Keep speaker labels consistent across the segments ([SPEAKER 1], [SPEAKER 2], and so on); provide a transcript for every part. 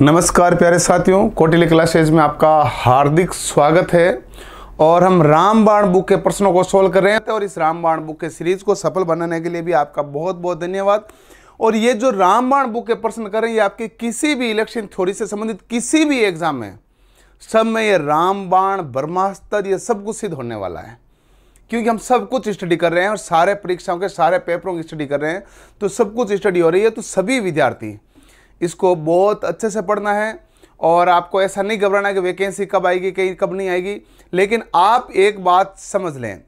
[SPEAKER 1] नमस्कार प्यारे साथियों कोटिली क्लासेज में आपका हार्दिक स्वागत है और हम रामबाण बुक के प्रश्नों को सोल्व कर रहे हैं और इस रामबाण बुक के सीरीज को सफल बनाने के लिए भी आपका बहुत बहुत धन्यवाद और ये जो रामबाण बुक के प्रश्न कर रहे हैं ये आपके किसी भी इलेक्शन थ्योरी से संबंधित किसी भी एग्जाम में सब में ये रामबाण ब्रह्मास्त्र ये सब कुछ सिद्ध होने वाला है क्योंकि हम सब कुछ स्टडी कर रहे हैं और सारे परीक्षाओं के सारे पेपरों की स्टडी कर रहे हैं तो सब कुछ स्टडी हो रही है तो सभी विद्यार्थी इसको बहुत अच्छे से पढ़ना है और आपको ऐसा नहीं घबराना कि वैकेंसी कब आएगी कहीं कब नहीं आएगी लेकिन आप एक बात समझ लें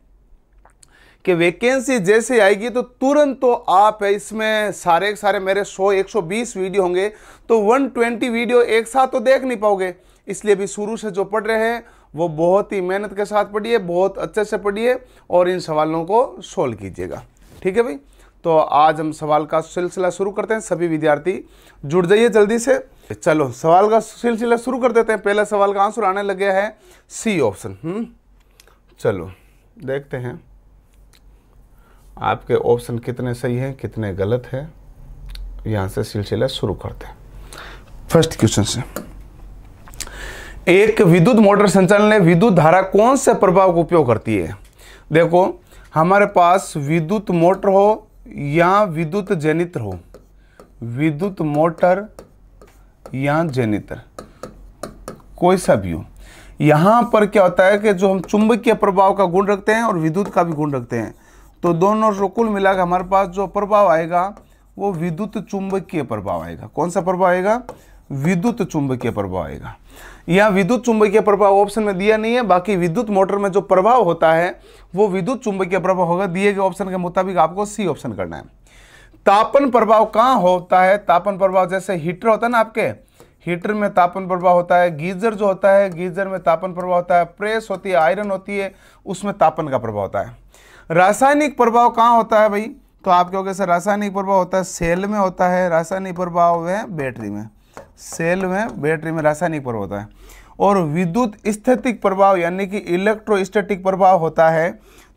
[SPEAKER 1] कि वैकेंसी जैसे आएगी तो तुरंत तो आप इसमें सारे सारे मेरे 100 120 वीडियो होंगे तो 120 वीडियो एक साथ तो देख नहीं पाओगे इसलिए भी शुरू से जो पढ़ रहे हैं वो बहुत ही मेहनत के साथ पढ़िए बहुत अच्छे से पढ़िए और इन सवालों को सोल्व कीजिएगा ठीक है भाई तो आज हम सवाल का सिलसिला शुरू करते हैं सभी विद्यार्थी जुड़ जाइए जल्दी से चलो सवाल का सिलसिला शुरू कर देते हैं पहला सवाल का आंसर आने लग गया है सी ऑप्शन हम्म, चलो देखते हैं आपके ऑप्शन कितने सही हैं कितने गलत हैं यहां से सिलसिला शुरू करते हैं फर्स्ट क्वेश्चन से एक विद्युत मोटर संचालन में विद्युत धारा कौन से प्रभाव का उपयोग करती है देखो हमारे पास विद्युत मोटर हो या विद्युत जनित्र हो विद्युत मोटर या जनित्र कोई सा भी हो यहां पर क्या होता है कि जो हम चुंबकीय प्रभाव का गुण रखते हैं और विद्युत का भी गुण रखते हैं तो दोनों को कुल मिलाकर हमारे पास जो प्रभाव आएगा वो विद्युत चुंबकीय प्रभाव आएगा कौन सा प्रभाव आएगा विद्युत चुंबकीय प्रभाव आएगा यहाँ विद्युत चुंबकीय प्रभाव ऑप्शन में दिया नहीं है बाकी विद्युत मोटर में जो प्रभाव होता है वो विद्युत चुंबकीय प्रभाव होगा दिए गए ऑप्शन के मुताबिक आपको सी ऑप्शन करना है तापन प्रभाव कहाँ होता है तापन प्रभाव जैसे हीटर होता है ना आपके हीटर में तापन प्रभाव होता है गीजर जो होता है गीजर में तापन प्रभाव होता है प्रेस होती है आयरन होती है उसमें तापन का प्रभाव होता है रासायनिक प्रभाव कहाँ होता है भाई तो आप क्योंकि सर रासायनिक प्रभाव होता है सेल में होता है रासायनिक प्रभाव है बैटरी में सेल में बैटरी में रासायनिक प्रभाव होता है और विद्युत स्थितिक प्रभाव यानी कि इलेक्ट्रोस्टैटिक प्रभाव होता है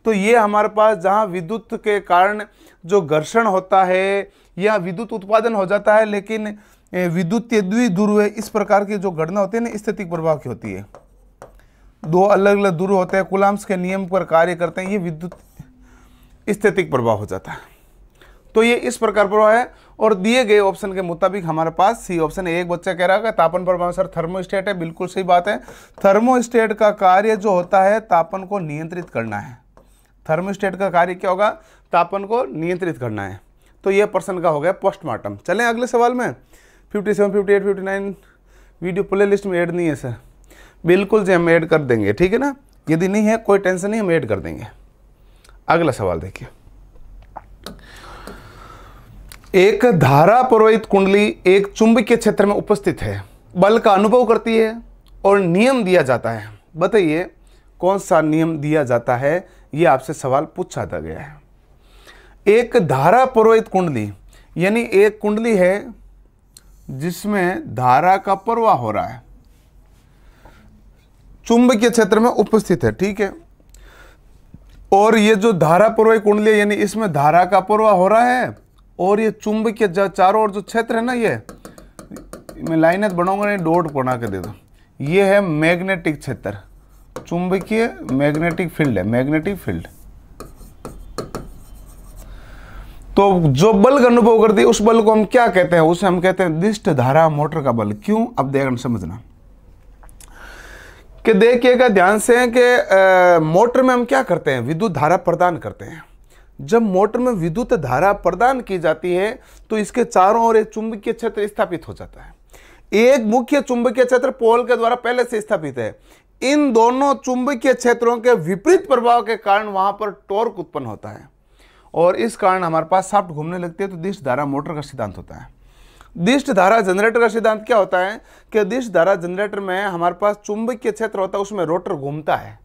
[SPEAKER 1] तो ये हमारे पास जहाँ विद्युत के कारण जो घर्षण होता है या विद्युत उत्पादन हो जाता है लेकिन विद्युत द्विध्रुव इस प्रकार की जो घटना होती है ना स्थितिक प्रभाव की होती है दो अलग अलग ध्रुव होते हैं कुलाम्स के नियम पर कार्य करते हैं ये विद्युत स्थितिक प्रभाव हो जाता है तो ये इस प्रकार प्रभाव है और दिए गए ऑप्शन के मुताबिक हमारे पास सी ऑप्शन एक बच्चा कह रहा है तापन प्रभाव सर थर्मोस्टेट है बिल्कुल सही बात है थर्मोस्टेट का कार्य जो होता है तापन को नियंत्रित करना है थर्मोस्टेट का कार्य क्या होगा तापन को नियंत्रित करना है तो ये प्रश्न का हो गया पोस्टमार्टम चलें अगले सवाल में fifty seven fifty eight fifty nine video playlist में ऐड नहीं है सर बिल्कुल जी हम ऐड कर देंगे ठीक है ना यदि नहीं है कोई टेंशन नहीं हम ऐड कर देंगे अगला सवाल देखिए एक धारा प्रोहित कुंडली एक चुंबकीय क्षेत्र में उपस्थित है बल का अनुभव करती है और नियम दिया जाता है बताइए कौन सा नियम दिया जाता है यह आपसे सवाल पूछा था गया है एक धारा प्रोहित कुंडली यानी एक कुंडली है जिसमें धारा का प्रवाह हो रहा है चुंबकीय क्षेत्र में उपस्थित है ठीक है और ये जो धारा प्रवाह कुंडली यानी इसमें धारा का प्रवाह हो रहा है और ये चुंबकीय चारों ओर जो क्षेत्र है ना ये मैं लाइनें बनाऊंगा नहीं डॉट बना के दे दो ये है मैग्नेटिक क्षेत्र चुंबकीय मैग्नेटिक फील्ड है मैग्नेटिक फील्ड तो जो बल का अनुभव करती है उस बल को हम क्या कहते हैं उसे हम कहते हैं दिष्ट धारा मोटर का बल क्यों अब देखना समझना कि देखिएगा ध्यान से कि मोटर में हम क्या करते हैं विद्युत धारा प्रदान करते हैं जब मोटर में विद्युत धारा प्रदान की जाती है तो इसके चारों ओर एक चुंबकीय क्षेत्र स्थापित हो जाता है एक मुख्य चुंबकीय क्षेत्र पोल के द्वारा पहले से स्थापित है इन दोनों चुंबकीय क्षेत्रों के विपरीत प्रभाव के कारण वहां पर टॉर्क उत्पन्न होता है और इस कारण हमारे पास साफ्ट घूमने लगती है तो दिष्ट धारा मोटर का सिद्धांत होता है दिष्ट धारा जनरेटर का सिद्धांत क्या होता है कि दिष्ट धारा जनरेटर में हमारे पास चुंबकीय क्षेत्र होता है उसमें रोटर घूमता है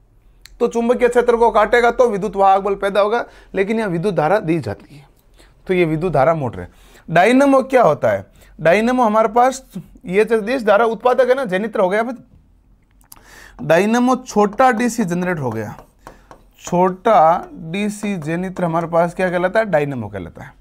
[SPEAKER 1] तो चुंबकीय क्षेत्र को काटेगा तो विद्युत वाहक बल पैदा होगा लेकिन यह विद्युत धारा दी जाती है तो ये विद्युत धारा मोटर है डायनमो क्या होता है डायनमो हमारे पास ये देश धारा उत्पादक है ना जनित्र हो गया डायनमो छोटा डीसी जनरेट हो गया छोटा डीसी जेनित्र हमारे पास क्या कहलाता है डायनमो कहलाता है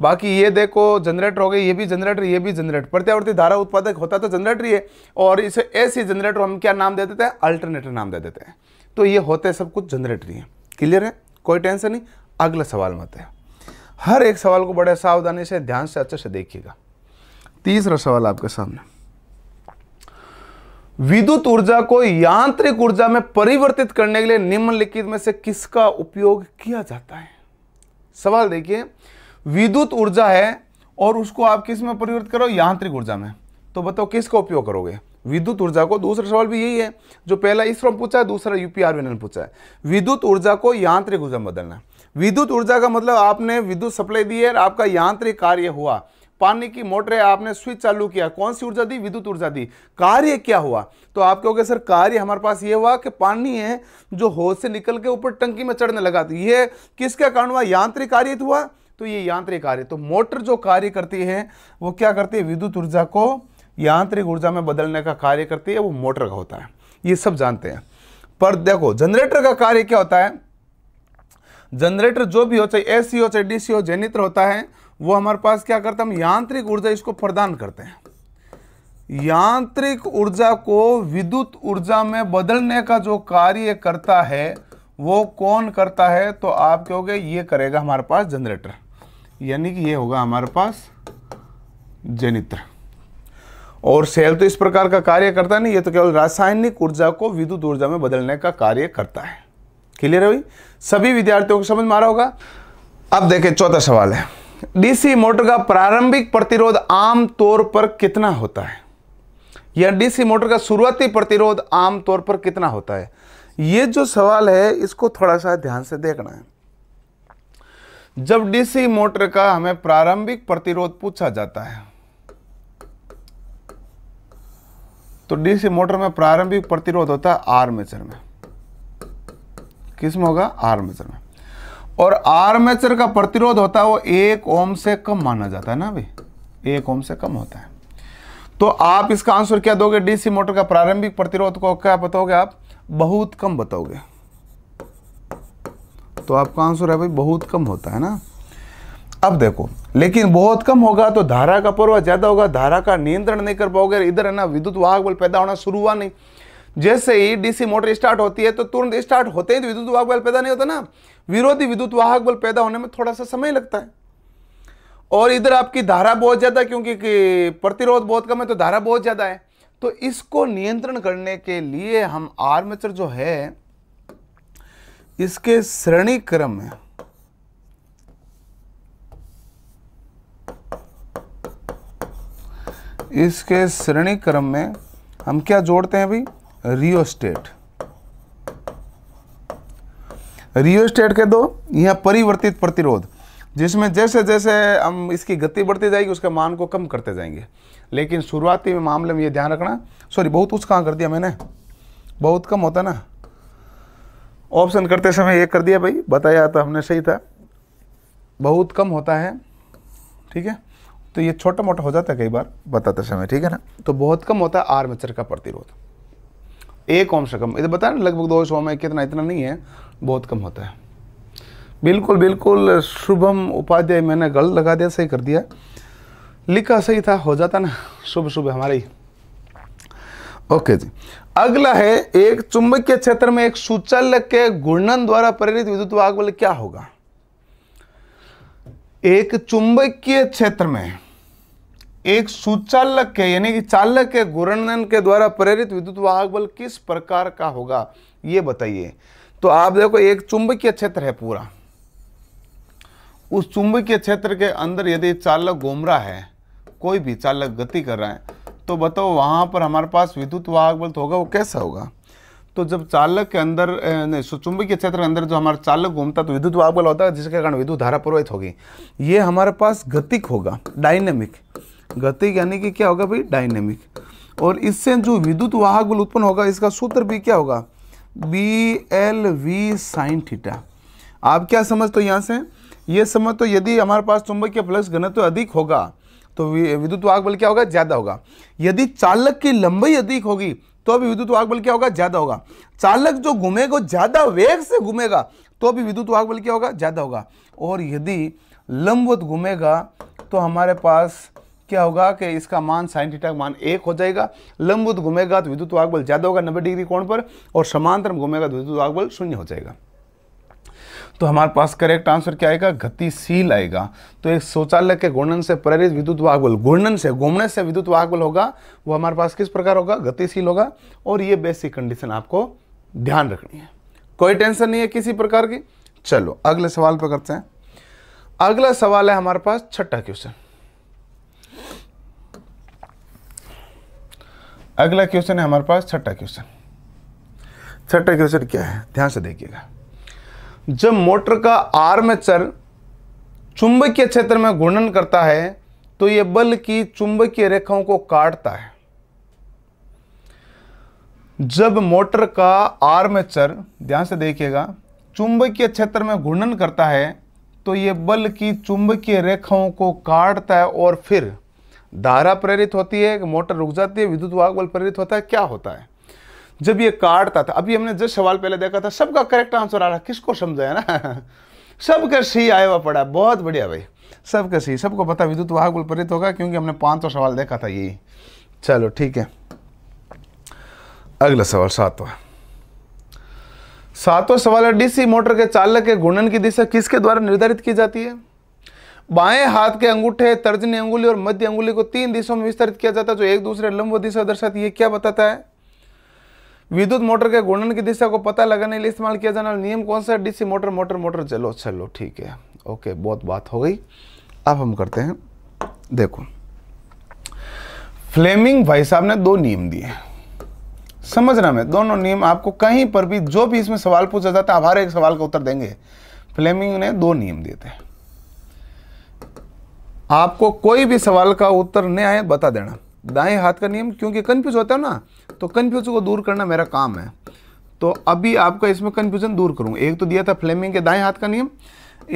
[SPEAKER 1] बाकी ये देखो जनरेटर हो गए ये भी जनरेटर ये भी जनरेटर प्रत्यावर्ती धारा उत्पादक होता तो जनरेटर ही है और इसे ऐसी जनरेटर हम क्या नाम दे देते हैं अल्टरनेटर नाम दे देते हैं तो ये होते हैं सब कुछ जनरेटरी है क्लियर है कोई टेंशन नहीं अगला सवाल मत है हर एक सवाल को बड़े सावधानी से ध्यान से अच्छे से देखिएगा तीसरा सवाल आपके सामने विद्युत ऊर्जा को यांत्रिक ऊर्जा में परिवर्तित करने के लिए निम्नलिखित में से किसका उपयोग किया जाता है सवाल देखिए विद्युत ऊर्जा है और उसको आप किस में परिवर्तित करो यांत्रिक ऊर्जा में तो बताओ किसका उपयोग करोगे विद्युत ऊर्जा को दूसरा सवाल भी यही है जो पहला इस फॉर्म पूछा है दूसरा यूपीआर में पूछा है विद्युत ऊर्जा को यांत्रिक ऊर्जा बदलना विद्युत ऊर्जा का मतलब आपने विद्युत सप्लाई दी है आपका यांत्रिक कार्य हुआ पानी की मोटर है आपने स्विच चालू किया कौन सी ऊर्जा दी विद्युत ऊर्जा दी कार्य क्या हुआ तो आप कहोगे सर कार्य हमारे पास ये हुआ कि पानी है जो होज से निकल के ऊपर टंकी में चढ़ने लगा तो ये किसके कारण हुआ यांत्रिक कार्य तो हुआ तो ये यांत्रिक कार्य तो मोटर जो कार्य करती है वो क्या करती है विद्युत ऊर्जा को यांत्रिक ऊर्जा में बदलने का कार्य करती है वो मोटर का होता है ये सब जानते हैं पर देखो जनरेटर का कार्य क्या होता है जनरेटर जो भी हो चाहे ए सी हो चाहे डी सी हो जेनित्र होता है वो हमारे पास क्या करता है हम यांत्रिक ऊर्जा इसको प्रदान करते हैं यांत्रिक ऊर्जा को विद्युत ऊर्जा में बदलने का जो कार्य करता है वो कौन करता है तो आप कहोगे ये करेगा हमारे पास जनरेटर यानी कि ये होगा हमारे पास जनित्र और सेल तो इस प्रकार का कार्य करता नहीं ये तो केवल रासायनिक ऊर्जा को विद्युत ऊर्जा में बदलने का कार्य करता है क्लियर है भाई सभी विद्यार्थियों को समझ मारा होगा अब देखें चौथा सवाल है डीसी मोटर का प्रारंभिक प्रतिरोध आम तौर पर कितना होता है या डीसी मोटर का शुरुआती प्रतिरोध आम तौर पर कितना होता है ये जो सवाल है इसको थोड़ा सा ध्यान से देखना है जब डीसी मोटर का हमें प्रारंभिक प्रतिरोध पूछा जाता है तो डीसी मोटर में प्रारंभिक प्रतिरोध होता है आर्मेचर में किस में होगा आर्मेचर में और आर्मेचर का प्रतिरोध होता है वो एक ओम से कम माना जाता है ना अभी एक ओम से कम होता है तो आप इसका आंसर क्या दोगे डीसी मोटर का प्रारंभिक प्रतिरोध को क्या बताओगे आप बहुत कम बताओगे तो आपका आंसर है भाई बहुत कम होता है ना अब देखो लेकिन बहुत कम होगा तो धारा का प्रवाह ज़्यादा होगा धारा का नियंत्रण नहीं कर पाओगे इधर है ना विद्युत वाहक बल पैदा होना शुरू हुआ नहीं जैसे ही डीसी मोटर स्टार्ट होती है तो तुरंत स्टार्ट होते ही तो विद्युत वाहक बल पैदा नहीं होता ना विरोधी विद्युत वाहक बल पैदा होने में थोड़ा सा समय लगता है और इधर आपकी धारा बहुत ज़्यादा क्योंकि प्रतिरोध बहुत कम है तो धारा बहुत ज़्यादा है तो इसको नियंत्रण करने के लिए हम आर्मेचर जो है इसके श्रेणी क्रम में इसके श्रेणी क्रम में हम क्या जोड़ते हैं भाई रियो स्टेट के दो यह परिवर्तित प्रतिरोध जिसमें जैसे जैसे हम इसकी गति बढ़ती जाएगी उसके मान को कम करते जाएंगे लेकिन शुरुआती में मामले में ये ध्यान रखना सॉरी बहुत कुछ कहाँ कर दिया मैंने बहुत कम होता ना ऑप्शन करते समय ये कर दिया भाई बताया तो हमने सही था बहुत कम होता है ठीक है तो ये छोटा मोटा हो जाता है कई बार बताते समय ठीक है ना तो बहुत कम होता है आर्मेचर का प्रतिरोध एक ओम से कम इधर तो बताया ना लगभग दो सौ में कितना इतना नहीं है बहुत कम होता है बिल्कुल बिल्कुल शुभम उपाध्याय मैंने गलत लगा दिया सही कर दिया लिखा सही था हो जाता ना शुभ शुभ हमारे ही ओके जी अगला है एक चुंबकीय क्षेत्र में एक सुचालक के घूर्णन द्वारा प्रेरित विद्युत वाग बल क्या होगा एक चुंबकीय क्षेत्र में एक सुचालक के यानी कि चालक के घूर्णन के द्वारा प्रेरित विद्युत वाहक बल किस प्रकार का होगा ये बताइए तो आप देखो एक चुंबकीय क्षेत्र है पूरा उस चुंबकीय क्षेत्र के अंदर यदि चालक घूम रहा है कोई भी चालक गति कर रहा है तो बताओ वहां पर हमारे पास विद्युत वाहक बल तो होगा वो कैसा होगा तो जब चालक के अंदर चुंबकीय क्षेत्र के अंदर जो हमारा चालक घूमता तो विद्युत वाहक बल होता है जिसके कारण विद्युत धारा प्रवाहित होगी ये हमारे पास गतिक होगा डायनेमिक गतिक यानी कि क्या होगा भाई डायनेमिक और इससे जो विद्युत वाहक बल उत्पन्न होगा इसका सूत्र भी क्या होगा B L V sine theta आप क्या समझते हो यहाँ से ये समझ तो यदि हमारे पास के फ्लक्स घनत्व अधिक होगा तो विद्युत वाहक बल क्या होगा ज़्यादा होगा यदि चालक की लंबाई अधिक होगी तो भी विद्युत वाहक बल क्या होगा ज़्यादा होगा चालक जो घूमेगा ज़्यादा वेग से घूमेगा तो भी विद्युत वाहक बल क्या होगा ज़्यादा होगा और यदि लंबवत घूमेगा तो हमारे पास क्या होगा कि इसका मान साइन थीटा का मान एक हो जाएगा लंबुत घूमेगा तो विद्युत वाग बल ज़्यादा होगा नब्बे डिग्री कोण पर और समांतर में घूमेगा तो विद्युत वाग बल शून्य हो जाएगा तो हमारे पास करेक्ट आंसर क्या आएगा गतिशील आएगा तो एक शौचालय के घूर्णन से प्रेरित विद्युत वाहबल घूर्णन से घूमने से विद्युत वाहबल होगा वो हमारे पास किस प्रकार होगा गतिशील होगा और ये बेसिक कंडीशन आपको ध्यान रखनी है कोई टेंशन नहीं है किसी प्रकार की चलो अगले सवाल पर करते हैं अगला सवाल है हमारे पास छठा क्वेश्चन अगला क्वेश्चन है हमारे पास छठा क्वेश्चन छठा क्वेश्चन क्या है ध्यान से देखिएगा जब मोटर का आर्मेचर चुंबकीय क्षेत्र में घूर्णन करता है तो यह बल की चुंबकीय रेखाओं को काटता है जब मोटर का आर्मेचर ध्यान से देखिएगा चुंबकीय क्षेत्र में घूर्णन करता है तो यह बल की चुंबकीय रेखाओं को काटता है और फिर धारा प्रेरित होती है मोटर रुक जाती है विद्युत वाहक बल प्रेरित होता है क्या होता है जब ये काटता था अभी हमने जिस सवाल पहले देखा था सबका करेक्ट आंसर आ रहा किसको समझाया ना सबका सी आया हुआ पड़ा बहुत बढ़िया भाई सबका सी सबको पता विद्युत वाहक बल प्रेरित होगा क्योंकि हमने पांच सौ सवाल देखा था यही चलो ठीक है अगला सवाल सातवा सातवा सवाल है डीसी मोटर के चालक के घूर्णन की दिशा किसके द्वारा निर्धारित की जाती है बाएं हाथ के अंगूठे तर्जनी अंगुली और मध्य अंगुली को तीन दिशों में विस्तारित किया जाता है जो एक दूसरे लंब दिशा दर्शाती है क्या बताता है विद्युत मोटर के घूर्णन की दिशा को पता लगाने के लिए इस्तेमाल किया जाना नियम कौन सा है डीसी मोटर मोटर मोटर चलो चलो ठीक है ओके बहुत बात हो गई अब हम करते हैं देखो फ्लेमिंग भाई साहब ने दो नियम दिए समझना में दोनों नियम आपको कहीं पर भी जो भी इसमें सवाल पूछा जाता है आप हर एक सवाल का उत्तर देंगे फ्लेमिंग ने दो नियम दिए थे आपको कोई भी सवाल का उत्तर नहीं आए बता देना दाएं हाथ का नियम क्योंकि कन्फ्यूज होता है ना तो कन्फ्यूज को दूर करना मेरा काम है तो अभी आपका इसमें कन्फ्यूजन दूर करूँ एक तो दिया था फ्लेमिंग के दाएं हाथ का नियम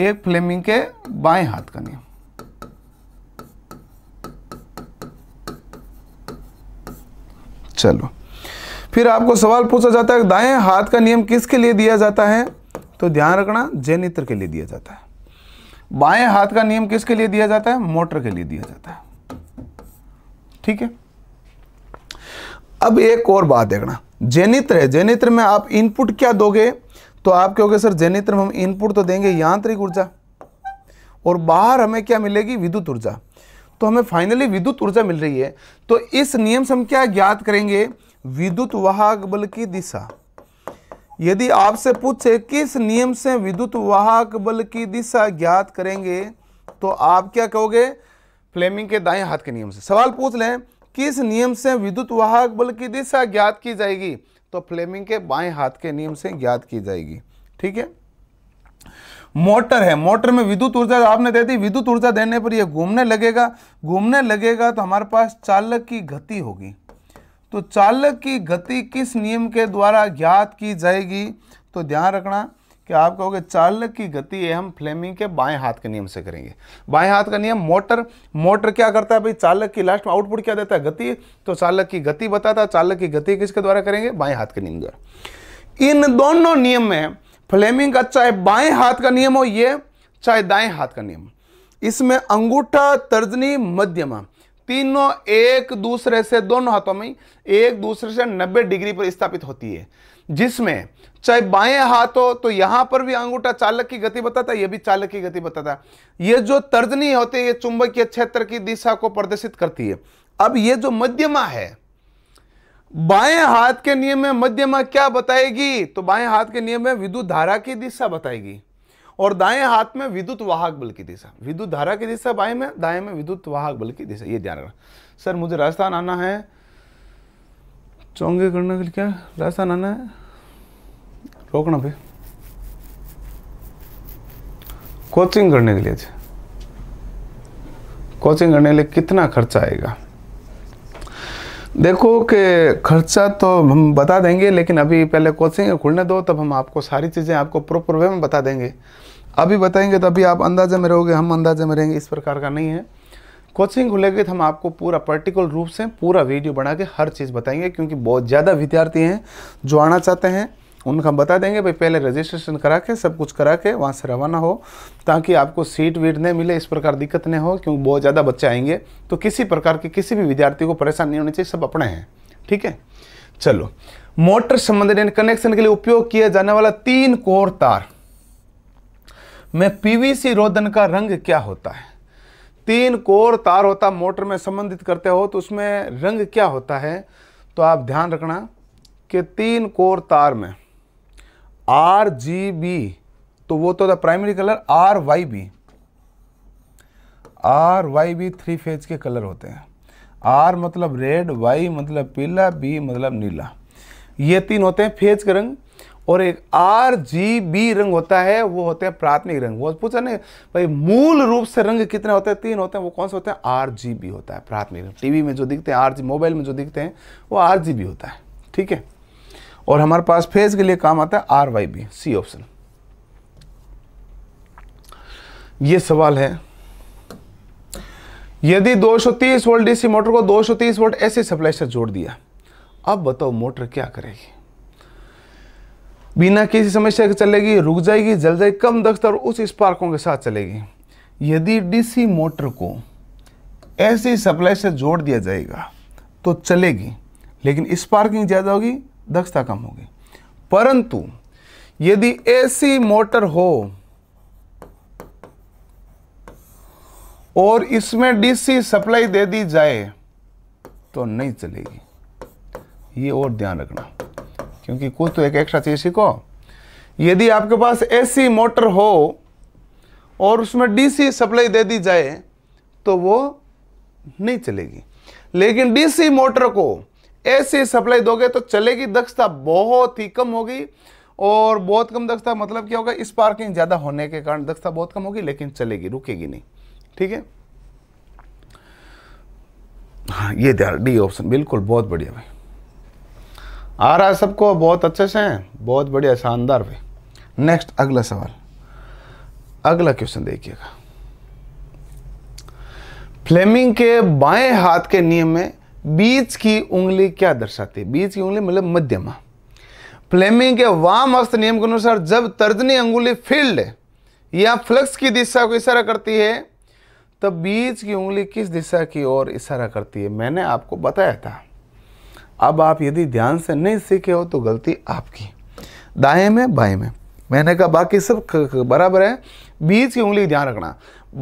[SPEAKER 1] एक फ्लेमिंग के बाएं हाथ का नियम चलो फिर आपको सवाल पूछा जाता है दाएं हाथ का नियम किसके लिए दिया जाता है तो ध्यान रखना जैनित्र के लिए दिया जाता है बाएं हाथ का नियम किसके लिए दिया जाता है मोटर के लिए दिया जाता है ठीक है अब एक और बात देखना जेनित्र है जेनित्र में आप इनपुट क्या दोगे तो आप कहोगे सर जेनित्र में हम इनपुट तो देंगे यांत्रिक ऊर्जा और बाहर हमें क्या मिलेगी विद्युत ऊर्जा तो हमें फाइनली विद्युत ऊर्जा मिल रही है तो इस नियम से हम क्या ज्ञात करेंगे विद्युत वाहक बल की दिशा यदि आपसे पूछे किस नियम से विद्युत वाहक बल की दिशा ज्ञात करेंगे तो आप क्या कहोगे फ्लेमिंग के दाएं हाथ के नियम से सवाल पूछ लें किस नियम से विद्युत वाहक बल की दिशा ज्ञात की जाएगी तो फ्लेमिंग के बाएं हाथ के नियम से ज्ञात की जाएगी ठीक है मोटर है मोटर में विद्युत ऊर्जा आपने दे दी विद्युत ऊर्जा देने पर यह घूमने लगेगा घूमने लगेगा तो हमारे पास चालक की गति होगी तो चालक की गति किस नियम के द्वारा ज्ञात की जाएगी तो ध्यान रखना कि आप कहोगे चालक की गति हम फ्लेमिंग के बाएं हाथ के नियम से करेंगे बाएं हाथ का नियम मोटर मोटर क्या करता है भाई चालक की लास्ट में आउटपुट क्या देता है गति तो चालक की गति बताता है चालक की गति किसके द्वारा करेंगे बाएं हाथ के नियम द्वारा इन दोनों नियम में फ्लेमिंग का चाहे बाएं हाथ का नियम हो ये चाहे दाएं हाथ का नियम इसमें अंगूठा तर्जनी मध्यमा तीनों एक दूसरे से दोनों हाथों में एक दूसरे से 90 डिग्री पर स्थापित होती है जिसमें चाहे बाएं हाथ हो तो यहां पर भी अंगूठा चालक की गति बताता है यह भी चालक की गति बताता है यह जो तर्जनी होती है यह चुंबकीय क्षेत्र की दिशा को प्रदर्शित करती है अब यह जो मध्यमा है बाएं हाथ के नियम में मध्यमा क्या बताएगी तो बाएं हाथ के नियम में विद्युत धारा की दिशा बताएगी और दाएं हाथ में विद्युत वाहक बल की दिशा विद्युत धारा की दिशा बाएं में दाएं में विद्युत वाहक बल की दिशा ये ध्यान रखना सर मुझे राजस्थान आना है चौंगे करने के लिए क्या राजस्थान आना है रोकना भाई कोचिंग करने के लिए कोचिंग करने के लिए कितना खर्चा आएगा देखो कि खर्चा तो हम बता देंगे लेकिन अभी पहले कोचिंग खुलने दो तब हम आपको सारी चीज़ें आपको प्रॉपर वे में बता देंगे अभी बताएंगे तो अभी आप अंदाजे में रहोगे हम अंदाजे में रहेंगे इस प्रकार का नहीं है कोचिंग को लेकर हम आपको पूरा पर्टिकुलर रूप से पूरा वीडियो बना के हर चीज़ बताएंगे क्योंकि बहुत ज़्यादा विद्यार्थी हैं जो आना चाहते हैं उनका हम बता देंगे भाई पहले रजिस्ट्रेशन करा के सब कुछ करा के वहाँ से रवाना हो ताकि आपको सीट वीट नहीं मिले इस प्रकार दिक्कत नहीं हो क्योंकि बहुत ज़्यादा बच्चे आएंगे तो किसी प्रकार के किसी भी विद्यार्थी को परेशान नहीं होनी चाहिए सब अपने हैं ठीक है चलो मोटर संबंधित कनेक्शन के लिए उपयोग किया जाने वाला तीन कोर तार में पीवीसी रोधन का रंग क्या होता है तीन कोर तार होता मोटर में संबंधित करते हो तो उसमें रंग क्या होता है तो आप ध्यान रखना कि तीन कोर तार में आर जी बी तो वो तो था primary colour R Y B R Y B three phase के कलर होते हैं आर मतलब रेड वाई मतलब पीला बी मतलब नीला ये तीन होते हैं फेज के रंग और एक आर जी बी रंग होता है वो होते हैं प्राथमिक रंग वो पूछा नहीं भाई मूल रूप से रंग कितने होते हैं तीन होते हैं वो कौन से होते हैं आर जी बी होता है प्राथमिक रंग टीवी में जो दिखते हैं आर जी मोबाइल में जो दिखते हैं वो आर जी बी होता है ठीक है और हमारे पास फेज के लिए काम आता है R Y B C option ये सवाल है यदि 230 वोल्ट डीसी मोटर को 230 वोल्ट एसी सप्लाई से जोड़ दिया अब बताओ मोटर क्या करेगी बिना किसी समस्या के चलेगी रुक जाएगी जल जाएगी कम दक्षता और उस स्पार्कों के साथ चलेगी यदि डीसी मोटर को ऐसी सप्लाई से जोड़ दिया जाएगा तो चलेगी लेकिन स्पार्किंग ज़्यादा होगी दक्षता कम होगी परंतु यदि एसी मोटर हो और इसमें डीसी सप्लाई दे दी जाए तो नहीं चलेगी ये और ध्यान रखना क्योंकि कुछ तो एक एक्स्ट्रा चीज़ सीखो यदि आपके पास एसी मोटर हो और उसमें डीसी सप्लाई दे दी जाए तो वो नहीं चलेगी लेकिन डीसी मोटर को एसी सप्लाई दोगे तो चलेगी दक्षता बहुत ही कम होगी और बहुत कम दक्षता मतलब क्या होगा स्पार्किंग ज़्यादा होने के कारण दक्षता बहुत कम होगी लेकिन चलेगी रुकेगी नहीं ठीक है हाँ ये ध्यान डी ऑप्शन बिल्कुल बहुत बढ़िया भाई आ रहा है सबको बहुत अच्छे से हैं बहुत बढ़िया शानदार भी नेक्स्ट अगला सवाल अगला क्वेश्चन देखिएगा फ्लेमिंग के बाएं हाथ के नियम में बीच की उंगली क्या दर्शाती है बीच की उंगली मतलब मध्यमा फ्लेमिंग के वाम हस्त नियम के अनुसार जब तर्जनी अंगुली फील्ड या फ्लक्स की दिशा को इशारा करती है तब बीच की उंगली किस दिशा की ओर इशारा करती है मैंने आपको बताया था अब आप यदि ध्यान से नहीं सीखे हो तो गलती आपकी दाएं में बाएं में मैंने कहा बाकी सब बराबर है बीच की उंगली ध्यान रखना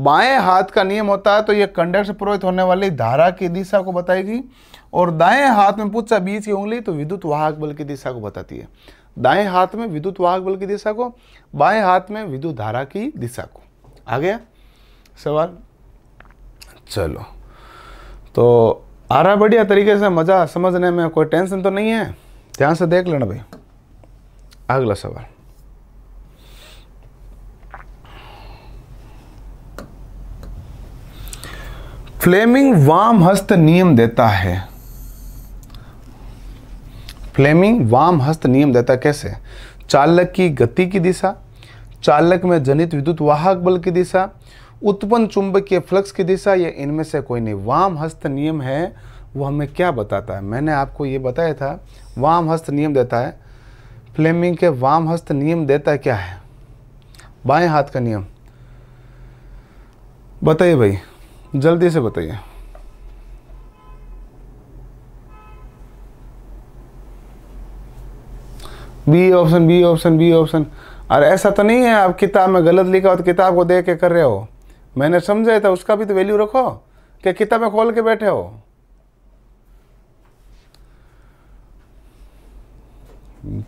[SPEAKER 1] बाएं हाथ का नियम होता है तो यह कंडक्ट से होने वाली धारा की दिशा को बताएगी और दाएं हाथ में पूछा बीच की उंगली तो विद्युत वाहक बल की दिशा को बताती है दाएं हाथ में विद्युत वाहक बल की दिशा को बाएं हाथ में विद्युत धारा की दिशा को आ गया सवाल चलो तो आ रहा बढ़िया तरीके से मज़ा समझने में कोई टेंशन तो नहीं है ध्यान से देख लेना भाई अगला सवाल फ्लेमिंग वाम हस्त नियम देता है फ्लेमिंग वाम हस्त नियम देता कैसे चालक की गति की दिशा चालक में जनित विद्युत वाहक बल की दिशा उत्पन्न चुंबकीय फ्लक्स की दिशा या इनमें से कोई नहीं वाम हस्त नियम है वो हमें क्या बताता है मैंने आपको ये बताया था वाम हस्त नियम देता है फ्लेमिंग के वाम हस्त नियम देता क्या है बाएं हाथ का नियम बताइए भाई जल्दी से बताइए B option B option B option अरे ऐसा तो नहीं है आप किताब में गलत लिखा हो तो किताब को देख के कर रहे हो मैंने समझाया था उसका भी तो वैल्यू रखो कि किताबें खोल के बैठे हो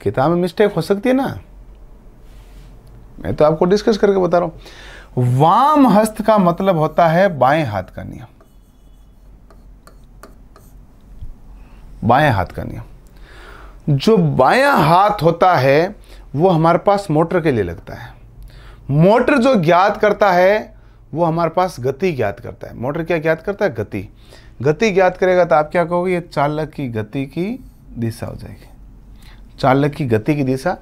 [SPEAKER 1] किताब में मिस्टेक हो सकती है ना मैं तो आपको डिस्कस करके बता रहा हूं वाम हस्त का मतलब होता है बाएं हाथ का नियम बाएं हाथ का नियम जो बाया हाथ होता है वो हमारे पास मोटर के लिए लगता है मोटर जो ज्ञात करता है वो हमारे पास गति ज्ञात करता है मोटर क्या ज्ञात करता है गति गति ज्ञात करेगा तो आप क्या कहोगे ये चालक की गति की दिशा हो जाएगी चालक की गति की दिशा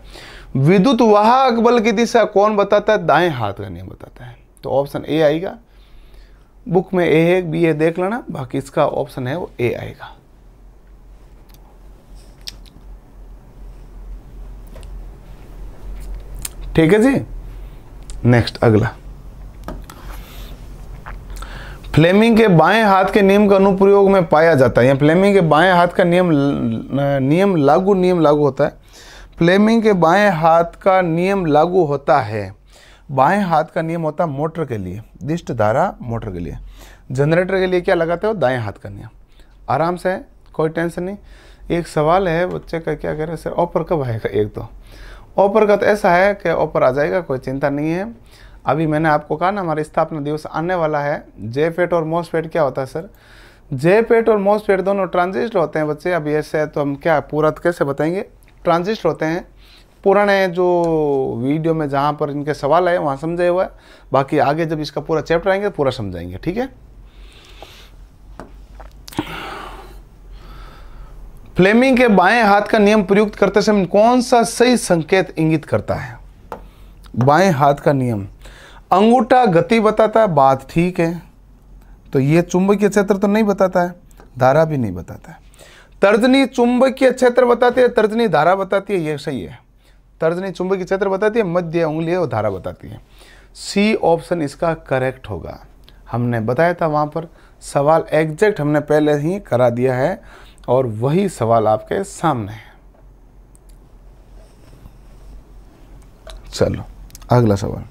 [SPEAKER 1] विद्युत वाहक बल की दिशा कौन बताता है दाएं हाथ का नियम बताता है तो ऑप्शन ए आएगा बुक में ए है बी है देख लेना बाकी इसका ऑप्शन है वो ए आएगा ठीक है जी नेक्स्ट अगला फ्लेमिंग के बाएं हाथ के नियम का अनुप्रयोग में पाया जाता है या फ्लेमिंग के बाएं हाथ का नियम नियम लागू नियम लागू होता है फ्लेमिंग के बाएं हाथ का नियम लागू होता है बाएं हाथ का नियम होता है मोटर के लिए दिष्ट धारा मोटर के लिए जनरेटर के लिए क्या लगाते हो दाएं हाथ का नियम आराम से कोई टेंशन नहीं एक सवाल है बच्चे का क्या कह रहे हैं सर ऑपर कब आएगा एक तो ऑपर का तो ऐसा है कि ऑपर आ जाएगा कोई चिंता नहीं है अभी मैंने आपको कहा ना हमारा स्थापना दिवस आने वाला है पेट और मोसपेट क्या होता है सर पेट और मोसपेट दोनों ट्रांजिस्टर होते हैं बच्चे अभी ऐसे है तो हम क्या पूरा तो कैसे बताएंगे ट्रांजिस्टर होते हैं पुराने जो वीडियो में जहाँ पर इनके सवाल आए वहाँ समझे हुआ है बाकी आगे जब इसका पूरा चैप्टर आएंगे तो पूरा समझाएंगे ठीक है फ्लेमिंग के बाएं हाथ का नियम प्रयुक्त करते समय कौन सा सही संकेत इंगित करता है बाएं हाथ का नियम अंगूठा गति बताता है बात ठीक है तो ये चुंबकीय क्षेत्र तो नहीं बताता है धारा भी नहीं बताता है तर्जनी चुंबकीय क्षेत्र बताती है तर्जनी धारा बताती है ये सही है तर्जनी चुंबकीय क्षेत्र बताती है मध्य उंगली और धारा बताती है सी ऑप्शन इसका करेक्ट होगा हमने बताया था वहाँ पर सवाल एग्जैक्ट हमने पहले ही करा दिया है और वही सवाल आपके सामने है चलो अगला सवाल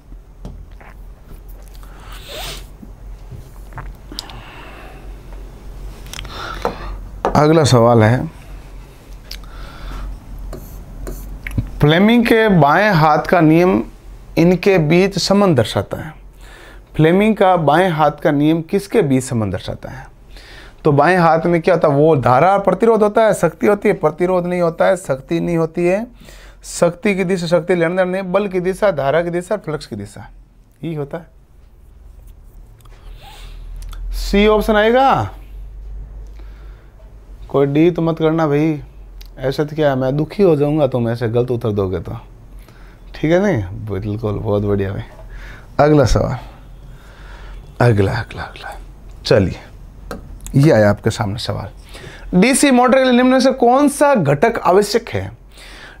[SPEAKER 1] अगला सवाल है फ्लेमिंग के बाएं हाथ का नियम इनके बीच संबंध दर्शाता है फ्लेमिंग का बाएं हाथ का नियम किसके बीच संबंध दर्शाता है तो बाएं हाथ में क्या होता है वो धारा प्रतिरोध होता है शक्ति होती है प्रतिरोध नहीं होता है शक्ति नहीं होती है शक्ति की दिशा शक्ति लेन देन नहीं बल की दिशा धारा की दिशा फ्लक्स की दिशा यही होता है सी ऑप्शन आएगा कोई डी तो मत करना भाई ऐसा तो क्या मैं दुखी हो जाऊंगा तुम तो ऐसे गलत उतर दोगे तो ठीक है नहीं बिल्कुल बहुत बढ़िया भाई अगला सवाल अगला अगला अगला चलिए ये आया आपके सामने सवाल डीसी मोटर के लिए निम्न से कौन सा घटक आवश्यक है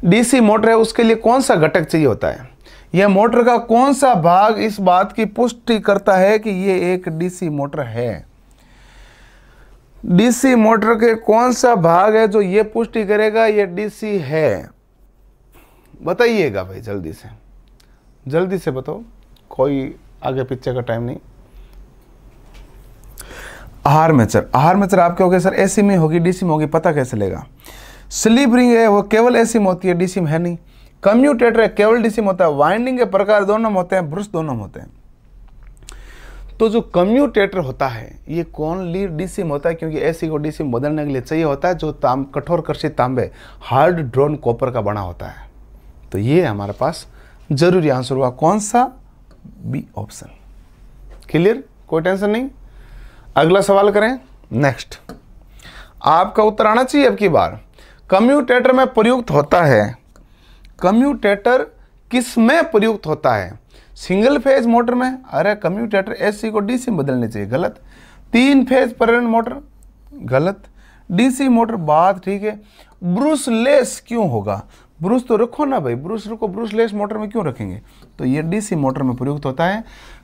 [SPEAKER 1] डीसी मोटर है उसके लिए कौन सा घटक चाहिए होता है यह मोटर का कौन सा भाग इस बात की पुष्टि करता है कि ये एक डीसी मोटर है डीसी मोटर के कौन सा भाग है जो ये पुष्टि करेगा ये डीसी है बताइएगा भाई जल्दी से जल्दी से बताओ कोई आगे पीछे का टाइम नहीं हार्मेचर हार्मेचर आपके हो गए सर एसी में होगी डीसी में होगी पता कैसे लेगा स्लीप रिंग है वो केवल एसी में होती है डीसी में है नहीं कम्यूटेटर है केवल डीसी में होता है वाइंडिंग के प्रकार दोनों में होते हैं ब्रश दोनों में होते हैं तो जो कम्यूटेटर होता है ये कौन ली डीसीम होता है क्योंकि ऐसी को डीसीम बदलने के लिए चाहिए होता है जो ताम कठोर कर्षित तांबे हार्ड ड्रोन कॉपर का बना होता है तो ये हमारे पास जरूरी आंसर हुआ कौन सा बी ऑप्शन क्लियर कोई टेंशन नहीं अगला सवाल करें नेक्स्ट आपका उत्तर आना चाहिए अब की बार कम्यूटेटर में प्रयुक्त होता है कम्यूटेटर किस में प्रयुक्त होता है सिंगल फेज मोटर में अरे कम्यूटेटर एसी को डीसी में बदलनी चाहिए गलत तीन फेज प्रेरण मोटर गलत डीसी मोटर बात ठीक है ब्रूसलेस क्यों होगा ब्रूस तो रखो ना भाई ब्रूस रखो ब्रूसलेस मोटर में क्यों रखेंगे तो ये डीसी मोटर में प्रयुक्त होता है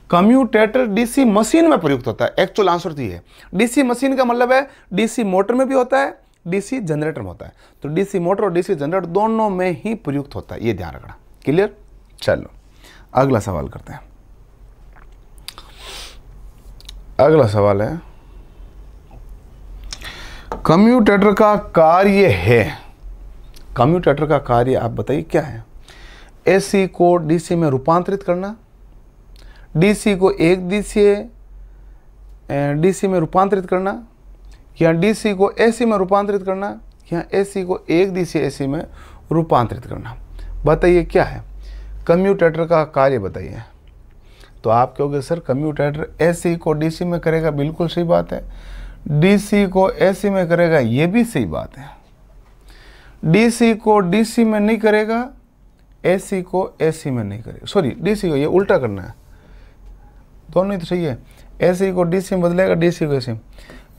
[SPEAKER 1] कम्यूटेटर डीसी मशीन में प्रयुक्त होता है एक्चुअल आंसर तो ये है डीसी मशीन का मतलब है डीसी मोटर में भी होता है डीसी जनरेटर में होता है तो डीसी मोटर और डीसी जनरेटर दोनों में ही प्रयुक्त होता है ये ध्यान रखना क्लियर चलो अगला सवाल करते हैं अगला सवाल है कम्यूटेटर का कार्य है कम्यूटेटर का कार्य आप बताइए क्या है एसी को डीसी में रूपांतरित करना डीसी को एक डीसी डीसी अं, में रूपांतरित करना या डीसी को एसी में रूपांतरित करना या एसी को एक डीसी एसी में रूपांतरित करना बताइए क्या है कम्यूटेटर का कार्य बताइए तो आप कहोगे सर कम्यूटेटर एसी को डीसी में करेगा बिल्कुल सही बात है डीसी को एसी में करेगा ये भी सही बात है डीसी को डीसी में नहीं करेगा एसी को एसी में नहीं करेगा सॉरी डीसी को ये उल्टा करना है दोनों ही तो सही है एसी को डीसी में बदलेगा डीसी को एसी में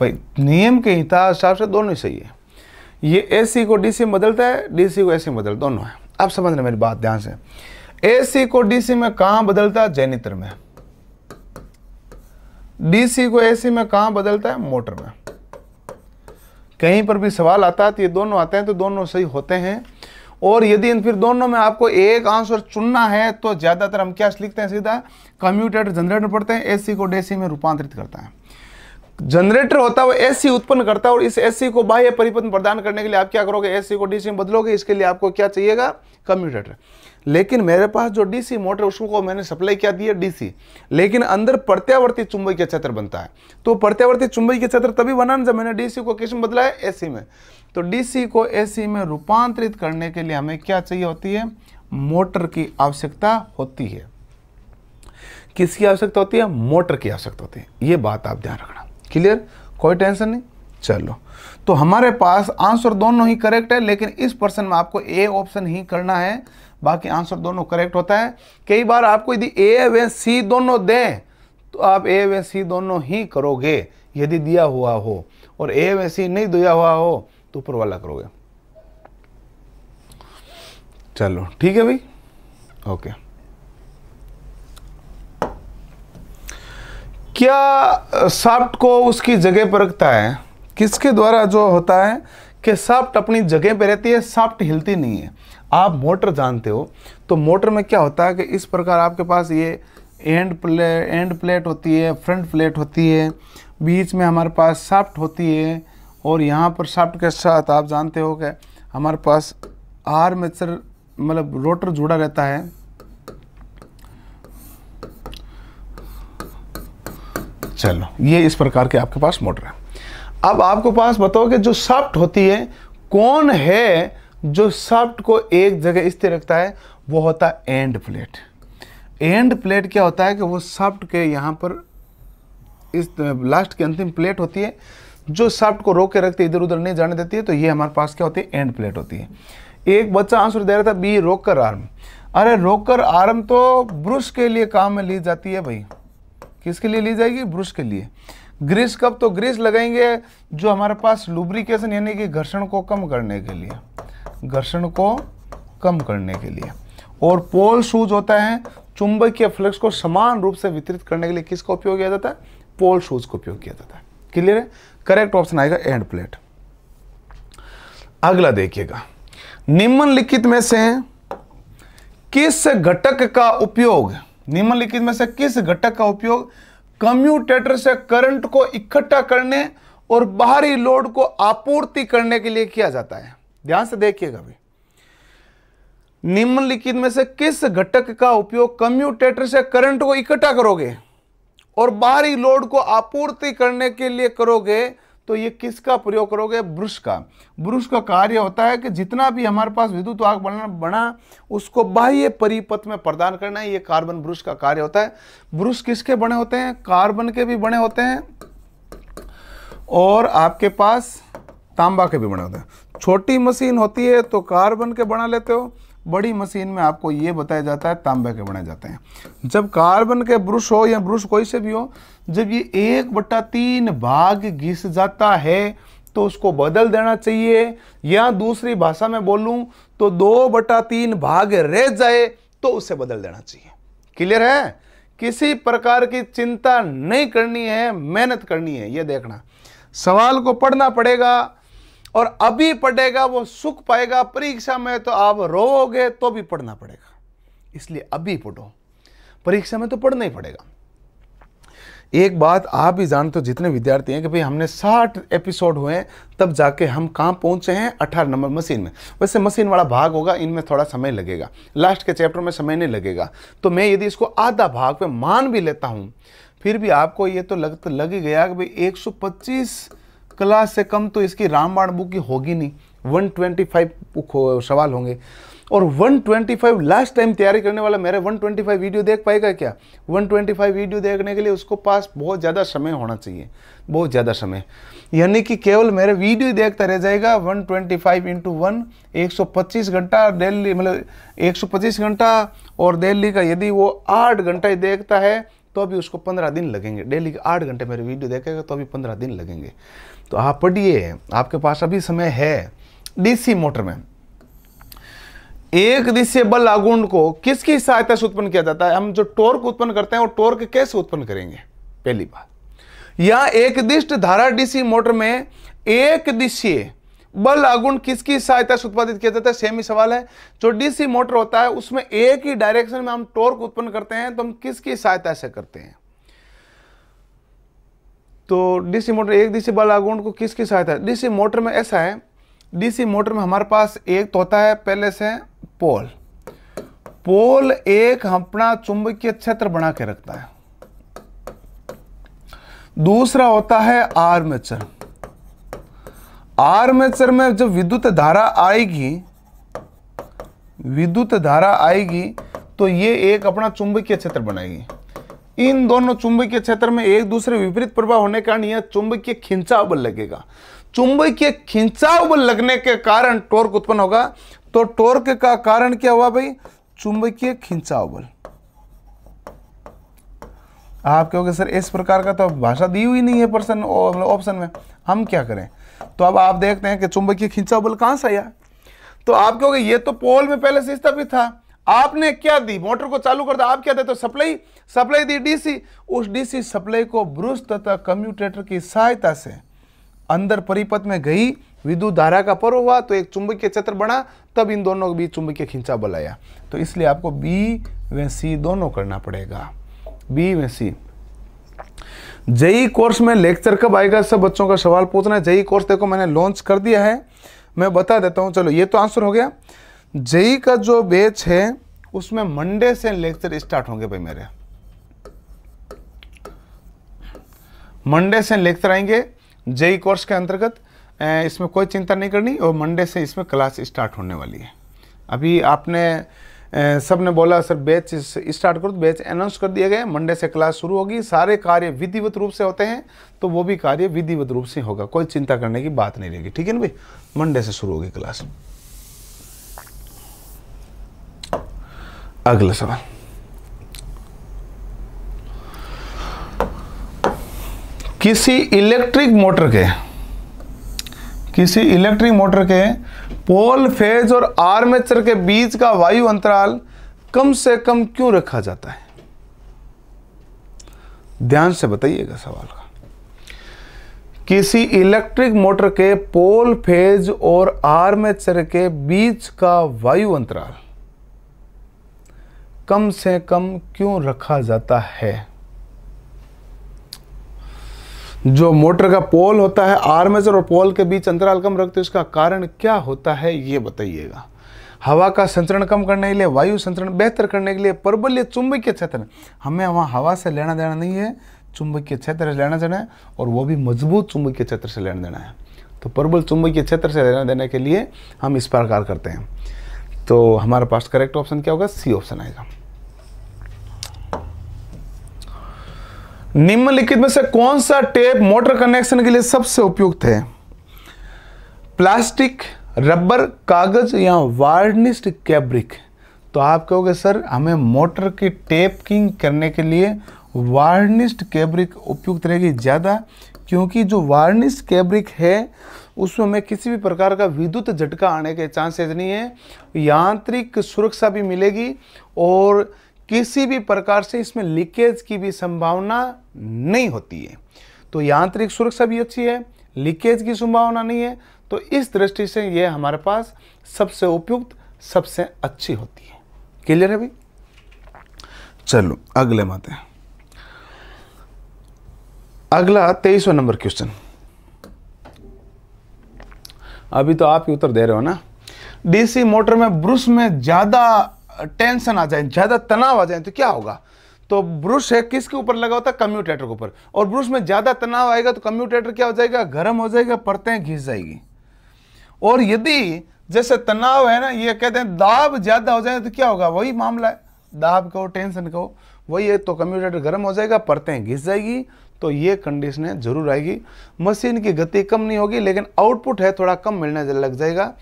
[SPEAKER 1] भाई नियम के हिसाब से दोनों ही सही है ये एसी को डीसी में बदलता है डीसी को एसी में बदलता दोनों है आप समझ रहे मेरी बात ध्यान से एसी को डीसी में कहा बदलता है जैनित्र में डीसी को एसी में कहा बदलता है मोटर में कहीं पर भी सवाल आता है तो ये दोनों आते हैं तो दोनों सही होते हैं और यदि इन फिर दोनों में आपको एक आंसर चुनना है तो ज़्यादातर हम क्या लिखते हैं सीधा कम्यूटेटर जनरेटर पढ़ते हैं एसी को डेसी में रूपांतरित करता है जनरेटर होता है वो एसी उत्पन्न करता है और इस एसी को बाह्य परिपथ प्रदान करने के लिए आप क्या करोगे एसी को डीसी में बदलोगे इसके लिए आपको क्या चाहिएगा कम्यूटेटर लेकिन मेरे पास जो डीसी मोटर उसको मैंने सप्लाई क्या दिया डीसी लेकिन अंदर प्रत्यावर्ती चुंबकीय क्षेत्र बनता है तो प्रत्यावर्ती चुंबकीय क्षेत्र तभी बना जब मैंने डीसी को किस में बदला है एसी में तो डीसी को एसी में रूपांतरित करने के लिए हमें क्या चाहिए होती है मोटर की आवश्यकता होती है किसकी आवश्यकता होती है मोटर की आवश्यकता होती है ये बात आप ध्यान रखना क्लियर कोई टेंशन नहीं चलो तो हमारे पास आंसर दोनों ही करेक्ट है लेकिन इस प्रश्न में आपको ए ऑप्शन ही करना है बाकी आंसर दोनों करेक्ट होता है कई बार आपको यदि ए व सी दोनों दें तो आप ए व सी दोनों ही करोगे यदि दिया हुआ हो और ए व सी नहीं दिया हुआ हो तो ऊपर वाला करोगे चलो ठीक है भाई ओके क्या साफ्ट को उसकी जगह पर रखता है किसके द्वारा जो होता है कि साफ्ट अपनी जगह पर रहती है साफ्ट हिलती नहीं है आप मोटर जानते हो तो मोटर में क्या होता है कि इस प्रकार आपके पास ये एंड प्ले एंड प्लेट होती है फ्रंट प्लेट होती है बीच में हमारे पास साफ्ट होती है और यहाँ पर साफ्ट के साथ आप जानते हो कि हमारे पास आर सर मतलब रोटर जुड़ा रहता है चलो ये इस प्रकार के आपके पास मोटर है अब आपको पास बताओ कि जो साफ्ट होती है कौन है जो शाफ्ट को एक जगह स्थिर रखता है वो होता है एंड प्लेट एंड प्लेट क्या होता है कि वो शाफ्ट के यहाँ पर इस लास्ट की अंतिम प्लेट होती है जो शाफ्ट को रोक के रखती है इधर उधर नहीं जाने देती है तो ये हमारे पास क्या होती है एंड प्लेट होती है एक बच्चा आंसर दे रहा था बी रोकर आर्म अरे रोकर आर्म तो ब्रुश के लिए काम में ली जाती है भाई किसके लिए ली जाएगी ब्रुश के लिए ग्रीस कब तो ग्रीस लगाएंगे जो हमारे पास लुब्रिकेशन यानी कि घर्षण को कम करने के लिए घर्षण को कम करने के लिए और पोल शूज होता है चुंबकीय फ्लक्स को समान रूप से वितरित करने के लिए किसका उपयोग किया जाता है पोल शूज का उपयोग किया जाता है क्लियर है करेक्ट ऑप्शन आएगा एंड प्लेट अगला देखिएगा निम्नलिखित में से किस घटक का उपयोग निम्नलिखित में से किस घटक का उपयोग कम्यूटेटर से करंट को इकट्ठा करने और बाहरी लोड को आपूर्ति करने के लिए किया जाता है ध्यान से देखिएगा भी निम्नलिखित में से किस घटक का उपयोग कम्यूटेटर से करंट को इकट्ठा करोगे और बाहरी लोड को आपूर्ति करने के लिए करोगे तो ये किसका प्रयोग करोगे ब्रुश का ब्रुश का कार्य होता है कि जितना भी हमारे पास विद्युत आग बना बना उसको बाह्य परिपथ में प्रदान करना है ये कार्बन ब्रुश का कार्य होता है ब्रुश किसके बने होते हैं कार्बन के भी बने होते हैं और आपके पास तांबा के भी बने होते हैं छोटी मशीन होती है तो कार्बन के बना लेते हो बड़ी मशीन में आपको ये बताया जाता है तांबे के बनाए जाते हैं जब कार्बन के ब्रुश हो या ब्रश कोई से भी हो जब ये एक बट्टा तीन भाग घिस जाता है तो उसको बदल देना चाहिए या दूसरी भाषा में बोलूं तो दो बटा तीन भाग रह जाए तो उसे बदल देना चाहिए क्लियर है किसी प्रकार की चिंता नहीं करनी है मेहनत करनी है यह देखना सवाल को पढ़ना पड़ेगा और अभी पढ़ेगा वो सुख पाएगा परीक्षा में तो आप रोओगे तो भी पढ़ना पड़ेगा इसलिए अभी पढ़ो परीक्षा में तो पढ़ना ही पड़ेगा एक बात आप भी जानते हो जितने विद्यार्थी हैं कि भाई हमने 60 एपिसोड हुए हैं तब जाके हम कहाँ पहुँचे हैं 18 नंबर मशीन में वैसे मशीन वाला भाग होगा इनमें थोड़ा समय लगेगा लास्ट के चैप्टर में समय नहीं लगेगा तो मैं यदि इसको आधा भाग पे मान भी लेता हूँ फिर भी आपको ये तो लग तो लग ही गया कि भाई 125 क्लास से कम तो इसकी रामबाण बुक की होगी नहीं 125 सवाल होंगे और 125 लास्ट टाइम तैयारी करने वाला मेरे 125 वीडियो देख पाएगा क्या 125 वीडियो देखने के लिए उसको पास बहुत ज़्यादा समय होना चाहिए बहुत ज़्यादा समय यानी कि केवल मेरे वीडियो देखता रह जाएगा 125 ट्वेंटी फाइव इंटू वन एक घंटा डेली मतलब 125 घंटा और डेली का यदि वो आठ घंटा ही देखता है तो अभी उसको पंद्रह दिन लगेंगे डेली के आठ घंटे मेरे वीडियो देखेगा तो अभी पंद्रह दिन लगेंगे तो आप पढ़िए आपके पास अभी समय है डीसी मोटर में एक दिशीय बल आगुण को किसकी सहायता से उत्पन्न किया जाता है हम जो टोर्क उत्पन्न करते हैं वो टोर्क कैसे उत्पन्न करेंगे पहली बात या एक दिष्ट धारा डीसी मोटर में एक दिशीय बल आगुण किसकी सहायता से उत्पादित किया जाता है सेम ही सवाल है जो डीसी मोटर होता है उसमें एक ही डायरेक्शन में हम टोर्क उत्पन्न करते हैं तो हम किसकी सहायता से करते हैं तो डीसी मोटर एक डीसी बल आगुण को किसकी सहायता है डीसी मोटर में ऐसा है डीसी मोटर में हमारे पास एक तो होता है पहले से पोल पोल एक अपना चुंबकीय क्षेत्र बना के रखता है दूसरा होता है आर्मेचर आर्मेचर में जब विद्युत धारा आएगी विद्युत धारा आएगी तो ये एक अपना चुंबकीय क्षेत्र बनाएगी इन दोनों चुंबकीय क्षेत्र में एक दूसरे विपरीत प्रभाव होने के कारण यह चुंबकीय खिंचाव बल लगेगा चुंबकीय खिंचाव बल लगने के कारण टोर्क उत्पन्न होगा तो टोर्क का कारण क्या हुआ भाई चुंबकीय खिंचाव बल आप कहोगे सर इस प्रकार का तो भाषा दी हुई नहीं है प्रश्न ऑप्शन में हम क्या करें तो अब आप देखते हैं कि चुंबकीय खिंचाव बल कहां से आया तो आप कहोगे ये तो पोल में पहले से स्थापित था आपने क्या दी मोटर को चालू कर दिया आप क्या देते तो सप्लाई सप्लाई दी डीसी उस डीसी सप्लाई को ब्रुश तथा कम्यूटेटर की सहायता से अंदर परिपथ में गई विद्युत धारा का पर्व हुआ तो एक चुंबकीय क्षेत्र बना तब इन दोनों के बीच चुंबकीय खींचा बलाया तो इसलिए आपको बी व सी दोनों करना पड़ेगा बी व सी जेई कोर्स में लेक्चर कब आएगा सब बच्चों का सवाल पूछना है जेई कोर्स देखो मैंने लॉन्च कर दिया है मैं बता देता हूँ चलो ये तो आंसर हो गया जेई का जो बेच है उसमें मंडे से लेक्चर स्टार्ट होंगे भाई मेरे मंडे से लेकर आएंगे जेई कोर्स के अंतर्गत इसमें कोई चिंता नहीं करनी और मंडे से इसमें क्लास स्टार्ट होने वाली है अभी आपने सब ने बोला सर बैच स्टार्ट करो तो बैच अनाउंस कर दिया गया मंडे से क्लास शुरू होगी सारे कार्य विधिवत रूप से होते हैं तो वो भी कार्य विधिवत रूप से होगा कोई चिंता करने की बात नहीं रहेगी ठीक है ना भाई मंडे से शुरू होगी क्लास अगला सवाल किसी इलेक्ट्रिक मोटर के किसी इलेक्ट्रिक मोटर के पोल फेज और आर्मेचर के बीच का वायु अंतराल कम से कम क्यों रखा जाता है ध्यान से बताइएगा सवाल का किसी इलेक्ट्रिक मोटर के पोल फेज और आर्मेचर के बीच का वायु अंतराल कम से कम क्यों रखा जाता है जो मोटर का पोल होता है आर्मेचर और पोल के बीच अंतराल कम रखते हो इसका कारण क्या होता है ये बताइएगा हवा का संचरण कम करने के लिए वायु संचरण बेहतर करने के लिए प्रबल्य चुंबकीय क्षेत्र हमें वहाँ हवा से लेना देना नहीं है चुंबकीय क्षेत्र से लेना देना है और वो भी मजबूत चुंबकीय क्षेत्र से लेना देना है तो प्रबल चुंबकीय क्षेत्र से लेना देने के लिए हम इस प्रकार करते हैं तो हमारे पास करेक्ट ऑप्शन क्या होगा सी ऑप्शन आएगा निम्नलिखित में से कौन सा टेप मोटर कनेक्शन के लिए सबसे उपयुक्त है प्लास्टिक रबर कागज या वार्निश्ड कैब्रिक तो आप कहोगे सर हमें मोटर की किंग करने के लिए वार्निश्ड कैब्रिक उपयुक्त रहेगी ज़्यादा क्योंकि जो वार्निश कैब्रिक है उसमें हमें किसी भी प्रकार का विद्युत झटका आने के चांसेज नहीं है यांत्रिक सुरक्षा भी मिलेगी और किसी भी प्रकार से इसमें लीकेज की भी संभावना नहीं होती है तो यांत्रिक सुरक्षा भी अच्छी है लीकेज की संभावना नहीं है तो इस दृष्टि से ये हमारे पास सबसे उपयुक्त सबसे अच्छी होती है क्लियर है भाई चलो अगले माते हैं अगला तेईसवा नंबर क्वेश्चन अभी तो आप ही उत्तर दे रहे हो ना डीसी मोटर में ब्रुश में ज़्यादा टेंशन आ जाए ज़्यादा तनाव आ जाए तो क्या होगा तो ब्रुश है किसके ऊपर लगा होता है कम्यूटेटर के ऊपर और ब्रुश में ज़्यादा तनाव आएगा तो कम्यूटेटर क्या हो जाएगा गर्म हो जाएगा परतें घिस जाएगी और यदि जैसे तनाव है ना ये कहते हैं दाब ज़्यादा हो जाए तो क्या होगा वही मामला है दाब कहो टेंशन कहो वही है तो कम्यूटेटर गर्म हो जाएगा परतें घिस जाएगी तो ये कंडीशन है जरूर आएगी मशीन की गति कम नहीं होगी लेकिन आउटपुट है थोड़ा कम मिलने लग जाएगा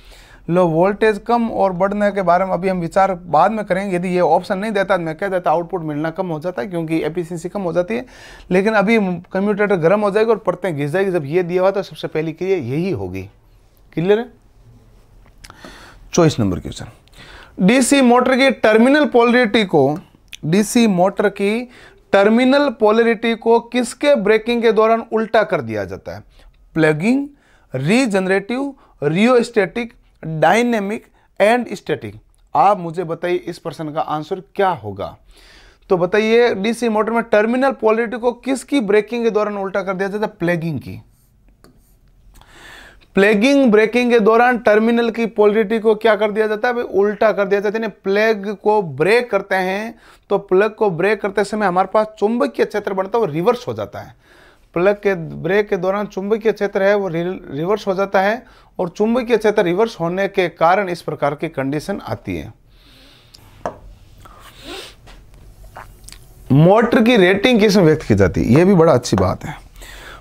[SPEAKER 1] लो वोल्टेज कम और बढ़ने के बारे में अभी हम विचार बाद में करेंगे यदि ये ऑप्शन नहीं देता मैं कह देता आउटपुट मिलना कम हो जाता है क्योंकि एफिशिएंसी कम हो जाती है लेकिन अभी कम्यूटेटर गर्म हो जाएगी और पढ़ते घिस जाएगी जब ये दिया हुआ तो सबसे पहली क्रिया यही होगी क्लियर है चौबीस नंबर क्वेश्चन डीसी मोटर की टर्मिनल पोलरिटी को डीसी मोटर की टर्मिनल पोलरिटी को किसके ब्रेकिंग के दौरान उल्टा कर दिया जाता है plugging regenerative rheostatic dynamic and static आप मुझे बताइए इस प्रश्न का आंसर क्या होगा तो बताइए डीसी मोटर में टर्मिनल पॉलिटी को किसकी ब्रेकिंग के दौरान उल्टा कर दिया जाता है प्लेगिंग की प्लेगिंग ब्रेकिंग के दौरान टर्मिनल की पॉलिटी को क्या कर दिया जाता है उल्टा कर दिया जाता है प्लेग को ब्रेक करते हैं तो प्लग को ब्रेक करते समय हमारे पास चुंबकीय क्षेत्र बनता है वो रिवर्स हो जाता है प्लग के ब्रेक के दौरान चुंबकीय क्षेत्र है वो रिवर्स हो जाता है और चुंबकीय क्षेत्र रिवर्स होने के कारण इस प्रकार की कंडीशन आती है मोटर की रेटिंग किसमें व्यक्त की जाती है यह भी बड़ा अच्छी बात है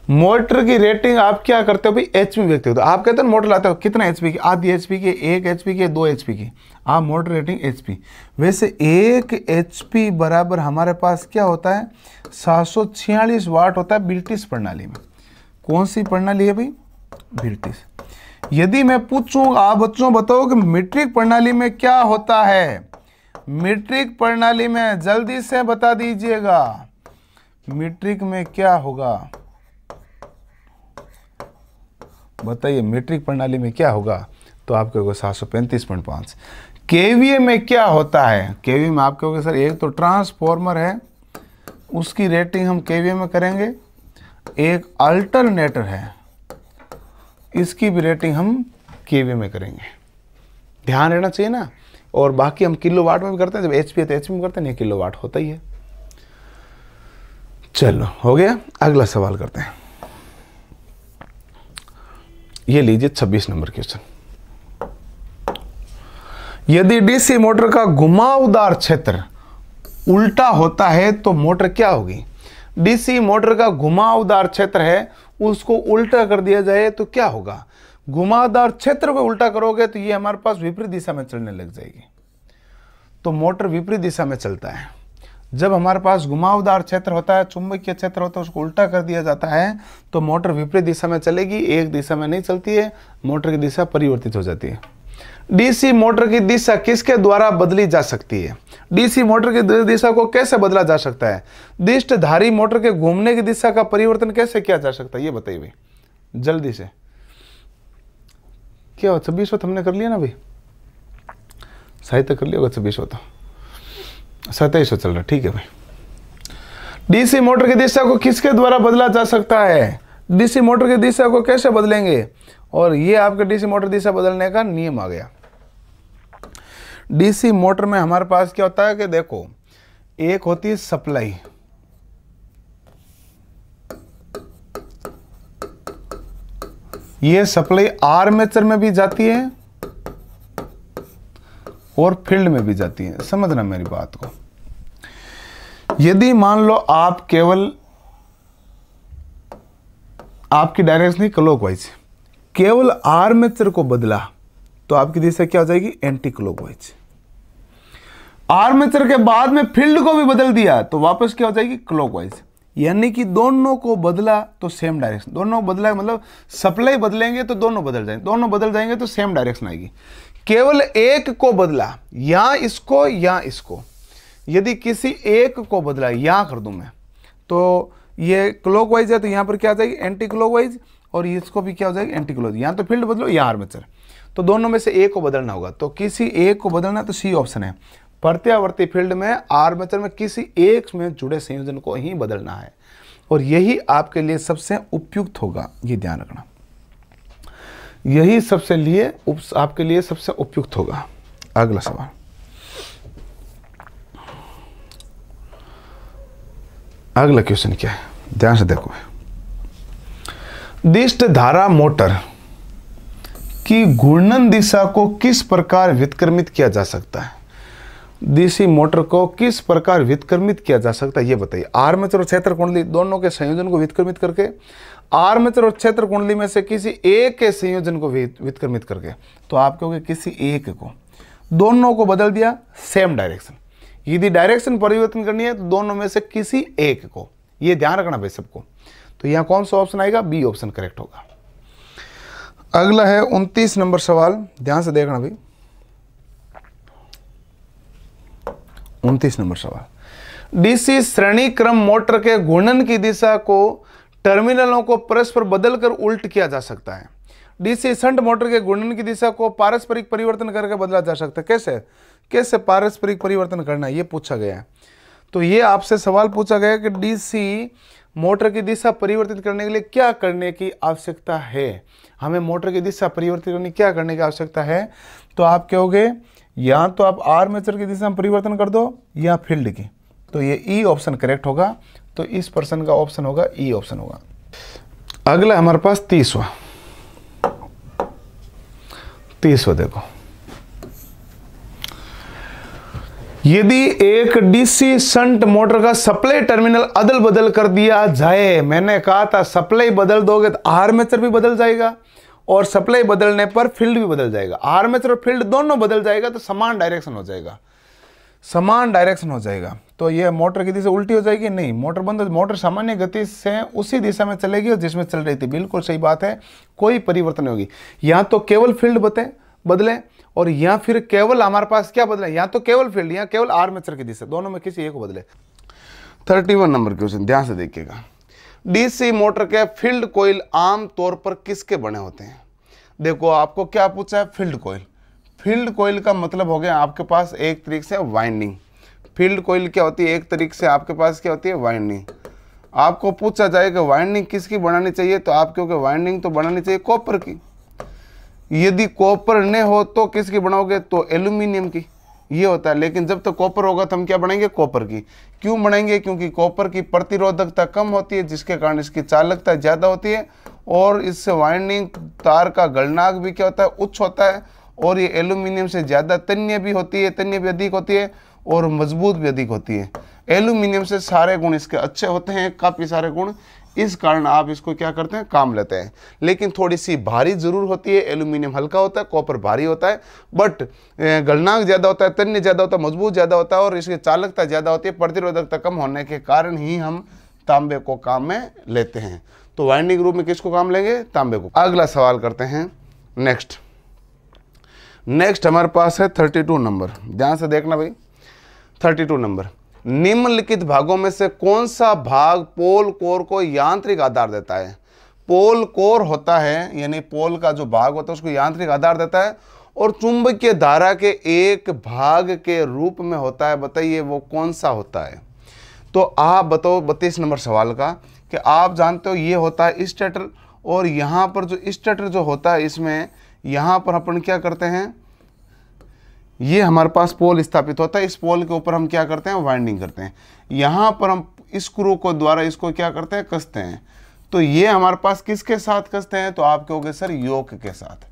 [SPEAKER 1] मोटर की रेटिंग आप क्या करते हो भाई एचपी व्यक्त करते आप कहते हो मोटर लाते हो कितना एचपी की आधी एचपी की एक एचपी की दो एचपी की आप मोटर रेटिंग एचपी वैसे एक एचपी बराबर हमारे पास क्या होता है सात वाट होता है ब्रिटिश प्रणाली में कौन सी प्रणाली है भाई ब्रिटिश यदि मैं पूछूं आप बच्चों बताओ कि मीट्रिक प्रणाली में क्या होता है मीट्रिक प्रणाली में जल्दी से बता दीजिएगा मीट्रिक में क्या होगा बताइए मीट्रिक प्रणाली में क्या होगा तो आप कहोगे सात सौ पैंतीस पॉइंट पांच केवीए में क्या होता है केवीए में आप कहोगे सर एक तो ट्रांसफॉर्मर है उसकी रेटिंग हम केवीए में करेंगे एक अल्टरनेटर है इसकी भी रेटिंग हम के में करेंगे ध्यान रहना चाहिए ना और बाकी हम किलो वाट में भी करते हैं जब एच पी है तो एच में करते हैं नहीं किलो वाट होता ही है चलो हो गया अगला सवाल करते हैं ये लीजिए 26 नंबर क्वेश्चन यदि डीसी मोटर का घुमावदार क्षेत्र उल्टा होता है तो मोटर क्या होगी डीसी मोटर का घुमावदार क्षेत्र है उसको उल्टा कर दिया जाए तो क्या होगा घुमादार क्षेत्र को उल्टा करोगे तो ये हमारे पास विपरीत दिशा में चलने लग जाएगी तो मोटर विपरीत दिशा में चलता है जब हमारे पास घुमावदार क्षेत्र होता है चुंबकीय क्षेत्र होता है उसको उल्टा कर दिया जाता है तो मोटर विपरीत दिशा में चलेगी एक दिशा में नहीं चलती है मोटर की दिशा परिवर्तित हो जाती है डीसी मोटर की दिशा किसके द्वारा बदली जा सकती है डीसी मोटर की दिशा को कैसे बदला जा सकता है दिष्टधारी मोटर के घूमने की दिशा का परिवर्तन कैसे किया जा सकता है ये बताइए भाई जल्दी से क्या हो छब्बीसवा तो हमने कर लिया ना भाई साहित्य कर लिया होगा छब्बीसवा तो सत्ताईसवा चल रहा ठीक है भाई डीसी मोटर की दिशा को किसके द्वारा बदला जा सकता है डीसी मोटर की दिशा को कैसे बदलेंगे और ये आपके डीसी मोटर दिशा बदलने का नियम आ गया डीसी मोटर में हमारे पास क्या होता है कि देखो एक होती है सप्लाई ये सप्लाई आर्मेचर में भी जाती है और फील्ड में भी जाती है समझना मेरी बात को यदि मान लो आप केवल आपकी डायरेक्शन ही वाइज केवल आर्मेचर को बदला तो आपकी दिशा क्या हो जाएगी एंटी वाइज आर्मेचर के बाद में फील्ड को भी बदल दिया तो वापस क्या हो जाएगी क्लॉकवाइज यानी कि दोनों को बदला तो सेम डायरेक्शन दोनों को बदला मतलब सप्लाई बदलेंगे तो दोनों बदल जाएंगे दोनों बदल जाएंगे तो सेम डायरेक्शन आएगी केवल एक को बदला या इसको या इसको यदि किसी एक को बदला या कर दूं मैं तो ये क्लॉकवाइज है तो यहां पर क्या आ जाएगी एंटी क्लॉकवाइज और इसको भी क्या हो जाएगी एंटी क्लोज यहां तो फील्ड बदलो या आर्मेचर तो दोनों में से ए को बदलना होगा तो किसी एक को बदलना तो सी ऑप्शन है प्रत्यावर्ती फील्ड में आर्मेचर में किसी एक में जुड़े संयोजन को ही बदलना है और यही आपके लिए सबसे उपयुक्त होगा ये ध्यान रखना यही सबसे लिए आपके लिए सबसे उपयुक्त होगा अगला सवाल अगला क्वेश्चन क्या है ध्यान से देखो दिष्ट धारा मोटर कि घूर्णन दिशा को किस प्रकार वितक्रमित किया जा सकता है डीसी मोटर को किस प्रकार वितक्रमित किया जा सकता है ये बताइए आर्मेचर और क्षेत्र कुंडली दोनों के संयोजन को वितक्रमित करके आर्मेचर और क्षेत्र कुंडली में से किसी एक के संयोजन को वितक्रमित करके तो आप कहोगे किसी एक को दोनों को बदल दिया सेम डायरेक्शन यदि डायरेक्शन परिवर्तन करनी है तो दोनों में से किसी एक को ये ध्यान रखना भाई सबको तो यहाँ कौन सा ऑप्शन आएगा बी ऑप्शन करेक्ट होगा अगला है उनतीस नंबर सवाल ध्यान से देखना भाई उनतीस नंबर सवाल डीसी श्रेणी क्रम मोटर के घूर्णन की दिशा को टर्मिनलों को परस्पर बदलकर उल्ट किया जा सकता है डीसी संट मोटर के घूर्णन की दिशा को पारस्परिक परिवर्तन करके बदला जा सकता है कैसे कैसे पारस्परिक परिवर्तन करना यह पूछा गया है तो यह आपसे सवाल पूछा गया कि डीसी मोटर की दिशा परिवर्तित करने के लिए क्या करने की आवश्यकता है हमें मोटर की दिशा परिवर्तित करने क्या करने की आवश्यकता है तो आप कहोगे या तो आप आर मेचर की दिशा में परिवर्तन कर दो या फील्ड की तो ये ई ऑप्शन करेक्ट होगा तो इस पर्सन का ऑप्शन होगा ई e ऑप्शन होगा अगला हमारे पास तीसवा तीसवा देखो यदि एक डीसी संट मोटर का सप्लाई टर्मिनल अदल बदल कर दिया जाए मैंने कहा था सप्लाई बदल दोगे तो आर्मेचर भी बदल जाएगा और सप्लाई बदलने पर फील्ड भी बदल जाएगा आर्मेचर और फील्ड दोनों बदल जाएगा तो समान डायरेक्शन हो जाएगा समान डायरेक्शन हो जाएगा तो ये मोटर की दिशा उल्टी हो जाएगी नहीं मोटर बंद मोटर सामान्य गति से उसी दिशा में चलेगी और जिसमें चल रही थी बिल्कुल सही बात है कोई परिवर्तन होगी यहां तो केवल फील्ड बते बदलें और यहाँ फिर केवल हमारे पास क्या बदले यहाँ तो केवल फील्ड यहाँ केवल आर्मेचर की दिशा दोनों में किसी एक को बदले थर्टी वन नंबर क्वेश्चन ध्यान से देखिएगा डीसी मोटर के फील्ड कोयल आम तौर पर किसके बने होते हैं देखो आपको क्या पूछा है फील्ड कोयल फील्ड कोयल का मतलब हो गया आपके पास एक तरीके से वाइंडिंग फील्ड कोयल क्या होती है एक तरीके से आपके पास क्या होती है वाइंडिंग आपको पूछा जाए कि वाइंडिंग किसकी बनानी चाहिए तो आप क्योंकि वाइंडिंग तो बनानी चाहिए कॉपर की यदि कॉपर न हो तो किसकी बनाओगे तो एल्यूमिनियम की ये होता है लेकिन जब तक तो कॉपर होगा तो हम क्या बनाएंगे कॉपर की क्यों बनाएंगे क्योंकि कॉपर की प्रतिरोधकता कम होती है जिसके कारण इसकी चालकता ज़्यादा होती है और इससे वाइंडिंग तार का गलनाक भी क्या होता है उच्च होता है और ये एल्यूमिनियम से ज़्यादा तन्य भी होती है तन्य भी अधिक होती है और मजबूत भी अधिक होती है एल्यूमिनियम से सारे गुण इसके अच्छे होते हैं काफ़ी सारे गुण इस कारण आप इसको क्या करते हैं काम लेते हैं लेकिन थोड़ी सी भारी जरूर होती है एल्यूमिनियम हल्का होता है कॉपर भारी होता है बट गलनाक ज़्यादा होता है तन्य ज़्यादा होता है मजबूत ज़्यादा होता है और इसकी चालकता ज़्यादा होती है प्रतिरोधकता कम होने के कारण ही हम तांबे को काम में लेते हैं तो वाइंडिंग रूप में किसको काम लेंगे तांबे को अगला सवाल करते हैं नेक्स्ट नेक्स्ट हमारे पास है थर्टी टू नंबर ध्यान से देखना भाई थर्टी टू नंबर निम्नलिखित भागों में से कौन सा भाग पोल कोर को यांत्रिक आधार देता है पोल कोर होता है यानी पोल का जो भाग होता है उसको यांत्रिक आधार देता है और चुंबकीय धारा के एक भाग के रूप में होता है बताइए वो कौन सा होता है तो आप बताओ बत्तीस नंबर सवाल का कि आप जानते हो ये होता है स्टेटर और यहाँ पर जो स्टेटर जो होता है इसमें यहाँ पर अपन क्या करते हैं ये हमारे पास पोल स्थापित होता है इस पोल के ऊपर हम क्या करते हैं वाइंडिंग करते हैं यहाँ पर हम स्क्रू को द्वारा इसको क्या करते हैं कसते हैं तो ये हमारे पास किसके साथ कसते हैं तो आप कहोगे सर योग के साथ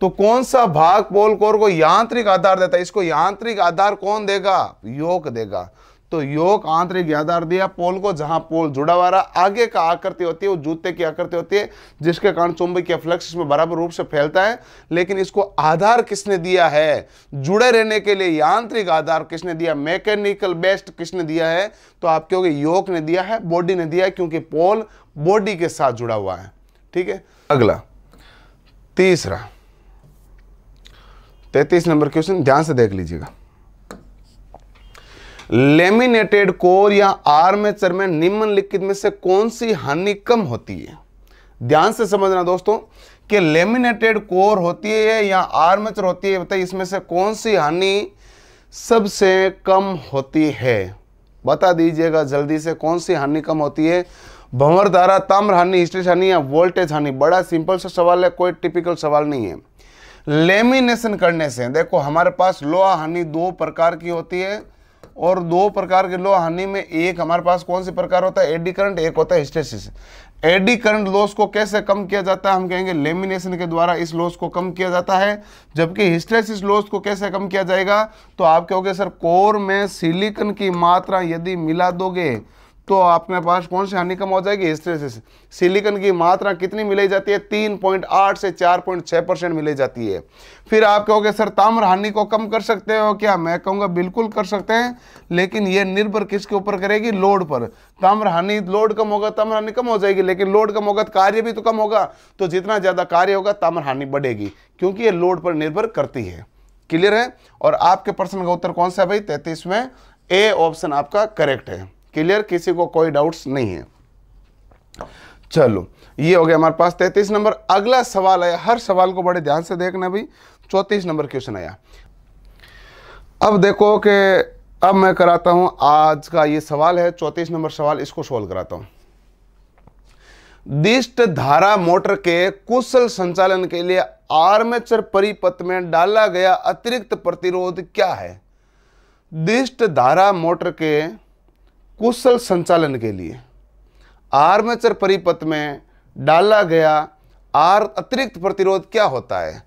[SPEAKER 1] तो कौन सा भाग पोल कोर को यांत्रिक आधार देता है इसको यांत्रिक आधार कौन देगा योग देगा तो योग आंतरिक आधार दिया पोल को जहां पोल जुड़ा हुआ रहा आगे का आकृति होती है वो जूते की आकृति होती है जिसके कारण चुंबकीय फ्लक्स इसमें बराबर रूप से फैलता है लेकिन इसको आधार किसने दिया है जुड़े रहने के लिए यांत्रिक आधार किसने दिया मैकेनिकल बेस्ट किसने दिया है तो आप क्योंकि योग ने दिया है बॉडी ने दिया है क्योंकि पोल बॉडी के साथ जुड़ा हुआ है ठीक है अगला तीसरा तैतीस नंबर क्वेश्चन ध्यान से देख लीजिएगा लेमिनेटेड कोर या आर्मेचर में निम्नलिखित में से कौन सी हानि कम होती है ध्यान से समझना दोस्तों कि लेमिनेटेड कोर होती है या आर्मेचर होती है बताइए इसमें से कौन सी हानि सबसे कम होती है बता दीजिएगा जल्दी से कौन सी हानि कम होती है भंवर धारा ताम्र हानि स्ट्रेस हानि या वोल्टेज हानि बड़ा सिंपल सा सवाल है कोई टिपिकल सवाल नहीं है लेमिनेशन करने से देखो हमारे पास लोहा हानि दो प्रकार की होती है और दो प्रकार के हानि में एक हमारे पास कौन से प्रकार होता है एडी करंट एक होता है हिस्टेसिस एडी करंट लॉस को कैसे कम किया जाता है हम कहेंगे लेमिनेशन के द्वारा इस लॉस को कम किया जाता है जबकि हिस्टेसिस लॉस को कैसे कम किया जाएगा तो आप कहोगे सर कोर में सिलिकन की मात्रा यदि मिला दोगे तो आपके पास कौन सी हानि कम हो जाएगी इस तरह से सिलिकन की मात्रा कितनी मिलाई जाती है तीन पॉइंट आठ से चार पॉइंट छः परसेंट मिलाई जाती है फिर आप कहोगे सर ताम्र हानि को कम कर सकते हो क्या मैं कहूँगा बिल्कुल कर सकते हैं लेकिन ये निर्भर किसके ऊपर करेगी लोड पर ताम्र हानि लोड कम होगा ताम्र हानि कम हो जाएगी लेकिन लोड कम होगा तो कार्य भी तो कम होगा तो जितना ज़्यादा कार्य होगा ताम्र हानि बढ़ेगी क्योंकि ये लोड पर निर्भर करती है क्लियर है और आपके प्रश्न का उत्तर कौन सा है भाई तैतीस में ए ऑप्शन आपका करेक्ट है क्लियर किसी को कोई डाउट्स नहीं है चलो ये हो गया हमारे पास तैतीस नंबर अगला सवाल आया हर सवाल को बड़े ध्यान से देखना भी चौंतीस नंबर क्वेश्चन आया अब देखो कि अब मैं कराता हूं आज का ये सवाल है चौतीस नंबर सवाल इसको सोल्व कराता हूं दिष्ट धारा मोटर के कुशल संचालन के लिए आर्मेचर परिपथ में डाला गया अतिरिक्त प्रतिरोध क्या है दिष्ट धारा मोटर के कुशल संचालन के लिए आर्मेचर परिपथ में डाला गया आर अतिरिक्त प्रतिरोध क्या होता है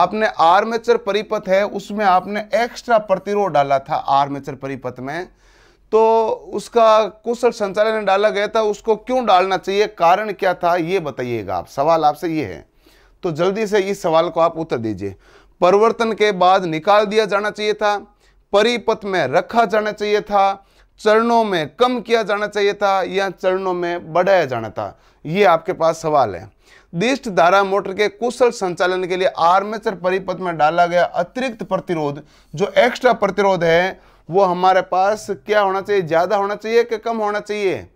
[SPEAKER 1] आपने आर्मेचर परिपथ है उसमें आपने एक्स्ट्रा प्रतिरोध डाला था आर्मेचर परिपथ में तो उसका कुशल संचालन डाला गया था उसको क्यों डालना चाहिए कारण क्या था ये बताइएगा आप सवाल आपसे ये है तो जल्दी से इस सवाल को आप उत्तर दीजिए परिवर्तन के बाद निकाल दिया जाना चाहिए था परिपथ में रखा जाना चाहिए था चरणों में कम किया जाना चाहिए था या चरणों में बढ़ाया जाना था ये आपके पास सवाल है दिष्ट धारा मोटर के कुशल संचालन के लिए आर्मेचर परिपथ में डाला गया अतिरिक्त प्रतिरोध जो एक्स्ट्रा प्रतिरोध है वो हमारे पास क्या होना चाहिए ज्यादा होना चाहिए कि कम होना चाहिए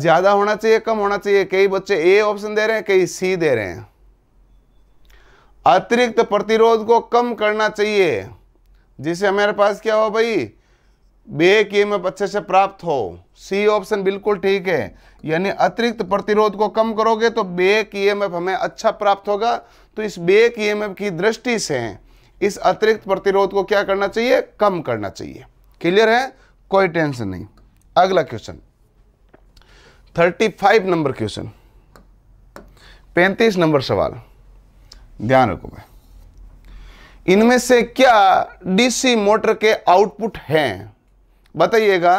[SPEAKER 1] ज्यादा होना चाहिए कम होना चाहिए कई बच्चे ए ऑप्शन दे रहे हैं कई सी दे रहे हैं अतिरिक्त प्रतिरोध को कम करना चाहिए जिसे हमारे पास क्या हो भाई बे के एम अच्छे से प्राप्त हो सी ऑप्शन बिल्कुल ठीक है यानी अतिरिक्त प्रतिरोध को कम करोगे तो बे की एम हमें अच्छा प्राप्त होगा तो इस बे की एम की दृष्टि से इस अतिरिक्त प्रतिरोध को क्या करना चाहिए कम करना चाहिए क्लियर है कोई टेंशन नहीं अगला क्वेश्चन 35 नंबर क्वेश्चन 35 नंबर सवाल ध्यान रखो भाई इनमें से क्या डीसी मोटर के आउटपुट हैं बताइएगा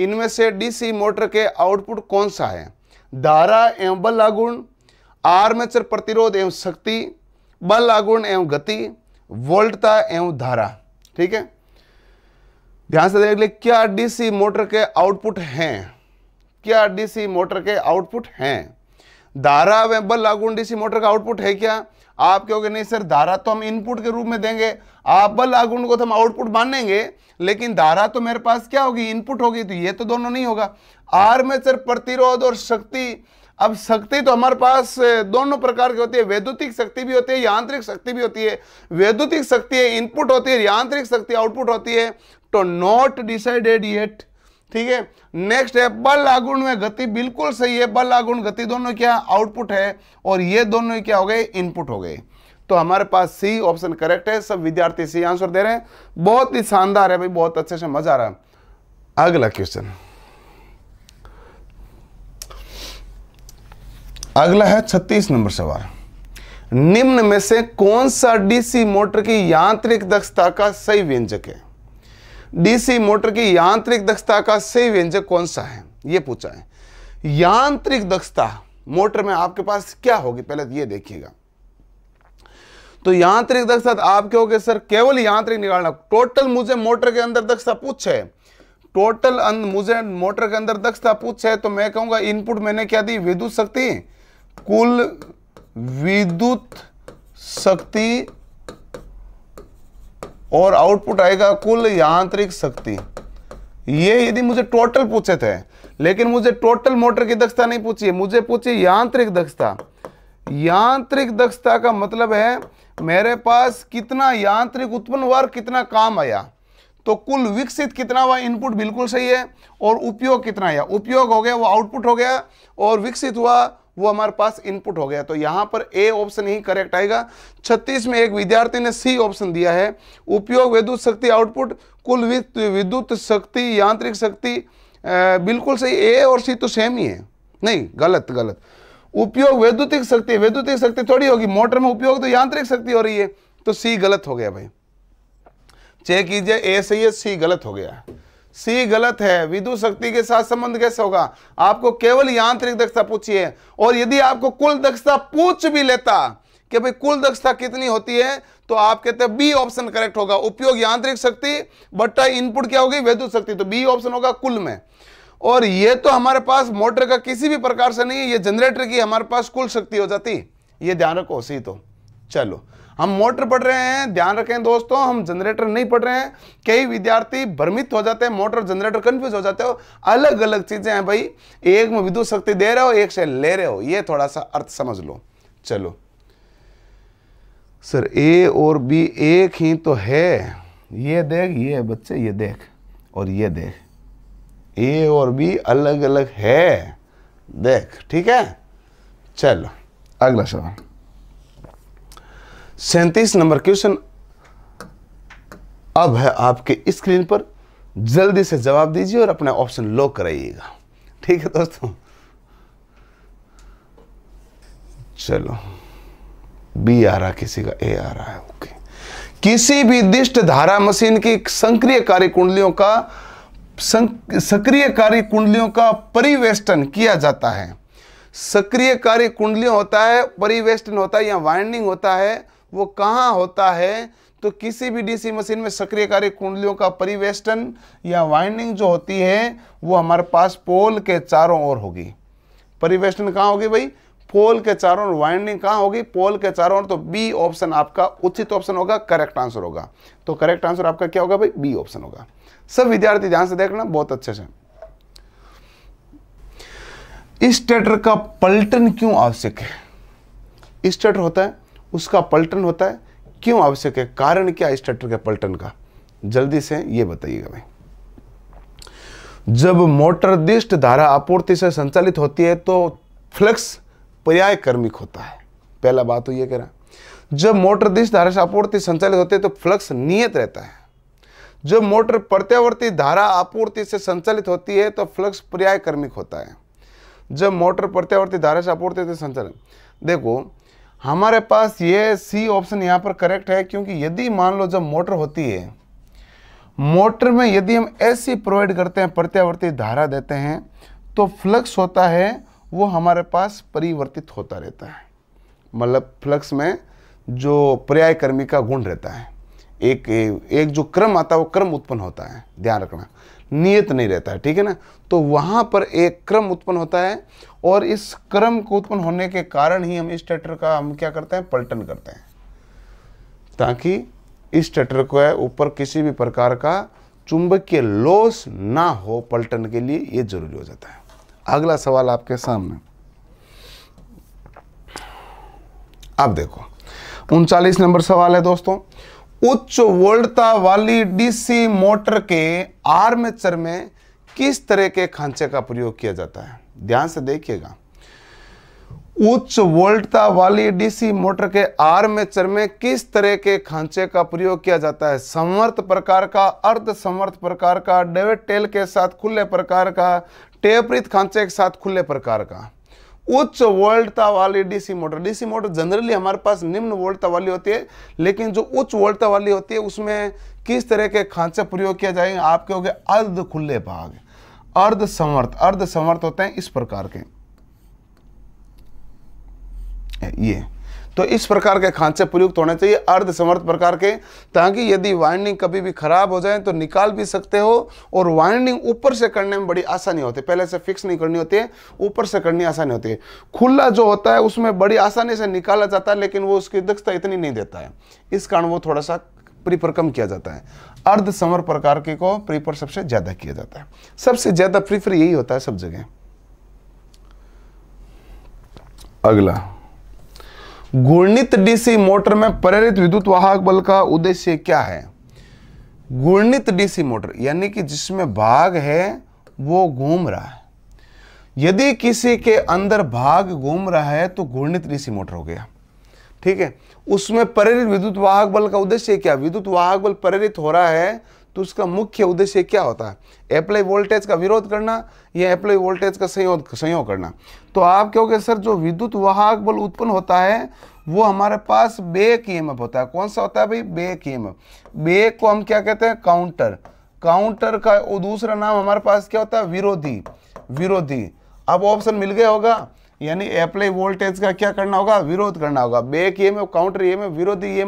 [SPEAKER 1] इनमें से डीसी मोटर के आउटपुट कौन सा है धारा एवं बल आगुण आर्मेचर प्रतिरोध एवं शक्ति बल आगुण एवं गति वोल्टता एवं धारा ठीक है ध्यान से देख ले क्या डीसी मोटर के आउटपुट हैं क्या डीसी मोटर के आउटपुट हैं धारा व बल आगुण डीसी मोटर का आउटपुट है क्या आप कहोगे नहीं सर धारा तो हम इनपुट के रूप में देंगे बल आगुण को तो हम आउटपुट मानेंगे लेकिन धारा तो मेरे पास क्या होगी इनपुट होगी तो ये तो दोनों नहीं होगा आर्मेचर प्रतिरोध और शक्ति अब शक्ति तो हमारे पास दोनों प्रकार की होती है वैद्युतिक शक्ति भी होती है यांत्रिक शक्ति भी होती है वैद्युतिक शक्ति इनपुट होती है यांत्रिक शक्ति आउटपुट होती है तो नॉट डिसाइडेड येट ठीक है नेक्स्ट है बल आगुण में गति बिल्कुल सही है बल आगुण गति दोनों क्या आउटपुट है और ये दोनों क्या हो गए इनपुट हो गए तो हमारे पास सी ऑप्शन करेक्ट है सब विद्यार्थी सी आंसर दे रहे हैं बहुत ही शानदार है भाई बहुत अच्छे से मजा आ रहा है अगला क्वेश्चन अगला है छत्तीस नंबर सवाल निम्न में से कौन सा डीसी मोटर की यांत्रिक दक्षता का सही व्यंजक है डीसी मोटर की यांत्रिक दक्षता का सही व्यंजक कौन सा है ये पूछा है यांत्रिक दक्षता मोटर में आपके पास क्या होगी पहले ये देखिएगा तो यांत्रिक दक्षता तो आप क्योंकि सर केवल यांत्रिक निकालना टोटल मुझे मोटर के अंदर दक्षता पूछे टोटल मुझे मोटर के अंदर दक्षता पूछे तो मैं कहूंगा इनपुट मैंने क्या दी विद्युत शक्ति कुल विद्युत शक्ति और आउटपुट आएगा कुल यांत्रिक शक्ति ये यदि मुझे टोटल पूछे थे लेकिन मुझे टोटल मोटर की दक्षता नहीं पूछिए मुझे पूछिए यांत्रिक दक्षता यांत्रिक दक्षता का मतलब है मेरे पास कितना यांत्रिक उत्पन्न हुआ और कितना काम आया तो कुल विकसित कितना हुआ इनपुट बिल्कुल सही है और उपयोग कितना आया उपयोग हो गया वो आउटपुट हो गया और विकसित हुआ वो हमारे पास इनपुट हो गया तो यहां पर ए ऑप्शन ही करेक्ट आएगा छत्तीस में एक विद्यार्थी ने सी ऑप्शन दिया है उपयोग विद्युत शक्ति आउटपुट कुल विद्युत शक्ति यांत्रिक शक्ति बिल्कुल सही ए और सी तो सेम ही है नहीं गलत गलत उपयोग वैद्युतिक शक्ति वैद्युतिक शक्ति थोड़ी होगी मोटर में उपयोग तो यांत्रिक शक्ति हो रही है तो सी गलत हो गया भाई चेक कीजिए ए सही है सी गलत हो गया सी गलत है विद्युत शक्ति के साथ संबंध कैसे होगा आपको केवल यांत्रिक दक्षता पूछिए और यदि आपको कुल दक्षता पूछ भी लेता कि भाई कुल दक्षता कितनी होती है तो आप कहते हैं बी ऑप्शन करेक्ट होगा उपयोग यांत्रिक शक्ति बट्टा इनपुट क्या होगी विद्युत शक्ति तो बी ऑप्शन होगा कुल में और ये तो हमारे पास मोटर का किसी भी प्रकार से नहीं है ये जनरेटर की हमारे पास कुल शक्ति हो जाती ये ध्यान रखो सी तो चलो हम मोटर पढ़ रहे हैं ध्यान रखें दोस्तों हम जनरेटर नहीं पढ़ रहे हैं कई विद्यार्थी भ्रमित हो जाते हैं मोटर जनरेटर कंफ्यूज हो जाते हो अलग अलग चीज़ें हैं भाई एक में विद्युत शक्ति दे रहे हो एक से ले रहे हो ये थोड़ा सा अर्थ समझ लो चलो सर ए और बी एक ही तो है ये देख ये बच्चे ये देख और ये देख ए और बी अलग अलग है देख ठीक है चलो अगला सवाल सैंतीस नंबर क्वेश्चन अब है आपके स्क्रीन पर जल्दी से जवाब दीजिए और अपना ऑप्शन लॉक कराइएगा ठीक है दोस्तों चलो बी आ रहा किसी का ए आ रहा है ओके किसी भी दिष्ट धारा मशीन की सक्रिय कार्य कुंडलियों का सक्रिय कार्य कुंडलियों का परिवेष्टन किया जाता है सक्रिय कार्य कुंडलियों होता है परिवेष्टन होता है या वाइंडिंग होता है वो कहाँ होता है तो किसी भी डीसी मशीन में सक्रियकारी कुंडलियों का परिवेष्टन या वाइंडिंग जो होती है वो हमारे पास पोल के चारों ओर होगी परिवेष्टन कहाँ होगी भाई पोल के चारों ओर वाइंडिंग कहाँ होगी पोल के चारों ओर तो बी ऑप्शन आपका उचित ऑप्शन होगा करेक्ट आंसर होगा तो करेक्ट आंसर आपका क्या होगा भाई बी ऑप्शन होगा सब विद्यार्थी ध्यान से देखना बहुत अच्छे से स्टेटर का पलटन क्यों आवश्यक है स्टेटर होता है उसका पलटन होता है क्यों आवश्यक है कारण क्या ट्रैक्टर के पलटन का जल्दी से ये बताइएगा भाई जब मोटर दिष्ट धारा आपूर्ति से संचालित होती है तो फ्लक्स पर्याय कर्मिक होता है पहला बात तो ये कह रहा जब मोटर दिष्ट धारा से आपूर्ति संचालित होती है तो फ्लक्स नियत रहता है जब मोटर प्रत्यावर्ती धारा आपूर्ति से संचालित होती है तो फ्लक्स पर्याय कर्मिक होता है जब मोटर प्रत्यावर्ती धारा से आपूर्ति से संचालित देखो हमारे पास ये सी ऑप्शन यहाँ पर करेक्ट है क्योंकि यदि मान लो जब मोटर होती है मोटर में यदि हम ऐसी प्रोवाइड करते हैं प्रत्यावर्ती धारा देते हैं तो फ्लक्स होता है वो हमारे पास परिवर्तित होता रहता है मतलब फ्लक्स में जो पर्याय कर्मी का गुण रहता है एक एक जो क्रम आता है वो क्रम उत्पन्न होता है ध्यान रखना नियत नहीं रहता है ठीक है ना तो वहाँ पर एक क्रम उत्पन्न होता है और इस क्रम को उत्पन्न होने के कारण ही हम इस टेटर का हम क्या करते हैं पलटन करते हैं ताकि इस टेटर को ऊपर किसी भी प्रकार का चुंबकीय लॉस ना हो पलटन के लिए ये जरूरी हो जाता है अगला सवाल आपके सामने अब देखो उनचालीस नंबर सवाल है दोस्तों उच्च वोल्टता वाली डीसी मोटर के आर्मेचर में किस तरह के खांचे का प्रयोग किया जाता है ध्यान से देखिएगा उच्च वोल्टता वाली डीसी मोटर के आर्मेचर में किस तरह के खांचे का प्रयोग किया जाता है समर्थ प्रकार का अर्ध समर्थ प्रकार का डेविड टेल के साथ खुले प्रकार का टेपरित खांचे के साथ खुले प्रकार का उच्च वोल्टता वाली DC motor DC motor generally हमारे पास निम्न वोल्टता वाली होती है लेकिन जो उच्च वोल्टता वाली होती है उसमें किस तरह के खांचे प्रयोग किया जाएंगे आपके हो गए अर्ध खुले भाग अर्ध समर्थ अर्ध समर्थ होते हैं इस प्रकार के ये तो इस प्रकार के खांचे प्रयुक्त होने चाहिए अर्ध समर्थ प्रकार के ताकि यदि वाइंडिंग कभी भी खराब हो जाए तो निकाल भी सकते हो और वाइंडिंग ऊपर से करने में बड़ी आसानी होती है पहले से फिक्स नहीं करनी होती है ऊपर से करनी आसानी होती है खुला जो होता है उसमें बड़ी आसानी से निकाला जाता है लेकिन वो उसकी दक्षता इतनी नहीं देता है इस कारण वो थोड़ा सा प्रीपर कम किया जाता है अर्ध समर प्रकार के को प्रीपर सबसे ज्यादा किया जाता है सबसे ज्यादा प्रीफर यही होता है सब जगह अगला गुणित डीसी मोटर में प्रेरित विद्युत वाहक बल का उद्देश्य क्या है गुणित डीसी मोटर यानी कि जिसमें भाग है वो घूम रहा है यदि किसी के अंदर भाग घूम रहा है तो घूर्णित डीसी मोटर हो गया ठीक है उसमें प्रेरित विद्युत वाहक बल का उद्देश्य क्या विद्युत वाहक बल प्रेरित हो रहा है तो उसका मुख्य उद्देश्य क्या होता है अप्लाई वोल्टेज का विरोध करना या अप्लाई वोल्टेज का संयोग संयोग करना तो आप क्योंकि सर जो विद्युत वाहक बल उत्पन्न होता है वो हमारे पास बेक ई होता है कौन सा होता है भाई बेक ई बेक को हम क्या कहते हैं काउंटर काउंटर का दूसरा नाम हमारे पास क्या होता है विरोधी विरोधी अब ऑप्शन मिल गया होगा यानी अप्लाई वोल्टेज का क्या करना होगा विरोध करना होगा back E M counter E M विरोधी ई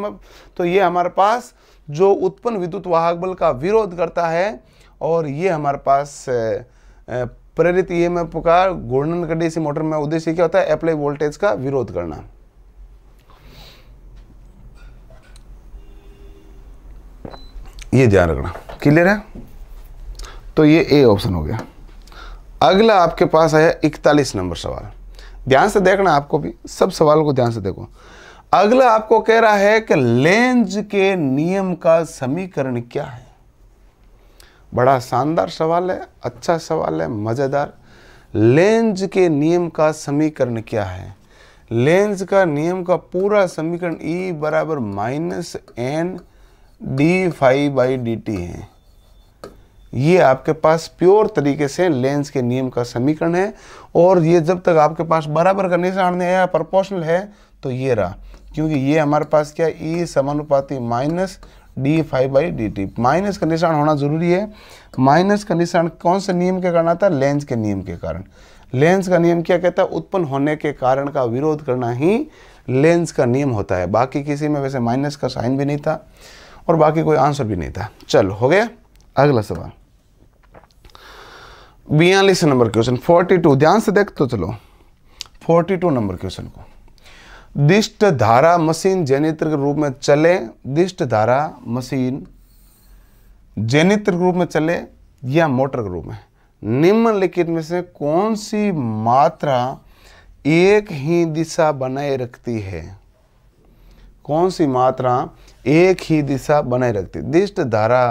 [SPEAKER 1] तो ये हमारे पास जो उत्पन्न विद्युत वाहक बल का विरोध करता है और ये हमारे पास प्रेरित ई एम का घूर्णन कर सी मोटर में उद्देश्य क्या होता है अप्लाई वोल्टेज का विरोध करना ये ध्यान रखना क्लियर है तो ये ए ऑप्शन हो गया अगला आपके पास आया इकतालीस नंबर सवाल ध्यान से देखना आपको भी सब सवाल को ध्यान से देखो अगला आपको कह रहा है कि लेंज के नियम का समीकरण क्या है बड़ा शानदार सवाल है अच्छा सवाल है मज़ेदार लेंज के नियम का समीकरण क्या है लेंज का नियम का पूरा समीकरण E बराबर minus N D phi by D T है ये आपके पास प्योर तरीके से लेंस के नियम का समीकरण है और ये जब तक आपके पास बराबर का निशान नहीं आया प्रपोर्शनल है तो ये रहा क्योंकि ये हमारे पास क्या ई e समानुपाती minus D phi by D T minus condition होना जरूरी है माइनस कंडीशन कौन से नियम के कारण आता है लेंस के नियम के कारण लेंस का नियम क्या कहता है उत्पन्न होने के कारण का विरोध करना ही लेंस का नियम होता है बाकी किसी में वैसे माइनस का साइन भी नहीं था और बाकी कोई आंसर भी नहीं था चलो हो गया अगला सवाल बयालीस नंबर क्वेश्चन फोर्टी टू ध्यान से देख तो चलो फोर्टी टू नंबर क्वेश्चन को दिष्ट धारा मशीन जनित्र के रूप में चले दिष्ट धारा मशीन जनित्र के रूप में चले या मोटर के रूप में निम्नलिखित में से कौन सी मात्रा एक ही दिशा बनाए रखती है कौन सी मात्रा एक ही दिशा बनाए रखती है दिष्ट धारा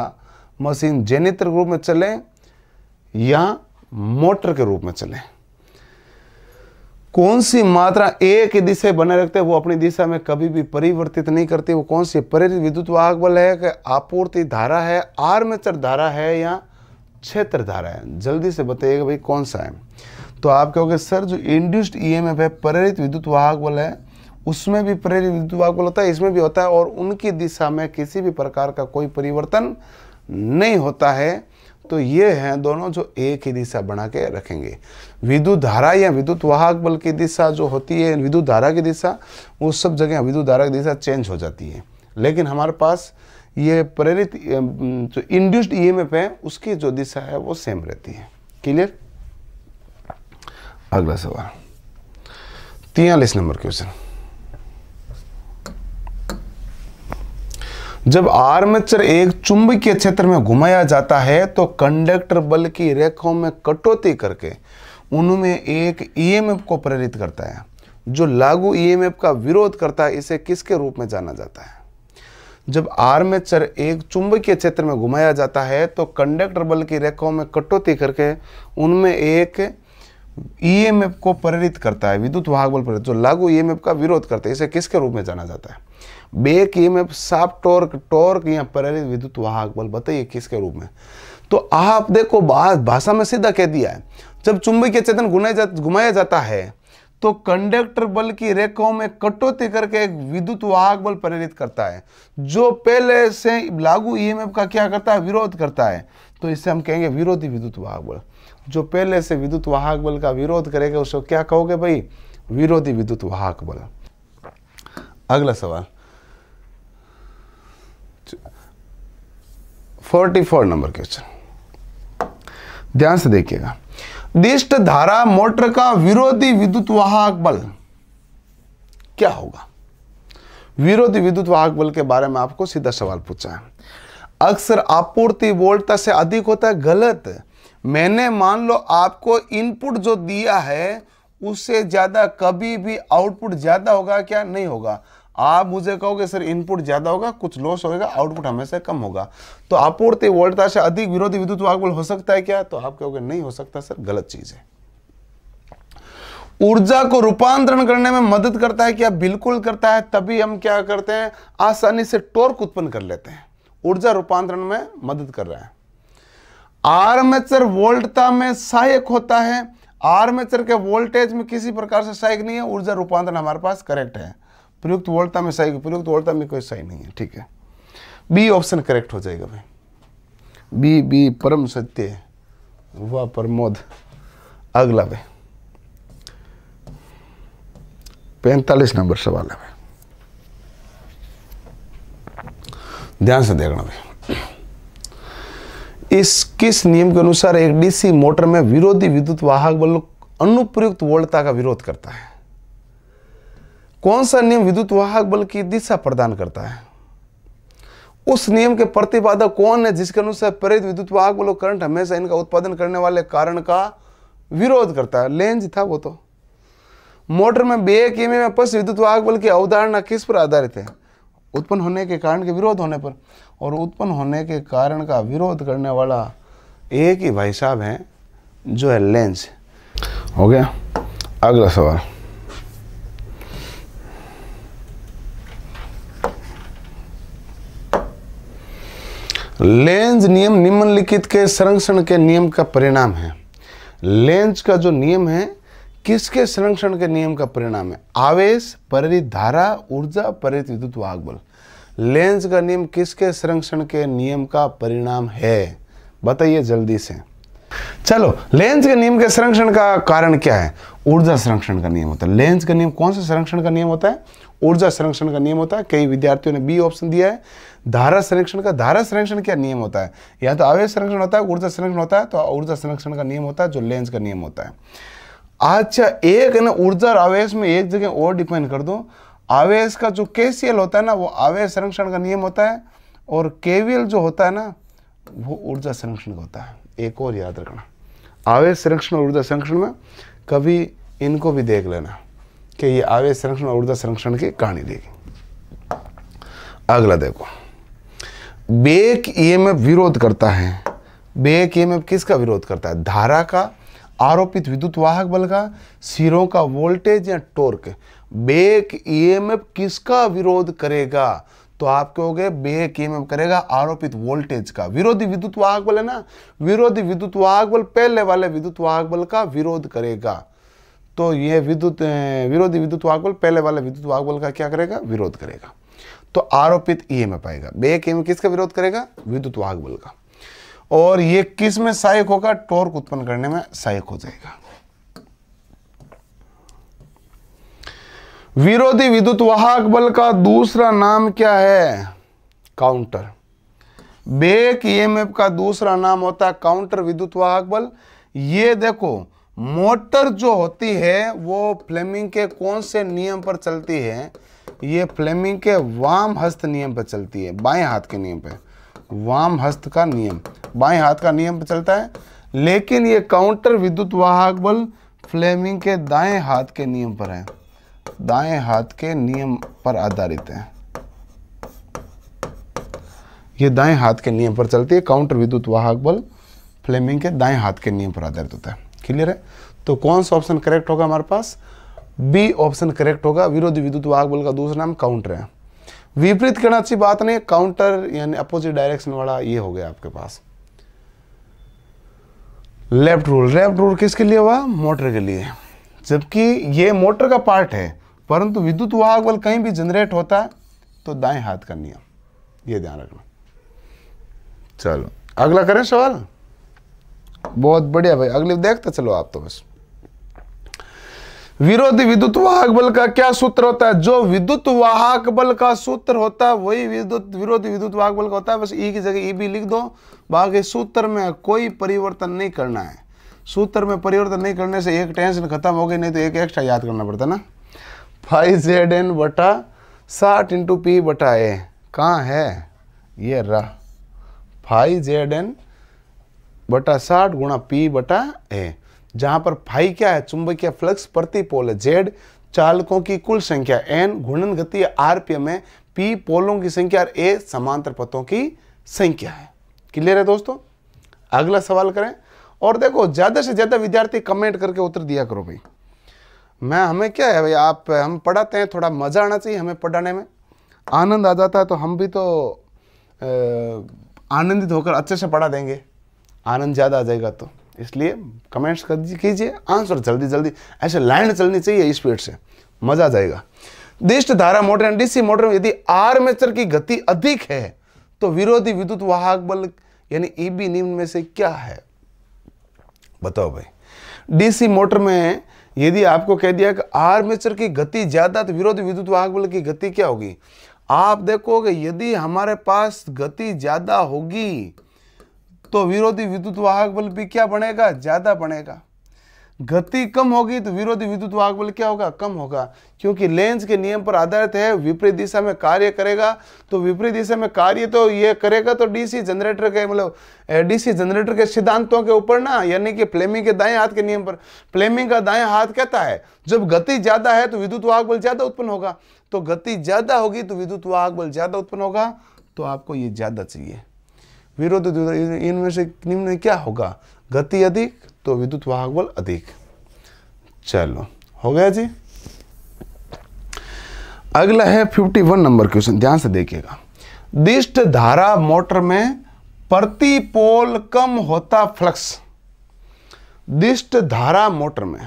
[SPEAKER 1] मशीन जनित्र के रूप में चले या मोटर के रूप में चले कौन सी मात्रा एक ही दिशा बने रखते हैं वो अपनी दिशा में कभी भी परिवर्तित नहीं करती वो कौन सी प्रेरित विद्युत वाहक बल है कि आपूर्ति धारा है आर्मेचर धारा है या क्षेत्र धारा है जल्दी से बताइएगा भाई कौन सा है तो आप कहोगे सर जो इंड्यूस्ड ईएमएफ है प्रेरित विद्युत वाहक बल है उसमें भी प्रेरित विद्युत वाहक बल होता है इसमें भी होता है और उनकी दिशा में किसी भी प्रकार का कोई परिवर्तन नहीं होता है तो ये हैं दोनों जो एक ही दिशा बना के रखेंगे विद्युत धारा या विद्युत वाहक बल की दिशा जो होती है विद्युत धारा की दिशा वो सब जगह विद्युत धारा की दिशा चेंज हो जाती है लेकिन हमारे पास ये प्रेरित जो इंड्यूस्ड ईएमएफ है उसकी जो दिशा है वो सेम रहती है क्लियर अगला सवाल तियालीस नंबर क्वेश्चन जब आर्मेचर एक चुंबकीय क्षेत्र में घुमाया जाता है तो कंडक्टर बल की रेखाओं में कटौती करके उनमें एक ईएमएफ e को प्रेरित करता है जो लागू ईएमएफ e का विरोध करता है इसे किसके रूप में जाना जाता है जब आर्मेचर एक चुंबकीय क्षेत्र में घुमाया जाता है तो कंडक्टर बल की रेखाओं में कटौती करके उनमें एक ईएमएफ e को प्रेरित करता है विद्युत वाहक बल प्रेरित जो लागू ईएमएफ का विरोध करता है इसे किसके रूप में जाना जाता है back EMF shaft torque torque या प्रेरित विद्युत वाहक बल बताइए किसके रूप में तो आप देखो भाषा में सीधा कह दिया है जब चुंबकीय चेतन घुमाया जा, घुमाया जाता है तो कंडक्टर बल की रेखाओं में कटौती करके एक विद्युत वाहक बल प्रेरित करता है जो पहले से लागू ईएमएफ का क्या करता है विरोध करता है तो इससे हम कहेंगे विरोधी विद्युत वाहक बल जो पहले से विद्युत वाहक बल का विरोध करेगा उसको क्या कहोगे भाई विरोधी विद्युत वाहक बल अगला सवाल 44 नंबर क्वेश्चन ध्यान से देखिएगा दिष्ट धारा मोटर का विरोधी विद्युत वाहक बल क्या होगा विरोधी विद्युत वाहक बल के बारे में आपको सीधा सवाल पूछा है अक्सर आपूर्ति वोल्ट से अधिक होता है गलत मैंने मान लो आपको इनपुट जो दिया है उससे ज़्यादा कभी भी आउटपुट ज़्यादा होगा क्या नहीं होगा आप मुझे कहोगे सर इनपुट ज्यादा होगा कुछ लॉस होगा आउटपुट हमेशा कम होगा तो आपूर्ति वोल्टता से अधिक विरोधी विद्युत वाकबल हो सकता है क्या तो आप कहोगे नहीं हो सकता सर गलत चीज है ऊर्जा को रूपांतरण करने में मदद करता है क्या बिल्कुल करता है तभी हम क्या करते हैं आसानी से टोर्क उत्पन्न कर लेते हैं ऊर्जा रूपांतरण में मदद कर रहा है आर्मेचर वोल्टता में सहायक होता है आर्मेचर के वोल्टेज में किसी प्रकार से सहायक नहीं है ऊर्जा रूपांतरण हमारे पास करेक्ट है प्रयुक्त वोल्टता में सही प्रयुक्त वर्ता में कोई सही नहीं है ठीक है बी ऑप्शन करेक्ट हो जाएगा भाई बी बी परम सत्य व प्रमोद अगला भाई पैंतालीस नंबर सवाल है भाई ध्यान से देखना भाई इस किस नियम के अनुसार एक डीसी मोटर में विरोधी विद्युत वाहक बल अनुप्रयुक्त वोल्टता का विरोध करता है कौन सा नियम विद्युत वाहक बल की दिशा प्रदान करता है उस नियम के प्रतिपादक कौन है जिसके अनुसार प्रेरित विद्युत वाहक बल और करंट हमेशा इनका उत्पादन करने वाले कारण का विरोध करता है लेंज था वो तो मोटर में बे एम में पश विद्युत वाहक बल की अवधारणा किस पर आधारित है उत्पन्न होने के कारण के विरोध होने पर और उत्पन्न होने के कारण का विरोध करने वाला एक ही भाई साहब है जो है लेंस हो गया अगला सवाल लेंज नियम निम्नलिखित के संरक्षण के नियम का परिणाम है लेंज का जो नियम है किसके संरक्षण के नियम का परिणाम है आवेश परित धारा ऊर्जा परित विद्युत वाहक बल लेंज का नियम किसके संरक्षण के नियम का परिणाम है बताइए जल्दी से चलो लेंस के नियम के संरक्षण का कारण क्या है ऊर्जा संरक्षण का नियम होता है लेंज का नियम कौन से संरक्षण का नियम होता है ऊर्जा संरक्षण का नियम होता है कई विद्यार्थियों ने बी ऑप्शन दिया है धारा संरक्षण का धारा संरक्षण क्या नियम होता है या तो आवेश संरक्षण होता है ऊर्जा संरक्षण होता है तो ऊर्जा संरक्षण का नियम होता है जो लेंस का नियम होता है अच्छा एक ना ऊर्जा और आवेश में एक जगह और डिपेंड कर दो आवेश का जो के होता है ना वो आवेश संरक्षण का नियम होता है और केवीएल जो होता है ना वो ऊर्जा संरक्षण का होता है एक और याद रखना आवेश संरक्षण और ऊर्जा संरक्षण में कभी इनको भी देख लेना कि ये आवेश संरक्षण और ऊर्जा संरक्षण की कहानी देगी अगला देखो बेक ईएमएफ e विरोध करता है बेक ईएमएफ e किसका विरोध करता है धारा का आरोपित विद्युत वाहक बल का सिरों का वोल्टेज या टोर्क बेक ईएमएफ e किसका विरोध करेगा तो आप कहोगे बेक ईएमएफ करेगा आरोपित वोल्टेज का विरोधी विद्युत वाहक बल है ना विरोधी विद्युत वाहक बल पहले वाले विद्युत वाहक बल का विरोध करेगा तो यह विद्युत विरोधी विद्युत वाहक बल पहले वाले विद्युत वाहक बल का क्या करेगा विरोध करेगा तो आरोपित ईएमएफ आएगा बेक ईएमएफ किसका विरोध करेगा विद्युत वाहक बल का और ये किस में सहायक होगा टॉर्क उत्पन्न करने में सहायक हो जाएगा विरोधी विद्युत वाहक बल का दूसरा नाम क्या है काउंटर बेक ईएमएफ e का दूसरा नाम होता है काउंटर विद्युत वाहक बल ये देखो मोटर जो होती है वो फ्लेमिंग के कौन से नियम पर चलती है ये फ्लेमिंग के वाम हस्त नियम पर चलती है बाएं हाथ के नियम पर वाम हस्त का नियम बाएं हाथ का नियम पर चलता है लेकिन ये काउंटर विद्युत वाहक बल फ्लेमिंग के दाएं हाथ के नियम पर है दाएं हाथ के नियम पर आधारित है ये दाएं हाथ के नियम पर चलती है काउंटर विद्युत वाहक बल फ्लेमिंग के दाएं हाथ के नियम पर आधारित होता है क्लियर है तो कौन सा ऑप्शन करेक्ट होगा हमारे पास बी ऑप्शन करेक्ट होगा विरोधी विद्युत वाहक बल का दूसरा नाम काउंटर है विपरीत करना अच्छी बात नहीं काउंटर यानी अपोजिट डायरेक्शन वाला ये हो गया आपके पास लेफ्ट रूल लेफ्ट रूल किसके लिए हुआ मोटर के लिए जबकि ये मोटर का पार्ट है परंतु विद्युत वाहक बल कहीं भी जनरेट होता है तो दाएं हाथ का नियम ये ध्यान रखना चलो अगला करें सवाल बहुत बढ़िया भाई अगले देखते चलो आप तो बस विरोधी विद्युत वाहक बल का क्या सूत्र होता है जो विद्युत वाहक बल का सूत्र होता है वही विद्युत विरोधी विद्युत वाहक बल का होता है बस ई e की जगह ई e भी लिख दो बाकी सूत्र में कोई परिवर्तन नहीं करना है सूत्र में परिवर्तन नहीं करने से एक टेंशन खत्म हो गई नहीं तो एक एक्स्ट्रा याद करना पड़ता ना फाइव जेड एन बटा साठ इंटू पी बटा ए कहाँ है ये रहा फाइव जेड एन बटा साठ गुणा पी बटा ए जहां पर फाई क्या है चुंबकीय फ्लक्स प्रति पोल है जेड चालकों की कुल संख्या एन घूर्णन गति आरपीएम है पी पोलों की संख्या और ए समांतर पथों की संख्या है क्लियर है दोस्तों अगला सवाल करें और देखो ज़्यादा से ज़्यादा विद्यार्थी कमेंट करके उत्तर दिया करो भाई मैं हमें क्या है भाई आप हम पढ़ाते हैं थोड़ा मज़ा आना चाहिए हमें पढ़ाने में आनंद आ जाता है तो हम भी तो आनंदित होकर अच्छे से पढ़ा देंगे आनंद ज़्यादा आ जाएगा तो इसलिए कमेंट्स कर कीजिए आंसर जल्दी जल्दी ऐसे लाइन चलनी चाहिए स्पीड से मजा आ जाएगा दिष्ट धारा मोटर एंड डीसी मोटर में यदि आर्मेचर की गति अधिक है तो विरोधी विद्युत वाहक बल यानी ईबी e निम्न में से क्या है बताओ भाई डीसी मोटर में यदि आपको कह दिया कि आर्मेचर की गति ज़्यादा तो विरोधी विद्युत वाहक बल की गति क्या होगी आप देखोगे यदि हमारे पास गति ज़्यादा होगी तो विरोधी विद्युत वाहक बल भी क्या बनेगा ज़्यादा बनेगा गति कम होगी तो विरोधी विद्युत वाहक बल क्या होगा कम होगा क्योंकि लेंस के नियम पर आधारित है विपरीत दिशा में कार्य करेगा तो विपरीत दिशा में कार्य तो ये करेगा तो डीसी जनरेटर के मतलब डीसी जनरेटर के सिद्धांतों के ऊपर ना यानी कि फ्लेमिंग के दाएं हाथ के नियम पर फ्लेमिंग का दाएं हाथ कहता है जब गति ज़्यादा है तो विद्युत वाहक बल ज़्यादा उत्पन्न होगा तो गति ज़्यादा होगी तो विद्युत वाहक बल ज़्यादा उत्पन्न होगा तो आपको ये ज़्यादा चाहिए विरोध इनमें से निम्न क्या होगा गति अधिक तो विद्युत वाहक बल अधिक चलो हो गया जी अगला है 51 नंबर क्वेश्चन ध्यान से देखिएगा दिष्ट धारा मोटर में प्रति पोल कम होता फ्लक्स दिष्ट धारा मोटर में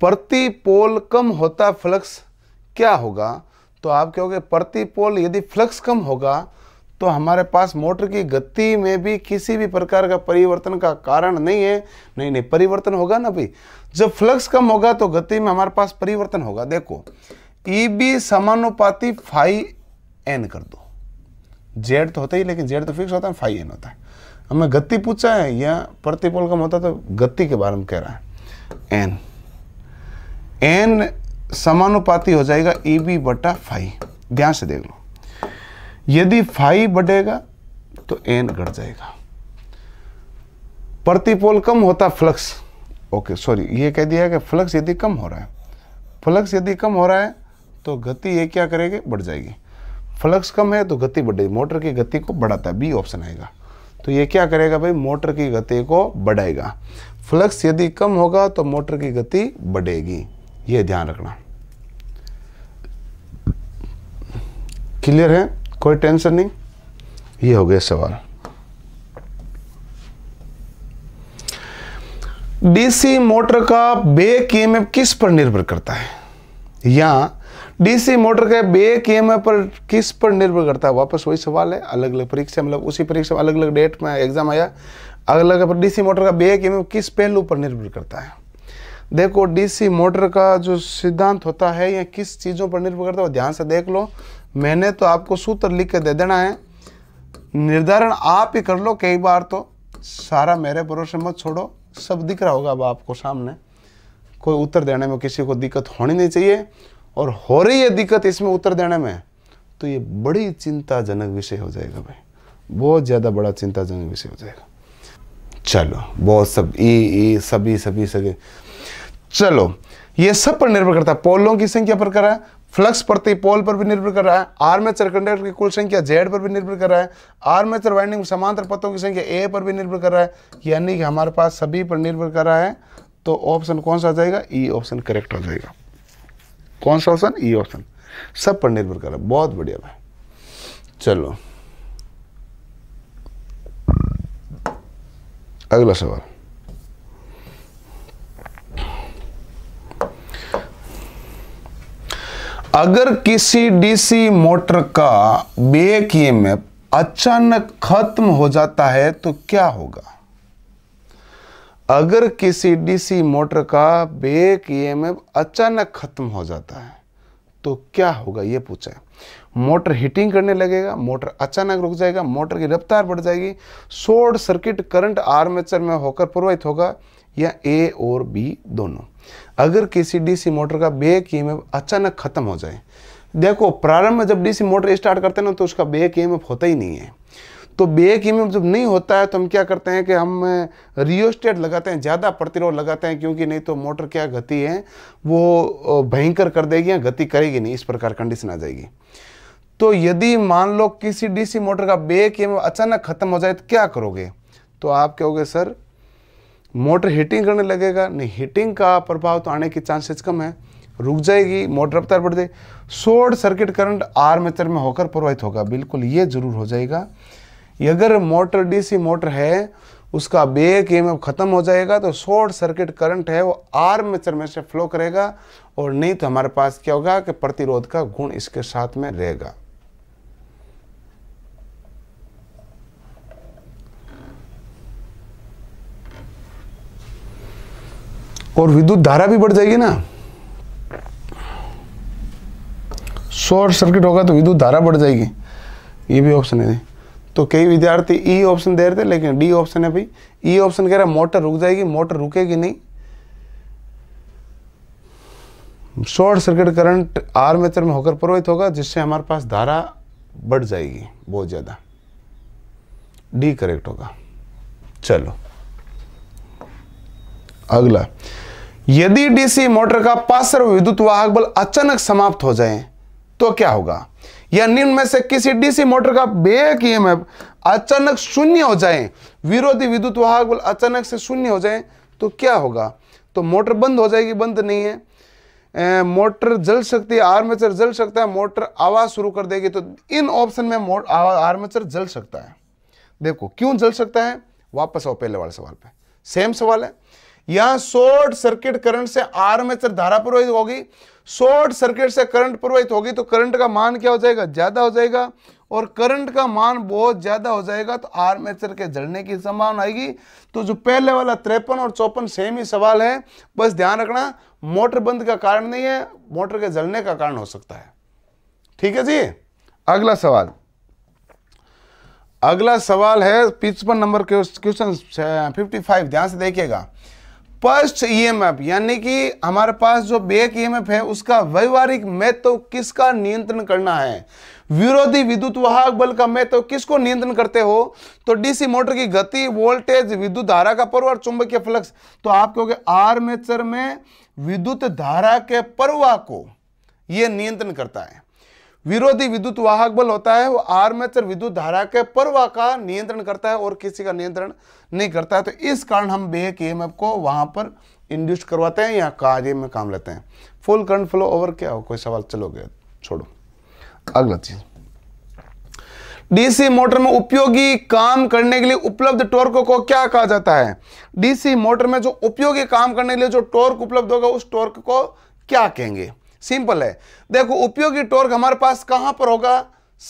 [SPEAKER 1] प्रति पोल कम होता फ्लक्स क्या होगा तो आप कहोगे प्रति पोल यदि फ्लक्स कम होगा तो हमारे पास मोटर की गति में भी किसी भी प्रकार का परिवर्तन का कारण नहीं है नहीं नहीं परिवर्तन होगा ना भाई जब फ्लक्स कम होगा तो गति में हमारे पास परिवर्तन होगा देखो ई e बी समानुपाती फाइव एन कर दो जेड तो होता ही लेकिन जेड तो फिक्स होता है फाइव एन होता है हमें गति पूछा है या प्रतिपोल कम होता तो गति के बारे में कह रहा है एन एन समानुपाती हो जाएगा ई e बी बटा फाइव ध्यान से देख लो यदि फाइव बढ़ेगा तो एन घट जाएगा प्रतिपोल कम होता फ्लक्स ओके सॉरी ये कह दिया कि फ्लक्स यदि कम हो रहा है फ्लक्स यदि कम हो रहा है तो गति ये क्या करेगी बढ़ जाएगी फ्लक्स कम है तो गति बढ़ेगी मोटर की गति को बढ़ाता है बी ऑप्शन आएगा तो ये क्या करेगा भाई मोटर की गति को बढ़ाएगा फ्लक्स यदि कम होगा तो मोटर की गति बढ़ेगी ये ध्यान रखना क्लियर है कोई टेंशन नहीं ये हो गया सवाल डीसी मोटर का बेक ईएमएफ किस पर निर्भर करता है या डीसी मोटर का बेक ईएमएफ पर किस पर निर्भर करता है वापस वही सवाल है अलग अलग परीक्षा मतलब उसी परीक्षा में अलग अलग डेट में एग्जाम आया अलग अलग पर डीसी मोटर का बेक ईएमएफ किस पहलू पर निर्भर करता है देखो डीसी मोटर का जो सिद्धांत होता है या किस चीज़ों पर निर्भर करता है वो ध्यान से देख लो मैंने तो आपको सूत्र लिख के दे देना है निर्धारण आप ही कर लो कई बार तो सारा मेरे भरोसे मत छोड़ो सब दिख रहा होगा अब आपको सामने कोई उत्तर देने में किसी को दिक्कत होनी नहीं चाहिए और हो रही है दिक्कत इसमें उत्तर देने में तो ये बड़ी चिंताजनक विषय हो जाएगा भाई बहुत ज़्यादा बड़ा चिंताजनक विषय हो जाएगा चलो बहुत सब ई ई सभी सभी सभी चलो ये सब पर निर्भर करता है पोलों की संख्या पर करा फ्लक्स प्रति पोल पर भी निर्भर कर रहा है आर्मेचर कंडक्टर की कुल संख्या जेड पर भी निर्भर कर रहा है आर्मेचर वाइंडिंग समांतर पत्तों की संख्या ए पर भी निर्भर कर रहा है यानी कि हमारे पास सभी पर निर्भर कर रहा है तो ऑप्शन कौन सा आ जाएगा ई ऑप्शन करेक्ट हो जाएगा कौन सा ऑप्शन ई ऑप्शन सब पर निर्भर कर रहा है बहुत बढ़िया भाई चलो अगला सवाल अगर किसी डीसी मोटर का बेक ईएमएफ अचानक खत्म हो जाता है तो क्या होगा अगर किसी डीसी मोटर का बेक ईएमएफ अचानक खत्म हो जाता है तो क्या होगा ये पूछा है मोटर हीटिंग करने लगेगा मोटर अचानक रुक जाएगा मोटर की रफ्तार बढ़ जाएगी शॉर्ट सर्किट करंट आर्मेचर में होकर प्रवाहित होगा या ए और बी दोनों अगर किसी डीसी मोटर का बेक ई अचानक ख़त्म हो जाए देखो प्रारंभ में जब डीसी मोटर स्टार्ट करते हैं ना तो उसका बेक ई होता ही नहीं है तो बेक ई जब नहीं होता है तो हम क्या करते हैं कि हम रियोस्टेट लगाते हैं ज़्यादा प्रतिरोध लगाते हैं क्योंकि नहीं तो मोटर क्या गति है वो भयंकर कर देगी या गति करेगी नहीं इस प्रकार कंडीशन आ जाएगी तो यदि मान लो किसी डीसी मोटर का बेक ई अचानक ख़त्म हो जाए तो क्या करोगे तो आप कहोगे सर मोटर हीटिंग करने लगेगा नहीं हीटिंग का प्रभाव तो आने की चांसेस कम है रुक जाएगी मोटर रफ्तार बढ़ जाए शॉर्ट सर्किट करंट आर्मेचर में होकर प्रवाहित होगा बिल्कुल ये जरूर हो जाएगा अगर मोटर डीसी मोटर है उसका बेक एम खत्म हो जाएगा तो शॉर्ट सर्किट करंट है वो आर्मेचर में से फ्लो करेगा और नहीं तो हमारे पास क्या होगा कि प्रतिरोध का गुण इसके साथ में रहेगा और विद्युत धारा भी बढ़ जाएगी ना शॉर्ट सर्किट होगा तो विद्युत धारा बढ़ जाएगी ये भी ऑप्शन है तो कई विद्यार्थी ई e ऑप्शन दे रहे थे लेकिन डी ऑप्शन है भाई ई e ऑप्शन कह रहा मोटर रुक जाएगी मोटर रुकेगी नहीं शॉर्ट सर्किट करंट आर्मेचर में होकर प्रवाहित होगा जिससे हमारे पास धारा बढ़ जाएगी बहुत ज़्यादा डी करेक्ट होगा चलो अगला यदि डीसी मोटर का पार्श्व विद्युत वाहक बल अचानक समाप्त हो जाए तो क्या होगा या निम्न में से किसी डीसी मोटर का बेक ईएमएफ अचानक शून्य हो जाए विरोधी विद्युत वाहक बल अचानक से शून्य हो जाए तो क्या होगा तो मोटर बंद हो जाएगी बंद नहीं है ए, मोटर जल सकती है आर्मेचर जल सकता है मोटर आवाज शुरू कर देगी तो इन ऑप्शन में आर्मेचर जल सकता है देखो क्यों जल सकता है वापस आओ पहले वाले सवाल पे सेम सवाल है यहां शॉर्ट सर्किट करंट से आर्मेचर धारा प्रवाहित होगी शॉर्ट सर्किट से करंट प्रवाहित होगी तो करंट का मान क्या हो जाएगा ज्यादा हो जाएगा और करंट का मान बहुत ज्यादा हो जाएगा तो आर्मेचर के जलने की संभावना आएगी तो जो पहले वाला त्रेपन और चौपन सेम ही सवाल है बस ध्यान रखना मोटर बंद का कारण नहीं है मोटर के जलने का कारण हो सकता है ठीक है जी अगला सवाल अगला सवाल है पिचपन नंबर क्वेश्चन फिफ्टी फाइव ध्यान से देखिएगा फर्स्ट ईएमएफ e यानी कि हमारे पास जो बेक ईएमएफ e है उसका व्यवहारिक महत्व तो किसका नियंत्रण करना है विरोधी विद्युत वाहक बल का महत्व तो किसको नियंत्रण करते हो तो डीसी मोटर की गति वोल्टेज विद्युत धारा का पर्व और चुंबकीय फ्लक्स तो आप कहोगे आर्मेचर में विद्युत धारा के पर्वा को यह नियंत्रण करता है विरोधी विद्युत वाहक बल होता है वो आर्मेचर विद्युत धारा के प्रवाह का नियंत्रण करता है और किसी का नियंत्रण नहीं करता है तो इस कारण हम बेहक ई को वहां पर इंड्यूस करवाते हैं या कार्य में काम लेते हैं फुल करंट फ्लो ओवर क्या हो कोई सवाल चलोगे छोड़ो अगला चीज डीसी मोटर में उपयोगी काम करने के लिए उपलब्ध टॉर्क को क्या कहा जाता है डीसी मोटर में जो उपयोगी काम करने के लिए जो टॉर्क उपलब्ध होगा उस टॉर्क को क्या कहेंगे सिंपल है देखो उपयोगी टोर्क हमारे पास कहां पर होगा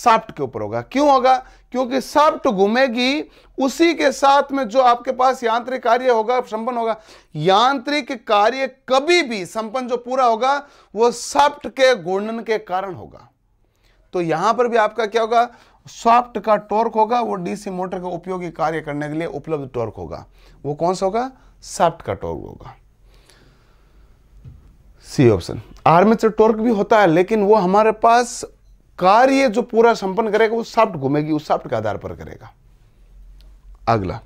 [SPEAKER 1] साफ्ट के ऊपर होगा क्यों होगा क्योंकि साफ्ट घूमेगी उसी के साथ में जो आपके पास यांत्रिक कार्य होगा संपन्न होगा यांत्रिक कार्य कभी भी संपन्न जो पूरा होगा वो साफ्ट के घूर्णन के कारण होगा तो यहां पर भी आपका क्या होगा सॉफ्ट का टॉर्क होगा वो डीसी मोटर का उपयोगी कार्य करने के लिए उपलब्ध टॉर्क होगा वो कौन सा होगा साफ्ट का टॉर्क होगा सी ऑप्शन आर्मेचर टॉर्क भी होता है लेकिन वो हमारे पास कार्य जो पूरा संपन्न करेगा वो साफ्ट घूमेगी उस साफ्ट के आधार पर करेगा अगला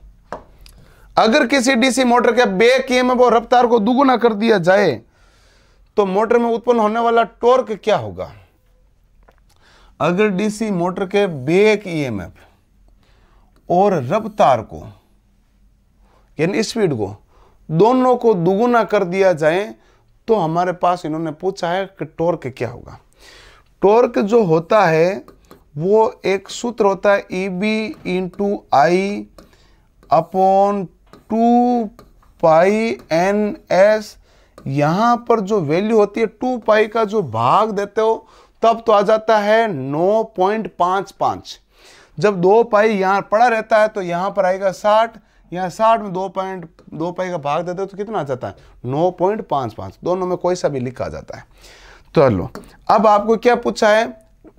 [SPEAKER 1] अगर किसी डीसी मोटर के बैक ईएमएफ और रफ्तार को दुगुना कर दिया जाए तो मोटर में उत्पन्न होने वाला टॉर्क क्या होगा अगर डीसी मोटर के बैक ईएमएफ और रफ्तार को यानी स्पीड को दोनों को दुगुना कर दिया जाए तो हमारे पास इन्होंने पूछा है कि टॉर्क क्या होगा टॉर्क जो होता है वो एक सूत्र होता है E B into I upon two pi N S यहां पर जो वैल्यू होती है टू पाई का जो भाग देते हो तब तो आ जाता है नौ पॉइंट पांच पांच जब दो पाई यहां पड़ा रहता है तो यहां पर आएगा साठ यहाँ साठ में दो पॉइंट दो पाई का भाग देते हो तो कितना आ जाता है नौ पॉइंट पाँच पाँच दोनों में कोई सा भी लिखा जाता है चलो अब आपको क्या पूछा है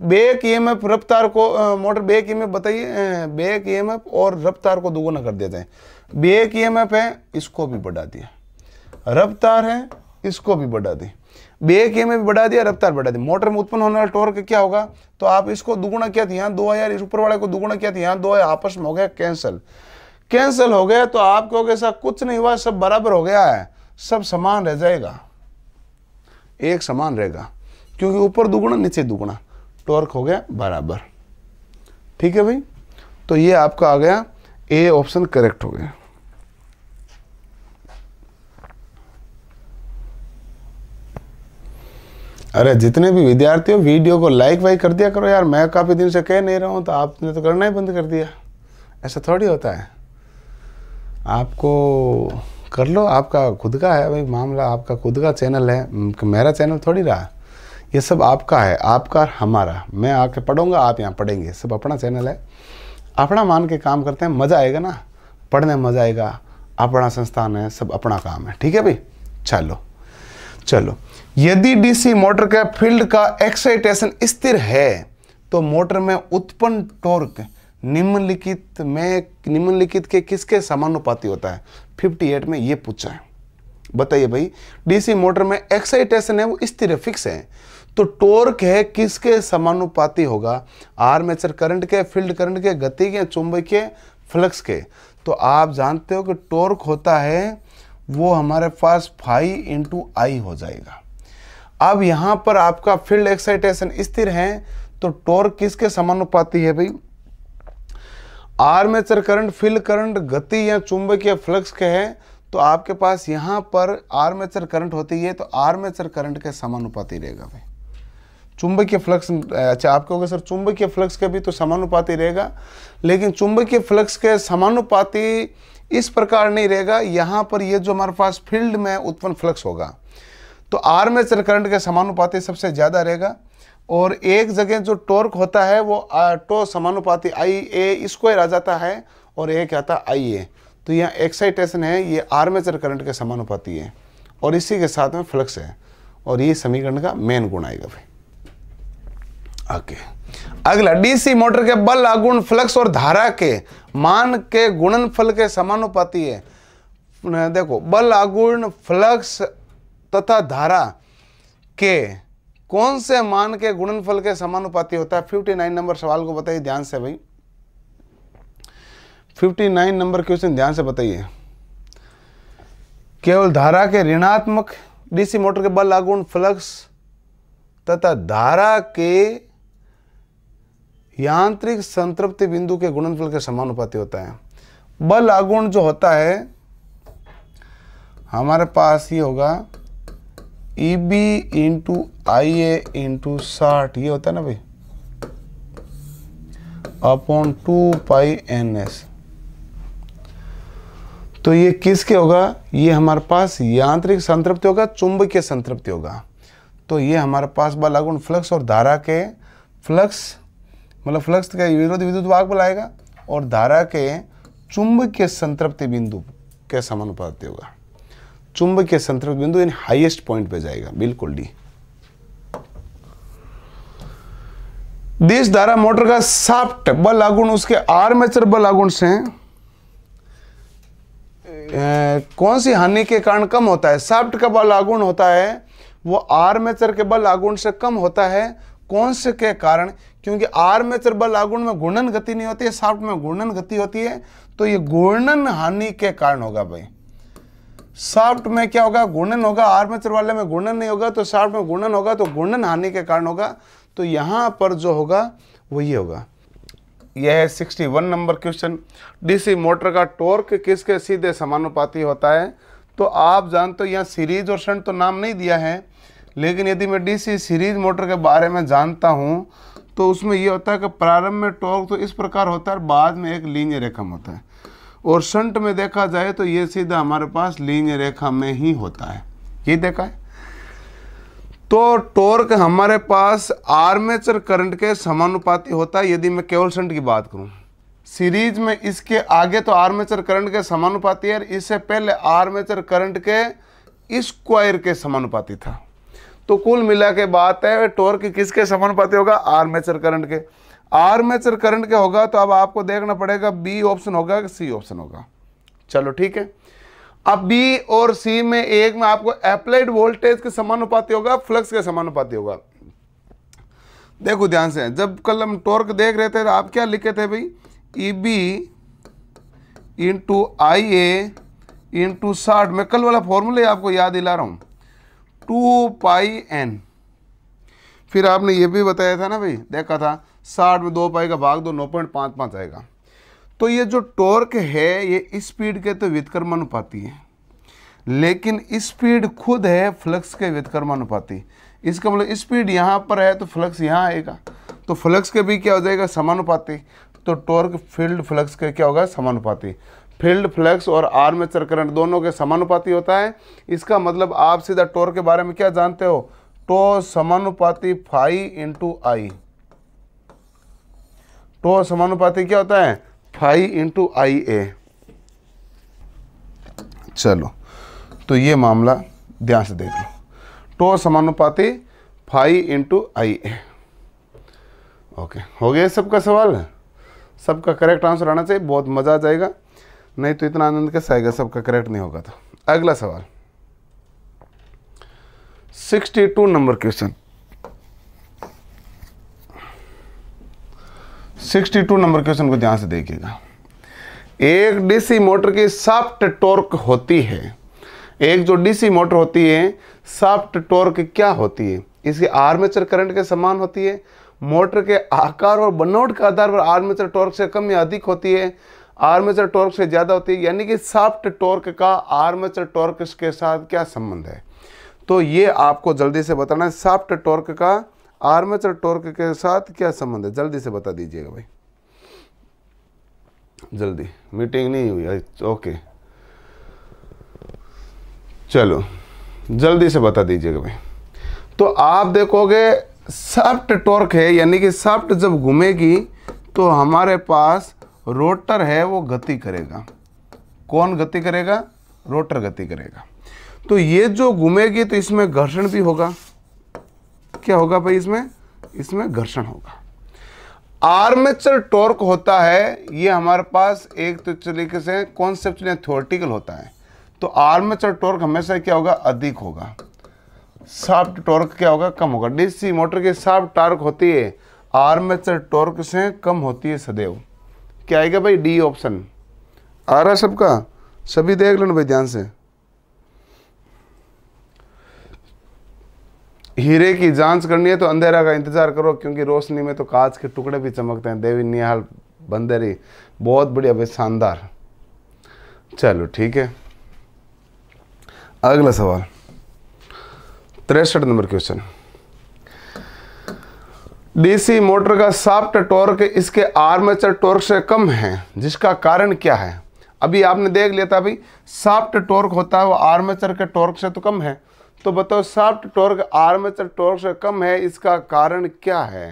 [SPEAKER 1] बेक ई एम एफ रफ्तार को motor back E M F बताइए बेक ई एम एफ और रफ्तार को दोगुना कर दिया जाए बेक ई एम एफ है इसको भी बढ़ा दिया रफ्तार है इसको भी बढ़ा दी बेक ई एम एफ बढ़ा दिया रफ्तार बढ़ा दी मोटर में उत्पन्न होने वाला टॉर्क क्या होगा तो आप इसको दुगुना क्या था यहाँ दो है यार इस ऊपर वाले को दुगुना क्या था यहाँ दो है आपस में हो गया कैंसिल कैंसिल हो गया तो आप कहोगे सर कुछ नहीं हुआ सब बराबर हो गया है सब समान रह जाएगा एक समान रहेगा क्योंकि ऊपर दुगुना नीचे दुगुना टॉर्क हो गया बराबर ठीक है भाई तो ये आपका आ गया ए ऑप्शन करेक्ट हो गया अरे जितने भी विद्यार्थी हो वीडियो को लाइक वाइक कर दिया करो यार मैं काफ़ी दिन से कह नहीं रहा हूं तो आपने तो करना ही बंद कर दिया ऐसा थोड़ी होता है आपको कर लो आपका खुद का है भाई मामला आपका खुद का चैनल है मेरा चैनल थोड़ी रहा ये सब आपका है आपका हमारा मैं आके पढ़ूंगा आप यहाँ पढ़ेंगे सब अपना चैनल है अपना मान के काम करते हैं मज़ा आएगा ना पढ़ने में मज़ा आएगा अपना संस्थान है सब अपना काम है ठीक है भाई चलो चलो यदि डीसी मोटर के फील्ड का एक्साइटेशन स्थिर है तो मोटर में उत्पन्न टॉर्क निम्नलिखित में निम्नलिखित के किसके समानुपाती होता है 58 में ये पूछा है बताइए भाई डीसी मोटर में एक्साइटेशन है वो स्थिर फिक्स है तो टोर्क है किसके समानुपाती होगा आर्मेचर करंट के फील्ड करंट के गति के चुंबकीय फ्लक्स के तो आप जानते हो कि टोर्क होता है वो हमारे पास फाइव इंटू आई हो जाएगा अब यहाँ पर आपका फील्ड एक्साइटेशन स्थिर है तो टोर्क किसके समानुपाती है भाई आर्मेचर करंट फील्ड करंट गति या चुंबकीय फ्लक्स के हैं तो आपके पास यहाँ पर आर्मेचर करंट होती है तो आर्मेचर करंट के समानुपाती रहेगा भाई चुंबकीय फ्लक्स अच्छा आप कहोगे सर चुंबकीय फ्लक्स के भी तो समानुपाती रहेगा लेकिन चुंबकीय फ्लक्स के समानुपाती इस प्रकार नहीं रहेगा यहाँ पर ये जो हमारे पास फील्ड में उत्पन्न फ्लक्स होगा तो आर्मेचर करंट के समानुपाती सबसे ज़्यादा रहेगा और एक जगह जो टॉर्क होता है वो टो समानुपाती आई ए स्क्वायर आ जाता है और एक आता आई ए तो यहाँ एक्साइटेशन है ये आर्मेचर करंट के समानुपाती है और इसी के साथ में फ्लक्स है और ये समीकरण का मेन गुण आएगा भाई ओके अगला डीसी मोटर के बल आगुण फ्लक्स और धारा के मान के गुणनफल के समानुपाती है देखो बल आगुण फ्लक्स तथा धारा के कौन से मान के गुणनफल के समानुपाती होता है फिफ्टी नाइन नंबर सवाल को बताइए ध्यान से भाई फिफ्टी नाइन नंबर क्वेश्चन ध्यान से बताइए केवल धारा के ऋणात्मक डीसी मोटर के बल आगुण फ्लक्स तथा धारा के यांत्रिक संतृप्ति बिंदु के गुणनफल के समानुपाती होता है बल आगुण जो होता है हमारे पास ये होगा E B into I A into साठ ये होता है ना भाई upon two pi N S तो ये किसके होगा ये हमारे पास यांत्रिक संतृप्ति होगा चुंबकीय संतृप्ति होगा तो ये हमारे पास बलागुण फ्लक्स और धारा के फ्लक्स मतलब फ्लक्स का विरोध विद्युत भाग बुलाएगा आएगा और धारा के चुंबकीय संतृप्ति बिंदु के समानुपाती होगा चुंबकीय संतृप्त बिंदु यानी हाईएस्ट पॉइंट पे जाएगा बिल्कुल डी देश धारा मोटर का साफ्ट बल आगुण उसके आर्मेचर बल आगुण से कौन सी हानि के कारण कम होता है साफ्ट का बल आगुण होता है वो आर्मेचर के बल आगुण से कम होता है कौन से के कारण क्योंकि आर्मेचर बल आगुण में घूर्णन गति नहीं होती है साफ्ट में घूर्णन गति होती है तो ये घूर्णन हानि के कारण होगा भाई साफ्ट में क्या होगा गुणन होगा आर्मेचर वाले में गुणन नहीं होगा तो साफ्ट में गुणन होगा तो गुणन हानि के कारण होगा तो यहाँ पर जो होगा वो ये होगा यह है sixty one number question DC motor का टॉर्क किसके सीधे समानुपाती होता है तो आप जानते हो यहाँ सीरीज और शंट तो नाम नहीं दिया है लेकिन यदि मैं डीसी सीरीज मोटर के बारे में जानता हूँ तो उसमें यह होता है कि प्रारंभ में टॉर्क तो इस प्रकार होता है बाद में एक लीनियर रकम होता है और संट में देखा जाए तो ये सीधा हमारे पास लीन रेखा में ही होता है ये देखा है तो टॉर्क हमारे पास आर्मेचर करंट के समानुपाती होता है यदि मैं केवल संट की बात करूं सीरीज में इसके आगे तो आर्मेचर करंट के समानुपाती है इससे पहले आर्मेचर करंट के स्क्वायर के समानुपाती था तो कुल मिला के बात है टॉर्क किसके समानुपाती होगा आर्मेचर करंट के आर्मेचर करंट क्या होगा तो अब आपको देखना पड़ेगा बी ऑप्शन होगा कि सी ऑप्शन होगा चलो ठीक है अब बी और सी में एक में आपको अप्लाइड वोल्टेज के समानुपाती होगा फ्लक्स के समानुपाती होगा देखो ध्यान से जब कल हम टॉर्क देख रहे थे तो आप क्या लिखे थे भाई E B into I A into साठ मैं कल वाला फॉर्मूला आपको याद दिला रहा हूं टू पाई एन फिर आपने ये भी बताया था ना भाई देखा था साठ में दो पाई का भाग दो नौ पॉइंट पाँच पाँच आएगा तो ये जो टॉर्क है ये स्पीड के तो वितकर्मानुपाती है लेकिन स्पीड खुद है फ्लक्स के वितकर्मानुपाती इसका मतलब स्पीड यहाँ पर है तो फ्लक्स यहाँ आएगा तो फ्लक्स के भी क्या हो जाएगा समानुपाती तो टॉर्क फील्ड फ्लक्स के क्या होगा समानुपाती फील्ड फ्लक्स और आर्मेचर करंट दोनों के समानुपाती होता है इसका मतलब आप सीधा टॉर्क के बारे में क्या जानते हो टो समानुपाती फाई इंटू आई तो समानुपाती क्या होता है फाइव इंटू आई ए चलो तो ये मामला ध्यान से देख लो टो तो समानुपाती phi into I A okay हो गया सबका सवाल सबका करेक्ट आंसर आना चाहिए बहुत मज़ा आ जाएगा नहीं तो इतना आनंद कैसे आएगा सबका करेक्ट नहीं होगा तो अगला सवाल 62 नंबर क्वेश्चन 62 नंबर क्वेश्चन को ध्यान से देखिएगा एक डीसी मोटर की सॉफ्ट टॉर्क होती है एक जो डीसी मोटर होती है सॉफ्ट टॉर्क क्या होती है इसकी आर्मेचर करंट के समान होती है मोटर के आकार और बनावट के आधार पर आर्मेचर टॉर्क से कम या अधिक होती है आर्मेचर टॉर्क से ज़्यादा होती है यानी कि सॉफ्ट टॉर्क का आर्मेचर टॉर्क के साथ क्या संबंध है तो ये आपको जल्दी से बताना है सॉफ्ट टॉर्क का आर्मेचर टॉर्क के साथ क्या संबंध है जल्दी से बता दीजिएगा भाई जल्दी मीटिंग नहीं हुई ओके चलो जल्दी से बता दीजिएगा भाई तो आप देखोगे सॉफ्ट टॉर्क है यानी कि सॉफ्ट जब घूमेगी तो हमारे पास रोटर है वो गति करेगा कौन गति करेगा रोटर गति करेगा तो ये जो घूमेगी तो इसमें घर्षण भी होगा क्या होगा भाई इसमें इसमें घर्षण होगा आर्मेचर टॉर्क होता है ये हमारे पास एक तो तरीके से कॉन्सेप्ट थ्योरेटिकल होता है तो आर्मेचर टॉर्क हमेशा क्या होगा अधिक होगा साफ्ट टॉर्क क्या होगा कम होगा डीसी मोटर की साफ्ट टॉर्क होती है आर्मेचर टॉर्क से कम होती है सदैव क्या आएगा भाई डी ऑप्शन आ रहा है सबका सभी देख लो भाई ध्यान से हीरे की जांच करनी है तो अंधेरा का इंतजार करो क्योंकि रोशनी में तो कांच के टुकड़े भी चमकते हैं देवी निहाल बंदरी बहुत बढ़िया भाई शानदार चलो ठीक है अगला सवाल तिरसठ नंबर क्वेश्चन डीसी मोटर का साफ्ट टॉर्क इसके आर्मेचर टॉर्क से कम है जिसका कारण क्या है अभी आपने देख लिया था भाई साफ्ट टॉर्क होता है वो आर्मेचर के टॉर्क से तो कम है तो बताओ सॉफ्ट टॉर्क आर्मेचर टॉर्क से कम है इसका कारण क्या है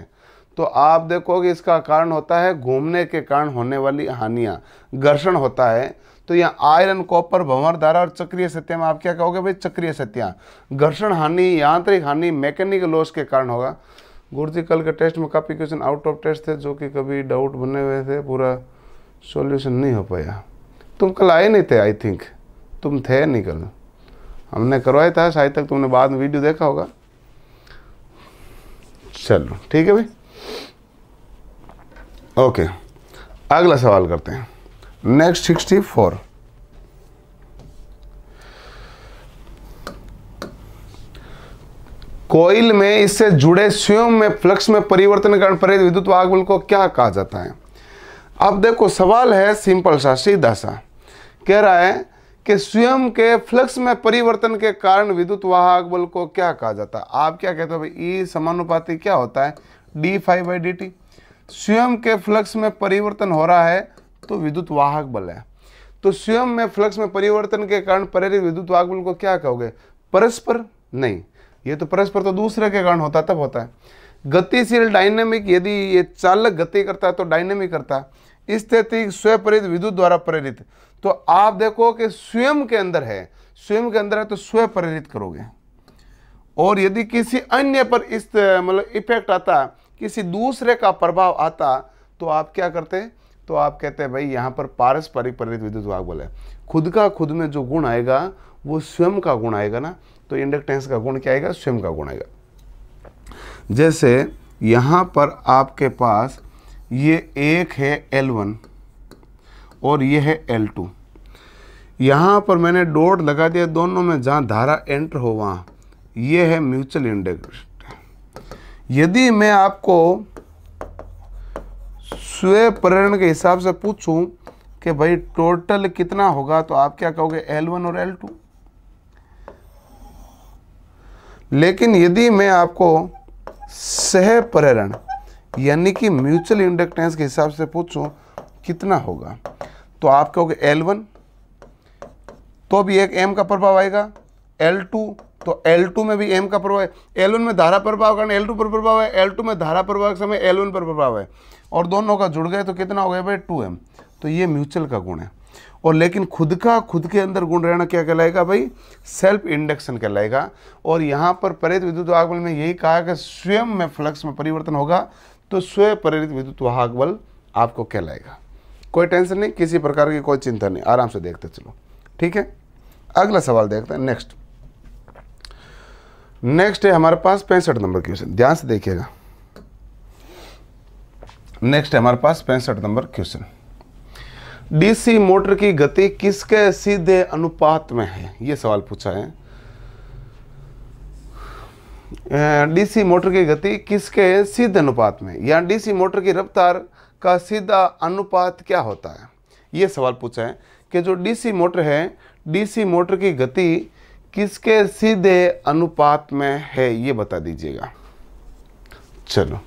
[SPEAKER 1] तो आप देखोगे इसका कारण होता है घूमने के कारण होने वाली हानियाँ घर्षण होता है तो यहाँ आयरन कॉपर भंवर धारा और चक्रीय सत्या में आप क्या कहोगे भाई चक्रीय सत्या घर्षण हानि यांत्रिक हानि मैकेनिक लॉस के कारण होगा गुरु कल के टेस्ट में काफ़ी क्वेश्चन आउट ऑफ टेस्ट थे जो कि कभी डाउट बने हुए थे पूरा सॉल्यूशन नहीं हो पाया तुम कल आए नहीं थे आई थिंक तुम थे नहीं कल हमने करवाया था शायद तक तुमने बाद में वीडियो देखा होगा चलो ठीक है भाई ओके अगला सवाल करते हैं नेक्स्ट सिक्सटी फोर कोयल में इससे जुड़े स्वयं में फ्लक्स में परिवर्तन कारण प्रेरित विद्युत वाग को क्या कहा जाता है अब देखो सवाल है सिंपल सा सीधा सा कह रहा है कि स्वयं के फ्लक्स में परिवर्तन के कारण विद्युत वाहक बल को क्या कहा जाता है आप क्या कहते हो भाई ई समानुपाति क्या होता है D phi by D T स्वयं के फ्लक्स में परिवर्तन हो रहा है तो विद्युत वाहक बल है तो स्वयं में फ्लक्स में परिवर्तन के कारण प्रेरित विद्युत वाहक बल को क्या कहोगे परस्पर नहीं ये तो परस्पर तो दूसरे के कारण होता तब होता है गतिशील डायनेमिक यदि ये चालक गति करता है तो डायनेमिक करता है स्थिति स्वयं प्रेरित विद्युत द्वारा प्रेरित तो आप देखो कि स्वयं के अंदर है स्वयं के अंदर है तो स्वयं प्रेरित करोगे और यदि किसी अन्य पर इस मतलब इफेक्ट आता किसी दूसरे का प्रभाव आता तो आप क्या करते तो आप कहते हैं भाई यहाँ पर पारस्परिक प्रेरित विद्युत भाग बल है खुद का खुद में जो गुण आएगा वो स्वयं का गुण आएगा ना तो इंडक्टेंस का गुण क्या आएगा स्वयं का गुण आएगा जैसे यहाँ पर आपके पास ये एक है वन और ये है एल टू यहाँ पर मैंने डॉट लगा दिया दोनों में जहाँ धारा एंटर हो वहाँ ये है म्यूचुअल इंडेक्स यदि मैं आपको स्वे प्रेरण के हिसाब से पूछूं कि भाई टोटल कितना होगा तो आप क्या कहोगे L1 और L2 लेकिन यदि मैं आपको सह प्रेरण यानी कि म्यूचुअल इंडक्टेंस के हिसाब से पूछूं कितना होगा तो आप कहोगे एल वन तो भी एक एम का प्रभाव आएगा एल टू तो एल टू में भी एम का प्रभाव है एल वन में धारा प्रभाव कारण एल टू पर प्रभाव है एल टू में धारा प्रभाव के समय एल वन पर प्रभाव है और दोनों का जुड़ गए तो कितना हो गया भाई टू एम तो ये म्यूचुअल का गुण है और लेकिन खुद का खुद के अंदर गुण रहना क्या कहलाएगा भाई सेल्फ इंडक्शन कहलाएगा और यहाँ पर प्रेरित विद्युत वाहक बल में यही कहा कि स्वयं में फ्लक्स में परिवर्तन होगा तो स्वयं प्रेरित विद्युत वाहक बल आपको कहलाएगा कोई टेंशन नहीं किसी प्रकार की कोई चिंता नहीं आराम से देखते चलो ठीक है अगला सवाल देखते हैं नेक्स्ट नेक्स्ट है हमारे पास पैंसठ नंबर क्वेश्चन ध्यान से देखिएगा नेक्स्ट है हमारे पास पैंसठ नंबर क्वेश्चन डीसी मोटर की गति किसके सीधे अनुपात में है ये सवाल पूछा है डीसी मोटर की गति किसके सीधे अनुपात में या डीसी मोटर की रफ्तार का सीधा अनुपात क्या होता है ये सवाल पूछा है कि जो डीसी मोटर है डीसी मोटर की गति किसके सीधे अनुपात में है ये बता दीजिएगा चलो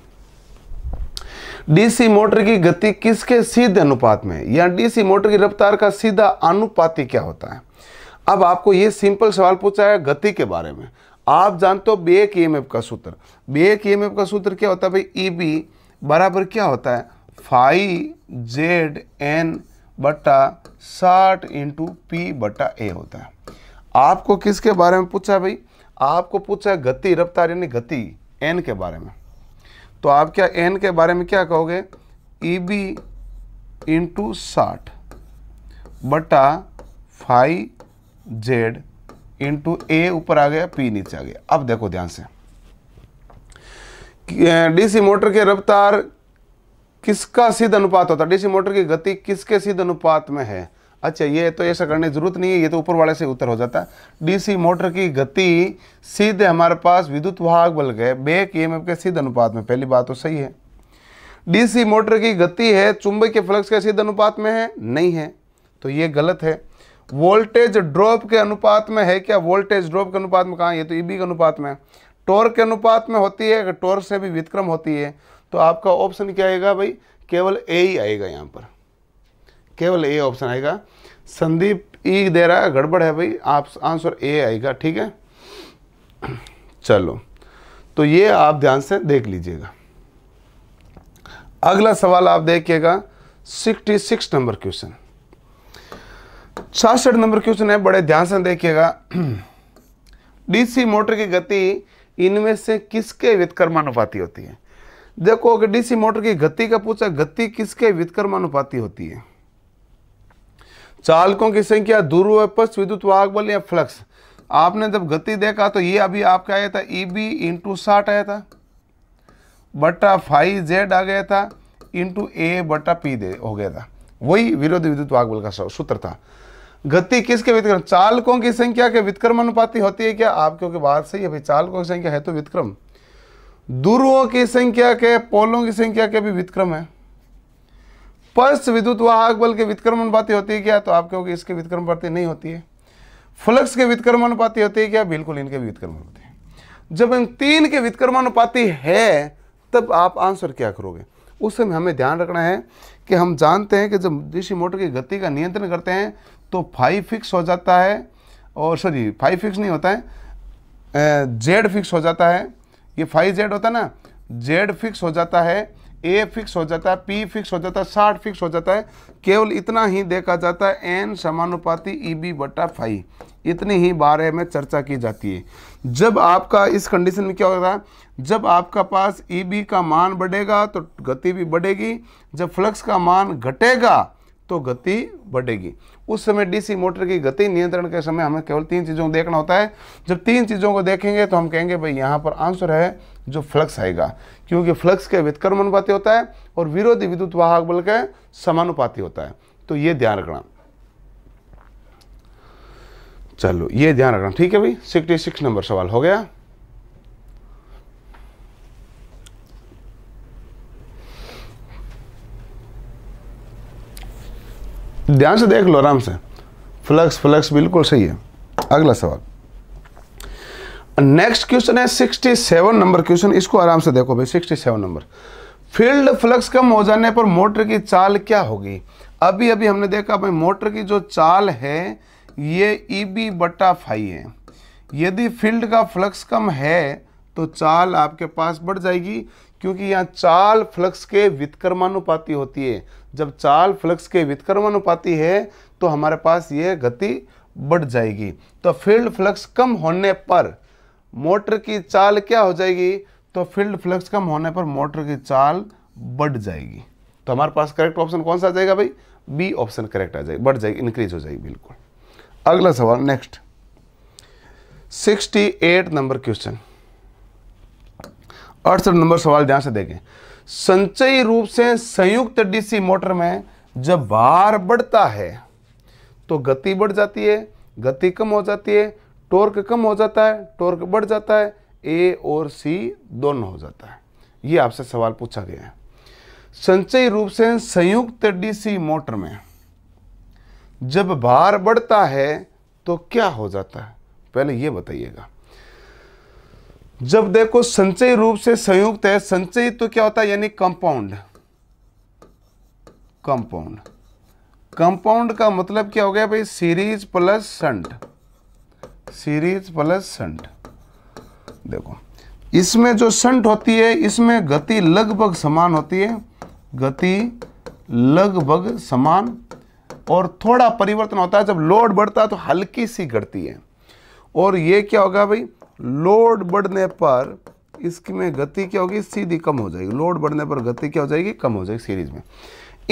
[SPEAKER 1] डीसी मोटर की गति किसके सीधे अनुपात में या डीसी मोटर की रफ्तार का सीधा अनुपात क्या होता है अब आपको ये सिंपल सवाल पूछा है गति के बारे में आप जानते हो बेक ई का सूत्र बेक ई का सूत्र क्या होता है भाई ई e बराबर क्या होता है फाइव जेड एन बटा साठ इंटू पी बटा ए होता है आपको किसके बारे में पूछा भाई आपको पूछा गति रफ्तार यानी गति एन के बारे में तो आप क्या एन के बारे में क्या कहोगे ई e बी इंटू साठ बटा फाइव जेड इंटू ए ऊपर आ गया पी नीचे आ गया अब देखो ध्यान से डीसी मोटर के रफ्तार किसका सिद्ध अनुपात होता है डीसी मोटर की गति किसके सिद्ध अनुपात में है अच्छा ये तो ऐसा करने की जरूरत नहीं है ये तो ऊपर वाले से उत्तर हो जाता है डीसी मोटर की गति सीधे हमारे पास विद्युत वाहक बल गए बेक ई के सिद्ध अनुपात में पहली बात तो सही है डीसी मोटर की गति है चुंबक के फ्लक्स के सिद्ध अनुपात में है नहीं है तो ये गलत है वोल्टेज ड्रॉप के अनुपात में है क्या वोल्टेज ड्रॉप के अनुपात में कहाँ ये तो ई e के अनुपात में टोर के अनुपात में होती है टोर से भी वितक्रम होती है तो आपका ऑप्शन क्या आएगा भाई केवल ए ही आएगा यहाँ पर केवल ए ऑप्शन आएगा संदीप ई e दे रहा है गड़बड़ है भाई आप आंसर ए आएगा ठीक है चलो तो ये आप ध्यान से देख लीजिएगा अगला सवाल आप देखिएगा सिक्सटी सिक्स नंबर क्वेश्चन छियासठ नंबर क्वेश्चन है बड़े ध्यान से देखिएगा डीसी मोटर की गति इनमें से किसके व्युत्कर्मानुपाती होती है देखो अगर डीसी मोटर की गति का पूछा गति किसके वितकर्मानुपाती होती है चालकों की संख्या दूरवपस्थ विद्युत वाहक बल या फ्लक्स आपने जब गति देखा तो ये अभी आपका आया था ई बी इंटू साठ आया था बटा फाइव जेड आ गया था इंटू ए बटा पी दे हो गया था वही विरोध विद्युत वाहक बल का सूत्र था गति किसके वितक्रम चालकों की संख्या के वितक्रम अनुपाति होती है क्या आप क्योंकि बात सही है भाई चालकों की संख्या है तो वितक्रम ध्रुवों की संख्या के पोलों की संख्या के भी वितक्रम है पश्च विद्युत वाहक बल के व्युतक्रम अनुपाती होती है क्या तो आप कहोगे इसके व्युतक्रम अनुपाती नहीं होती है फ्लक्स के व्युतक्रम अनुपाती होती है क्या बिल्कुल इनके व्युतक्रम होती है जब इन तीन के वितक्रमानुपाति है तब आप आंसर क्या करोगे उस समय हमें ध्यान रखना है कि हम जानते हैं कि जब डीसी मोटर की गति का नियंत्रण करते हैं तो फाइव फिक्स हो जाता है और सॉरी फाइव फिक्स नहीं होता है जेड फिक्स हो जाता है ये फाइव जेड होता है ना जेड फिक्स हो जाता है ए फिक्स हो जाता है पी फिक्स हो जाता है साठ फिक्स हो जाता है केवल इतना ही देखा जाता है एन समानुपाती ई e बी बटा फाइव इतनी ही बारे में चर्चा की जाती है जब आपका इस कंडीशन में क्या होगा जब आपका पास ई e बी का मान बढ़ेगा तो गति भी बढ़ेगी जब फ्लक्स का मान घटेगा तो गति बढ़ेगी उस समय डीसी मोटर की गति नियंत्रण के समय हमें केवल तीन चीज़ों को देखना होता है जब तीन चीज़ों को देखेंगे तो हम कहेंगे भाई यहाँ पर आंसर है जो फ्लक्स आएगा क्योंकि फ्लक्स के वितकर्म अनुपाती होता है और विरोधी विद्युत वाहक बल के समानुपाती होता है तो ये ध्यान रखना चलो ये ध्यान रखना ठीक है भाई सिक्सटी सिक्स नंबर सवाल हो गया ध्यान से देख लो आराम से फ्लक्स फ्लक्स बिल्कुल सही है अगला सवाल नेक्स्ट क्वेश्चन है 67 नंबर क्वेश्चन इसको आराम से देखो भाई 67 नंबर फील्ड फ्लक्स कम हो जाने पर मोटर की चाल क्या होगी अभी अभी हमने देखा भाई मोटर की जो चाल है ये ई e बी बट्टा फाई है यदि फील्ड का फ्लक्स कम है तो चाल आपके पास बढ़ जाएगी क्योंकि यहाँ चाल फ्लक्स के वित्कर्मानुपाती होती है जब चाल फ्लक्स के वित्कर्मानुपाती है तो हमारे पास ये गति बढ़ जाएगी तो फील्ड फ्लक्स कम होने पर मोटर की चाल क्या हो जाएगी तो फील्ड फ्लक्स कम होने पर मोटर की चाल बढ़ जाएगी तो हमारे पास करेक्ट ऑप्शन कौन सा आ जाएगा भाई बी ऑप्शन करेक्ट आ जाएगी बढ़ जाएगी इंक्रीज हो जाएगी बिल्कुल अगला सवाल नेक्स्ट 68 नंबर क्वेश्चन अड़सठ नंबर सवाल ध्यान से देखें संचयी रूप से संयुक्त डीसी मोटर में जब भार बढ़ता है तो गति बढ़ जाती है गति कम हो जाती है टॉर्क कम हो जाता है टॉर्क बढ़ जाता है ए और सी दोनों हो जाता है ये आपसे सवाल पूछा गया है संचयी रूप से संयुक्त डीसी मोटर में जब भार बढ़ता है तो क्या हो जाता है पहले ये बताइएगा जब देखो संचयी रूप से संयुक्त है संचयी तो क्या होता है यानी कंपाउंड कंपाउंड कंपाउंड का मतलब क्या हो गया भाई series plus shunt series plus shunt देखो इसमें जो संट होती है इसमें गति लगभग समान होती है गति लगभग समान और थोड़ा परिवर्तन होता है जब लोड बढ़ता है तो हल्की सी घटती है और ये क्या होगा भाई लोड बढ़ने पर इसमें गति क्या होगी सीधी कम हो जाएगी लोड बढ़ने पर गति क्या हो जाएगी कम हो जाएगी सीरीज में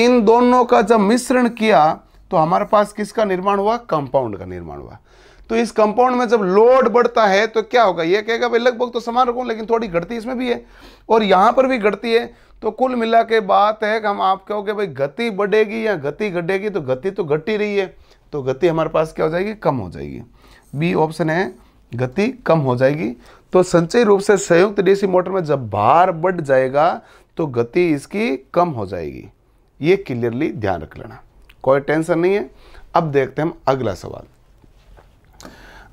[SPEAKER 1] इन दोनों का जब मिश्रण किया तो हमारे पास किसका निर्माण हुआ कंपाउंड का निर्माण हुआ तो इस कंपाउंड में जब लोड बढ़ता है तो क्या होगा ये कहेगा भाई लगभग तो समान रखो लेकिन थोड़ी घटती इसमें भी है और यहाँ पर भी घटती है तो कुल मिला के बात है कि हम आप कहोगे भाई गति बढ़ेगी या गति घटेगी तो गति तो घट ही रही है तो गति हमारे पास क्या हो जाएगी कम हो जाएगी बी ऑप्शन है गति कम हो जाएगी तो संचय रूप से संयुक्त डीसी मोटर में जब भार बढ़ जाएगा तो गति इसकी कम हो जाएगी ये क्लियरली ध्यान रख लेना कोई टेंशन नहीं है अब देखते हैं हम अगला सवाल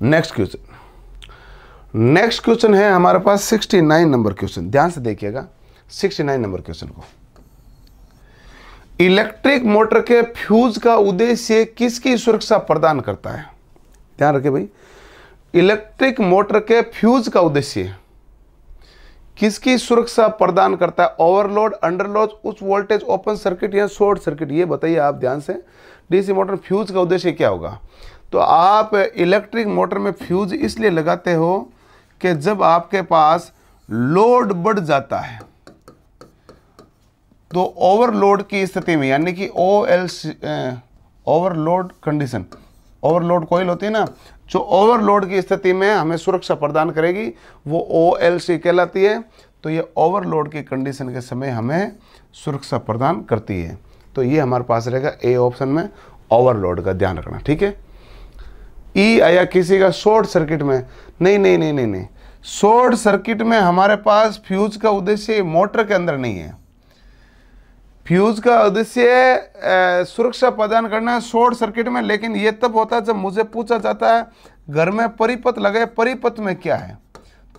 [SPEAKER 1] नेक्स्ट क्वेश्चन नेक्स्ट क्वेश्चन है हमारे पास 69 नंबर क्वेश्चन ध्यान से देखिएगा 69 नंबर क्वेश्चन को इलेक्ट्रिक मोटर के फ्यूज का उद्देश्य किसकी सुरक्षा प्रदान करता है ध्यान रखे भाई इलेक्ट्रिक मोटर के फ्यूज का उद्देश्य किसकी सुरक्षा प्रदान करता है ओवरलोड अंडरलोड उच्च वोल्टेज ओपन सर्किट या शॉर्ट सर्किट ये बताइए आप ध्यान से डीसी मोटर फ्यूज का उद्देश्य क्या होगा तो आप इलेक्ट्रिक मोटर में फ्यूज इसलिए लगाते हो कि जब आपके पास लोड बढ़ जाता है तो ओवरलोड की स्थिति में यानी कि O L overload condition overload coil होती है ना जो ओवरलोड की स्थिति में हमें सुरक्षा प्रदान करेगी वो ओ एल सी कहलाती है तो ये ओवरलोड की कंडीशन के समय हमें सुरक्षा प्रदान करती है तो ये हमारे पास रहेगा ए ऑप्शन में ओवरलोड का ध्यान रखना ठीक है ई e आया किसी का शॉर्ट सर्किट में नहीं नहीं नहीं नहीं नहीं शॉर्ट सर्किट में हमारे पास फ्यूज का उद्देश्य मोटर के अंदर नहीं है फ्यूज का उद्देश्य सुरक्षा प्रदान करना है शॉर्ट सर्किट में लेकिन ये तब होता है जब मुझे पूछा जाता है घर में परिपथ लगे परिपथ में क्या है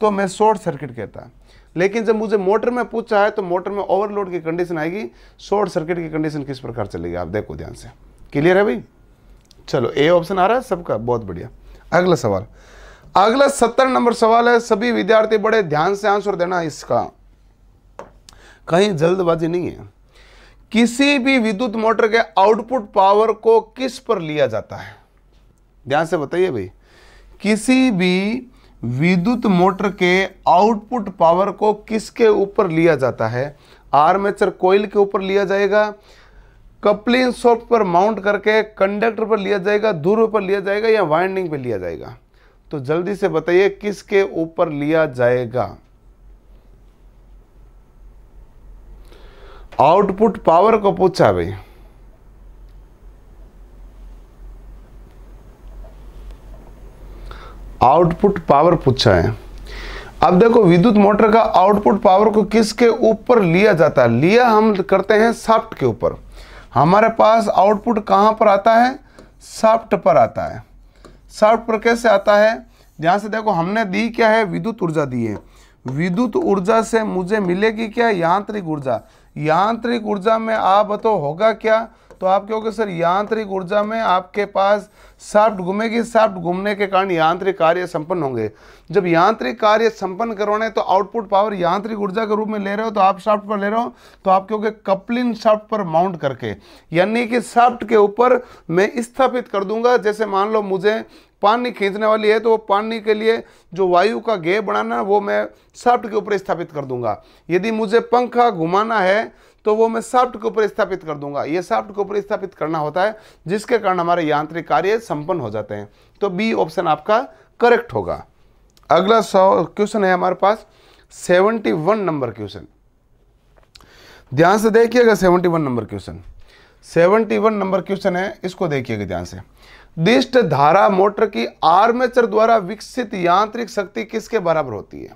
[SPEAKER 1] तो मैं शॉर्ट सर्किट कहता है लेकिन जब मुझे मोटर में पूछा है तो मोटर में ओवरलोड की कंडीशन आएगी शॉर्ट सर्किट की कंडीशन किस प्रकार चलेगी आप देखो ध्यान से क्लियर है भाई चलो ए ऑप्शन आ रहा है सबका बहुत बढ़िया अगला सवाल अगला सत्तर नंबर सवाल है सभी विद्यार्थी बड़े ध्यान से आंसर देना इसका कहीं जल्दबाजी नहीं है किसी भी विद्युत मोटर के आउटपुट पावर को किस पर लिया जाता है ध्यान से बताइए भाई किसी भी विद्युत मोटर के आउटपुट पावर को किसके ऊपर लिया जाता है आर्मेचर कोयल के ऊपर लिया जाएगा कपलिंग सॉफ्ट पर माउंट करके कंडक्टर पर लिया जाएगा ध्रुव पर लिया जाएगा या वाइंडिंग पर लिया जाएगा तो जल्दी से बताइए किसके ऊपर लिया जाएगा आउटपुट पावर को भाई आउटपुट पावर पूछा है अब देखो विद्युत मोटर का आउटपुट पावर को किसके ऊपर लिया जाता है लिया हम करते हैं साफ्ट के ऊपर हमारे पास आउटपुट कहाँ पर आता है साफ्ट पर आता है साफ्ट पर कैसे आता है यहां से देखो हमने दी क्या है विद्युत ऊर्जा दी है विद्युत ऊर्जा से मुझे मिलेगी क्या यांत्रिक ऊर्जा यांत्रिक ऊर्जा में आप बताओ तो होगा क्या तो आप क्योंकि सर यांत्रिक ऊर्जा में आपके पास साफ्ट घूमेगी साफ्ट घूमने के कारण यांत्रिक कार्य संपन्न होंगे जब यांत्रिक कार्य संपन्न करवाने तो आउटपुट पावर यांत्रिक ऊर्जा के रूप में ले रहे हो तो आप साफ्ट पर ले रहे हो तो आप क्योंकि कपलिंग साफ्ट पर माउंट करके यानी कि साफ्ट के ऊपर मैं स्थापित कर दूंगा जैसे मान लो मुझे पानी खींचने वाली है तो वो पानी के लिए जो वायु का घेय बनाना वो मैं साफ्ट के ऊपर स्थापित कर दूंगा यदि मुझे पंखा घुमाना है तो वो मैं साफ्ट के ऊपर स्थापित कर दूंगा ये साफ्ट के ऊपर स्थापित करना होता है जिसके कारण हमारे यांत्रिक कार्य संपन्न हो जाते हैं तो बी ऑप्शन आपका करेक्ट होगा अगला सौ क्वेश्चन है हमारे पास सेवनटी वन नंबर क्वेश्चन ध्यान से देखिएगा seventy one number question seventy one number question है इसको देखिएगा ध्यान से दिष्ट धारा मोटर की आर्मेचर द्वारा विकसित यांत्रिक शक्ति किसके बराबर होती है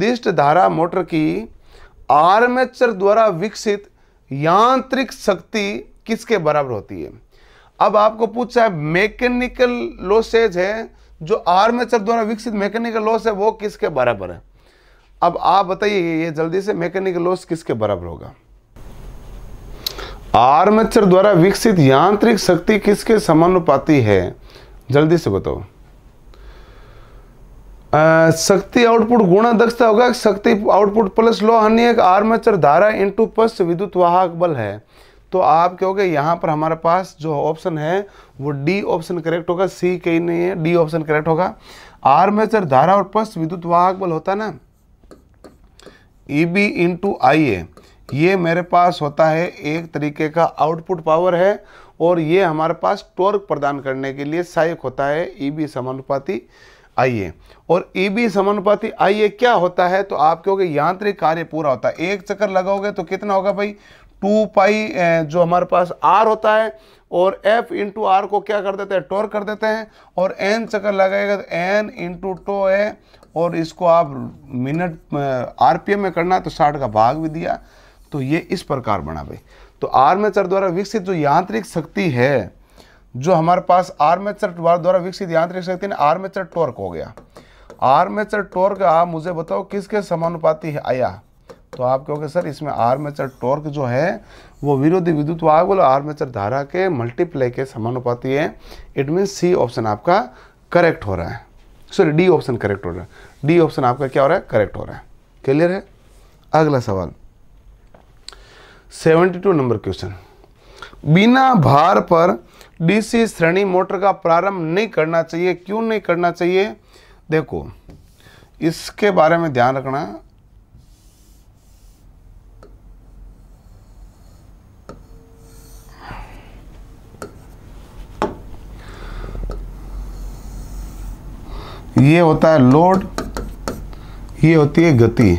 [SPEAKER 1] दिष्ट धारा मोटर की आर्मेचर द्वारा विकसित यांत्रिक शक्ति किसके बराबर होती है अब आपको पूछा है मैकेनिकल लॉसेज है जो आर्मेचर द्वारा विकसित मैकेनिकल लॉस है वो किसके बराबर है अब आप बताइए ये जल्दी से मैकेनिकल लॉस किसके बराबर होगा आर्मेचर द्वारा विकसित यांत्रिक शक्ति किसके समानुपाती है जल्दी से बताओ शक्ति आउटपुट गुणा दक्षता होगा शक्ति आउटपुट प्लस लो हानि एक आर्मेचर धारा इंटू पश्च विद्युत वाहक बल है तो आप क्योंकि यहां पर हमारे पास जो ऑप्शन है वो डी ऑप्शन करेक्ट होगा सी कहीं नहीं है डी ऑप्शन करेक्ट होगा आर्मेचर धारा और पश्च विद्युत वाहक बल होता ना ई बी इंटू आई ए ये मेरे पास होता है एक तरीके का आउटपुट पावर है और ये हमारे पास टॉर्क प्रदान करने के लिए सहायक होता है ई e बी समानुपाती आइए और ई e बी समानुपाती आइए क्या होता है तो आप कहोगे यांत्रिक कार्य पूरा होता है एक चक्कर लगाओगे तो कितना होगा भाई टू पाई जो हमारे पास आर होता है और एफ इंटू आर को क्या कर देते हैं टोर कर देते हैं और एन चक्कर लगाएगा तो एन इंटू टो है और इसको आप मिनट आरपीएम में करना है तो साठ का भाग भी दिया तो ये इस प्रकार बना भाई तो आर्मेचर द्वारा विकसित जो यांत्रिक शक्ति है जो हमारे पास आर्मेचर द्वारा विकसित यांत्रिक शक्ति ने आर्मेचर टॉर्क हो गया आर्मेचर टॉर्क आप मुझे बताओ किसके समानुपाती है आया तो आप कहोगे सर इसमें आर्मेचर टॉर्क जो है वो विरोधी विद्युत वाहक बोलो आर्मेचर धारा के मल्टीप्लाई के समानुपाती है इट मीन सी ऑप्शन आपका करेक्ट हो रहा है सॉरी डी ऑप्शन करेक्ट हो रहा है डी ऑप्शन आपका क्या हो रहा है करेक्ट हो रहा है क्लियर है अगला सवाल सेवेंटी टू नंबर क्वेश्चन बिना भार पर डीसी श्रेणी मोटर का प्रारंभ नहीं करना चाहिए क्यों नहीं करना चाहिए देखो इसके बारे में ध्यान रखना ये होता है लोड ये होती है गति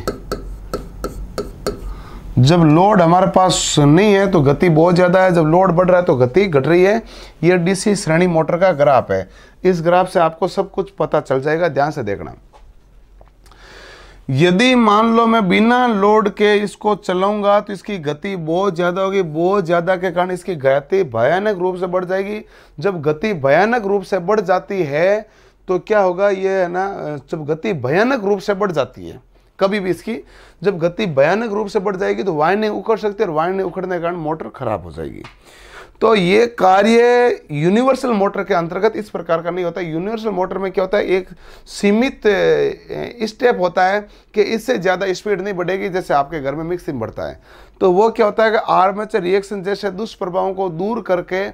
[SPEAKER 1] जब लोड हमारे पास नहीं है तो गति बहुत ज़्यादा है जब लोड बढ़ रहा है तो गति घट रही है यह डीसी श्रेणी मोटर का ग्राफ है इस ग्राफ से आपको सब कुछ पता चल जाएगा ध्यान से देखना यदि मान लो मैं बिना लोड के इसको चलाऊंगा तो इसकी गति बहुत ज़्यादा होगी बहुत ज़्यादा के कारण इसकी गति भयानक रूप से बढ़ जाएगी जब गति भयानक रूप से बढ़ जाती है तो क्या होगा ये है ना जब गति भयानक रूप से बढ़ जाती है कभी भी इसकी जब गति भयानक रूप से बढ़ जाएगी तो नहीं उखड़ सकती और वायर नहीं उखड़ने के कारण मोटर खराब हो जाएगी तो ये कार्य यूनिवर्सल मोटर के अंतर्गत इस प्रकार का नहीं होता यूनिवर्सल मोटर में क्या होता है एक सीमित स्टेप होता है कि इससे ज़्यादा स्पीड नहीं बढ़ेगी जैसे आपके घर में मिक्सिंग बढ़ता है तो वो क्या होता है कि आर्मेचर रिएक्शन जैसे दुष्प्रभावों को दूर करके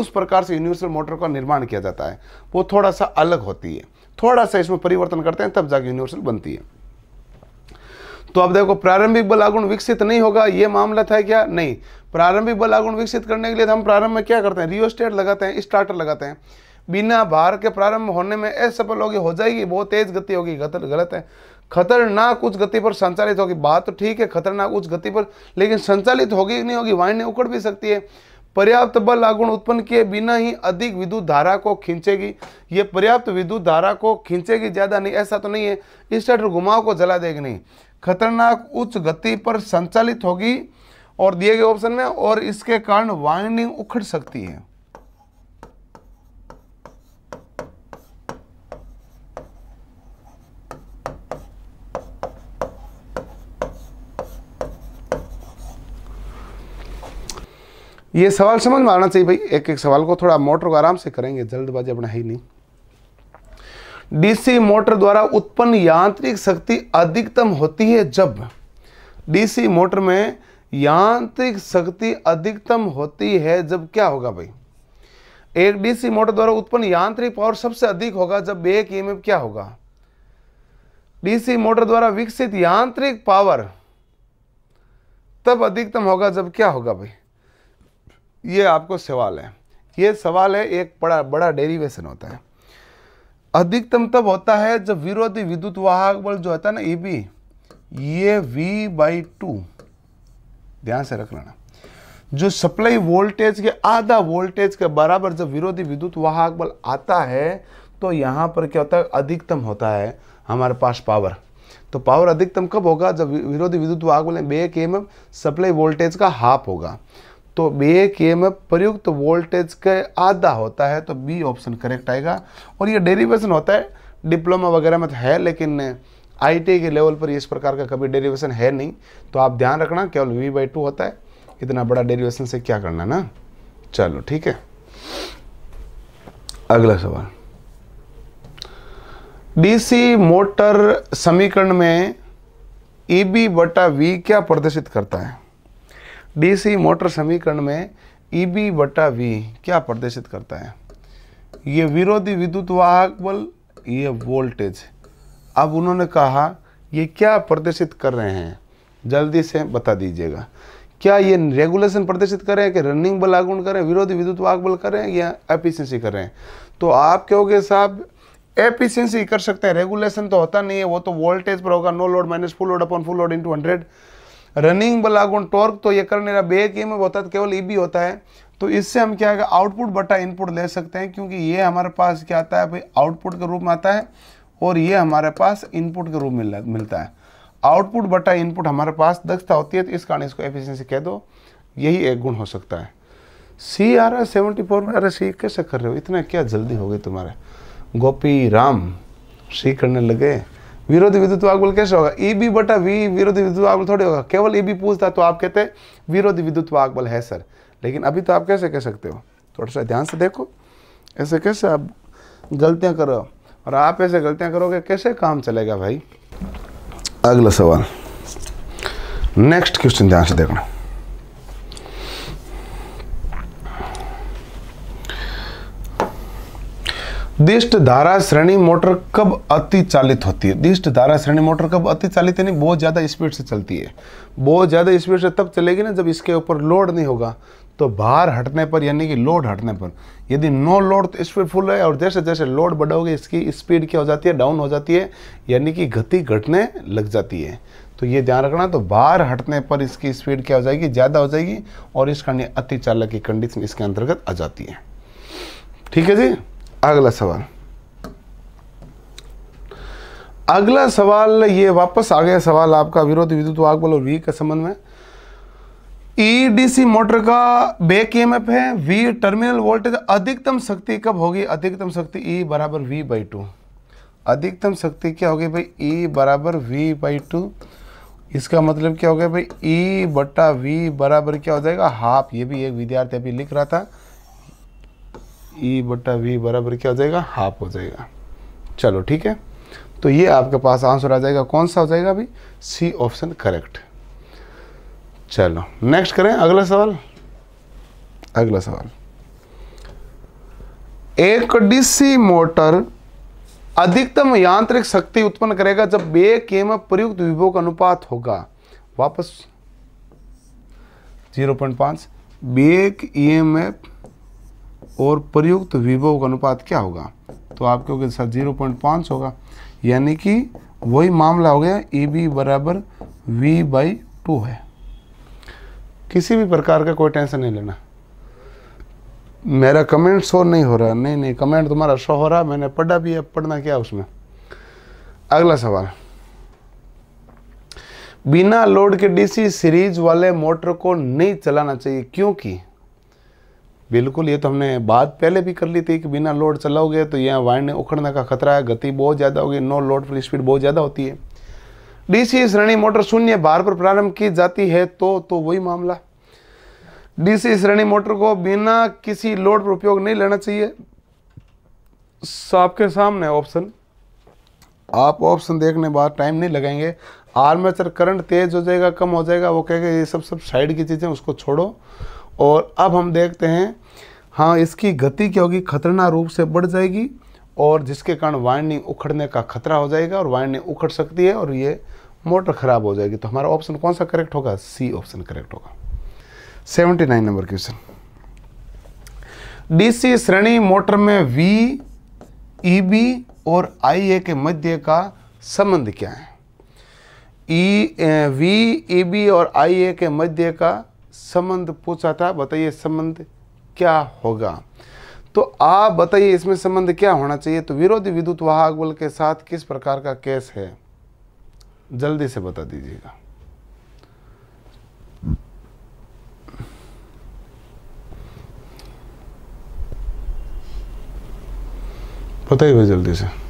[SPEAKER 1] उस प्रकार से यूनिवर्सल मोटर का निर्माण किया जाता है वो थोड़ा सा अलग होती है थोड़ा सा इसमें परिवर्तन करते हैं तब जाके यूनिवर्सल बनती है तो अब देखो प्रारंभिक बलागुण विकसित नहीं होगा ये मामला था क्या नहीं प्रारंभिक बलागुण विकसित करने के लिए तो हम प्रारंभ में क्या करते हैं रियोस्टेट लगाते हैं स्टार्टर लगाते हैं बिना भार के प्रारंभ होने में असफल होगी हो जाएगी बहुत तेज गति होगी गलत है खतरनाक उच्च गति पर संचालित होगी बात तो ठीक है खतरनाक उच्च गति पर लेकिन संचालित होगी नहीं होगी वाहिनी उकड़ भी सकती है पर्याप्त बल आगुण उत्पन्न किए बिना ही अधिक विद्युत धारा को खींचेगी ये पर्याप्त विद्युत धारा को खींचेगी ज़्यादा नहीं ऐसा तो नहीं है इस स्टार्टर घुमाव को जला देगी नहीं खतरनाक उच्च गति पर संचालित होगी और दिए गए ऑप्शन में और इसके कारण वाइंडिंग उखड़ सकती है ये सवाल समझ में आना चाहिए भाई एक एक सवाल को थोड़ा मोटर को आराम से करेंगे जल्दबाजी अपना है ही नहीं डीसी मोटर द्वारा उत्पन्न यांत्रिक शक्ति अधिकतम होती है जब डीसी मोटर में यांत्रिक शक्ति अधिकतम होती है जब क्या होगा भाई एक डीसी मोटर द्वारा उत्पन्न यांत्रिक पावर सबसे अधिक होगा जब एक ईएमएफ क्या होगा डीसी मोटर द्वारा विकसित यांत्रिक पावर तब अधिकतम होगा जब क्या होगा भाई ये आपको सवाल है ये सवाल है एक बड़ा बड़ा डेरिवेशन होता है अधिकतम तब होता है जब विरोधी विद्युत वाहक बल जो होता है ना ई बी ये V बाई टू ध्यान से रख लेना जो सप्लाई वोल्टेज के आधा वोल्टेज के बराबर जब विरोधी विद्युत वाहक बल आता है तो यहां पर क्या होता है अधिकतम होता है हमारे पास पावर तो पावर अधिकतम कब होगा जब विरोधी विद्युत वाहक बल back M supply voltage का हाफ होगा तो ए के में प्रयुक्त वोल्टेज के आधा होता है तो बी ऑप्शन करेक्ट आएगा और ये डेरिवेशन होता है डिप्लोमा वगैरह में तो है लेकिन आईटी के लेवल पर इस प्रकार का कभी डेरिवेशन है नहीं तो आप ध्यान रखना केवल वी बाई टू होता है इतना बड़ा डेरिवेशन से क्या करना ना चलो ठीक है अगला सवाल डीसी मोटर समीकरण में ई e बी बटा वी क्या प्रदर्शित करता है डीसी मोटर समीकरण में ईबी e बटा वी क्या प्रदर्शित करता है ये विरोधी विद्युत वाहक बल ये वोल्टेज अब उन्होंने कहा ये क्या प्रदर्शित कर रहे हैं जल्दी से बता दीजिएगा क्या ये रेगुलेशन प्रदर्शित कर रहे हैं कि रनिंग बल आगुण करें विरोधी विद्युत वाहक बल करें या एफिशिएंसी हैं तो आप कहोगे साहब एफिशिएंसी कर सकते हैं रेगुलेशन तो होता नहीं है वो तो वोल्टेज पर होगा no load minus full load upon full load into hundred running बला गुण टॉर्क तो ये कर रहा बे के में होता है तो केवल ई e बी होता है तो इससे हम क्या है आउटपुट बटा इनपुट ले सकते हैं क्योंकि ये हमारे पास क्या आता है भाई आउटपुट के रूप में आता है और ये हमारे पास इनपुट के रूप में मिलता है आउटपुट बटा इनपुट हमारे पास दक्षता होती है तो इस कारण इसको एफिशिएंसी कह दो यही एक गुण हो सकता है सी आ रहा है सेवेंटी फोर में अरे सी कैसे कर रहे हो इतना क्या जल्दी हो गई तुम्हारे गोपी राम सी करने लगे विरोधी विद्युत वागुल कैसे होगा ई e बी बटा वी विरोधी विद्युत वागुल थोड़ी होगा केवल ई e बी पूछता तो आप कहते विरोधी विद्युत वागुल है सर लेकिन अभी तो आप कैसे कह सकते हो थोड़ा सा ध्यान से देखो ऐसे कैसे आप गलतियां करो और आप ऐसे गलतियां करोगे कैसे काम चलेगा भाई अगला सवाल नेक्स्ट क्वेश्चन ध्यान से देखना दिष्ट धारा श्रेणी मोटर कब अति चालित होती है दिष्ट धारा श्रेणी मोटर कब अति चालित यानी बहुत ज़्यादा स्पीड से चलती है बहुत ज़्यादा स्पीड से तब चलेगी ना जब इसके ऊपर लोड नहीं होगा तो भार हटने पर यानी कि लोड हटने पर यदि नो लोड तो स्पीड फुल है और जैसे जैसे लोड बढ़ोगे इसकी स्पीड क्या हो जाती है डाउन हो जाती है यानी कि गति घटने लग जाती है तो ये ध्यान रखना तो बाहर हटने पर इसकी स्पीड क्या हो जाएगी ज़्यादा हो जाएगी और इस कारण अति चालक की कंडीशन इसके अंतर्गत आ जाती है ठीक है जी अगला सवाल अगला सवाल ये वापस आ गया सवाल आपका विरोध विद्युत वाग बल और वी के संबंध में ईडीसी e मोटर का बेक ईएमएफ है वी टर्मिनल वोल्टेज अधिकतम शक्ति कब होगी अधिकतम शक्ति ई e बराबर वी बाई टू अधिकतम शक्ति क्या होगी भाई ई e बराबर वी बाई टू इसका मतलब क्या हो गया भाई ई बटा वी बराबर क्या हो जाएगा हाफ ये भी एक विद्यार्थी अभी लिख रहा था ई e बटा वी बराबर क्या हो जाएगा हाफ हो जाएगा चलो ठीक है तो ये आपके पास आंसर आ जाएगा कौन सा हो जाएगा अभी सी ऑप्शन करेक्ट चलो नेक्स्ट करें अगला सवाल अगला सवाल एक डीसी मोटर अधिकतम यांत्रिक शक्ति उत्पन्न करेगा जब बे के में प्रयुक्त विभो का अनुपात होगा वापस 0.5 बेक ईएमएफ और प्रयुक्त विभव का अनुपात क्या होगा तो आप क्योंकि सर जीरो पॉइंट पाँच होगा यानी कि वही मामला हो गया ए e बी बराबर वी बाई टू है किसी भी प्रकार का कोई टेंशन नहीं लेना मेरा कमेंट शो नहीं हो रहा नहीं नहीं कमेंट तुम्हारा शो हो रहा मैंने पढ़ा भी है पढ़ना क्या उसमें अगला सवाल बिना लोड के डीसी सीरीज वाले मोटर को नहीं चलाना चाहिए क्योंकि बिल्कुल ये तो हमने बात पहले भी कर ली थी कि बिना लोड चलाओगे तो यहाँ वायर ने उखड़ने का खतरा है गति बहुत ज़्यादा होगी नो लोड फ्री स्पीड बहुत ज़्यादा होती है डीसी श्रेणी मोटर शून्य बार पर प्रारंभ की जाती है तो तो वही मामला डीसी श्रेणी मोटर को बिना किसी लोड पर उपयोग नहीं लेना चाहिए आपके सामने ऑप्शन आप ऑप्शन देखने बाद टाइम नहीं लगाएंगे आर्मेचर करंट तेज हो जाएगा कम हो जाएगा वो कहेगा ये सब सब साइड की चीज़ें उसको छोड़ो और अब हम देखते हैं हाँ इसकी गति क्या होगी खतरनाक रूप से बढ़ जाएगी और जिसके कारण वाइंडिंग उखड़ने का खतरा हो जाएगा और वाइंडिंग उखड़ सकती है और ये मोटर ख़राब हो जाएगी तो हमारा ऑप्शन कौन सा करेक्ट होगा सी ऑप्शन करेक्ट होगा seventy nine number question DC श्रेणी मोटर में वी ई बी और आई ए के मध्य का संबंध क्या है ई वी ई बी और आई ए के मध्य का संबंध पूछा था बताइए संबंध क्या होगा तो आप बताइए इसमें संबंध क्या होना चाहिए तो विरोधी विद्युत वाहक बल के साथ किस प्रकार का केस है जल्दी से बता दीजिएगा बताइए जल्दी से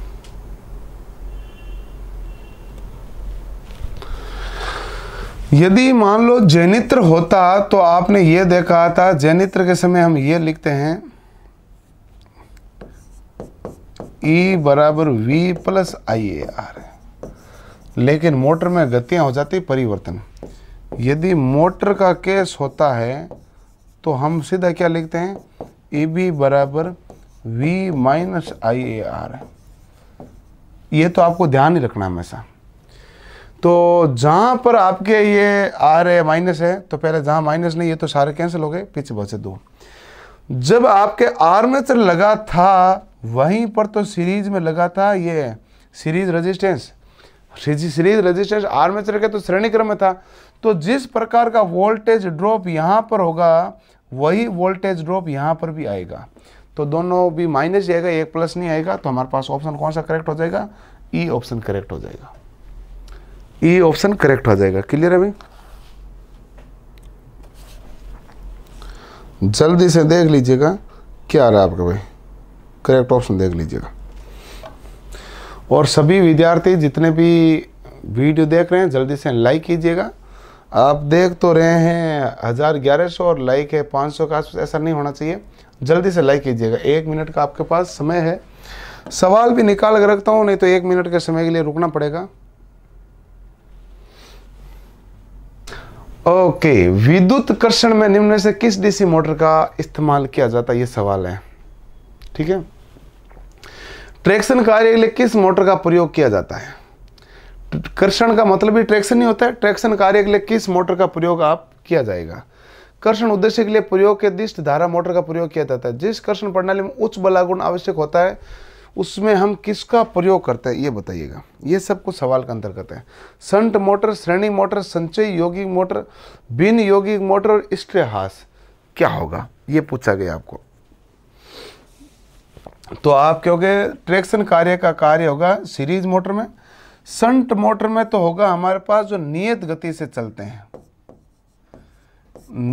[SPEAKER 1] यदि मान लो जैनित्र होता तो आपने ये देखा था जैनित्र के समय हम ये लिखते हैं ई e बराबर V plus I A R लेकिन मोटर में गतियां हो जाती परिवर्तन यदि मोटर का केस होता है तो हम सीधा क्या लिखते हैं ई e बी बराबर V minus I A R ये तो आपको ध्यान ही रखना हमेशा तो जहाँ पर आपके ये आ रहे माइनस है तो पहले जहाँ माइनस नहीं है तो सारे कैंसिल हो गए पीछे बचे दो जब आपके आर्मेचर लगा था वहीं पर तो सीरीज में लगा था ये series resistance series resistance armature के तो श्रेणी क्रम में था तो जिस प्रकार का वोल्टेज ड्रॉप यहाँ पर होगा वही वोल्टेज ड्रॉप यहाँ पर भी आएगा तो दोनों भी माइनस जाएगा एक प्लस नहीं आएगा तो हमारे पास ऑप्शन कौन सा करेक्ट हो जाएगा ई ऑप्शन करेक्ट हो जाएगा ये ऑप्शन करेक्ट हो जाएगा क्लियर है भाई जल्दी से देख लीजिएगा क्या आ रहा है आपका भाई करेक्ट ऑप्शन देख लीजिएगा और सभी विद्यार्थी जितने भी वीडियो देख रहे हैं जल्दी से लाइक कीजिएगा आप देख तो रहे हैं हज़ार ग्यारह सौ और लाइक है पाँच सौ का आसपास ऐसा नहीं होना चाहिए जल्दी से लाइक कीजिएगा एक मिनट का आपके पास समय है सवाल भी निकाल कर रखता हूँ नहीं तो एक मिनट के समय के लिए रुकना पड़ेगा ओके विद्युत कर्षण में निम्न से किस डीसी मोटर का इस्तेमाल किया जाता है यह सवाल है ठीक है ट्रैक्शन कार्य के लिए किस मोटर का प्रयोग किया जाता है कर्षण का मतलब भी ट्रैक्शन ही होता है ट्रैक्शन कार्य के लिए किस मोटर का प्रयोग आप किया जाएगा कर्षण उद्देश्य के लिए प्रयोग के दिष्ट धारा मोटर का प्रयोग किया जाता है जिस कर्षण प्रणाली में उच्च बलागुण आवश्यक होता है उसमें हम किसका प्रयोग करते हैं ये बताइएगा ये सब कुछ सवाल का अंतर्गत है संट मोटर श्रेणी मोटर संचय योगिक मोटर बिन योगिक मोटर और स्ट्रेहास क्या होगा ये पूछा गया आपको तो आप क्योंकि ट्रैक्शन कार्य का कार्य होगा सीरीज मोटर में संट मोटर में तो होगा हमारे पास जो नियत गति से चलते हैं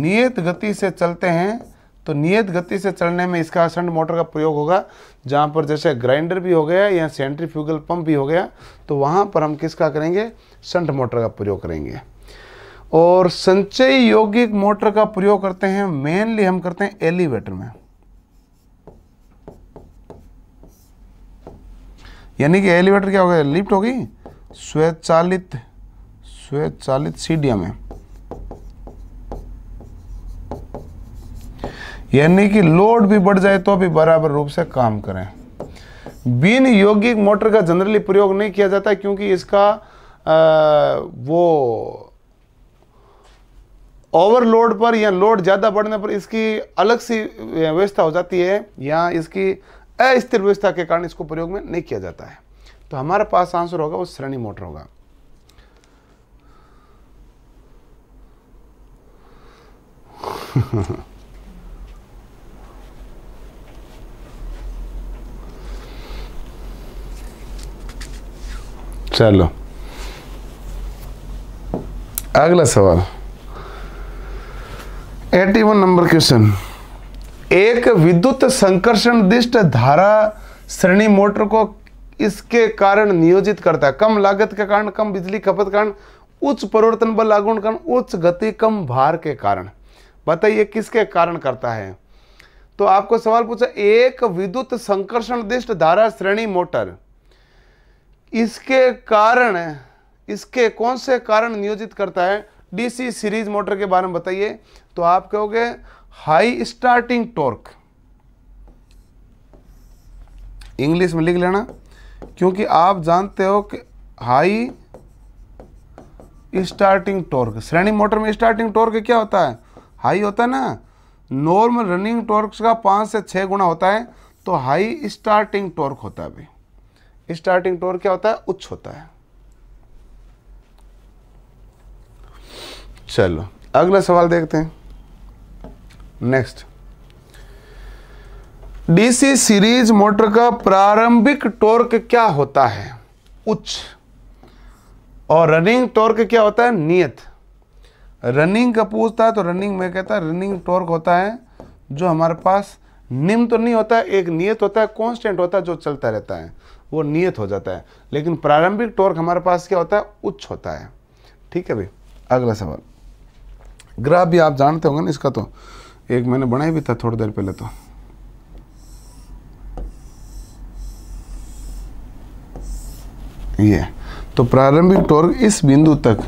[SPEAKER 1] नियत गति से चलते हैं तो नियत गति से चलने में इसका असंड मोटर का प्रयोग होगा जहाँ पर जैसे ग्राइंडर भी हो गया या सेंट्रीफ्यूगल पंप भी हो गया तो वहाँ पर हम किसका करेंगे संट मोटर का प्रयोग करेंगे और संचयी यौगिक मोटर का प्रयोग करते हैं मेनली हम करते हैं एलिवेटर में यानी कि एलिवेटर क्या हो गया लिफ्ट होगी स्वचालित स्वचालित सीढ़िया में यानी कि लोड भी बढ़ जाए तो भी बराबर रूप से काम करें बिन यौगिक मोटर का जनरली प्रयोग नहीं किया जाता क्योंकि इसका आ, वो ओवरलोड पर या लोड ज़्यादा बढ़ने पर इसकी अलग सी व्यवस्था हो जाती है या इसकी अस्थिर व्यवस्था के कारण इसको प्रयोग में नहीं किया जाता है तो हमारे पास आंसर होगा वो श्रेणी मोटर होगा चलो अगला सवाल 81 नंबर क्वेश्चन एक विद्युत संकर्षण दिष्ट धारा श्रेणी मोटर को इसके कारण नियोजित करता है कम लागत के कारण कम बिजली खपत कारण उच्च परिवर्तन बल आगुण कारण उच्च गति कम भार के कारण बताइए किसके कारण करता है तो आपको सवाल पूछा एक विद्युत संकर्षण दिष्ट धारा श्रेणी मोटर इसके कारण इसके कौन से कारण नियोजित करता है डीसी सीरीज मोटर के बारे में बताइए तो आप कहोगे हाई स्टार्टिंग टॉर्क इंग्लिश में लिख लेना क्योंकि आप जानते हो कि हाई स्टार्टिंग टॉर्क श्रेणी मोटर में स्टार्टिंग टॉर्क क्या होता है हाई होता है ना नॉर्मल रनिंग टॉर्क का पाँच से छः गुना होता है तो हाई स्टार्टिंग टॉर्क होता है भाई स्टार्टिंग टोर क्या होता है उच्च होता है चलो अगला सवाल देखते हैं नेक्स्ट डीसी सीरीज मोटर का प्रारंभिक टोर्क क्या होता है उच्च और रनिंग टोर्क क्या होता है नियत रनिंग का पूछता है तो रनिंग में कहता है रनिंग टोर्क होता है जो हमारे पास निम्न तो नहीं होता है एक नियत होता है कांस्टेंट होता है जो चलता रहता है वो नियत हो जाता है लेकिन प्रारंभिक टॉर्क हमारे पास क्या होता है उच्च होता है ठीक है भाई अगला सवाल ग्राफ भी आप जानते होंगे ना इसका तो एक मैंने बनाया भी था थोड़ी देर पहले तो ये तो प्रारंभिक टॉर्क इस बिंदु तक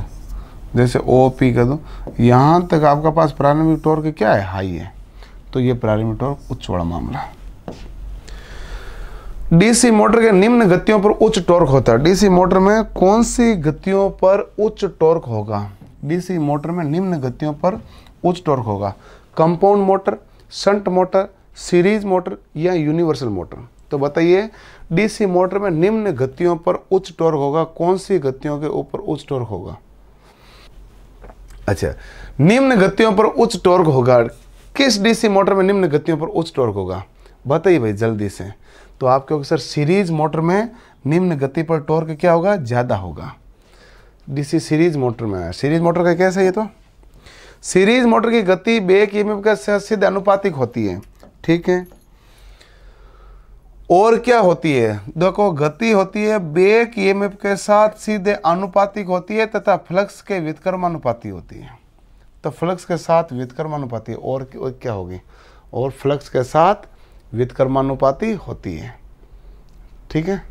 [SPEAKER 1] जैसे ओ पी कर दो यहाँ तक आपका पास प्रारंभिक टॉर्क क्या है हाई है तो ये प्रारंभिक टॉर्क उच्च वाला मामला है डीसी मोटर के निम्न गतियों पर उच्च टॉर्क होता है डीसी मोटर में कौन सी गतियों पर उच्च टॉर्क होगा डीसी मोटर में निम्न गतियों पर उच्च टॉर्क होगा compound motor shunt motor series motor या यूनिवर्सल मोटर तो बताइए डीसी मोटर में निम्न गतियों पर उच्च टॉर्क होगा कौन सी गतियों के ऊपर उच्च टॉर्क होगा अच्छा निम्न गतियों पर उच्च टॉर्क होगा किस डीसी मोटर में निम्न गतियों पर उच्च टॉर्क होगा बताइए भाई जल्दी से तो आप क्योंकि सर सीरीज मोटर में निम्न गति पर टॉर्क क्या होगा ज़्यादा होगा डीसी सीरीज मोटर में सीरीज मोटर का कैसे ये तो सीरीज मोटर की गति बेक ईएमएफ के सिद्ध अनुपातिक होती है ठीक है और क्या होती है देखो गति होती है बेक ईएमएफ के साथ सीधे अनुपातिक होती है तथा फ्लक्स के वितकर्मानुपाती होती है तो फ्लक्स के साथ वितकर्मानुपाती और, और क्या होगी और फ्लक्स के साथ कर्मानुपाति होती है ठीक है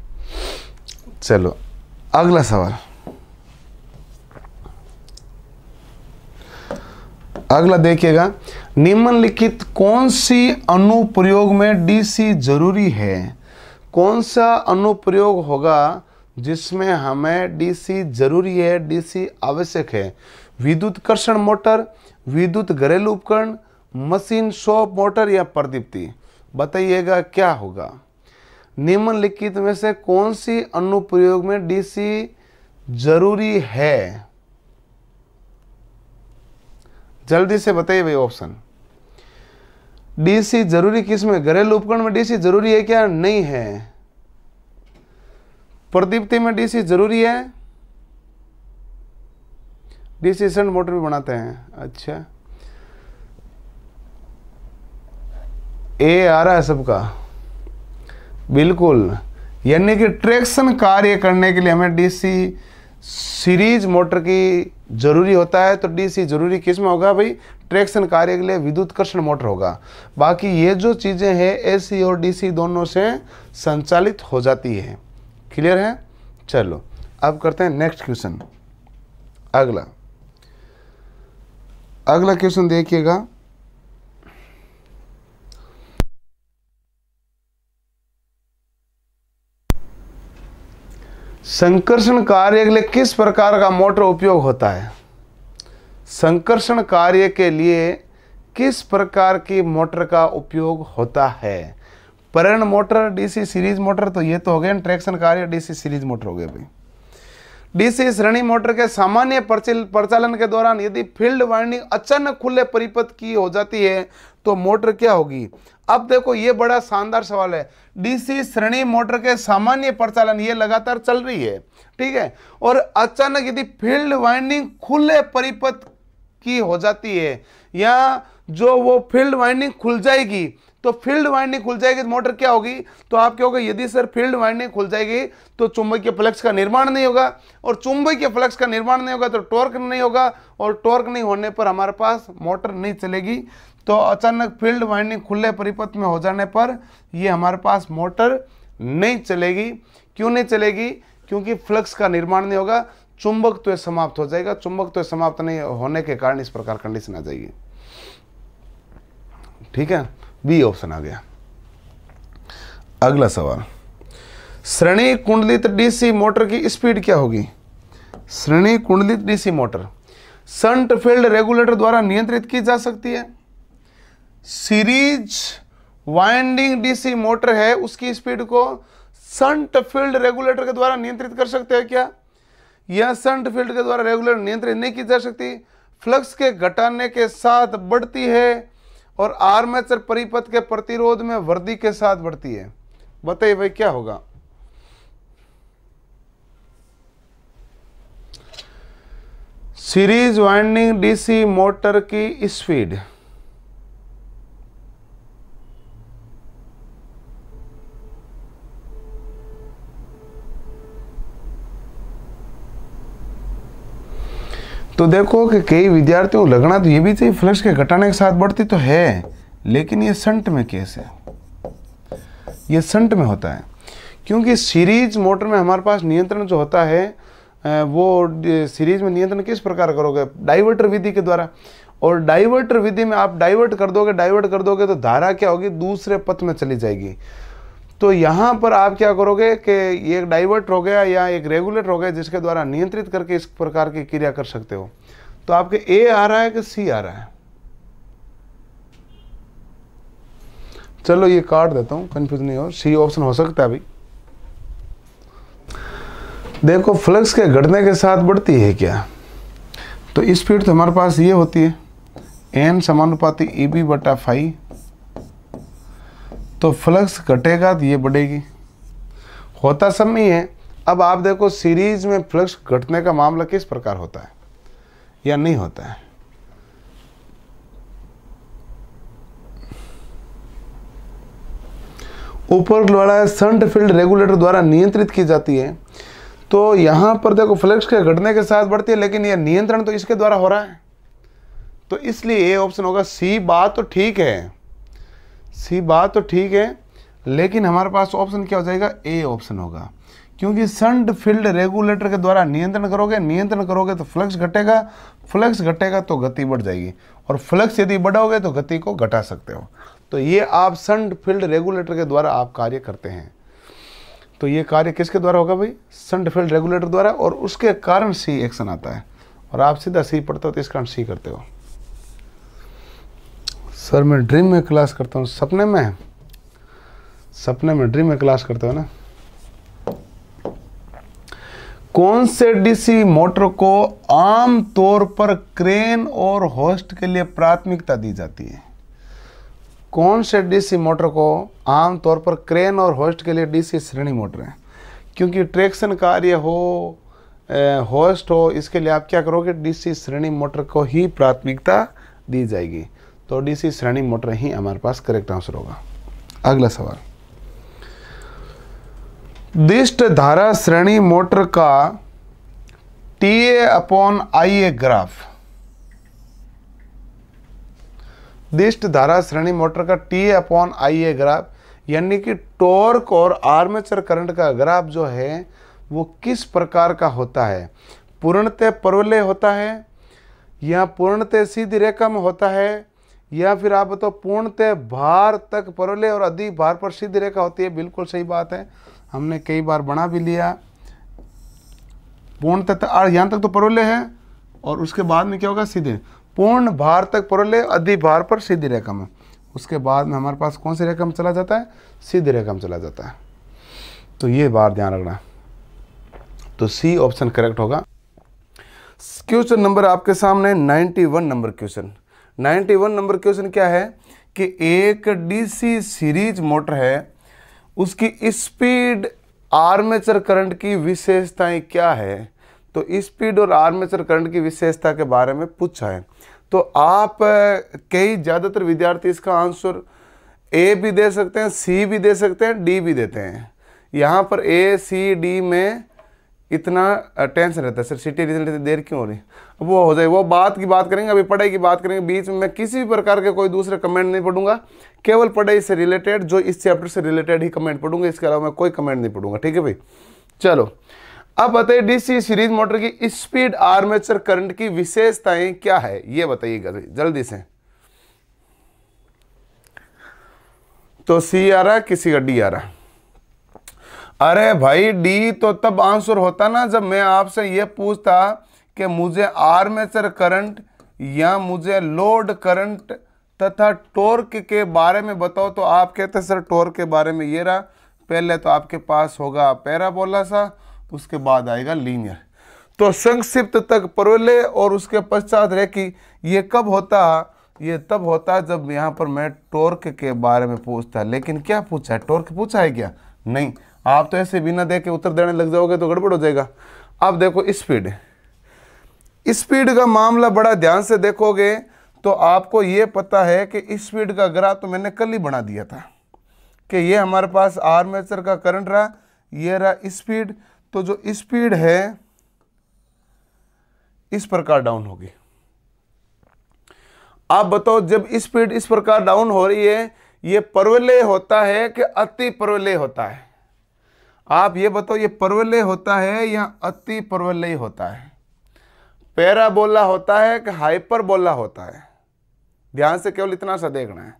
[SPEAKER 1] चलो अगला सवाल अगला देखिएगा निम्नलिखित कौन सी अनुप्रयोग में डीसी जरूरी है कौन सा अनुप्रयोग होगा जिसमें हमें डीसी जरूरी है डीसी आवश्यक है विद्युत कर्षण मोटर विद्युत घरेलू उपकरण मशीन शॉप मोटर या प्रदीप्ति बताइएगा क्या होगा निम्नलिखित में से कौन सी अनुप्रयोग में डीसी जरूरी है जल्दी से बताइए भाई ऑप्शन डीसी जरूरी किस में घरेलू उपकरण में डीसी जरूरी है क्या नहीं है प्रदीप्ति में डीसी जरूरी है डीसी सेंट मोटर भी बनाते हैं अच्छा ए आ रहा है सबका बिल्कुल यानी कि ट्रैक्शन कार्य करने के लिए हमें डीसी सीरीज मोटर की जरूरी होता है तो डीसी जरूरी किस में होगा भाई ट्रैक्शन कार्य के लिए विद्युत कर्षण मोटर होगा बाकी ये जो चीज़ें हैं एसी और डीसी दोनों से संचालित हो जाती है क्लियर है चलो अब करते हैं नेक्स्ट क्वेश्चन अगला अगला क्वेश्चन देखिएगा संकर्षण कार्य के लिए किस प्रकार का मोटर उपयोग होता है संकर्षण कार्य के लिए किस प्रकार की मोटर का उपयोग होता है परण मोटर डीसी सीरीज मोटर तो ये तो हो गए ट्रैक्शन कार्य डीसी सीरीज मोटर हो गए भाई डीसी श्रेणी मोटर के सामान्य प्रचालन के दौरान यदि फील्ड वाइंडिंग अचानक खुले परिपथ की हो जाती है तो मोटर क्या होगी अब देखो ये बड़ा शानदार सवाल है डीसी श्रेणी मोटर के सामान्य प्रचालन ये लगातार चल रही है ठीक है और अचानक यदि फील्ड वाइंडिंग खुले परिपथ की हो जाती है या जो वो फील्ड वाइंडिंग खुल जाएगी तो फील्ड वाइंडिंग खुल जाएगी तो मोटर क्या होगी तो आप क्या होगा यदि सर फील्ड वाइंडिंग खुल जाएगी तो के फ्लक्स का निर्माण नहीं होगा और के फ्लक्स का निर्माण नहीं होगा तो टॉर्क नहीं होगा और टॉर्क नहीं होने पर हमारे पास मोटर नहीं चलेगी तो अचानक फील्ड वाइंडिंग खुले परिपथ में हो जाने पर ये हमारे पास मोटर नहीं चलेगी क्यों नहीं चलेगी क्योंकि फ्लक्स का निर्माण नहीं होगा चुंबक तो समाप्त हो जाएगा चुंबक तो समाप्त नहीं होने के कारण इस प्रकार कंडीशन आ जाएगी ठीक है बी ऑप्शन आ गया अगला सवाल श्रेणी कुंडलित डीसी मोटर की स्पीड क्या होगी श्रेणी कुंडलित DC motor shunt field regulator द्वारा नियंत्रित की जा सकती है सीरीज वाइंडिंग डीसी मोटर है उसकी स्पीड को संट फील्ड रेगुलेटर के द्वारा नियंत्रित कर सकते हैं क्या यह संट फील्ड के द्वारा रेगुलेटर नियंत्रित नहीं की जा सकती फ्लक्स के घटाने के साथ बढ़ती है और आर्मेचर परिपथ के प्रतिरोध में वृद्धि के साथ बढ़ती है बताइए भाई क्या होगा सीरीज वाइंडिंग डीसी मोटर की स्पीड तो देखो कि कई विद्यार्थियों लगना तो ये भी चाहिए फ्लक्स के घटाने के साथ बढ़ती तो है लेकिन ये संट में केस है ये संट में होता है क्योंकि सीरीज मोटर में हमारे पास नियंत्रण जो होता है वो सीरीज में नियंत्रण किस प्रकार करोगे डाइवर्टर विधि के द्वारा और डाइवर्टर विधि में आप डाइवर्ट कर दोगे डाइवर्ट कर दोगे तो धारा क्या होगी दूसरे पथ में चली जाएगी तो यहाँ पर आप क्या करोगे कि ये एक डाइवर्ट हो गया या एक रेगुलेट हो गया जिसके द्वारा नियंत्रित करके इस प्रकार की क्रिया कर सकते हो तो आपके ए आ रहा है कि सी आ रहा है चलो ये काट देता हूँ कंफ्यूज नहीं हो सी ऑप्शन हो सकता है अभी देखो फ्लक्स के घटने के साथ बढ़ती है क्या तो स्पीड तो हमारे पास ये होती है एन समानुपाती ई e बी बटा फाइव तो फ्लक्स घटेगा तो ये बढ़ेगी होता सब ही है अब आप देखो सीरीज में फ्लक्स घटने का मामला किस प्रकार होता है या नहीं होता है ऊपर द्वारा संट फील्ड रेगुलेटर द्वारा नियंत्रित की जाती है तो यहां पर देखो फ्लक्स के घटने के साथ बढ़ती है लेकिन यह नियंत्रण तो इसके द्वारा हो रहा है तो इसलिए ए ऑप्शन होगा सी बात तो ठीक है सी बात तो ठीक है लेकिन हमारे पास ऑप्शन क्या हो जाएगा ए ऑप्शन होगा क्योंकि संड फील्ड रेगुलेटर के द्वारा नियंत्रण करोगे नियंत्रण करोगे तो फ्लक्स घटेगा फ्लक्स घटेगा तो गति बढ़ जाएगी और फ्लक्स यदि बढ़ाओगे तो गति को घटा सकते हो तो ये आप संड फील्ड रेगुलेटर के द्वारा आप कार्य करते हैं तो ये कार्य किसके द्वारा होगा भाई संड फील्ड रेगुलेटर द्वारा और उसके कारण सी एक्शन आता है और आप सीधा सी पढ़ते हो तो इस कारण सी करते हो सर मैं ड्रीम में क्लास करता हूँ सपने में सपने में ड्रीम में क्लास करता हूँ ना कौन से डीसी मोटर को आम तौर पर क्रेन और होस्ट के लिए प्राथमिकता दी जाती है कौन से डीसी मोटर को आम तौर पर क्रेन और होस्ट के लिए डीसी श्रेणी मोटर है क्योंकि ट्रैक्शन कार्य हो होस्ट हो इसके लिए आप क्या करोगे डीसी श्रेणी मोटर को ही प्राथमिकता दी जाएगी तो डी सी श्रेणी मोटर ही हमारे पास करेक्ट आंसर होगा अगला सवाल दिष्ट धारा श्रेणी मोटर का T A upon I A graph दिष्ट धारा श्रेणी मोटर का T A upon I A graph यानी कि टॉर्क और आर्मेचर करंट का ग्राफ जो है वो किस प्रकार का होता है पूर्णतः परवलय होता है या पूर्णतः सीधी रेखा में होता है या फिर आप बताओ पूर्णतः भार तक परोले और अधिक भार पर सीधी रेखा होती है बिल्कुल सही बात है हमने कई बार बना भी लिया पूर्णतः यहाँ तक तो परोले है और उसके बाद में क्या होगा सीधे पूर्ण भार तक परोले अधि भार पर सीधी रेखा में उसके बाद में हमारे पास कौन सी रेखा में चला जाता है सीधी रेखा में चला जाता है तो ये बार ध्यान रखना तो सी ऑप्शन करेक्ट होगा क्वेश्चन नंबर आपके सामने 91 number question ninety one number question क्या है कि एक डीसी सीरीज मोटर है उसकी स्पीड आर्मेचर करंट की विशेषताएं क्या है तो स्पीड और आर्मेचर करंट की विशेषता के बारे में पूछा है तो आप कई ज़्यादातर विद्यार्थी इसका आंसर ए भी दे सकते हैं सी भी दे सकते हैं डी भी देते हैं यहाँ पर ए सी डी में इतना टेंशन रहता है सर सिटी रिजल्ट देर क्यों हो रही वो हो जाए वो बात की बात करेंगे अभी पढ़ाई की बात करेंगे बीच में मैं किसी भी प्रकार के कोई दूसरे कमेंट नहीं पढ़ूंगा केवल पढ़ाई से रिलेटेड जो इस चैप्टर से रिलेटेड ही कमेंट पढ़ूंगा इसके अलावा मैं कोई कमेंट नहीं पढ़ूंगा ठीक है भाई चलो अब बताइए डीसी सीरीज मोटर की स्पीड आर्मेचर करंट की विशेषताएं क्या है ये बताइएगा जल्दी से तो सी आ रहा किसी का डी आ रहा अरे भाई डी तो तब आंसर होता ना जब मैं आपसे यह पूछता कि मुझे आर्मेचर करंट या मुझे लोड करंट तथा टॉर्क के बारे में बताओ तो आप कहते सर टॉर्क के बारे में ये रहा पहले तो आपके पास होगा पैराबोला सा उसके बाद आएगा लीनियर तो संक्षिप्त तक परोले और उसके पश्चात रेखी ये कब होता ये तब होता जब यहाँ पर मैं टॉर्क के बारे में पूछता लेकिन क्या पूछा है टॉर्क पूछा है क्या नहीं आप तो ऐसे बिना देख के उत्तर देने लग जाओगे तो गड़बड़ हो जाएगा अब देखो स्पीड स्पीड का मामला बड़ा ध्यान से देखोगे तो आपको ये पता है कि स्पीड का ग्राफ तो मैंने कल ही बना दिया था कि ये हमारे पास आर्मेचर का करंट रहा ये रहा स्पीड तो जो स्पीड है इस प्रकार डाउन होगी आप बताओ जब स्पीड इस प्रकार डाउन हो रही है ये परवलय होता है कि अति परवलय होता है आप ये बताओ ये परवलय होता है या अति परवलय होता है पैराबोला होता है कि हाइपरबोला होता है ध्यान से केवल इतना सा देखना है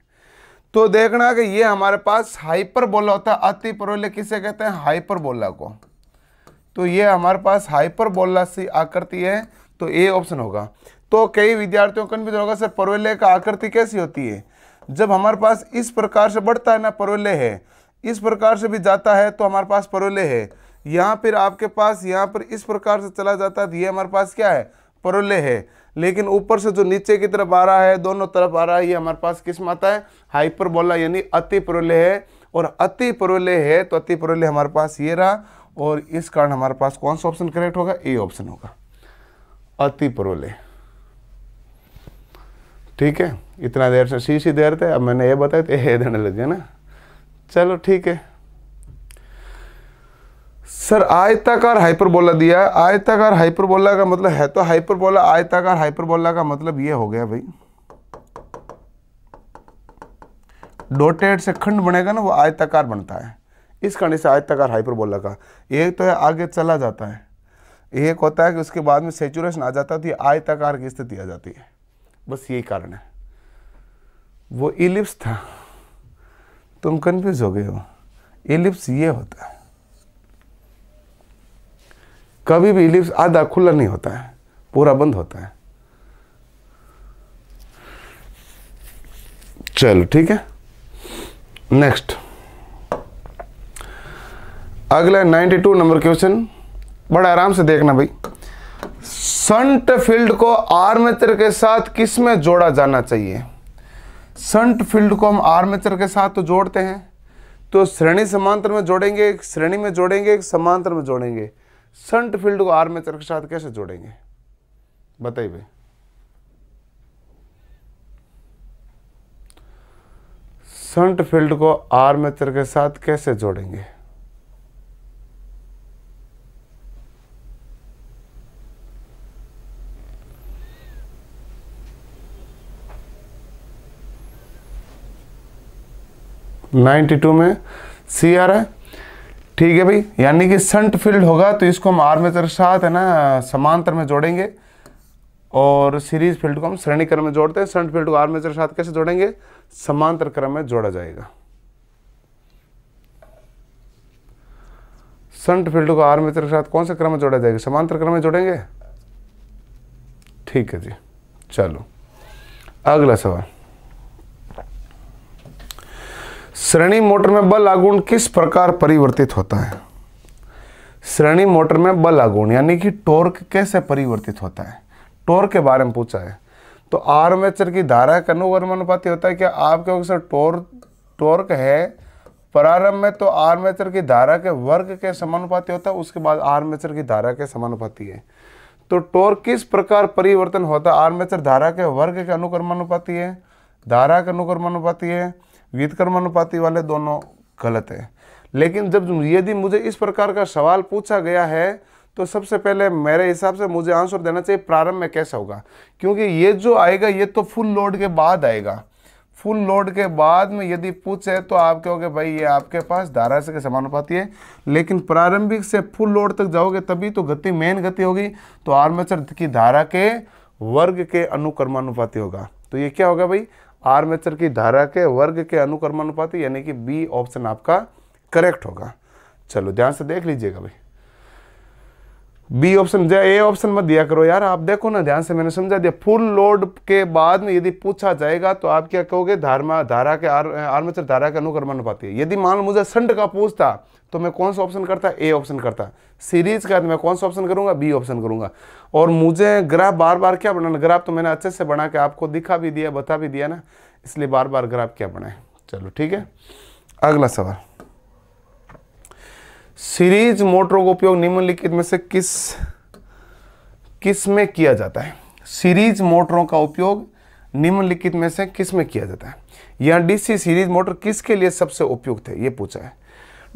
[SPEAKER 1] तो देखना कि ये हमारे पास हाइपरबोला होता है अति परोले किसे कहते हैं हाइपरबोला को तो ये हमारे पास हाइपरबोला सी आकृति है तो ए ऑप्शन होगा तो कई विद्यार्थियों को भी होगा सर परवेले का आकृति कैसी होती है जब हमारे पास इस प्रकार से बढ़ता है ना परवेले है इस प्रकार से भी जाता है तो हमारे पास परवेले है यहाँ पर आपके पास यहाँ पर इस प्रकार से चला जाता है तो ये हमारे पास क्या है परोले है लेकिन ऊपर से जो नीचे की तरफ आ रहा है दोनों तरफ आ रहा है ये हमारे पास किस में आता है हाइपरबोला यानी अति परोले है और अति परोले है तो अति परोले हमारे पास ये रहा और इस कारण हमारे पास कौन सा ऑप्शन करेक्ट होगा ए ऑप्शन होगा अति परोले ठीक है इतना देर से सी सी देर थे अब मैंने ये बताया तो ये देने लग गया ना चलो ठीक है सर आयताकार हाइपरबोला दिया है आयताकार हाइपरबोला का मतलब है तो हाइपरबोला आयताकार हाइपरबोला का मतलब ये हो गया भाई डोटेड से खंड बनेगा ना वो आयताकार बनता है इस कारण से आयताकार हाइपरबोला का एक तो है आगे चला जाता है एक होता है कि उसके बाद में सेचुरेशन आ जाता है तो आयताकार की स्थिति आ जाती है बस यही कारण है वो इलिप्स था तुम कन्फ्यूज हो गए हो इलिप्स ये होता है कभी भी लिप्स आधा खुला नहीं होता है पूरा बंद होता है चलो ठीक है नेक्स्ट अगला 92 नंबर क्वेश्चन बड़ा आराम से देखना भाई संट फील्ड को आर्मेचर के साथ किस में जोड़ा जाना चाहिए संट फील्ड को हम आर्मेचर के साथ तो जोड़ते हैं तो श्रेणी समांतर में जोड़ेंगे एक श्रेणी में जोड़ेंगे एक समांतर में जोड़ेंगे संट फील्ड को आर्मेचर के साथ कैसे जोड़ेंगे बताइए भाई संट फील्ड को आर्मेचर के साथ कैसे जोड़ेंगे नाइन्टी टू में सी आ रहा है ठीक है भाई यानी कि संट फील्ड होगा तो इसको हम आर्मेचर साथ है ना समांतर में जोड़ेंगे और सीरीज फील्ड को हम श्रेणी क्रम में जोड़ते हैं संट फील्ड को आर्मेचर साथ कैसे जोड़ेंगे समांतर क्रम में जोड़ा जाएगा संट फील्ड को आर्मेचर के साथ कौन से क्रम में जोड़ा जाएगा समांतर क्रम में जोड़ेंगे ठीक है जी चलो अगला सवाल श्रेणी मोटर में बल आगुण किस प्रकार परिवर्तित होता है श्रेणी मोटर में बल आगुण यानी कि टोर्क कैसे परिवर्तित होता है टोर्क के बारे में पूछा है तो आर्मेचर की धारा का अनुवर्मानुपाती होता है कि आपके अक्सर टोर टोर्क है प्रारंभ में तो आर्मेचर की धारा के वर्ग के समानुपाती होता है उसके बाद आर्मेचर की धारा के समानुपाती है तो टोर्क किस प्रकार परिवर्तन होता है आर्मेचर धारा के वर्ग के अनुक्रमानुपाती है धारा के अनुक्रमानुपाती है कर्मानुपाति वाले दोनों गलत है लेकिन जब यदि मुझे इस प्रकार का सवाल पूछा गया है तो सबसे पहले मेरे हिसाब से मुझे आंसर देना चाहिए प्रारंभ में कैसा होगा क्योंकि ये जो आएगा ये तो फुल लोड के बाद आएगा फुल लोड के बाद में यदि पूछे तो आप कहोगे भाई ये आपके पास धारा से के समानुपाती है लेकिन प्रारंभिक से फुल लोड तक जाओगे तभी तो गति मेन गति होगी तो आर्मेचर की धारा के वर्ग के अनुक्रमानुपाती होगा तो ये क्या होगा भाई आर्मेचर की धारा के वर्ग के अनुक्रमानुपाती यानी कि बी ऑप्शन आपका करेक्ट होगा चलो ध्यान से देख लीजिएगा भाई बी ऑप्शन ए ऑप्शन मत दिया करो यार आप देखो ना ध्यान से मैंने समझा दिया फुल लोड के बाद में यदि पूछा जाएगा तो आप क्या कहोगे धारमा धारा के आर, आर्मेचर धारा के अनुक्रमानुपाती यदि मान मुझे संड का पूछता तो मैं कौन सा ऑप्शन करता ए ऑप्शन करता सीरीज का तो मैं कौन सा ऑप्शन करूंगा बी ऑप्शन करूंगा और मुझे ग्राफ बार बार क्या बनाना ग्राफ तो मैंने अच्छे से बना के आपको दिखा भी दिया बता भी दिया ना इसलिए बार बार ग्राफ क्या बनाए चलो ठीक है अगला सवाल सीरीज मोटरों का उपयोग निम्नलिखित में से किस किस में किया जाता है सीरीज मोटरों का उपयोग निम्नलिखित में से किस में किया जाता है यहाँ डीसी सीरीज मोटर किसके लिए सबसे उपयुक्त है यह पूछा है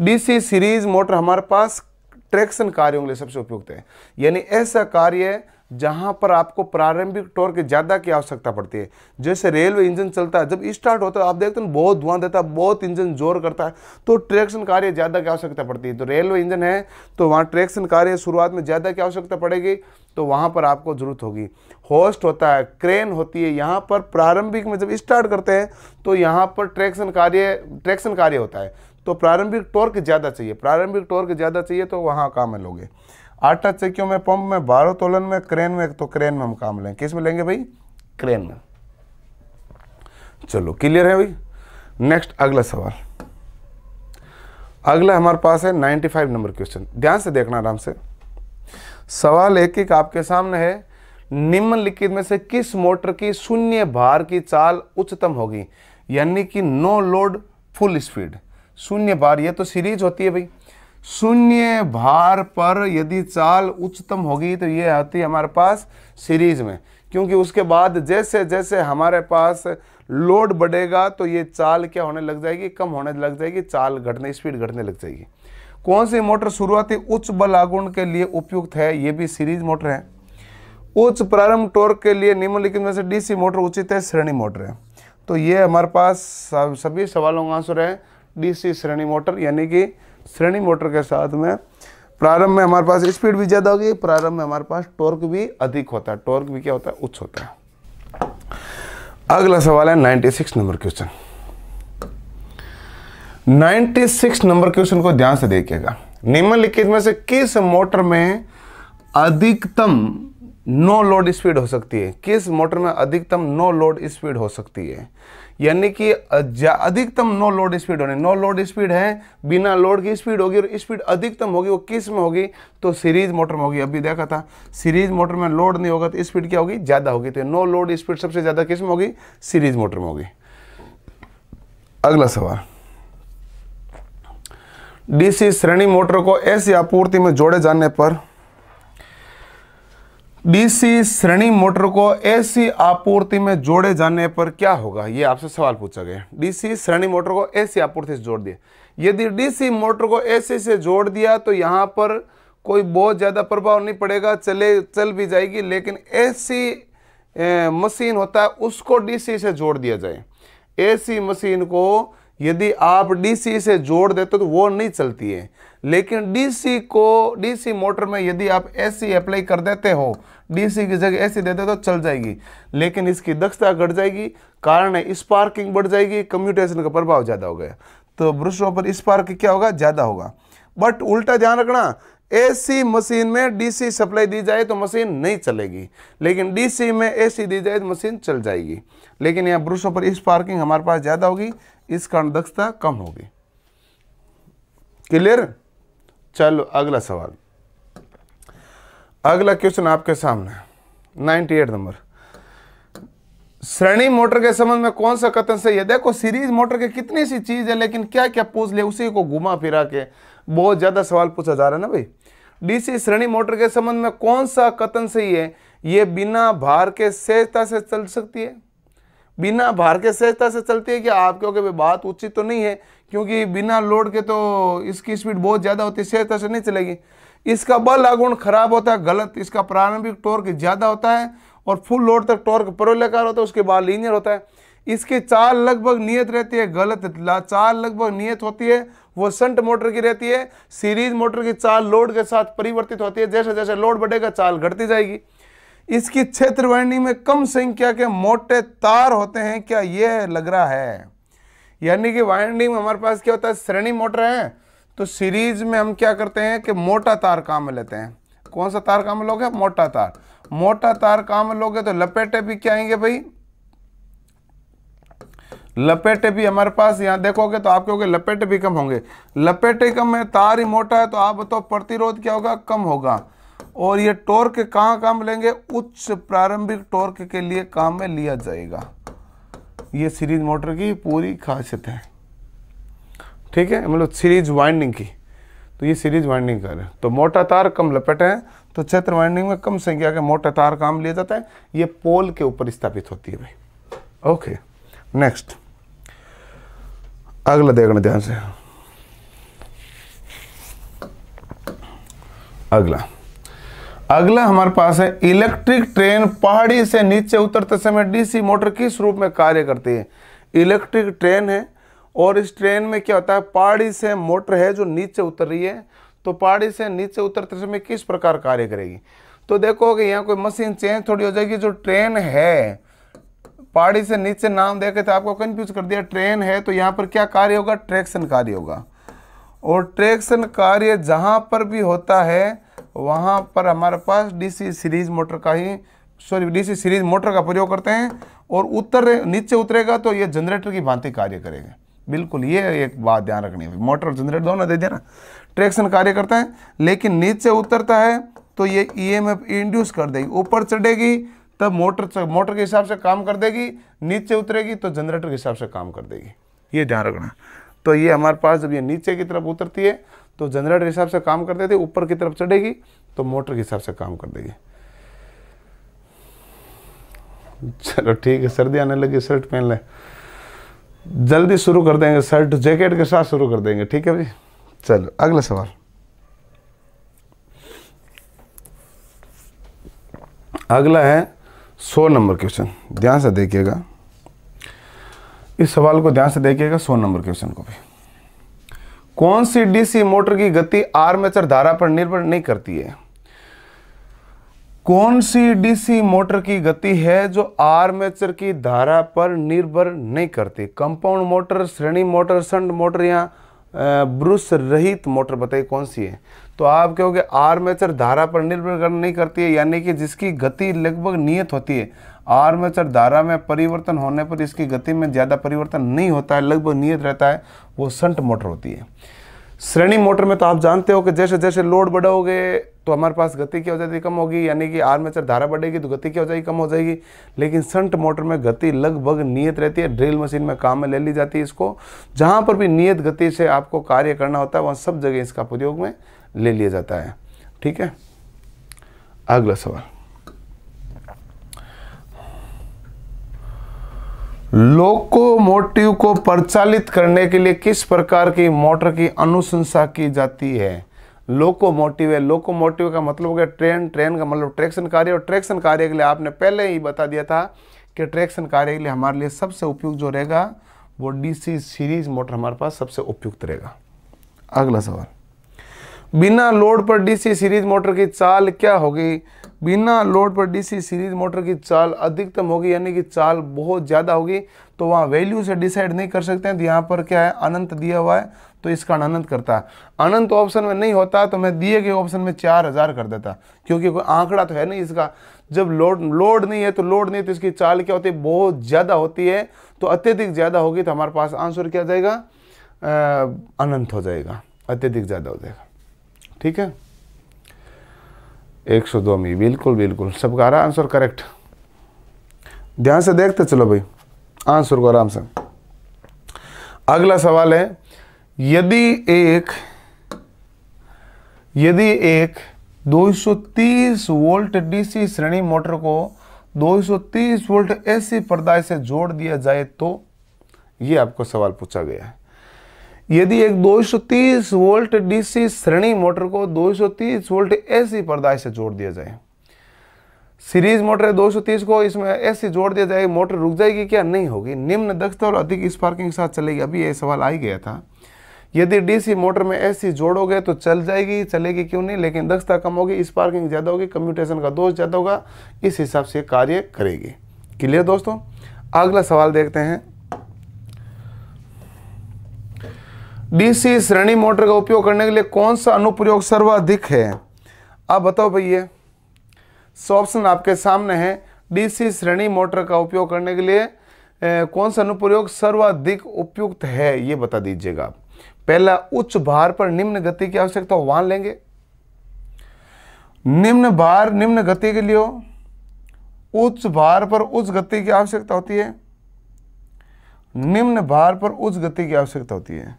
[SPEAKER 1] डीसी सीरीज मोटर हमारे पास ट्रैक्शन कार्यों के लिए सबसे उपयुक्त है यानी ऐसा कार्य जहाँ पर आपको प्रारंभिक टॉर्क ज़्यादा की आवश्यकता पड़ती है जैसे रेलवे इंजन चलता है जब स्टार्ट होता है आप देखते हैं बहुत धुआं देता है बहुत इंजन जोर करता है तो ट्रैक्शन कार्य ज़्यादा की आवश्यकता पड़ती है तो रेलवे इंजन है तो वहाँ ट्रैक्शन कार्य शुरुआत में ज़्यादा की आवश्यकता पड़ेगी तो वहाँ पर आपको ज़रूरत होगी होस्ट होता है क्रेन होती है यहाँ पर प्रारंभिक में जब स्टार्ट करते हैं तो यहाँ पर ट्रैक्शन कार्य ट्रैक्शन कार्य होता है तो प्रारंभिक टॉर्क ज़्यादा चाहिए प्रारंभिक टॉर्क ज़्यादा चाहिए तो वहाँ काम में लोगे आटा चक्कियों में पंप में बारह तोलन में क्रेन में तो क्रेन में हम काम लेंगे किस में लेंगे भाई क्रेन में चलो क्लियर है भाई नेक्स्ट अगला सवाल अगला हमारे पास है 95 नंबर क्वेश्चन ध्यान से देखना आराम से सवाल एक एक आपके सामने है निम्नलिखित में से किस मोटर की शून्य भार की चाल उच्चतम होगी यानी कि नो लोड फुल स्पीड शून्य भार ये तो सीरीज होती है भाई शून्य भार पर यदि चाल उच्चतम होगी तो ये आती है हमारे पास सीरीज में क्योंकि उसके बाद जैसे जैसे हमारे पास लोड बढ़ेगा तो ये चाल क्या होने लग जाएगी कम होने लग जाएगी चाल घटने स्पीड घटने लग जाएगी कौन सी मोटर शुरुआती उच्च बल आगुण के लिए उपयुक्त है ये भी सीरीज मोटर है उच्च प्रारंभ टोर्क के लिए निम्नलिखित में से डीसी मोटर उचित है श्रेणी मोटर है तो ये हमारे पास सभी सवालों का आंसर है डीसी श्रेणी मोटर यानी कि श्रेणी मोटर के साथ में प्रारंभ में हमारे पास स्पीड भी ज़्यादा होगी प्रारंभ में हमारे पास टॉर्क भी अधिक होता है टॉर्क भी क्या होता है उच्च होता है अगला सवाल है 96 नंबर क्वेश्चन 96 नंबर क्वेश्चन को ध्यान से देखिएगा निम्नलिखित में से किस मोटर में अधिकतम नो लोड स्पीड हो सकती है किस मोटर में अधिकतम नो लोड स्पीड हो सकती है यानी कि अधिकतम नो लोड स्पीड होने नो लोड स्पीड है बिना लोड की स्पीड होगी और स्पीड अधिकतम होगी वो किस में होगी तो सीरीज मोटर में होगी अभी देखा था सीरीज मोटर में लोड नहीं होगा तो स्पीड क्या होगी ज़्यादा होगी तो नो लोड स्पीड सबसे ज़्यादा किस में होगी सीरीज मोटर में होगी अगला सवाल डीसी श्रेणी मोटर को ऐसी आपूर्ति में जोड़े जाने पर डीसी श्रेणी मोटर को एसी आपूर्ति में जोड़े जाने पर क्या होगा ये आपसे सवाल पूछा गया डीसी श्रेणी मोटर को एसी आपूर्ति से जोड़ दिया यदि डीसी मोटर को एसी से जोड़ दिया तो यहाँ पर कोई बहुत ज़्यादा प्रभाव नहीं पड़ेगा चले चल भी जाएगी लेकिन एसी मशीन होता है उसको डीसी से जोड़ दिया जाए एसी मशीन को यदि आप डीसी से जोड़ देते तो वो नहीं चलती है लेकिन डीसी को डीसी मोटर में यदि आप एसी अप्लाई कर देते हो डीसी की जगह एसी देते तो चल जाएगी लेकिन इसकी दक्षता घट जाएगी कारण है स्पार्किंग बढ़ जाएगी कम्यूटेशन का प्रभाव ज़्यादा हो गया तो ब्रशों पर स्पार्क क्या होगा ज़्यादा होगा बट उल्टा ध्यान रखना एसी मशीन में डीसी सप्लाई दी जाए तो मशीन नहीं चलेगी लेकिन डीसी में एसी दी जाए तो मशीन चल जाएगी लेकिन यहाँ ब्रशों पर स्पार्किंग हमारे पास ज़्यादा होगी इस कारण दक्षता कम होगी क्लियर चलो अगला सवाल अगला क्वेश्चन आपके सामने नाइन्टी एट नंबर श्रेणी मोटर के संबंध में कौन सा कथन सही है देखो सीरीज मोटर के कितनी सी चीज है लेकिन क्या क्या पूछ ले उसी को घुमा फिरा के बहुत ज्यादा सवाल पूछा जा रहा है ना भाई डीसी श्रेणी मोटर के संबंध में कौन सा कथन सही है ये बिना भार के सहजता से चल सकती है बिना भार के सहजता से चलती है कि आप क्योंकि बात उचित तो नहीं है क्योंकि बिना लोड के तो इसकी स्पीड बहुत ज़्यादा होती है सहजता से नहीं चलेगी इसका बल आगुण खराब होता है गलत इसका प्रारंभिक टॉर्क ज़्यादा होता है और फुल लोड तक टॉर्क परोलेकार होता है उसके बाद लीनियर होता है इसकी चाल लगभग नियत रहती है गलत चाल लगभग नियत होती है वो संट मोटर की रहती है सीरीज मोटर की चाल लोड के साथ परिवर्तित होती है जैसे जैसे लोड बढ़ेगा चाल घटती जाएगी इसकी वर्णी में कम संख्या के मोटे तार होते हैं क्या यह लग रहा है यानी कि वाइंडिंग में हमारे पास क्या होता है श्रेणी मोटर है तो सीरीज में हम क्या करते हैं कि मोटा तार काम लेते हैं कौन सा तार काम लोगे मोटा तार मोटा तार काम लोगे तो लपेटे भी क्या आएंगे भाई लपेटे भी हमारे पास यहां देखोगे तो आपके होंगे लपेटे भी कम होंगे लपेटे कम है तार ही मोटा है तो आप बताओ प्रतिरोध क्या होगा कम होगा और ये टोर्क कहां काम लेंगे उच्च प्रारंभिक टोर्क के लिए काम में लिया जाएगा ये सीरीज मोटर की पूरी खासियत है ठीक है मतलब सीरीज वाइंडिंग की तो ये सीरीज वाइंडिंग कर रहे हैं तो मोटा तार कम लपेटे हैं तो क्षेत्र वाइंडिंग में कम संख्या के मोटा तार काम लिया जाता है ये पोल के ऊपर स्थापित होती है भाई ओके नेक्स्ट अगला देखना ध्यान से अगला अगला हमारे पास है इलेक्ट्रिक ट्रेन पहाड़ी से नीचे उतरते समय डीसी मोटर किस रूप में कार्य करती है इलेक्ट्रिक ट्रेन है और इस ट्रेन में क्या होता है पहाड़ी से मोटर है जो नीचे उतर रही है तो पहाड़ी से नीचे उतरते समय किस प्रकार कार्य करेगी तो देखो कि यहाँ कोई मशीन चेंज थोड़ी हो जाएगी जो ट्रेन है पहाड़ी से नीचे नाम देखे तो आपको कन्फ्यूज कर दिया ट्रेन है तो यहाँ पर क्या कार्य होगा ट्रैक्शन कार्य होगा और ट्रैक्शन कार्य जहाँ पर भी होता है वहाँ पर हमारे पास डीसी सीरीज मोटर का ही सॉरी डीसी सीरीज मोटर का प्रयोग करते हैं और उतर नीचे उतरेगा तो ये जनरेटर की भांति कार्य करेगा बिल्कुल ये एक बात ध्यान रखनी है मोटर जनरेटर दोनों दे देना ट्रैक्शन कार्य करते हैं लेकिन नीचे उतरता है तो ये एफ e इंड्यूस कर देगी ऊपर चढ़ेगी तब मोटर मोटर के हिसाब से काम कर देगी नीचे उतरेगी तो जनरेटर के हिसाब से काम कर देगी ये ध्यान रखना तो ये हमारे पास जब ये नीचे की तरफ उतरती है तो जनरेटर हिसाब से काम करते थे ऊपर की तरफ चढ़ेगी तो मोटर के हिसाब से काम कर देगी चलो ठीक है सर्दी आने लगी शर्ट पहन ले जल्दी शुरू कर देंगे शर्ट जैकेट के साथ शुरू कर देंगे ठीक है भाई चलो अगला सवाल अगला है सौ नंबर क्वेश्चन ध्यान से देखिएगा इस सवाल को ध्यान से देखिएगा सौ नंबर क्वेश्चन को भी कौन सी डीसी मोटर की गति आर्मेचर धारा पर निर्भर नहीं करती है कौन सी डीसी मोटर की गति है जो आर्मेचर की धारा पर निर्भर नहीं करती कंपाउंड मोटर श्रेणी मोटर संड मोटर या ब्रुश रहित मोटर बताइए कौन सी है तो आप कहोगे आर्मेचर धारा पर निर्भर नहीं करती है यानी कि जिसकी गति लगभग नियत होती है आर्मेचर धारा में परिवर्तन होने पर इसकी गति में ज़्यादा परिवर्तन नहीं होता है लगभग नियत रहता है वो संट मोटर होती है श्रेणी मोटर में तो आप जानते हो कि जैसे जैसे लोड बढ़ोगे तो हमारे पास गति क्या हो जाती कम होगी यानी कि आर्मेचर धारा बढ़ेगी तो गति क्या हो जाएगी कम हो जाएगी लेकिन संट मोटर में गति लगभग नियत रहती है ड्रिल मशीन में काम में ले ली जाती है इसको जहाँ पर भी नियत गति से आपको कार्य करना होता है वहाँ सब जगह इसका प्रयोग में ले लिया जाता है ठीक है अगला सवाल लोकोमोटिव को प्रचालित करने के लिए किस प्रकार की मोटर की अनुशंसा की जाती है लोकोमोटिव है लोकोमोटिव का मतलब हो गया ट्रेन ट्रेन का मतलब ट्रैक्शन कार्य और ट्रैक्शन कार्य के लिए आपने पहले ही बता दिया था कि ट्रैक्शन कार्य के लिए हमारे लिए सबसे उपयुक्त जो रहेगा वो डीसी सीरीज मोटर हमारे पास सबसे उपयुक्त रहेगा अगला सवाल बिना लोड पर डीसी सीरीज मोटर की चाल क्या होगी बिना लोड पर डीसी सीरीज मोटर की चाल अधिकतम होगी यानी कि चाल बहुत ज़्यादा होगी तो वहाँ वैल्यू से डिसाइड नहीं कर सकते हैं तो यहाँ पर क्या है अनंत दिया हुआ है तो इसका अनंत करता है अनंत ऑप्शन में नहीं होता तो मैं दिए गए ऑप्शन में चार हज़ार कर देता क्योंकि कोई आंकड़ा तो है नहीं इसका जब लोड लोड नहीं है तो लोड नहीं तो इसकी चाल क्या होती है बहुत ज़्यादा होती है तो अत्यधिक ज़्यादा होगी तो हमारे पास आंसर क्या जाएगा अनंत हो जाएगा अत्यधिक ज़्यादा हो जाएगा ठीक है एक सौ दो में बिल्कुल बिल्कुल सबका आ रहा आंसर करेक्ट ध्यान से देखते चलो भाई आंसर को आराम से अगला सवाल है यदि एक यदि एक 230 वोल्ट डीसी श्रेणी मोटर को 230 वोल्ट एसी पर्दाय से जोड़ दिया जाए तो ये आपको सवाल पूछा गया है यदि एक 230 वोल्ट डीसी श्रेणी मोटर को 230 वोल्ट एसी पर्दाश से जोड़ दिया जाए सीरीज मोटर 230 को इसमें एसी जोड़ दिया जाए मोटर रुक जाएगी क्या नहीं होगी निम्न दक्षता और अधिक स्पार्किंग के साथ चलेगी अभी ये सवाल आ ही गया था यदि डीसी मोटर में एसी जोड़ोगे तो चल जाएगी चलेगी क्यों नहीं लेकिन दक्षता कम होगी स्पार्किंग ज़्यादा होगी कम्यूटेशन का दोष ज़्यादा होगा इस हिसाब से कार्य करेगी क्लियर दोस्तों अगला सवाल देखते हैं डीसी श्रेणी मोटर का उपयोग करने के लिए कौन सा अनुप्रयोग सर्वाधिक है आप बताओ भैया सो ऑप्शन आपके सामने है डीसी श्रेणी मोटर का उपयोग करने के लिए ए, कौन सा अनुप्रयोग सर्वाधिक उपयुक्त है ये बता दीजिएगा आप पहला उच्च भार पर निम्न गति की आवश्यकता हो वहां लेंगे निम्न भार निम्न गति के लिए उच्च भार पर उच्च गति की आवश्यकता होती है निम्न भार पर उच्च गति की आवश्यकता होती है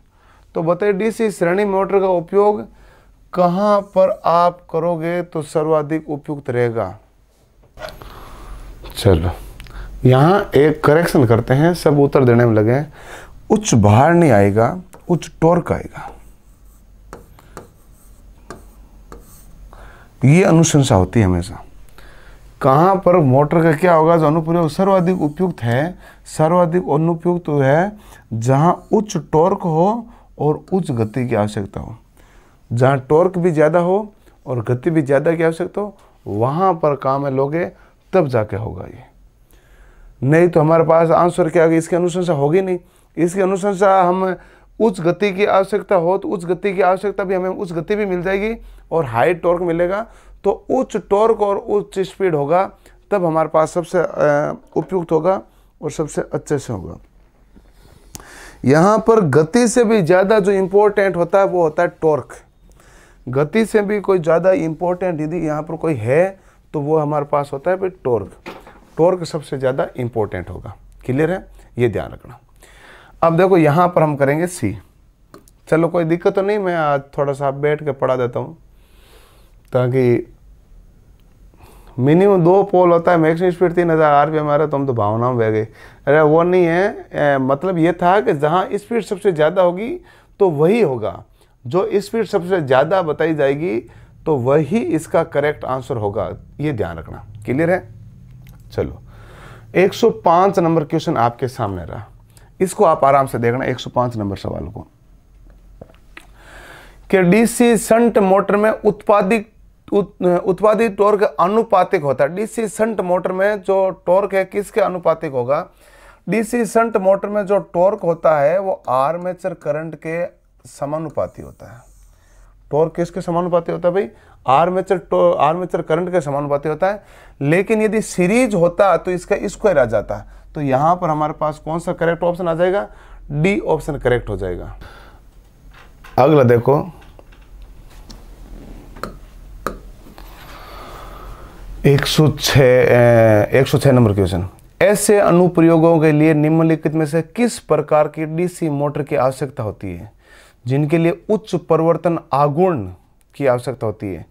[SPEAKER 1] तो बताइए डीसी श्रेणी मोटर का उपयोग कहां पर आप करोगे तो सर्वाधिक उपयुक्त रहेगा चलो यहां एक करेक्शन करते हैं सब उत्तर देने में लगे उच्च भार नहीं आएगा उच्च टॉर्क आएगा यह अनुशंसा होती है हमेशा कहां पर मोटर का क्या होगा जो अनुप्रयोग सर्वाधिक उपयुक्त है सर्वाधिक अनुपयुक्त है जहां उच्च टॉर्क हो और उच्च गति की आवश्यकता हो जहाँ टॉर्क भी ज़्यादा हो और गति भी ज़्यादा की आवश्यकता हो वहाँ पर काम है लोगे तब जाके होगा ये नहीं तो हमारे पास आंसर क्या होगा इसकी अनुशंसा होगी नहीं इसकी अनुशंसा हम उच्च गति की आवश्यकता हो तो उच्च गति की आवश्यकता भी हमें उच्च गति भी मिल जाएगी और हाई टॉर्क मिलेगा तो उच्च टॉर्क और उच्च स्पीड होगा तब हमारे पास सबसे उपयुक्त होगा और सबसे अच्छे से होगा यहाँ पर गति से भी ज़्यादा जो इम्पोर्टेंट होता है वो होता है टॉर्क गति से भी कोई ज़्यादा इम्पोर्टेंट यदि यहाँ पर कोई है तो वो हमारे पास होता है भाई टॉर्क टॉर्क सबसे ज़्यादा इम्पोर्टेंट होगा क्लियर है ये ध्यान रखना अब देखो यहाँ पर हम करेंगे सी चलो कोई दिक्कत तो नहीं मैं आज थोड़ा सा बैठ के पढ़ा देता हूँ ताकि मिनिमम दो पोल होता है मैक्सिमम स्पीड तीन हज़ार आर पी हमारा तो हम तो भावना में बह गए अरे वो नहीं है ए, मतलब ये था कि जहाँ स्पीड सबसे ज़्यादा होगी तो वही होगा जो स्पीड सबसे ज़्यादा बताई जाएगी तो वही इसका करेक्ट आंसर होगा ये ध्यान रखना क्लियर है चलो 105 नंबर क्वेश्चन आपके सामने रहा इसको आप आराम से देखना 105 नंबर सवाल को कि डीसी संट मोटर में उत्पादित उत्पादित टॉर्क अनुपातिक होता है डीसी संट मोटर में जो टॉर्क है किसके अनुपातिक होगा डीसी संट मोटर में जो टॉर्क होता है वो आर्मेचर करंट के समानुपाती होता है टॉर्क किसके समानुपाती होता है भाई आर्मेचर आर्मेचर करंट के समानुपाती होता है लेकिन यदि सीरीज होता तो इसका स्क्वायर आ जाता तो यहां पर हमारे पास कौन सा करेक्ट ऑप्शन आ जाएगा डी ऑप्शन करेक्ट हो जाएगा अगला देखो एक सौ छः नंबर क्वेश्चन ऐसे अनुप्रयोगों के लिए निम्नलिखित में से किस प्रकार की डीसी मोटर की आवश्यकता होती है जिनके लिए उच्च परिवर्तन आगुण की आवश्यकता होती है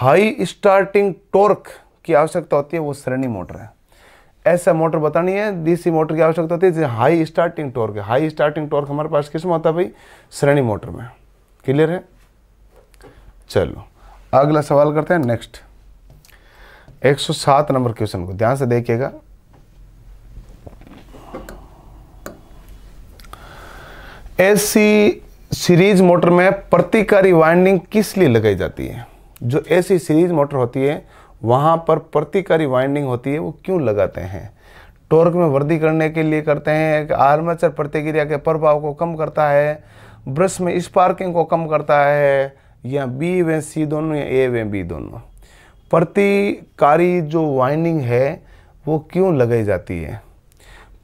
[SPEAKER 1] हाई स्टार्टिंग टॉर्क की आवश्यकता होती है वो श्रेणी मोटर है ऐसा मोटर बतानी है डीसी मोटर की आवश्यकता होती है जिसे हाई स्टार्टिंग टॉर्क है हाई स्टार्टिंग टॉर्क हमारे पास किस में होता है भाई श्रेणी मोटर में क्लियर है चलो अगला सवाल करते हैं नेक्स्ट 107 नंबर क्वेश्चन को ध्यान से देखिएगा एसी सीरीज मोटर में प्रतिकारी वाइंडिंग किस लिए लगाई जाती है जो एसी सीरीज मोटर होती है वहां पर प्रतिकारी वाइंडिंग होती है वो क्यों लगाते हैं टॉर्क में वृद्धि करने के लिए करते हैं आर्मेचर प्रतिक्रिया के प्रभाव को कम करता है ब्रश में स्पार्किंग को कम करता है या बी व सी दोनों या ए व बी दोनों प्रतिकारी जो वाइंडिंग है वो क्यों लगाई जाती है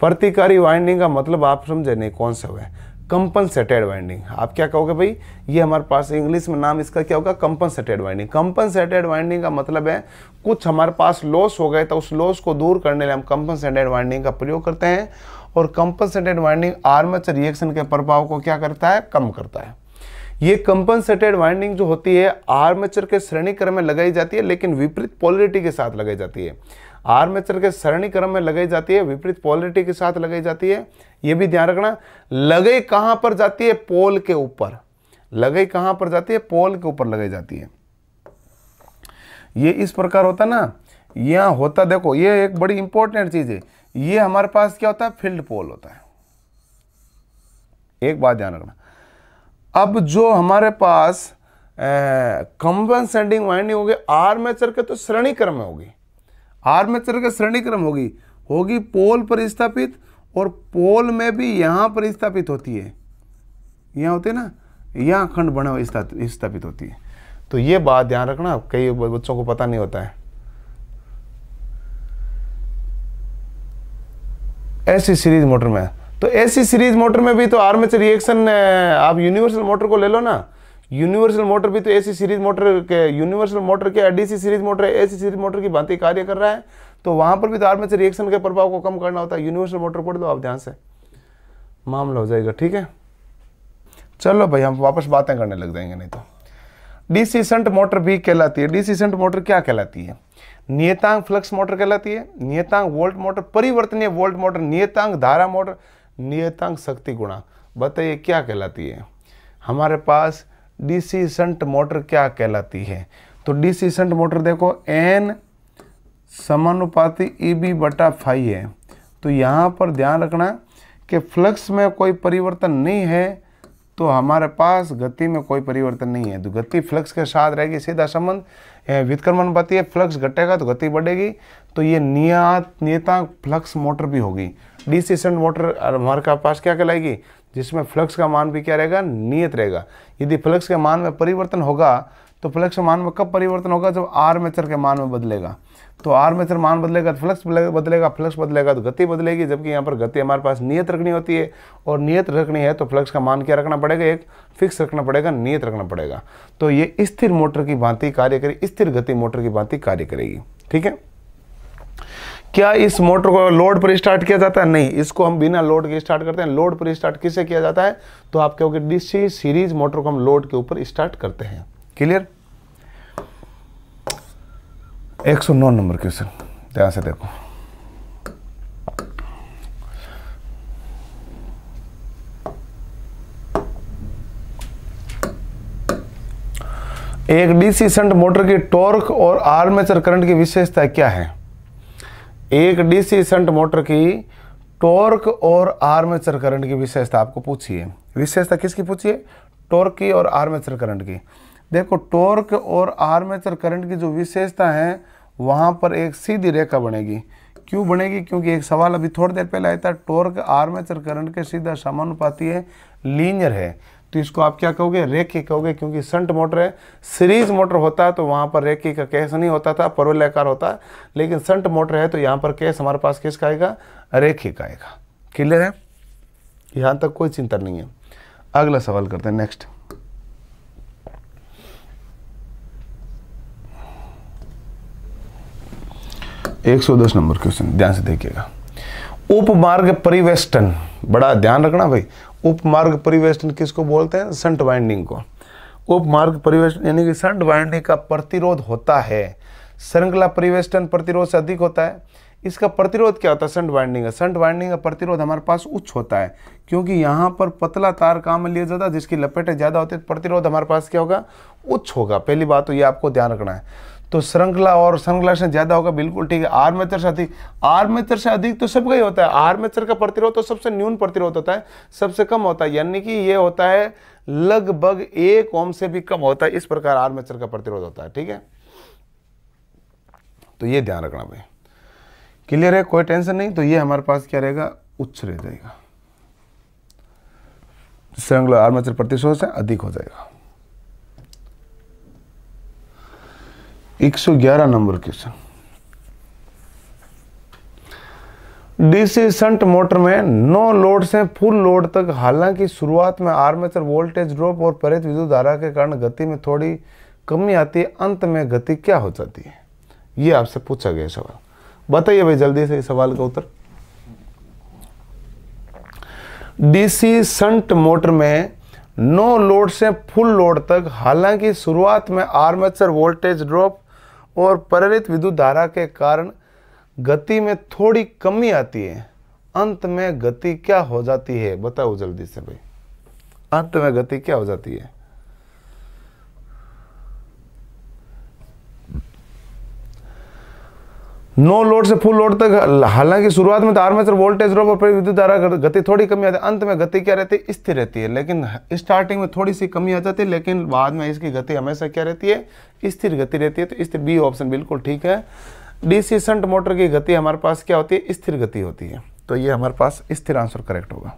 [SPEAKER 1] प्रतिकारी वाइंडिंग का मतलब आप समझे नहीं कौन सा है कंपनसेटेड वाइंडिंग आप क्या कहोगे भाई ये हमारे पास इंग्लिश में नाम इसका क्या होगा कंपनसेटेड वाइंडिंग कंपनसेटेड वाइंडिंग का मतलब है कुछ हमारे पास लॉस हो गए तो उस लॉस को दूर करने लिए हम कंपनसेटेड वाइंडिंग का प्रयोग करते हैं और कंपनसेटेड वाइंडिंग आर्मेचर रिएक्शन के प्रभाव को क्या करता है कम करता है ये कंपनसेटेड वाइंडिंग जो होती है आर्मेचर के श्रेणी क्रम में लगाई जाती है लेकिन विपरीत पॉलिटी के साथ लगाई जाती है आर्मेचर के सरणी क्रम में लगाई जाती है विपरीत पॉलिटी के साथ लगाई जाती है यह भी ध्यान रखना लगाई कहां पर जाती है पोल के ऊपर लगाई कहां पर जाती है पोल के ऊपर लगाई जाती है ये इस प्रकार होता ना यहां होता देखो ये एक बड़ी इंपॉर्टेंट चीज़ है यह हमारे पास क्या होता है फील्ड पोल होता है एक बात ध्यान रखना अब जो हमारे पास कंवनसेंडिंग वाइंडिंग होगी आर्मेचर के तो श्रेणी क्रम में होगी आर्मेचर के श्रेणी क्रम होगी होगी पोल पर स्थापित और पोल में भी यहाँ पर स्थापित होती है यहाँ होती है ना यहाँ खंड बने स्थापित होती है तो ये बात ध्यान रखना कई बच्चों को पता नहीं होता है ऐसी सीरीज मोटर में तो ऐसी सीरीज मोटर में भी तो आर्मेचर रिएक्शन आप यूनिवर्सल मोटर को ले लो ना यूनिवर्सल मोटर भी तो ऐसी सीरीज मोटर के यूनिवर्सल मोटर के डीसी सीरीज मोटर है ऐसी सीरीज मोटर की भांति कार्य कर रहा है तो वहां पर भी तो आर्मेचर रिएक्शन के प्रभाव को कम करना होता है यूनिवर्सल मोटर पढ़ लो आप ध्यान से मामला हो जाएगा ठीक है चलो भाई हम वापस बातें करने लग जाएंगे नहीं तो डीसी सेंट मोटर भी कहलाती है डीसी सेंट मोटर क्या कहलाती है नियतांक फ्लक्स मोटर कहलाती है नियतांक वोल्ट मोटर परिवर्तनीय वोल्ट मोटर नियतांक धारा मोटर नियतांक शक्ति गुणा बताइए क्या कहलाती है हमारे पास डीसी संट मोटर क्या कहलाती है तो डीसी संट मोटर देखो एन समानुपाती ई e बी बटा फाइव है तो यहाँ पर ध्यान रखना कि फ्लक्स में कोई परिवर्तन नहीं है तो हमारे पास गति में कोई परिवर्तन नहीं है तो गति फ्लक्स के साथ रहेगी सीधा संबंध व्युतक्रमण बताइए फ्लक्स घटेगा तो गति बढ़ेगी तो ये नियत नियतांक फ्लक्स मोटर भी होगी डिसेशन मोटर uh, हमारे का पास क्या कहलाएगी जिसमें फ्लक्स का मान भी क्या रहेगा नियत रहेगा यदि फ्लक्स के मान में परिवर्तन होगा तो फ्लक्स के मान में कब परिवर्तन होगा जब आर मेचर के मान में बदलेगा तो आर मेचर मान बदलेगा तो फ्लक्स बदलेगा फ्लक्स बदलेगा तो गति बदलेगी जबकि यहाँ पर गति हमारे पास नियत रखनी होती है और नियत रखनी है तो फ्लक्स का मान क्या रखना पड़ेगा एक फिक्स रखना पड़ेगा नियत रखना पड़ेगा तो ये स्थिर मोटर की भांति कार्य करेगी स्थिर गति मोटर की भांति कार्य करेगी ठीक है क्या इस मोटर को लोड पर स्टार्ट किया जाता है नहीं इसको हम बिना लोड के स्टार्ट करते हैं लोड पर स्टार्ट किससे किया जाता है तो आप क्योंकि डीसी सीरीज मोटर को हम लोड के ऊपर स्टार्ट करते हैं क्लियर 109 नंबर क्वेश्चन ध्यान से देखो एक डीसी संट मोटर की टॉर्क और आर्मेचर करंट की विशेषता क्या है एक डीसी संट मोटर की टॉर्क और आर्मेचर करंट की विशेषता आपको पूछिए विशेषता किसकी पूछिए टॉर्क की और आर्मेचर करंट की देखो टॉर्क और आर्मेचर करंट की जो विशेषता है वहाँ पर एक सीधी रेखा बनेगी क्यों बनेगी क्योंकि एक सवाल अभी थोड़ी देर पहले आया था टॉर्क आर्मेचर करंट के सीधा समानुपाती है लीनियर है तो इसको आप क्या कहोगे रेक ही कहोगे क्योंकि संट मोटर है सीरीज मोटर होता है तो वहाँ पर रेक का केस नहीं होता था परवलयकार होता है लेकिन संट मोटर है तो यहाँ पर केस हमारे पास किसका आएगा रेक ही का आएगा क्लियर है यहाँ तक कोई चिंता नहीं है अगला सवाल करते हैं नेक्स्ट एक सौ दस नंबर क्वेश्चन ध्यान से देखिएगा उपमार्ग परिवेष्टन बड़ा ध्यान रखना भाई उपमार्ग परिवेष्टन किसको बोलते हैं संट वाइंडिंग को उपमार्ग परिवेष्टन यानी कि संट वाइंडिंग का प्रतिरोध होता है श्रृंखला परिवेष्टन प्रतिरोध से अधिक होता है इसका प्रतिरोध क्या होता है संट वाइंडिंग का संट वाइंडिंग का प्रतिरोध हमारे पास उच्च होता है क्योंकि यहाँ पर पतला तार काम में लिया जाता है जिसकी लपेटें ज़्यादा होती है प्रतिरोध हमारे पास क्या होगा उच्च होगा पहली बात तो ये आपको ध्यान रखना है तो श्रृंखला और से ज़्यादा होगा बिल्कुल ठीक है आर आर्मेचर से अधिक आर आर्मेचर से अधिक तो सबका ही होता है आर आर्मेचर का प्रतिरोध तो सबसे न्यून प्रतिरोध होता है सबसे कम होता है यानी कि ये होता है लगभग एक ओम से भी कम होता है इस प्रकार आर आर्मेचर का प्रतिरोध होता है ठीक है तो ये ध्यान रखना भाई क्लियर है कोई टेंशन नहीं तो ये हमारे पास क्या रहेगा उच्च रह जाएगा श्रृंखला आर्मेचर प्रतिशोध से अधिक हो जाएगा 111 number question DC shunt motor में नो लोड से फुल लोड तक हालांकि शुरुआत में आर्मेचर वोल्टेज ड्रॉप और परित विद्युत धारा के कारण गति में थोड़ी कमी आती है अंत में गति क्या हो जाती है ये आपसे पूछा गया सवाल बताइए भाई जल्दी से इस सवाल का उत्तर डीसी संट मोटर में नो लोड से फुल लोड तक हालांकि शुरुआत में आर्मेचर वोल्टेज ड्रॉप और प्रेरित विद्युत धारा के कारण गति में थोड़ी कमी आती है अंत में गति क्या हो जाती है बताओ जल्दी से भाई अंत में गति क्या हो जाती है नो लोड से फुल लोड तक हालांकि शुरुआत में तो आर्मेचर वोल्टेज ड्रॉप और फिर विद्युत धारा गति थोड़ी कमी आती है अंत में गति क्या रहती है स्थिर रहती है लेकिन स्टार्टिंग में थोड़ी सी कमी आ जाती है लेकिन बाद में इसकी गति हमेशा क्या रहती है स्थिर गति रहती है तो स्थिर बी ऑप्शन बिल्कुल ठीक है डीसी संट मोटर की गति हमारे पास क्या होती है स्थिर गति होती है तो ये हमारे पास स्थिर आंसर करेक्ट होगा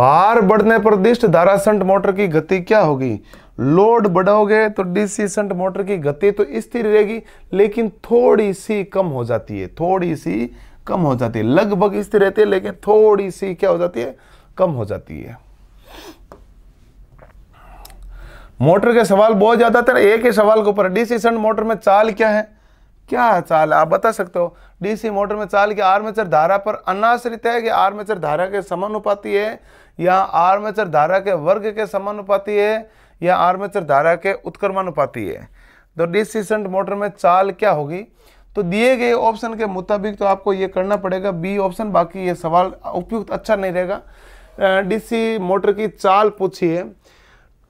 [SPEAKER 1] बार बढ़ने पर दिष्ट धारा संट मोटर की गति क्या होगी लोड बढ़ाओगे तो संट मोटर की गति तो स्थिर रहेगी लेकिन थोड़ी सी कम हो जाती है थोड़ी सी कम हो जाती है लगभग स्थिर रहती है लेकिन थोड़ी सी क्या हो जाती है कम हो जाती है मोटर के सवाल बहुत ज़्यादा थे एक ही सवाल के ऊपर संट मोटर में चाल क्या है क्या है चाल आप बता सकते हो डीसी मोटर में चाल की आर्मेचर धारा पर अनाश्रित है कि आर्मेचर धारा के समानुपाती है या आर्मेचर धारा के वर्ग के समानुपाती है यह आर्मेचर धारा के उत्क्रमानुपाती है तो डिसीसेंट मोटर में चाल क्या होगी तो दिए गए ऑप्शन के मुताबिक तो आपको ये करना पड़ेगा बी ऑप्शन बाकी ये सवाल उपयुक्त अच्छा नहीं रहेगा डीसी मोटर की चाल पूछी है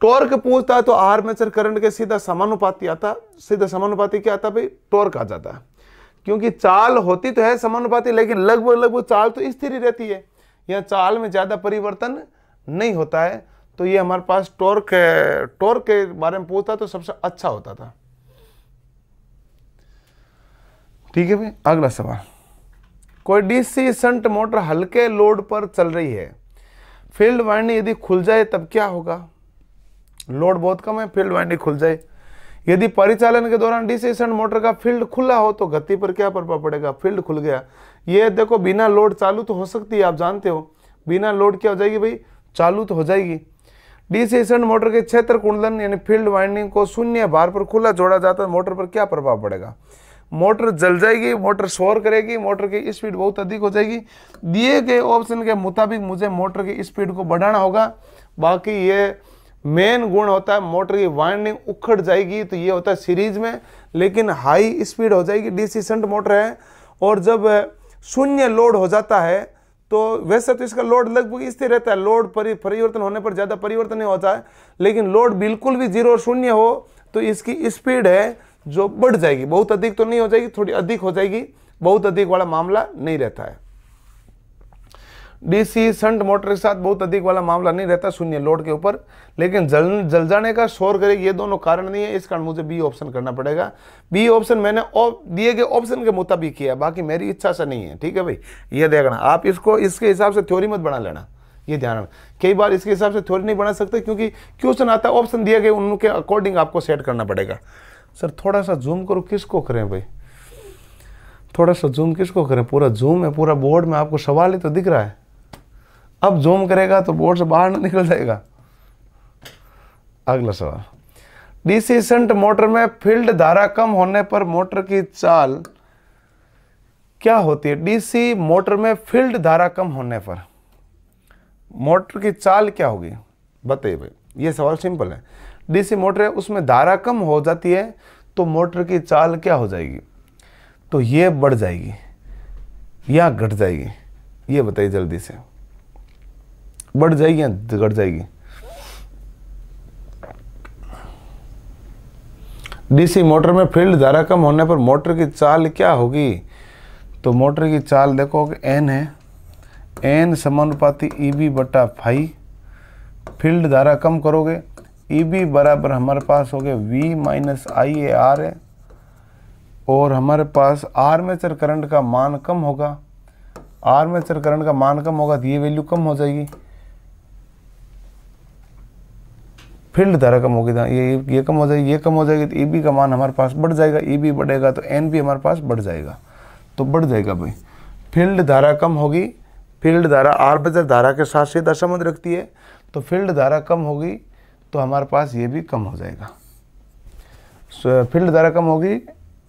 [SPEAKER 1] टॉर्क पूछता है तो आर्मेचर करंट के सीधा समानुपाती आता सीधा समानुपाती क्या आता भाई टॉर्क आ जाता है क्योंकि चाल होती तो है समानुपाती लेकिन लगभग लगभग चाल तो स्थिर ही रहती है यहाँ चाल में ज़्यादा परिवर्तन नहीं होता है तो ये हमारे पास टॉर्क है टॉर्क के बारे में पूछता तो सबसे अच्छा होता था ठीक है भाई अगला सवाल कोई डीसी संट मोटर हल्के लोड पर चल रही है फील्ड वाइंडिंग यदि खुल जाए तब क्या होगा लोड बहुत कम है फील्ड वाइंडिंग खुल जाए यदि परिचालन के दौरान डीसी संट मोटर का फील्ड खुला हो तो गति पर क्या प्रभाव पड़ेगा फील्ड खुल गया ये देखो बिना लोड चालू तो हो सकती है आप जानते हो बिना लोड क्या हो जाएगी भाई चालू तो हो जाएगी सेंड मोटर के क्षेत्र कुंडलन यानी फील्ड वाइंडिंग को शून्य भार पर खुला जोड़ा जाता है मोटर पर क्या प्रभाव पड़ेगा मोटर जल जाएगी मोटर शोर करेगी मोटर की स्पीड बहुत अधिक हो जाएगी दिए गए ऑप्शन के मुताबिक मुझे मोटर की स्पीड को बढ़ाना होगा बाकी ये मेन गुण होता है मोटर की वाइंडिंग उखड़ जाएगी तो ये होता है सीरीज में लेकिन हाई स्पीड हो जाएगी डीसी सेंट मोटर है और जब शून्य लोड हो जाता है तो वैसे तो इसका लोड लगभग स्थिर रहता है लोड परि परिवर्तन होने पर ज़्यादा परिवर्तन नहीं होता है लेकिन लोड बिल्कुल भी जीरो और शून्य हो तो इसकी स्पीड है जो बढ़ जाएगी बहुत अधिक तो नहीं हो जाएगी थोड़ी अधिक हो जाएगी बहुत अधिक वाला मामला नहीं रहता है डीसी संट मोटर के साथ बहुत अधिक वाला मामला नहीं रहता शून्य लोड के ऊपर लेकिन जल जल जाने का शोर करे ये दोनों कारण नहीं है इस कारण मुझे बी ऑप्शन करना पड़ेगा बी ऑप्शन मैंने दिए गए ऑप्शन के मुताबिक किया बाकी मेरी इच्छा से नहीं है ठीक है भाई ये देखना आप इसको इसके हिसाब से थ्योरी मत बना लेना ये ध्यान कई बार इसके हिसाब से थ्योरी नहीं बना सकते क्योंकि क्वेश्चन आता है ऑप्शन दिए गए उनके अकॉर्डिंग आपको सेट करना पड़ेगा सर थोड़ा सा जूम करो किसको करें भाई थोड़ा सा जूम किसको करें पूरा जूम है पूरा बोर्ड में आपको सवाल ही तो दिख रहा है अब जूम करेगा तो बोर्ड से बाहर ना निकल जाएगा अगला सवाल डिसीसेंट मोटर में फील्ड धारा कम होने पर मोटर की चाल क्या होती है डीसी मोटर में फील्ड धारा कम होने पर मोटर की चाल क्या होगी बताइए भाई ये सवाल सिंपल है डीसी मोटर है उसमें धारा कम हो जाती है तो मोटर की चाल क्या हो जाएगी तो ये बढ़ जाएगी या घट जाएगी ये बताइए जल्दी से बढ़ जाएगी या घट जाएगी डीसी मोटर में फील्ड धारा कम होने पर मोटर की चाल क्या होगी तो मोटर की चाल देखो कि एन है एन समानुपाती ई e बी बटा फाइव फील्ड धारा कम करोगे ई e बी बराबर हमारे पास हो गए V minus I A R है और हमारे पास आर्मेचर करंट का मान कम होगा आर्मेचर करंट का मान कम होगा तो ये वैल्यू कम हो जाएगी फील्ड धारा कम होगी ये ये कम हो जाएगी ये कम हो जाएगी तो ई बी का मान हमारे पास बढ़ जाएगा ई बी बढ़ेगा तो एन भी हमारे पास बढ़ जाएगा तो बढ़ जाएगा भाई फील्ड धारा कम होगी फील्ड धारा आर बजर धारा के साथ सीधा संबंध रखती है तो फील्ड धारा कम होगी तो हमारे पास ये भी कम हो जाएगा फील्ड धारा कम होगी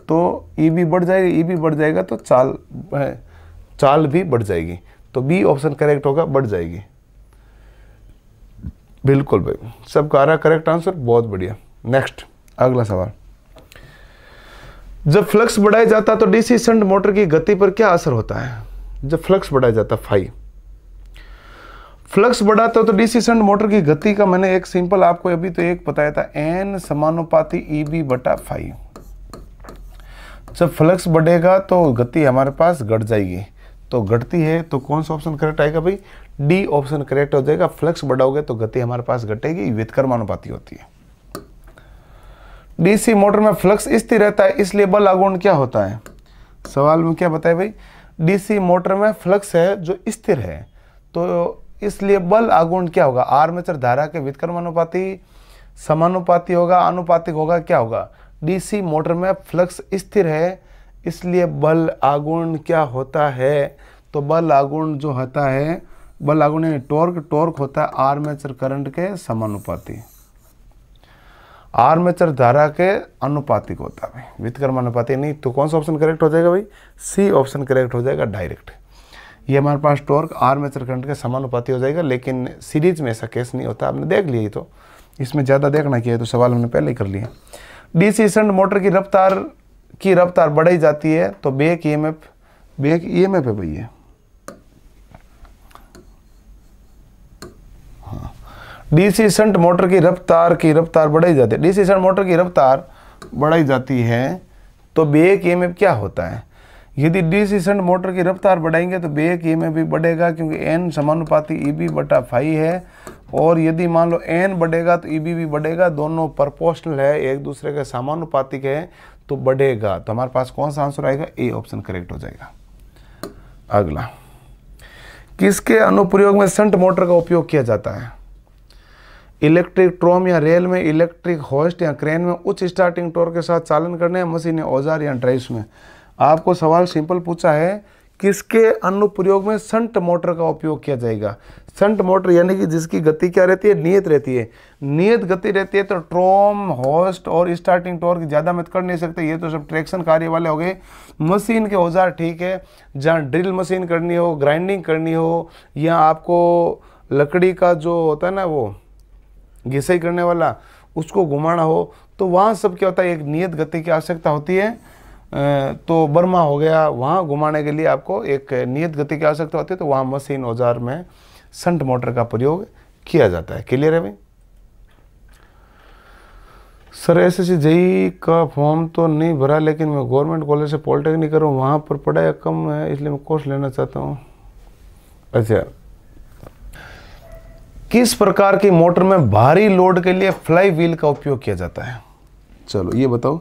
[SPEAKER 1] तो ई e भी बढ़ जाएगी ई e भी बढ़ जाएगा तो चाल चाल भी बढ़ जाएगी तो बी ऑप्शन करेक्ट होगा बढ़ जाएगी बिल्कुल भाई सबका आ रहा करेक्ट आंसर बहुत बढ़िया नेक्स्ट अगला सवाल जब फ्लक्स बढ़ाया जाता तो डीसी संड मोटर की गति पर क्या असर होता है जब फ्लक्स बढ़ाया जाता फाइव फ्लक्स बढ़ाता तो डीसी संड मोटर की गति का मैंने एक सिंपल आपको अभी तो एक बताया था एन समानुपाती ई e बी बटा फाइव जब फ्लक्स बढ़ेगा तो गति हमारे पास घट जाएगी तो घटती है तो कौन सा ऑप्शन करेक्ट आएगा भाई डी ऑप्शन करेक्ट हो जाएगा फ्लक्स बढ़ाओगे तो गति हमारे पास घटेगी व्युतकर्मानुपाती होती है डीसी मोटर में फ्लक्स स्थिर रहता है इसलिए बल आगुण क्या होता है सवाल में क्या बताए भाई डीसी मोटर में फ्लक्स है जो स्थिर है तो इसलिए बल आगुण क्या होगा आर्मेचर धारा के व्युतकर्मानुपाती समानुपाति होगा अनुपातिक होगा क्या होगा डीसी मोटर में फ्लक्स स्थिर है इसलिए बल आगुण क्या होता है तो बल आगुण जो होता है बल लागू नहीं टॉर्क टॉर्क होता है आर्मेचर करंट के समानुपाती आर्मेचर धारा के अनुपातिक होता है वितकर्म अनुपाति नहीं तो कौन सा ऑप्शन करेक्ट हो जाएगा भाई सी ऑप्शन करेक्ट हो जाएगा डायरेक्ट ये हमारे पास टॉर्क आर्मेचर करंट के समानुपाती हो जाएगा लेकिन सीरीज में ऐसा केस नहीं होता आपने देख लिया ही तो इसमें ज़्यादा देखना किया तो सवाल हमने पहले ही कर लिया सी संड मोटर की रफ्तार की रफ्तार बढ़ाई जाती है तो back E M F back E M F है भैया डीसी संट मोटर की रफ्तार की रफ्तार बढ़ाई जाती है डीसी संट मोटर की रफ्तार बढ़ाई जाती है तो बेक ई e एम क्या होता है यदि डीसी संट मोटर की रफ्तार बढ़ाएंगे तो बेक ई e एम भी बढ़ेगा क्योंकि एन समानुपाती ई e बी बटा फाइव है और यदि मान लो एन बढ़ेगा तो ई बी भी बढ़ेगा दोनों परपोस्टल है एक दूसरे के समानुपातिक है तो बढ़ेगा तो हमारे पास कौन सा आंसर आएगा ए ऑप्शन करेक्ट हो जाएगा अगला किसके अनुप्रयोग में संट मोटर का उपयोग किया जाता है इलेक्ट्रिक ट्रोम या रेल में इलेक्ट्रिक होस्ट या क्रेन में उच्च स्टार्टिंग टोर के साथ चालन करने मशीनें औजार या ड्राइव्स में आपको सवाल सिंपल पूछा है किसके अनुप्रयोग में संट मोटर का उपयोग किया जाएगा संट मोटर यानी कि जिसकी गति क्या रहती है नियत रहती है नियत गति रहती है तो ट्रोम होस्ट और स्टार्टिंग टोर की ज़्यादा मत कर नहीं सकते ये तो सब ट्रैक्शन कार्य वाले हो गए मशीन के औजार ठीक है जहाँ ड्रिल मशीन करनी हो ग्राइंडिंग करनी हो या आपको लकड़ी का जो होता है ना वो घिसाई करने वाला उसको घुमाना हो तो वहाँ सब क्या होता है एक नियत गति की आवश्यकता होती है तो बर्मा हो गया वहाँ घुमाने के लिए आपको एक नियत गति की आवश्यकता होती है तो वहाँ मशीन औजार में संट मोटर का प्रयोग किया जाता है क्लियर है भाई सर एस एस जई का फॉर्म तो नहीं भरा लेकिन मैं गवर्नमेंट कॉलेज से पॉलिटेक्निक करूँ वहाँ पर पढ़ाई कम है इसलिए मैं कोर्स लेना चाहता हूँ अच्छा किस प्रकार की मोटर में भारी लोड के लिए फ्लाई व्हील का उपयोग किया जाता है चलो ये बताओ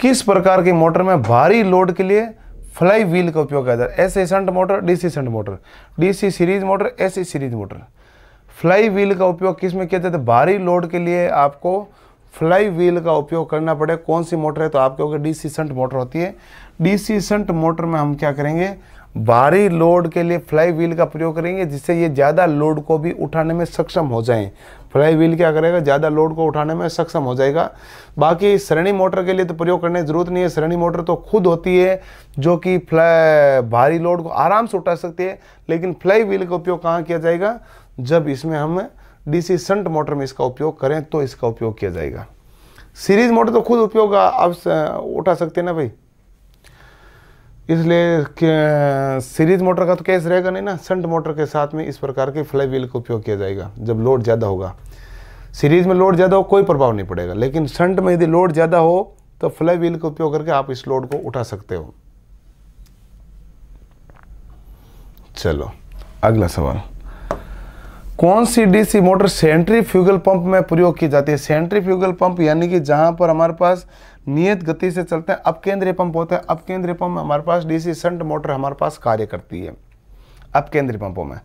[SPEAKER 1] किस प्रकार की मोटर में भारी लोड के लिए फ्लाई व्हील का उपयोग किया जाता है एस एसेंट motor DC shunt motor DC series motor S series motor flywheel का उपयोग किस में किया जाता है भारी लोड के लिए आपको फ्लाई व्हील का उपयोग करना पड़े कौन सी मोटर है तो आपके कहोगे डी सेंट मोटर होती है डीसी सेंट मोटर में हम क्या करेंगे भारी लोड के लिए फ्लाई व्हील का प्रयोग करेंगे जिससे ये ज़्यादा लोड को भी उठाने में सक्षम हो जाएं फ्लाई व्हील क्या करेगा ज़्यादा लोड को उठाने में सक्षम हो जाएगा बाकी श्रेणी मोटर के लिए तो प्रयोग करने की ज़रूरत नहीं है श्रेणी मोटर तो खुद होती है जो कि भारी लोड को आराम से उठा सकती है लेकिन फ्लाई व्हील का उपयोग कहाँ किया जाएगा जब इसमें हम डीसी संट मोटर में इसका उपयोग करें तो इसका उपयोग किया जाएगा सीरीज मोटर तो खुद उपयोग आप उठा सकते हैं ना भाई इसलिए सीरीज मोटर का तो केस रहेगा नहीं ना संट मोटर के साथ में इस प्रकार के फ्लाई व्हील का उपयोग किया जाएगा जब लोड ज़्यादा होगा सीरीज में लोड ज़्यादा हो कोई प्रभाव नहीं पड़ेगा लेकिन संट में यदि लोड ज़्यादा हो तो फ्लाई व्हील का उपयोग करके आप इस लोड को उठा सकते हो चलो अगला सवाल कौन सी DC motor centrifugal pump में प्रयोग की जाती है सेंट्री फ्यूगल पंप यानी कि जहाँ पर हमारे पास नियत गति से चलते हैं अब केंद्रीय पंप होता है अब केंद्रीय पंप में हमारे पास डीसी संट मोटर हमारे पास कार्य करती है अब केंद्रीय पंपों में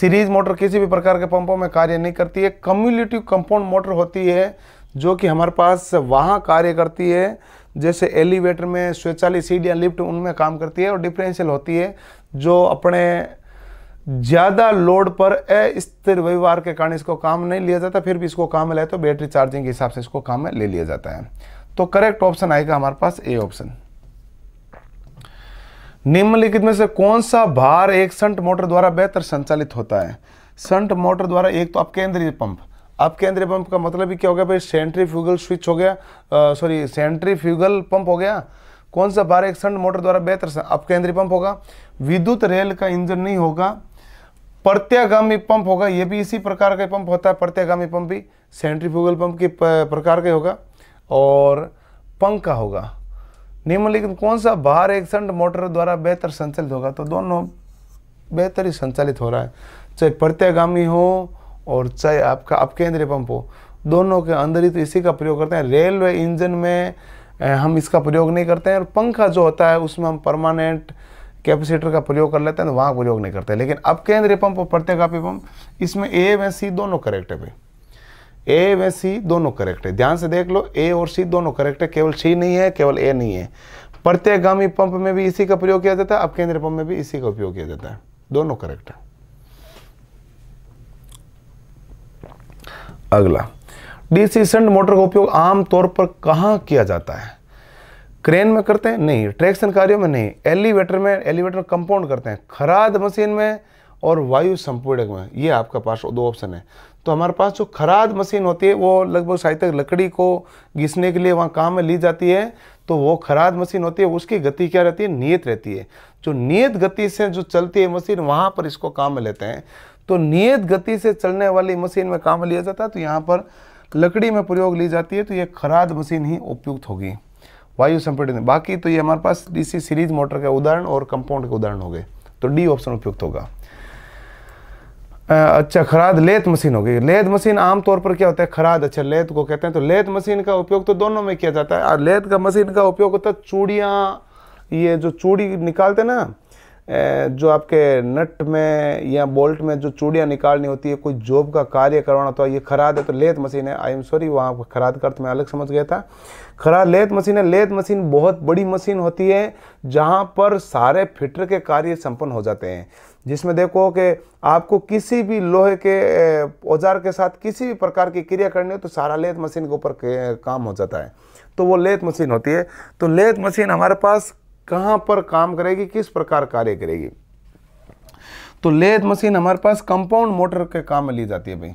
[SPEAKER 1] सीरीज मोटर किसी भी प्रकार के पंपों में कार्य नहीं करती है कम्युनिटी कंपाउंड मोटर होती है जो कि हमारे पास वहाँ कार्य करती है जैसे एलिवेटर में स्वचालित सीढ़ियाँ या लिफ्ट उनमें काम करती है और डिफरेंशियल होती है जो अपने ज़्यादा लोड पर अस्थिर व्यवहार के कारण इसको काम नहीं लिया जाता फिर भी इसको काम में लाए तो बैटरी चार्जिंग के हिसाब से इसको काम में ले लिया जाता है तो करेक्ट ऑप्शन आएगा हमारे पास ए ऑप्शन निम्नलिखित में से कौन सा भार एक संट मोटर द्वारा बेहतर संचालित होता है संट मोटर द्वारा एक तो आप केंद्रीय पंप अब केंद्रीय पंप का मतलब ही क्या हो गया भाई सेंट्रीफ्यूगल स्विच हो गया सॉरी फ्यूगल पंप हो गया कौन सा भार एक संट मोटर द्वारा बेहतर अब केंद्रीय पंप होगा विद्युत रेल का इंजन नहीं होगा प्रत्यागामी पंप होगा ये भी इसी प्रकार का पंप होता है प्रत्यागामी पंप भी फ्यूगल पंप के प्रकार का होगा और पंखा होगा निम्नलिखित कौन सा बाहर एक संड मोटर द्वारा बेहतर संचालित होगा तो दोनों बेहतर ही संचालित हो रहा है चाहे प्रत्यागामी हो और चाहे आपका केंद्रीय पंप हो दोनों के अंदर ही तो इसी का प्रयोग करते हैं रेलवे इंजन में हम इसका प्रयोग नहीं करते हैं और पंखा जो होता है उसमें हम परमानेंट कैपेसिटर का प्रयोग कर लेते हैं तो वहाँ प्रयोग नहीं करते लेकिन अब केंद्रीय पंप और प्रत्येक पंप इसमें ए व सी दोनों करेक्ट है भाई ए व सी दोनों करेक्ट है ध्यान से देख लो ए और सी दोनों करेक्ट है केवल सी नहीं है केवल ए नहीं है प्रत्यगामी पंप में भी इसी का प्रयोग किया जाता है केंद्र पंप में भी इसी का उपयोग किया जाता है दोनों करेक्ट है अगला डीसी संड मोटर का उपयोग आमतौर पर कहा किया जाता है क्रेन में करते हैं नहीं ट्रैक्शन कार्यों में नहीं एलिवेटर में एलिवेटर कंपाउंड करते हैं खराद मशीन में और वायु संपूर्ण में ये आपका पास दो ऑप्शन है तो हमारे पास जो खराद मशीन होती है वो लगभग शायद तक लकड़ी को घिसने के लिए वहाँ काम में ली जाती है तो वो खराद मशीन होती है उसकी गति क्या रहती है नियत रहती है जो नियत गति से जो चलती है मशीन वहाँ पर इसको काम में लेते हैं तो नियत गति से चलने वाली मशीन में काम में लिया जाता है तो यहाँ पर लकड़ी में प्रयोग ली जाती है तो ये खराद मशीन ही उपयुक्त होगी वायु संपीड़न बाकी तो ये हमारे पास डीसी सीरीज मोटर का उदाहरण और कंपाउंड के उदाहरण हो गए तो डी ऑप्शन उपयुक्त होगा अच्छा खराद लेथ मशीन हो गई लेत मशीन आमतौर पर क्या होता है खराद अच्छा लेत को कहते हैं तो लेथ मशीन का उपयोग तो दोनों में किया जाता है और लेथ का मशीन का उपयोग होता है चूड़ियाँ ये जो चूड़ी निकालते ना जो आपके नट में या बोल्ट में जो चूड़ियाँ निकालनी होती है कोई जॉब का कार्य करवाना होता है ये खराद है तो लेथ मशीन है आई एम सॉरी वहाँ खराद का अर्थ मैं अलग समझ गया था खराद लेत मशीन है लेथ मशीन बहुत बड़ी मशीन होती है जहाँ पर सारे फिटर के कार्य संपन्न हो जाते हैं जिसमें देखो कि आपको किसी भी लोहे के औजार के साथ किसी भी प्रकार की क्रिया करनी हो तो सारा लेथ मशीन के ऊपर काम हो जाता है तो वो लेथ मशीन होती है तो लेथ मशीन हमारे पास कहाँ पर काम करेगी किस प्रकार कार्य करेगी तो लेथ मशीन हमारे पास कंपाउंड मोटर के काम में ली जाती है भाई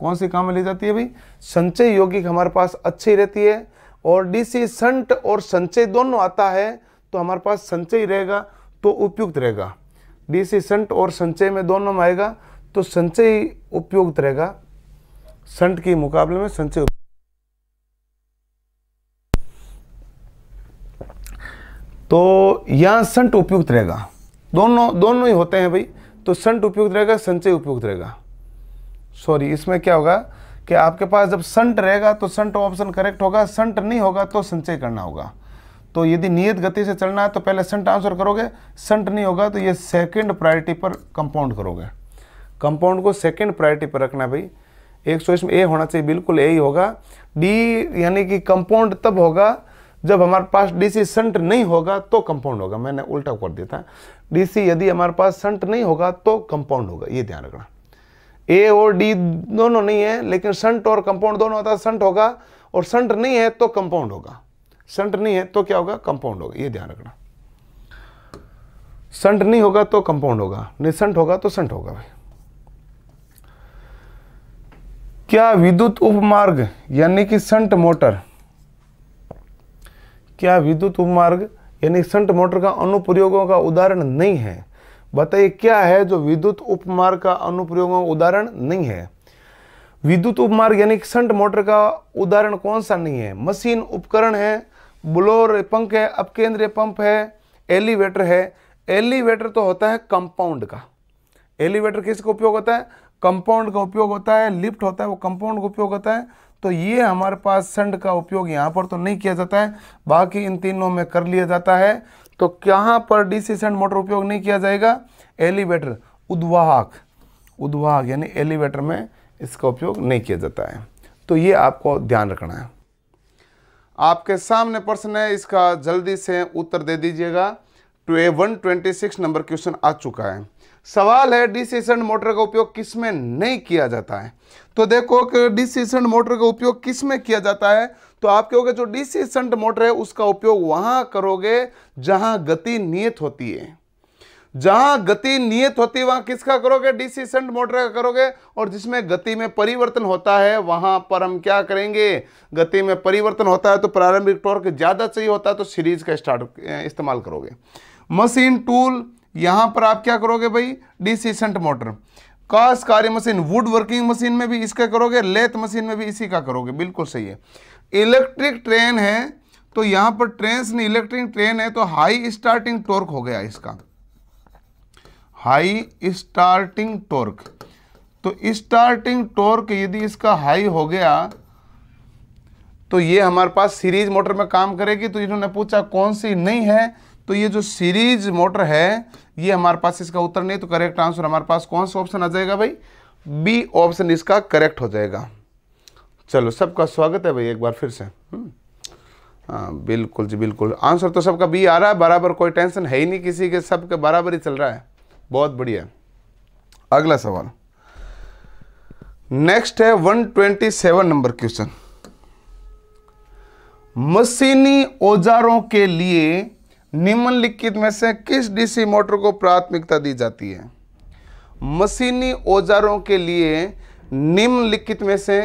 [SPEAKER 1] कौन सी काम में ली जाती है भाई संचय यौगिक हमारे पास अच्छी रहती है और डीसी संट और संचय दोनों आता है तो हमारे पास संचय रहेगा तो उपयुक्त रहेगा डीसी संट और संचय में दोनों में आएगा तो संचय उपयुक्त रहेगा संट के मुकाबले में संचय तो यहाँ संट उपयुक्त रहेगा दोनों दोनों ही होते हैं भाई तो संट उपयुक्त रहेगा संचय उपयुक्त रहेगा सॉरी इसमें क्या होगा कि आपके पास जब संट रहेगा तो संट ऑप्शन करेक्ट होगा संट नहीं होगा तो संचय करना होगा तो यदि नियत गति से चलना है तो पहले संट आंसर करोगे संट नहीं होगा तो ये सेकंड प्रायोरिटी पर कंपाउंड करोगे कंपाउंड को सेकंड प्रायोरिटी पर रखना भाई एक सौ इसमें ए होना चाहिए बिल्कुल ए ही होगा डी यानी कि कंपाउंड तब होगा जब हमारे पास डीसी संट नहीं होगा तो कंपाउंड होगा मैंने उल्टा कर दिया था डीसी यदि हमारे पास संट नहीं होगा तो कंपाउंड होगा ये ध्यान रखना ए और डी दोनों नहीं है लेकिन संट और कंपाउंड दोनों होता है संट होगा और संट नहीं है तो कंपाउंड होगा संट नहीं है तो क्या होगा कंपाउंड होगा ये ध्यान रखना संट नहीं होगा तो कंपाउंड होगा निसंट होगा तो संट होगा भाई क्या विद्युत उपमार्ग यानी कि संट मोटर क्या विद्युत उपमार्ग यानी संट मोटर का अनुप्रयोगों का उदाहरण नहीं है बताइए क्या है जो विद्युत उपमार्ग का अनुप्रयोगों का उदाहरण नहीं है विद्युत उपमार्ग यानी संट मोटर का उदाहरण कौन सा नहीं है मशीन उपकरण है ब्लोअर पंख है अपकेंद्रीय पंप है एलिवेटर है एलिवेटर तो होता है कंपाउंड का एलिवेटर किसका उपयोग होता है कंपाउंड का उपयोग होता है लिफ्ट होता है वो कंपाउंड का उपयोग होता है तो ये हमारे पास संड का उपयोग यहाँ पर तो नहीं किया जाता है बाकी इन तीनों में कर लिया जाता है तो कहाँ पर डीसी संड मोटर उपयोग नहीं किया जाएगा एलिवेटर उद्वाहक उद्वाहक यानी एलिवेटर में इसका उपयोग नहीं किया जाता है तो ये आपको ध्यान रखना है आपके सामने प्रश्न है इसका जल्दी से उत्तर दे दीजिएगा two A one twenty six number question आ चुका है सवाल है डिसीशन मोटर का उपयोग किस में नहीं किया जाता है तो देखो कि डिसीशन मोटर का उपयोग किस में किया जाता है तो आप कहोगे जो डिसीशन मोटर है उसका उपयोग वहां करोगे जहां गति नियत होती है जहां गति नियत होती वहां किसका करोगे डिसीसेंट मोटर का करोगे और जिसमें गति में परिवर्तन होता है वहां पर हम क्या करेंगे गति में परिवर्तन होता है तो प्रारंभिक टॉर्क ज़्यादा चाहिए होता है तो सीरीज का स्टार्ट इस्तेमाल करोगे मशीन टूल यहां पर आप क्या करोगे भाई डिसीसेंट मोटर कास कार्य मशीन वुड वर्किंग मशीन में भी इसका करोगे लेथ मशीन में भी इसी का करोगे बिल्कुल सही है इलेक्ट्रिक ट्रेन है तो यहाँ पर ट्रेन इलेक्ट्रिक ट्रेन है तो हाई स्टार्टिंग टॉर्क हो गया इसका हाई स्टार्टिंग टॉर्क तो स्टार्टिंग टॉर्क यदि इसका हाई हो गया तो ये हमारे पास सीरीज मोटर में काम करेगी तो इन्होंने पूछा कौन सी नहीं है तो ये जो सीरीज मोटर है ये हमारे पास इसका उत्तर नहीं तो करेक्ट आंसर हमारे पास कौन सा ऑप्शन आ जाएगा भाई बी ऑप्शन इसका करेक्ट हो जाएगा चलो सबका स्वागत है भाई एक बार फिर से हम्म। हाँ बिल्कुल जी बिल्कुल आंसर तो सबका बी आ रहा है बराबर कोई टेंशन है ही नहीं किसी के सबके बराबर ही चल रहा है बहुत बढ़िया अगला सवाल नेक्स्ट है 127 नंबर क्वेश्चन मशीनी औजारों के लिए निम्नलिखित में से किस डीसी मोटर को प्राथमिकता दी जाती है मशीनी औजारों के लिए निम्नलिखित में से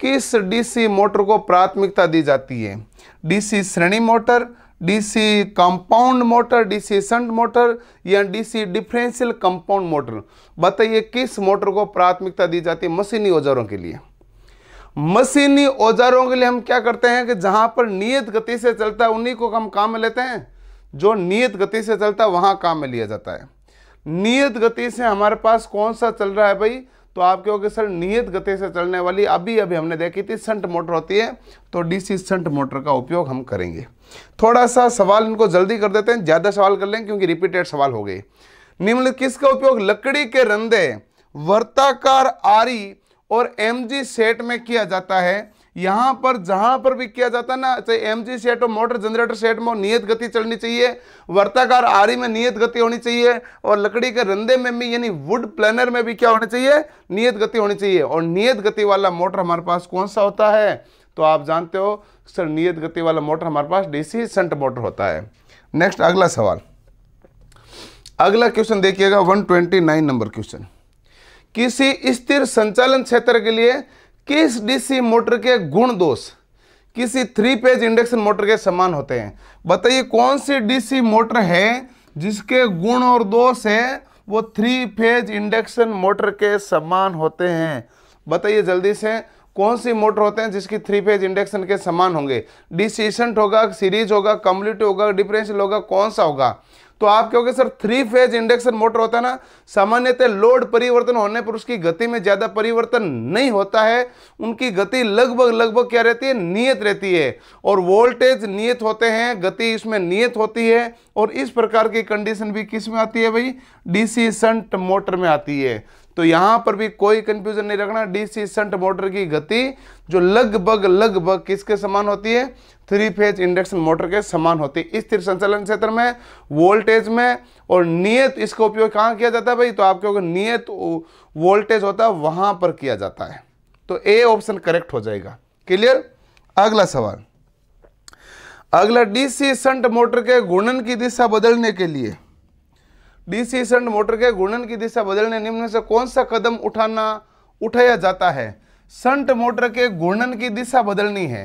[SPEAKER 1] किस डीसी मोटर को प्राथमिकता दी जाती है डीसी श्रेणी motor DC compound motor DC shunt motor या डीसी डिफरेंशियल कंपाउंड मोटर बताइए किस मोटर को प्राथमिकता दी जाती है मशीनी औजारों के लिए मशीनी औजारों के लिए हम क्या करते हैं कि जहां पर नियत गति से चलता है उन्हीं को हम काम में लेते हैं जो नियत गति से चलता है वहां काम में लिया जाता है नियत गति से हमारे पास कौन सा चल रहा है भाई तो आप कहोगे सर नियत गति से चलने वाली अभी अभी हमने देखी थी संट मोटर होती है तो डीसी संट मोटर का उपयोग हम करेंगे थोड़ा सा सवाल इनको जल्दी कर देते हैं ज़्यादा सवाल कर लें क्योंकि रिपीटेड सवाल हो गए निम्नलिखित किसका उपयोग लकड़ी के रंधे वर्ताकार आरी और एमजी सेट में किया जाता है यहां पर जहां पर भी किया जाता है ना चाहे एम जी सेट हो मोटर जनरेटर सेट में नियत गति चलनी चाहिए वर्ताकार आरी में नियत गति होनी चाहिए और लकड़ी के रंधे में भी यानी वुड प्लानर में भी क्या होना चाहिए नियत गति होनी चाहिए और नियत गति वाला मोटर हमारे पास कौन सा होता है तो आप जानते हो सर नियत गति वाला मोटर हमारे पास डीसी सेंट मोटर होता है नेक्स्ट अगला सवाल अगला क्वेश्चन देखिएगा नाइन नंबर क्वेश्चन किसी स्थिर संचालन क्षेत्र के लिए किस डीसी मोटर के गुण दोष किसी थ्री पेज इंडक्शन मोटर के समान होते हैं बताइए कौन सी डीसी मोटर है जिसके गुण और दोष है वो थ्री फेज इंडक्शन मोटर के समान होते हैं बताइए जल्दी से कौन सी मोटर होते हैं जिसकी थ्री फेज इंडक्शन के समान होंगे डिसीसेंट होगा सीरीज होगा कम्युनिटी होगा डिफरेंशियल होगा कौन सा होगा तो आप क्योंकि sir three phase induction motor होता है ना सामान्यतः लोड परिवर्तन होने पर उसकी गति में ज़्यादा परिवर्तन नहीं होता है उनकी गति लगभग लगभग क्या रहती है नियत रहती है और वोल्टेज नियत होते हैं गति इसमें नियत होती है और इस प्रकार की कंडीशन भी किस में आती है भाई डीसी संट मोटर में आती है तो यहां पर भी कोई कंफ्यूजन नहीं रखना डीसी संट मोटर की गति जो लगभग लगभग किसके समान होती है थ्री फेज इंडक्शन मोटर के समान होती है स्थिर संचालन क्षेत्र में वोल्टेज में और नियत इसका उपयोग कहां किया जाता है भाई तो आपके नियत वोल्टेज होता है वहां पर किया जाता है तो ए ऑप्शन करेक्ट हो जाएगा क्लियर अगला सवाल अगला डीसी संट मोटर के घूर्णन की दिशा बदलने के लिए डीसी डिसीशन मोटर के घूर्णन की दिशा बदलने निम्न से कौन सा कदम उठाना उठाया जाता है संट मोटर के घूर्णन की दिशा बदलनी है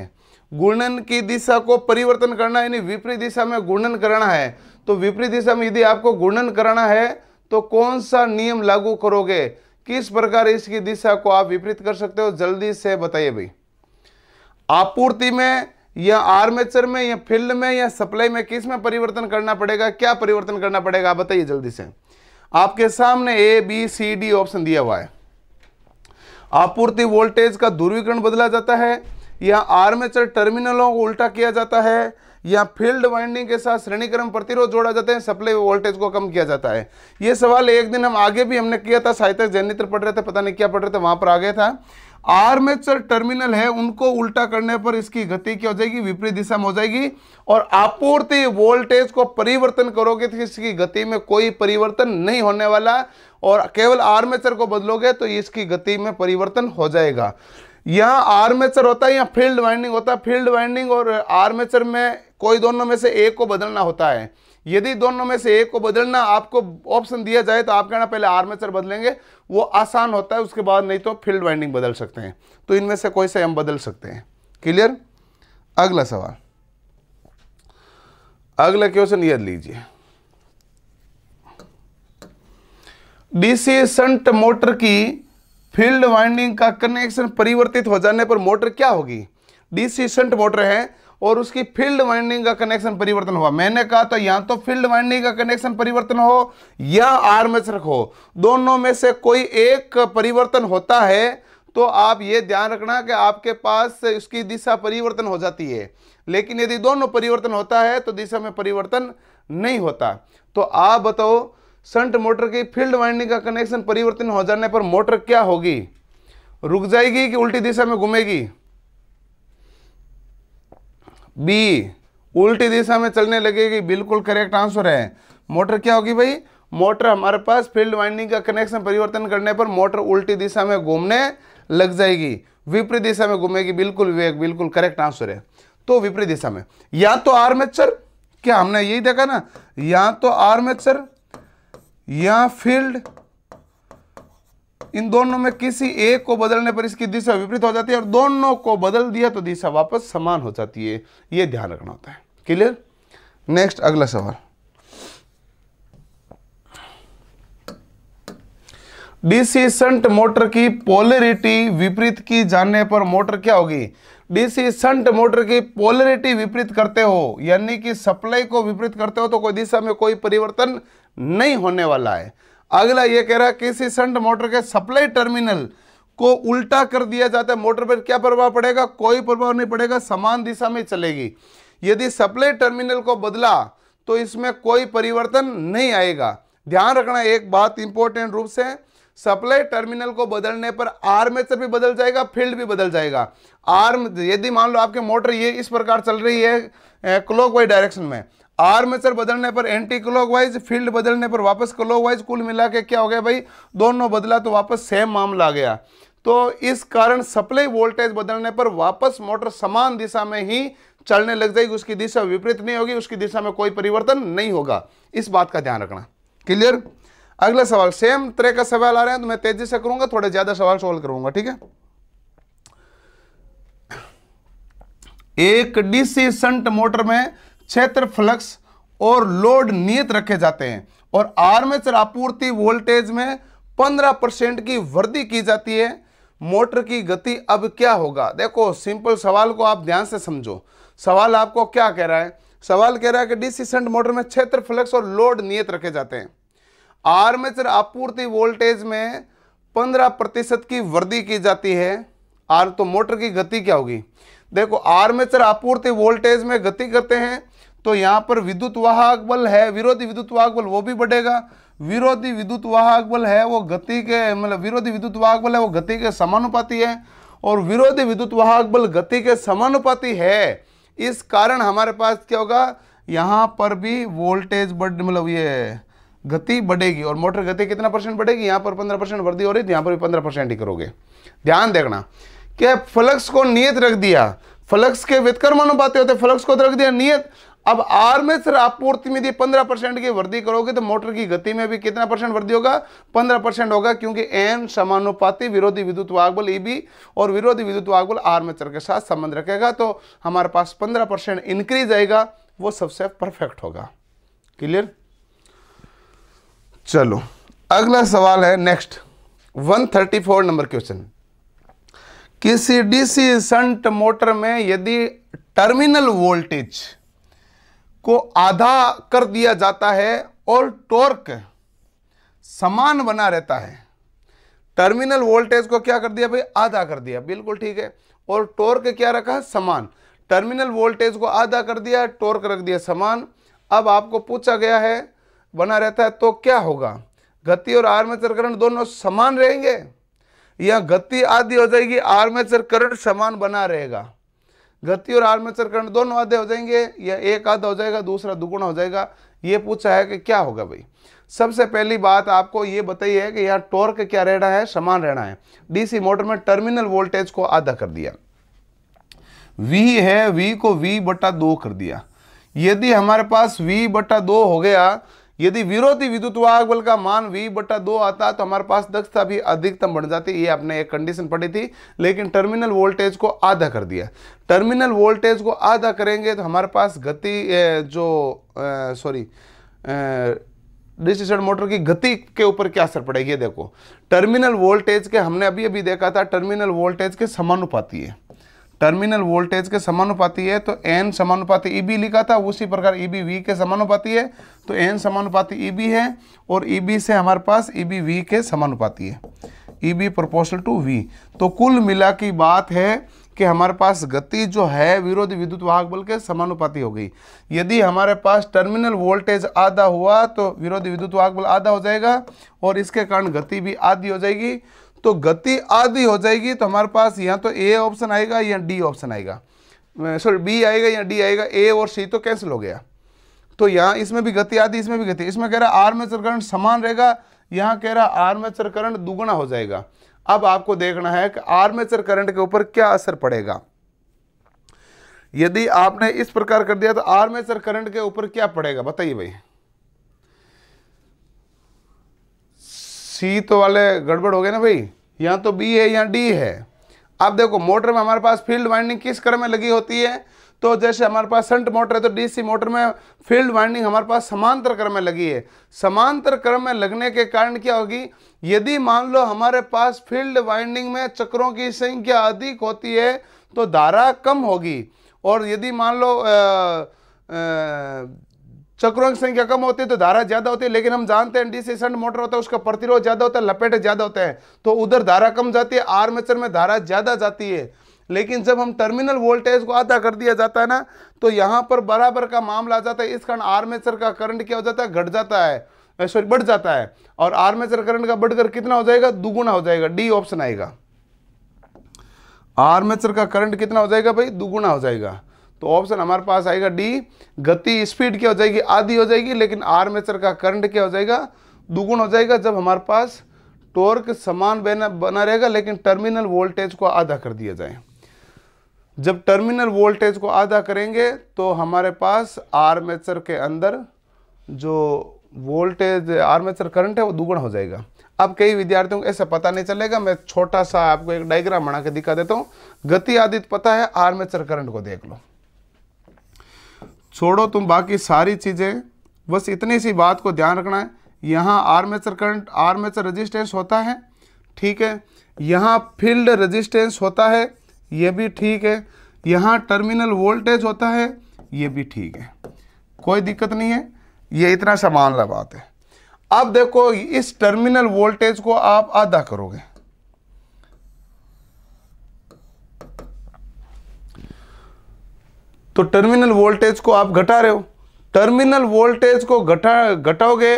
[SPEAKER 1] घूर्णन की दिशा को परिवर्तन करना यानी विपरीत दिशा में घूर्णन करना है तो विपरीत दिशा में यदि आपको घूर्णन करना है तो कौन सा नियम लागू करोगे किस प्रकार इसकी दिशा को आप विपरीत कर सकते हो जल्दी से बताइए भाई आपूर्ति में या आर्मेचर में या फील्ड में या सप्लाई में किस में परिवर्तन करना पड़ेगा क्या परिवर्तन करना पड़ेगा आप बताइए जल्दी से आपके सामने A B C D option दिया हुआ है आपूर्ति वोल्टेज का ध्रुवीकरण बदला जाता है या आर्मेचर टर्मिनलों को उल्टा किया जाता है या फील्ड वाइंडिंग के साथ श्रेणीक्रम प्रतिरोध जोड़ा जाता है सप्लाई वोल्टेज को कम किया जाता है ये सवाल एक दिन हम आगे भी हमने किया था साहित्य जैनित्र पढ़ रहे थे पता नहीं क्या पढ़ रहे थे वहां पर आ गया था आर्मेचर टर्मिनल है उनको उल्टा करने पर इसकी गति क्या हो जाएगी विपरीत दिशा में हो जाएगी और आपूर्ति वोल्टेज को परिवर्तन करोगे तो इसकी गति में कोई परिवर्तन नहीं होने वाला और केवल आर्मेचर को बदलोगे तो इसकी गति में परिवर्तन हो जाएगा यहाँ आर्मेचर होता है या फील्ड वाइंडिंग होता है फील्ड वाइंडिंग और आर्मेचर में कोई दोनों में से एक को बदलना होता है यदि दोनों में से एक को बदलना आपको ऑप्शन दिया जाए तो आप कहना पहले आर्मेचर बदलेंगे वो आसान होता है उसके बाद नहीं तो फील्ड वाइंडिंग बदल सकते हैं तो इनमें से कोई से हम बदल सकते हैं क्लियर अगला सवाल अगला क्वेश्चन यह लीजिए डीसी संट मोटर की फील्ड वाइंडिंग का कनेक्शन परिवर्तित हो जाने पर मोटर क्या होगी डीसी संट मोटर है और उसकी फील्ड वाइंडिंग का कनेक्शन परिवर्तन हुआ मैंने कहा था या तो फील्ड वाइंडिंग का कनेक्शन परिवर्तन हो या आर्मेचर हो दोनों में से कोई एक परिवर्तन होता है तो आप ये ध्यान रखना कि आपके पास उसकी दिशा परिवर्तन हो जाती है लेकिन यदि दोनों परिवर्तन होता है तो दिशा में परिवर्तन नहीं होता तो आप बताओ संट मोटर की फील्ड वाइंडिंग का कनेक्शन परिवर्तन हो जाने पर मोटर क्या होगी रुक जाएगी कि उल्टी दिशा में घूमेगी बी उल्टी दिशा में चलने लगेगी बिल्कुल करेक्ट आंसर है मोटर क्या होगी भाई मोटर हमारे पास फील्ड वाइंडिंग का कनेक्शन परिवर्तन करने पर मोटर उल्टी दिशा में घूमने लग जाएगी विपरीत दिशा में घूमेगी बिल्कुल विवेक बिल्कुल करेक्ट आंसर है तो विपरीत दिशा में या तो आर्मेचर क्या हमने यही देखा ना या तो आर्मेचर या फील्ड इन दोनों में किसी एक को बदलने पर इसकी दिशा विपरीत हो जाती है और दोनों को बदल दिया तो दिशा वापस समान हो जाती है यह ध्यान रखना होता है क्लियर नेक्स्ट अगला सवाल डीसी संट मोटर की पोलरिटी विपरीत की जाने पर मोटर क्या होगी डीसी संट मोटर की पोलरिटी विपरीत करते हो यानी कि सप्लाई को विपरीत करते हो तो कोई दिशा में कोई परिवर्तन नहीं होने वाला है अगला ये कह रहा है किसी संट मोटर के सप्लाई टर्मिनल को उल्टा कर दिया जाता है मोटर पर क्या प्रभाव पड़ेगा कोई प्रभाव नहीं पड़ेगा समान दिशा में चलेगी यदि सप्लाई टर्मिनल को बदला तो इसमें कोई परिवर्तन नहीं आएगा ध्यान रखना एक बात इंपॉर्टेंट रूप से सप्लाई टर्मिनल को बदलने पर आर्मेचर भी बदल जाएगा फील्ड भी बदल जाएगा आर्म यदि मान लो आपके मोटर ये इस प्रकार चल रही है क्लॉकवाइज डायरेक्शन में आर्मेचर बदलने पर एंटी क्लॉक वाइज फील्ड बदलने पर वापस क्लॉक कुल मिला के क्या हो गया भाई दोनों बदला तो वापस सेम मामला आ गया तो इस कारण सप्लाई वोल्टेज बदलने पर वापस मोटर समान दिशा में ही चलने लग जाएगी उसकी दिशा विपरीत नहीं होगी उसकी दिशा में कोई परिवर्तन नहीं होगा इस बात का ध्यान रखना क्लियर अगला सवाल सेम तरह का सवाल आ रहे हैं तो मैं तेजी से करूंगा थोड़े ज्यादा सवाल सोल्व करूंगा ठीक है एक डीसी संट मोटर में क्षेत्र फ्लक्स और लोड नियत रखे जाते हैं और आर्मेचर आपूर्ति वोल्टेज में 15 परसेंट की वृद्धि की जाती है मोटर की गति अब क्या होगा देखो सिंपल सवाल को आप ध्यान से समझो सवाल आपको क्या कह रहा है सवाल कह रहा है कि डीसी सेंट मोटर में क्षेत्र फ्लक्स और लोड नियत रखे जाते हैं आर्मेचर आपूर्ति वोल्टेज में पंद्रह प्रतिशत की वृद्धि की जाती है आर तो मोटर की गति क्या होगी देखो आर्मेचर आपूर्ति वोल्टेज में गति करते हैं तो यहाँ पर विद्युत वाहक बल है विरोधी विद्युत वाहक बल वो भी बढ़ेगा विरोधी विद्युत वाहक बल है वो गति के मतलब विरोधी विद्युत वाहक बल है वो गति के समानुपाती है और विरोधी विद्युत वाहक बल गति के समानुपाती है इस कारण हमारे पास क्या होगा यहाँ पर भी वोल्टेज बढ़ मतलब ये गति बढ़ेगी और मोटर गति कितना परसेंट बढ़ेगी यहाँ पर पंद्रह परसेंट वृद्धि हो रही है यहाँ पर भी पंद्रह परसेंट ही करोगे ध्यान देखना क्या फ्लक्स को नियत रख दिया फ्लक्स के व्यतकर्मानुपाती होते फ्लक्स को तो रख दिया नियत अब आर्मेचर आपूर्ति में यदि पंद्रह परसेंट की वृद्धि करोगे तो मोटर की गति में भी कितना परसेंट वृद्धि होगा पंद्रह परसेंट होगा क्योंकि एन समानुपाती विरोधी विद्युत वागबल ई बी और विरोधी विद्युत वाहक आर्मेचर के साथ संबंध रखेगा तो हमारे पास पंद्रह परसेंट इंक्रीज आएगा वो सबसे परफेक्ट होगा क्लियर चलो अगला सवाल है नेक्स्ट फोर नंबर क्वेश्चन किसी डीसी संट मोटर में यदि टर्मिनल वोल्टेज को आधा कर दिया जाता है और टॉर्क समान बना रहता है टर्मिनल वोल्टेज को क्या कर दिया भाई आधा कर दिया बिल्कुल ठीक है और टॉर्क क्या रखा समान टर्मिनल वोल्टेज को आधा कर दिया टॉर्क रख दिया समान अब आपको पूछा गया है बना रहता है तो क्या होगा गति और आर्मेचर करंट दोनों समान रहेंगे या गति आधी हो जाएगी आर्मेचर करंट समान बना रहेगा गति और आर्मेचर करंट दोनों आधे हो जाएंगे या एक आधा हो जाएगा दूसरा दुगुना हो जाएगा ये पूछा है कि क्या होगा भाई सबसे पहली बात आपको ये बताइए कि यहाँ टॉर्क क्या रहना है समान रहना है डीसी मोटर में टर्मिनल वोल्टेज को आधा कर दिया V है V को V बटा दो कर दिया यदि हमारे पास V बटा दो हो गया यदि विरोधी विद्युत वाहक बल का मान वी बटा दो आता तो हमारे पास दक्षता भी अधिकतम बन जाती ये आपने एक कंडीशन पड़ी थी लेकिन टर्मिनल वोल्टेज को आधा कर दिया टर्मिनल वोल्टेज को आधा करेंगे तो हमारे पास गति जो सॉरी डिस्ट्रीशन मोटर की गति के ऊपर क्या असर पड़ेगी ये देखो टर्मिनल वोल्टेज के हमने अभी अभी देखा था टर्मिनल वोल्टेज के समानुपाती है टर्मिनल वोल्टेज के समानुपाती है तो एन समानुपाती ई e बी लिखा था उसी प्रकार ई बी वी के समानुपाती है तो एन समानुपाती ई e बी है और ई e बी से हमारे पास ई बी वी के समानुपाती है E B proportional to V तो कुल मिला की बात है कि हमारे पास गति जो है विरोध विद्युत वाहक बल के समानुपाती हो गई यदि हमारे पास टर्मिनल वोल्टेज आधा हुआ तो विरोध विद्युत वाहक बल आधा हो जाएगा और इसके कारण गति भी आधी हो जाएगी तो गति आधी हो जाएगी तो हमारे पास या तो ए ऑप्शन आएगा या डी ऑप्शन आएगा सॉरी बी आएगा या डी आएगा ए और सी तो कैंसिल हो गया तो यहाँ इसमें भी गति आधी इसमें भी गति इसमें कह रहा आर्मेचर करंट समान रहेगा यहाँ कह रहा आर्मेचर करंट दुगुना हो जाएगा अब आपको देखना है कि आर्मेचर करंट के ऊपर क्या असर पड़ेगा यदि आपने इस प्रकार कर दिया तो आर्मेचर करंट के ऊपर क्या पड़ेगा बताइए भाई सी तो वाले गड़बड़ हो गए ना भाई यहाँ तो बी है या डी है अब देखो मोटर में हमारे पास फील्ड वाइंडिंग किस क्रम में लगी होती है तो जैसे हमारे पास संट मोटर है तो डीसी मोटर में फील्ड वाइंडिंग हमारे पास समांतर क्रम में लगी है समांतर क्रम में लगने के कारण क्या होगी यदि मान लो हमारे पास फील्ड वाइंडिंग में चक्रों की संख्या अधिक होती है तो धारा कम होगी और यदि मान लो आ, आ, चक्रों की संख्या कम होती है तो धारा ज्यादा होती है लेकिन हम जानते हैं डीसी शंट मोटर होता है उसका प्रतिरोध ज्यादा होता है लपेटे ज्यादा होते हैं तो उधर धारा कम जाती है आर्मेचर में धारा ज्यादा जाती है लेकिन जब हम टर्मिनल वोल्टेज को आधा कर दिया जाता है ना तो यहाँ पर बराबर का मामला आ जाता है इस कारण आर्मेचर का करंट क्या हो जाता है घट जाता है सॉरी बढ़ जाता है और आर्मेचर करंट का बढ़कर कितना हो जाएगा दुगुना हो जाएगा डी ऑप्शन आएगा आर्मेचर का करंट कितना हो जाएगा भाई दुगुना हो जाएगा तो ऑप्शन हमारे पास आएगा डी गति स्पीड क्या हो जाएगी आधी हो जाएगी लेकिन आर्मेचर का करंट क्या हो जाएगा दुगुण हो जाएगा जब हमारे पास टोर्क समान बना बना रहेगा लेकिन टर्मिनल वोल्टेज को आधा कर दिया जाए जब टर्मिनल वोल्टेज को आधा करेंगे तो हमारे पास आर्मेचर के अंदर जो वोल्टेज आर्मेचर करंट है वो दुगुण हो जाएगा अब कई विद्यार्थियों को ऐसा पता नहीं चलेगा मैं छोटा सा आपको एक डायग्राम बना के दिखा देता हूँ गति आदित पता है आर्मेचर करंट को देख लो छोड़ो तुम बाकी सारी चीज़ें बस इतनी सी बात को ध्यान रखना है यहाँ आर्मेचर करंट आर्मेचर रेजिस्टेंस होता है ठीक है यहाँ फील्ड रेजिस्टेंस होता है ये भी ठीक है यहाँ टर्मिनल वोल्टेज होता है ये भी ठीक है कोई दिक्कत नहीं है ये इतना सामान बात है अब देखो इस टर्मिनल वोल्टेज को आप आधा करोगे तो टर्मिनल वोल्टेज को आप घटा रहे हो टर्मिनल वोल्टेज को घटा घटाओगे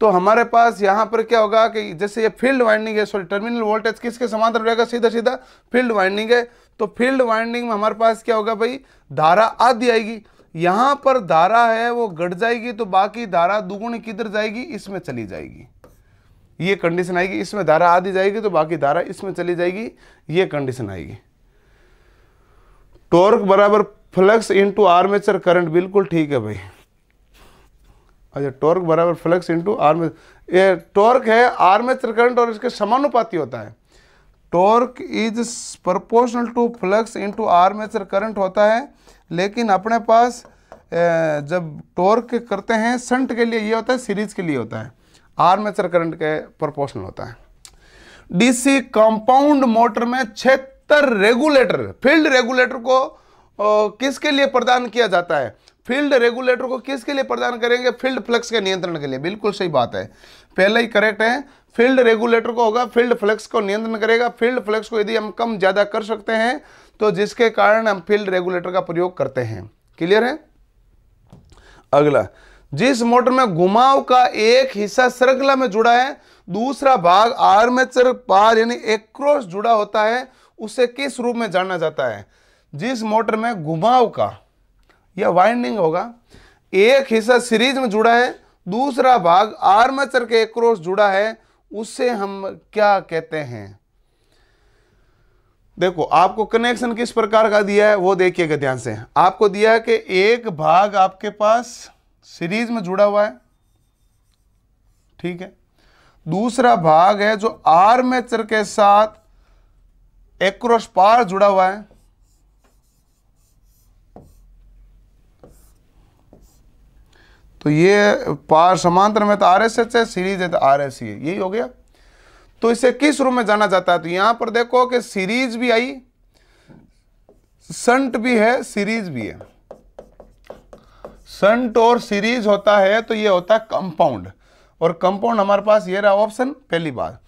[SPEAKER 1] तो हमारे पास यहाँ पर क्या होगा कि जैसे ये फील्ड वाइंडिंग है सॉरी टर्मिनल वोल्टेज किसके समांतर रहेगा सीधा सीधा फील्ड वाइंडिंग है तो फील्ड वाइंडिंग में हमारे पास क्या होगा भाई धारा आधी आएगी यहाँ पर धारा है वो घट जाएगी तो बाकी धारा दुगुणी किधर जाएगी इसमें चली जाएगी ये कंडीशन आएगी इसमें धारा आधी जाएगी तो बाकी धारा इसमें चली जाएगी ये कंडीशन आएगी टॉर्क बराबर फ्लक्स इंटू आर्मेचर करंट बिल्कुल ठीक है भाई अच्छा टॉर्क बराबर फ्लक्स इंटू आर्मेचर ये टॉर्क है आर्मेचर करंट और इसके समानुपाती होता है torque is proportional to flux into armature current होता है लेकिन अपने पास जब टॉर्क करते हैं संट के लिए ये होता है सीरीज के लिए होता है आर्मेचर करंट के प्रोपोर्शनल होता है डीसी कंपाउंड मोटर में छिहत्तर रेगुलेटर फील्ड रेगुलेटर को किसके लिए प्रदान किया जाता है फील्ड रेगुलेटर को किसके लिए प्रदान करेंगे फील्ड फ्लक्स के नियंत्रण के लिए बिल्कुल सही बात है पहला ही करेक्ट है फील्ड रेगुलेटर को होगा फील्ड फ्लक्स को नियंत्रण करेगा फील्ड फ्लक्स को यदि हम कम ज़्यादा कर सकते हैं तो जिसके कारण हम फील्ड रेगुलेटर का प्रयोग करते हैं क्लियर है अगला जिस मोटर में घुमाव का एक हिस्सा श्रृंखला में जुड़ा है दूसरा भाग आर्मेचर पार यानी एक जुड़ा होता है उसे किस रूप में जाना जाता है जिस मोटर में घुमाव का या वाइंडिंग होगा एक हिस्सा सीरीज में जुड़ा है दूसरा भाग आर्मेचर के क्रॉस जुड़ा है उससे हम क्या कहते हैं देखो आपको कनेक्शन किस प्रकार का दिया है वो देखिएगा ध्यान से आपको दिया है कि एक भाग आपके पास सीरीज में जुड़ा हुआ है ठीक है दूसरा भाग है जो आर्मेचर के साथ एक पार जुड़ा हुआ है तो ये पार समांतर में तो आर एस एच है सीरीज है तो आर एस सी है यही हो गया तो इसे किस रूप में जाना जाता है तो यहां पर देखो कि सीरीज भी आई संट भी है सीरीज भी है संट और सीरीज होता है तो ये होता है कंपाउंड और कंपाउंड हमारे पास ये रहा ऑप्शन पहली बार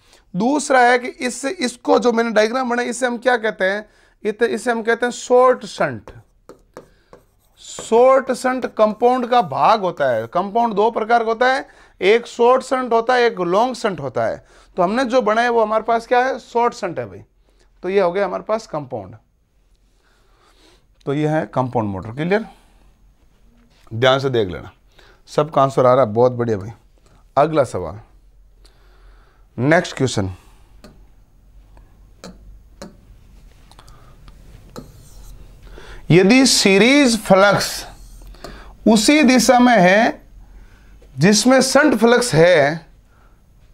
[SPEAKER 1] दूसरा है कि इससे इसको जो मैंने डायग्राम बनाया इससे हम क्या कहते हैं इसे हम कहते हैं short shunt short shunt compound का भाग होता है कंपाउंड दो प्रकार का होता है एक शॉर्ट संट होता है एक लॉन्ग संट होता है तो हमने जो बनाया वो हमारे पास क्या है शॉर्ट संट है भाई तो ये हो गया हमारे पास कंपाउंड तो ये है कंपाउंड मोटर क्लियर ध्यान से देख लेना सबका आंसर आ रहा है बहुत बढ़िया भाई अगला सवाल नेक्स्ट क्वेश्चन यदि सीरीज फ्लक्स उसी दिशा में है जिसमें संट फ्लक्स है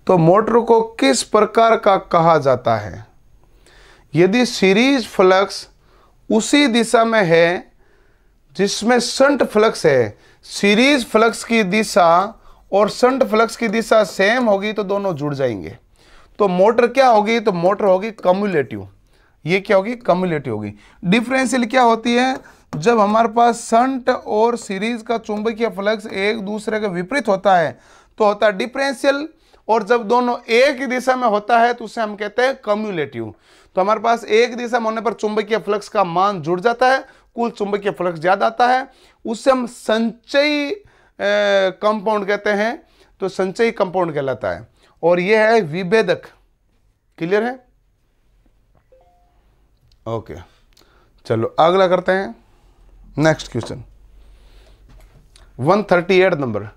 [SPEAKER 1] तो मोटर को किस प्रकार का कहा जाता है यदि सीरीज फ्लक्स उसी दिशा में है जिसमें संट फ्लक्स है सीरीज फ्लक्स की दिशा और संट फ्लक्स की दिशा सेम होगी तो दोनों जुड़ जाएंगे तो मोटर क्या होगी तो मोटर होगी कम्युलेटिव ये क्या होगी कम्युलेटिव होगी डिफरेंशियल क्या होती है जब हमारे पास संट और सीरीज का चुंबकीय फ्लक्स एक दूसरे के विपरीत होता है तो होता है डिफरेंशियल और जब दोनों एक ही दिशा में होता है तो उसे हम कहते हैं कम्युलेटिव तो हमारे पास एक दिशा में होने पर चुंबकीय फ्लक्स का मान जुड़ जाता है कुल चुंबकीय फ्लक्स ज्यादा आता है उससे हम संचयी कंपाउंड कहते हैं तो संचयी कंपाउंड कहलाता है और यह है विभेदक क्लियर है ओके चलो अगला करते हैं नेक्स्ट क्वेश्चन 138 नंबर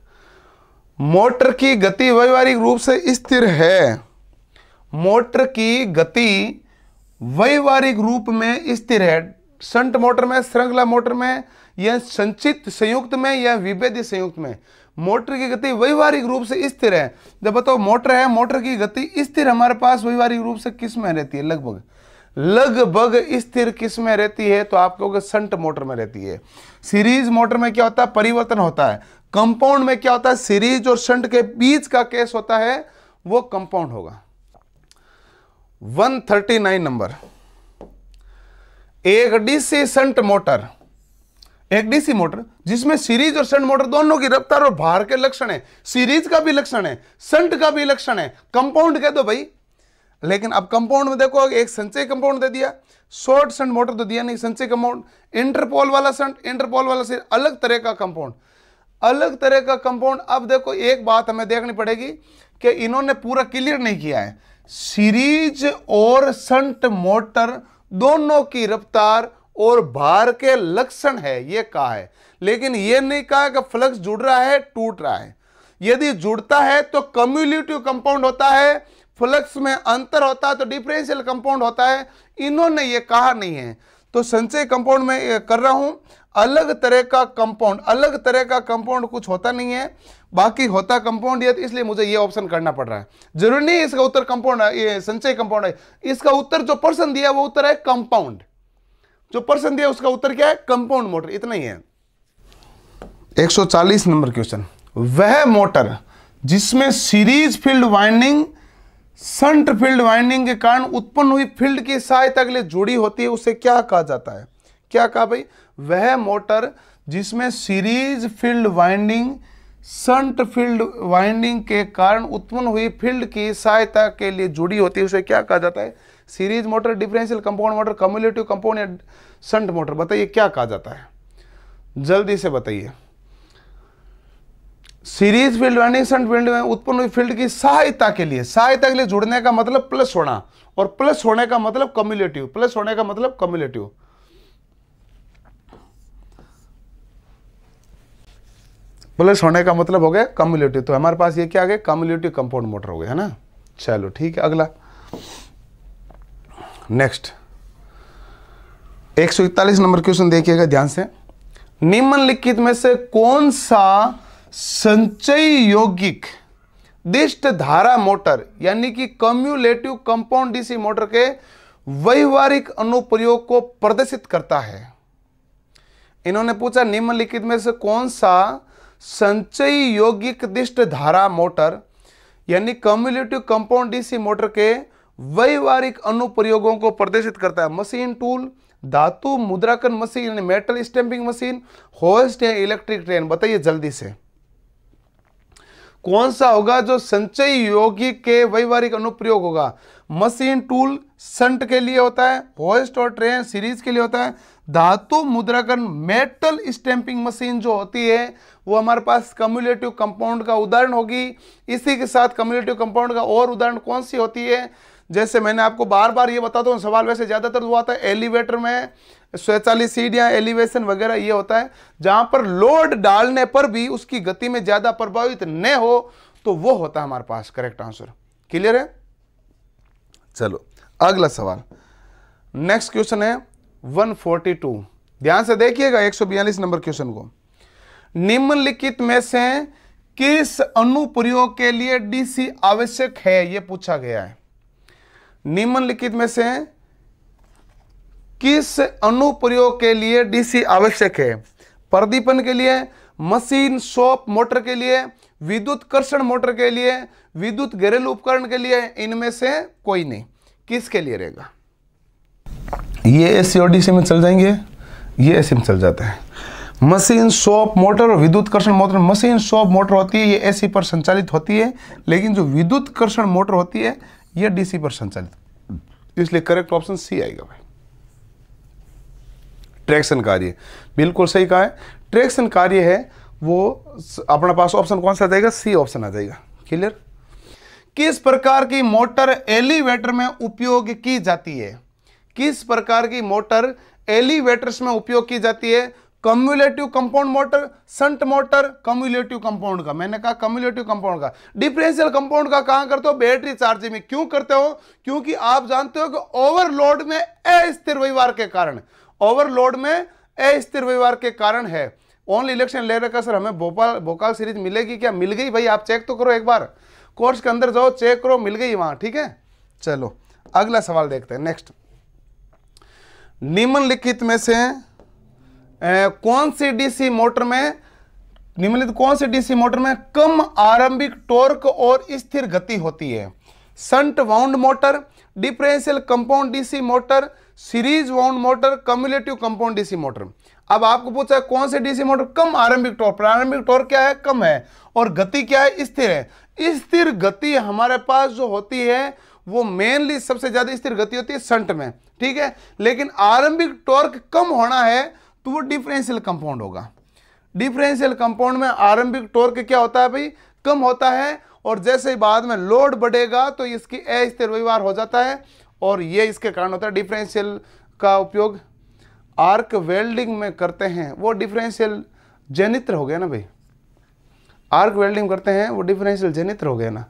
[SPEAKER 1] मोटर की गति व्यवहारिक रूप से स्थिर है मोटर की गति व्यवहारिक रूप में स्थिर है संट मोटर में श्रृंखला मोटर में या संचित संयुक्त में या विभेदी संयुक्त में मोटर की गति व्यवहारिक रूप से स्थिर है जब बताओ मोटर है मोटर की गति स्थिर हमारे पास वैवाहिक रूप से किस में रहती है लगभग लगभग स्थिर किस में रहती है तो आप लोग संट मोटर में रहती है सीरीज मोटर में क्या होता है परिवर्तन होता है कंपाउंड में क्या होता है सीरीज और संट के बीच का केस होता है वो कंपाउंड होगा 139 नंबर एक डीसी संट मोटर एक डीसी मोटर जिसमें सीरीज और संट मोटर दोनों की रफ्तार और भार के लक्षण है सीरीज का भी लक्षण है संट का भी लक्षण है कंपाउंड कह दो भाई लेकिन अब कंपाउंड में देखो एक संचय कंपाउंड दे दिया शॉर्ट सेंट मोटर तो दिया नहीं संचय कंपाउंड इंटरपोल वाला सेंट इंटरपोल वाला से अलग तरह का कंपाउंड अलग तरह का कंपाउंड अब देखो एक बात हमें देखनी पड़ेगी कि इन्होंने पूरा क्लियर नहीं किया है सीरीज और संट मोटर दोनों की रफ्तार और भार के लक्षण है ये कहा है लेकिन ये नहीं कहा कि फ्लक्स जुड़ रहा है टूट रहा है यदि जुड़ता है तो कम्युलेटिव कंपाउंड होता है फ्लक्स में अंतर होता है तो डिफरेंशियल कंपाउंड होता है इन्होंने ये कहा नहीं है तो संचय कंपाउंड में कर रहा हूं अलग तरह का कंपाउंड अलग तरह का कंपाउंड कुछ होता नहीं है बाकी होता कंपाउंड यह तो इसलिए मुझे ये ऑप्शन करना पड़ रहा है जरूरी नहीं इसका उत्तर कंपाउंड ये संचय कंपाउंड है इसका उत्तर जो पर्सन दिया वो उत्तर है कंपाउंड जो पर्सन दिया उसका उत्तर क्या है कंपाउंड मोटर इतना ही है 140 नंबर क्वेश्चन वह मोटर जिसमें series field winding shunt field winding के कारण उत्पन्न हुई फील्ड की सहायता के लिए जुड़ी होती है उसे क्या कहा जाता है क्या कहा भाई वह मोटर जिसमें series field winding shunt field winding के कारण उत्पन्न हुई फील्ड की सहायता के लिए जुड़ी होती है उसे क्या कहा जाता है series motor differential compound motor cumulative compound या संट मोटर बताइए क्या कहा जाता है जल्दी से बताइए सीरीज फील्ड एनिसेंट फील्ड में उत्पन्न फील्ड की सहायता के लिए सहायता के लिए जुड़ने का मतलब प्लस होना और प्लस होने का मतलब कम्युलेटिव प्लस होने का मतलब कम्युलेटिव प्लस होने का मतलब हो गया कम्युलेटिव तो हमारे पास ये क्या आ गया कम्युलेटिव कंपाउंड मोटर हो गया है ना चलो ठीक है अगला नेक्स्ट एक नंबर क्वेश्चन देखिएगा ध्यान से निम्नलिखित में से कौन सा संचयी यौगिक दिष्ट धारा मोटर यानी कि कम्युलेटिव कंपाउंड डीसी मोटर के व्यवहारिक अनुप्रयोग को प्रदर्शित करता है इन्होंने पूछा निम्नलिखित में से कौन सा संचयी यौगिक दिष्ट धारा मोटर यानी कम्युलेटिव कंपाउंड डीसी मोटर के व्यवहारिक अनुप्रयोगों को प्रदर्शित करता है मशीन टूल धातु मुद्राकन मशीन यानी मेटल स्टैंपिंग मशीन होस्ट या इलेक्ट्रिक ट्रेन बताइए जल्दी से कौन सा होगा जो संचय योगी के व्यवहारिक अनुप्रयोग होगा मशीन टूल संट के लिए होता है होस्ट और ट्रेन सीरीज के लिए होता है धातु मुद्राकरण मेटल स्टैंपिंग मशीन जो होती है वो हमारे पास कम्युलेटिव कंपाउंड का उदाहरण होगी इसी के साथ कम्युलेटिव कंपाउंड का और उदाहरण कौन सी होती है जैसे मैंने आपको बार बार ये बताता हूँ सवाल वैसे ज़्यादातर वो आता है एलिवेटर में स्वचालित सीड या एलिवेशन वगैरह ये होता है जहां पर लोड डालने पर भी उसकी गति में ज्यादा प्रभावित न हो तो वो होता है हमारे पास करेक्ट आंसर क्लियर है चलो अगला सवाल नेक्स्ट क्वेश्चन है 142 ध्यान से देखिएगा 142 नंबर क्वेश्चन को निम्नलिखित में से किस अनुप्रयोग के लिए डीसी आवश्यक है यह पूछा गया है निम्नलिखित में से किस अनुप्रयोग के लिए डीसी आवश्यक है प्रदीपन के लिए मशीन शॉप मोटर के लिए विद्युत कर्षण मोटर के लिए विद्युत घरेलू उपकरण के लिए इनमें से कोई नहीं किसके लिए रहेगा ये एस और डीसी में चल जाएंगे ये एसी में चल जाता है मशीन शॉप मोटर और विद्युत कर्षण मोटर मशीन शॉप मोटर होती है ये एसी पर संचालित होती है लेकिन जो विद्युत कर्षण मोटर होती है ये डीसी पर संचालित इसलिए करेक्ट ऑप्शन सी आएगा भाई ट्रैक्शन कार्य बिल्कुल सही कहा है ट्रैक्शन कार्य है वो अपने पास ऑप्शन कौन सा आ जाएगा सी ऑप्शन आ जाएगा क्लियर किस प्रकार की मोटर एलिवेटर में उपयोग की जाती है किस प्रकार की मोटर एलिवेटर्स में उपयोग की जाती है cumulative compound motor shunt motor cumulative compound का मैंने कहा कम्युलेटिव कंपाउंड का डिफरेंशियल कंपाउंड का कहां करते हो बैटरी चार्जिंग में क्यों करते हो क्योंकि आप जानते हो कि ओवरलोड में अस्थिर व्यवहार के कारण ओवरलोड में अस्थिर व्यवहार के कारण है ओनली इलेक्शन ले रखा सर हमें भोपाल भोपाल सीरीज मिलेगी क्या मिल गई भाई आप चेक तो करो एक बार कोर्स के अंदर जाओ चेक करो मिल गई वहां ठीक है चलो अगला सवाल देखते हैं नेक्स्ट निम्नलिखित में से ए, कौन सी डीसी मोटर में निम्नलिखित कौन सी डीसी मोटर में कम आरंभिक टोर्क और स्थिर गति होती है shunt wound motor differential compound DC motor series wound motor cumulative compound DC motor अब आपको पूछा है कौन से डीसी मोटर कम आरंभिक टॉर्क प्रारंभिक टॉर्क क्या है कम है और गति क्या है स्थिर है स्थिर गति हमारे पास जो होती है वो मेनली सबसे ज्यादा स्थिर गति होती है संट में ठीक है लेकिन आरंभिक टॉर्क कम होना है तो वो डिफरेंशियल कंपाउंड होगा डिफरेंशियल कंपाउंड में आरंभिक टॉर्क क्या होता है भाई कम होता है और जैसे ही बाद में लोड बढ़ेगा तो इसकी अस्थिर व्यवहार हो जाता है और ये इसके कारण होता है डिफरेंशियल का उपयोग आर्क वेल्डिंग में करते हैं वो डिफरेंशियल जनित्र हो गया ना भाई आर्क वेल्डिंग करते हैं वो डिफरेंशियल जनित्र हो गया ना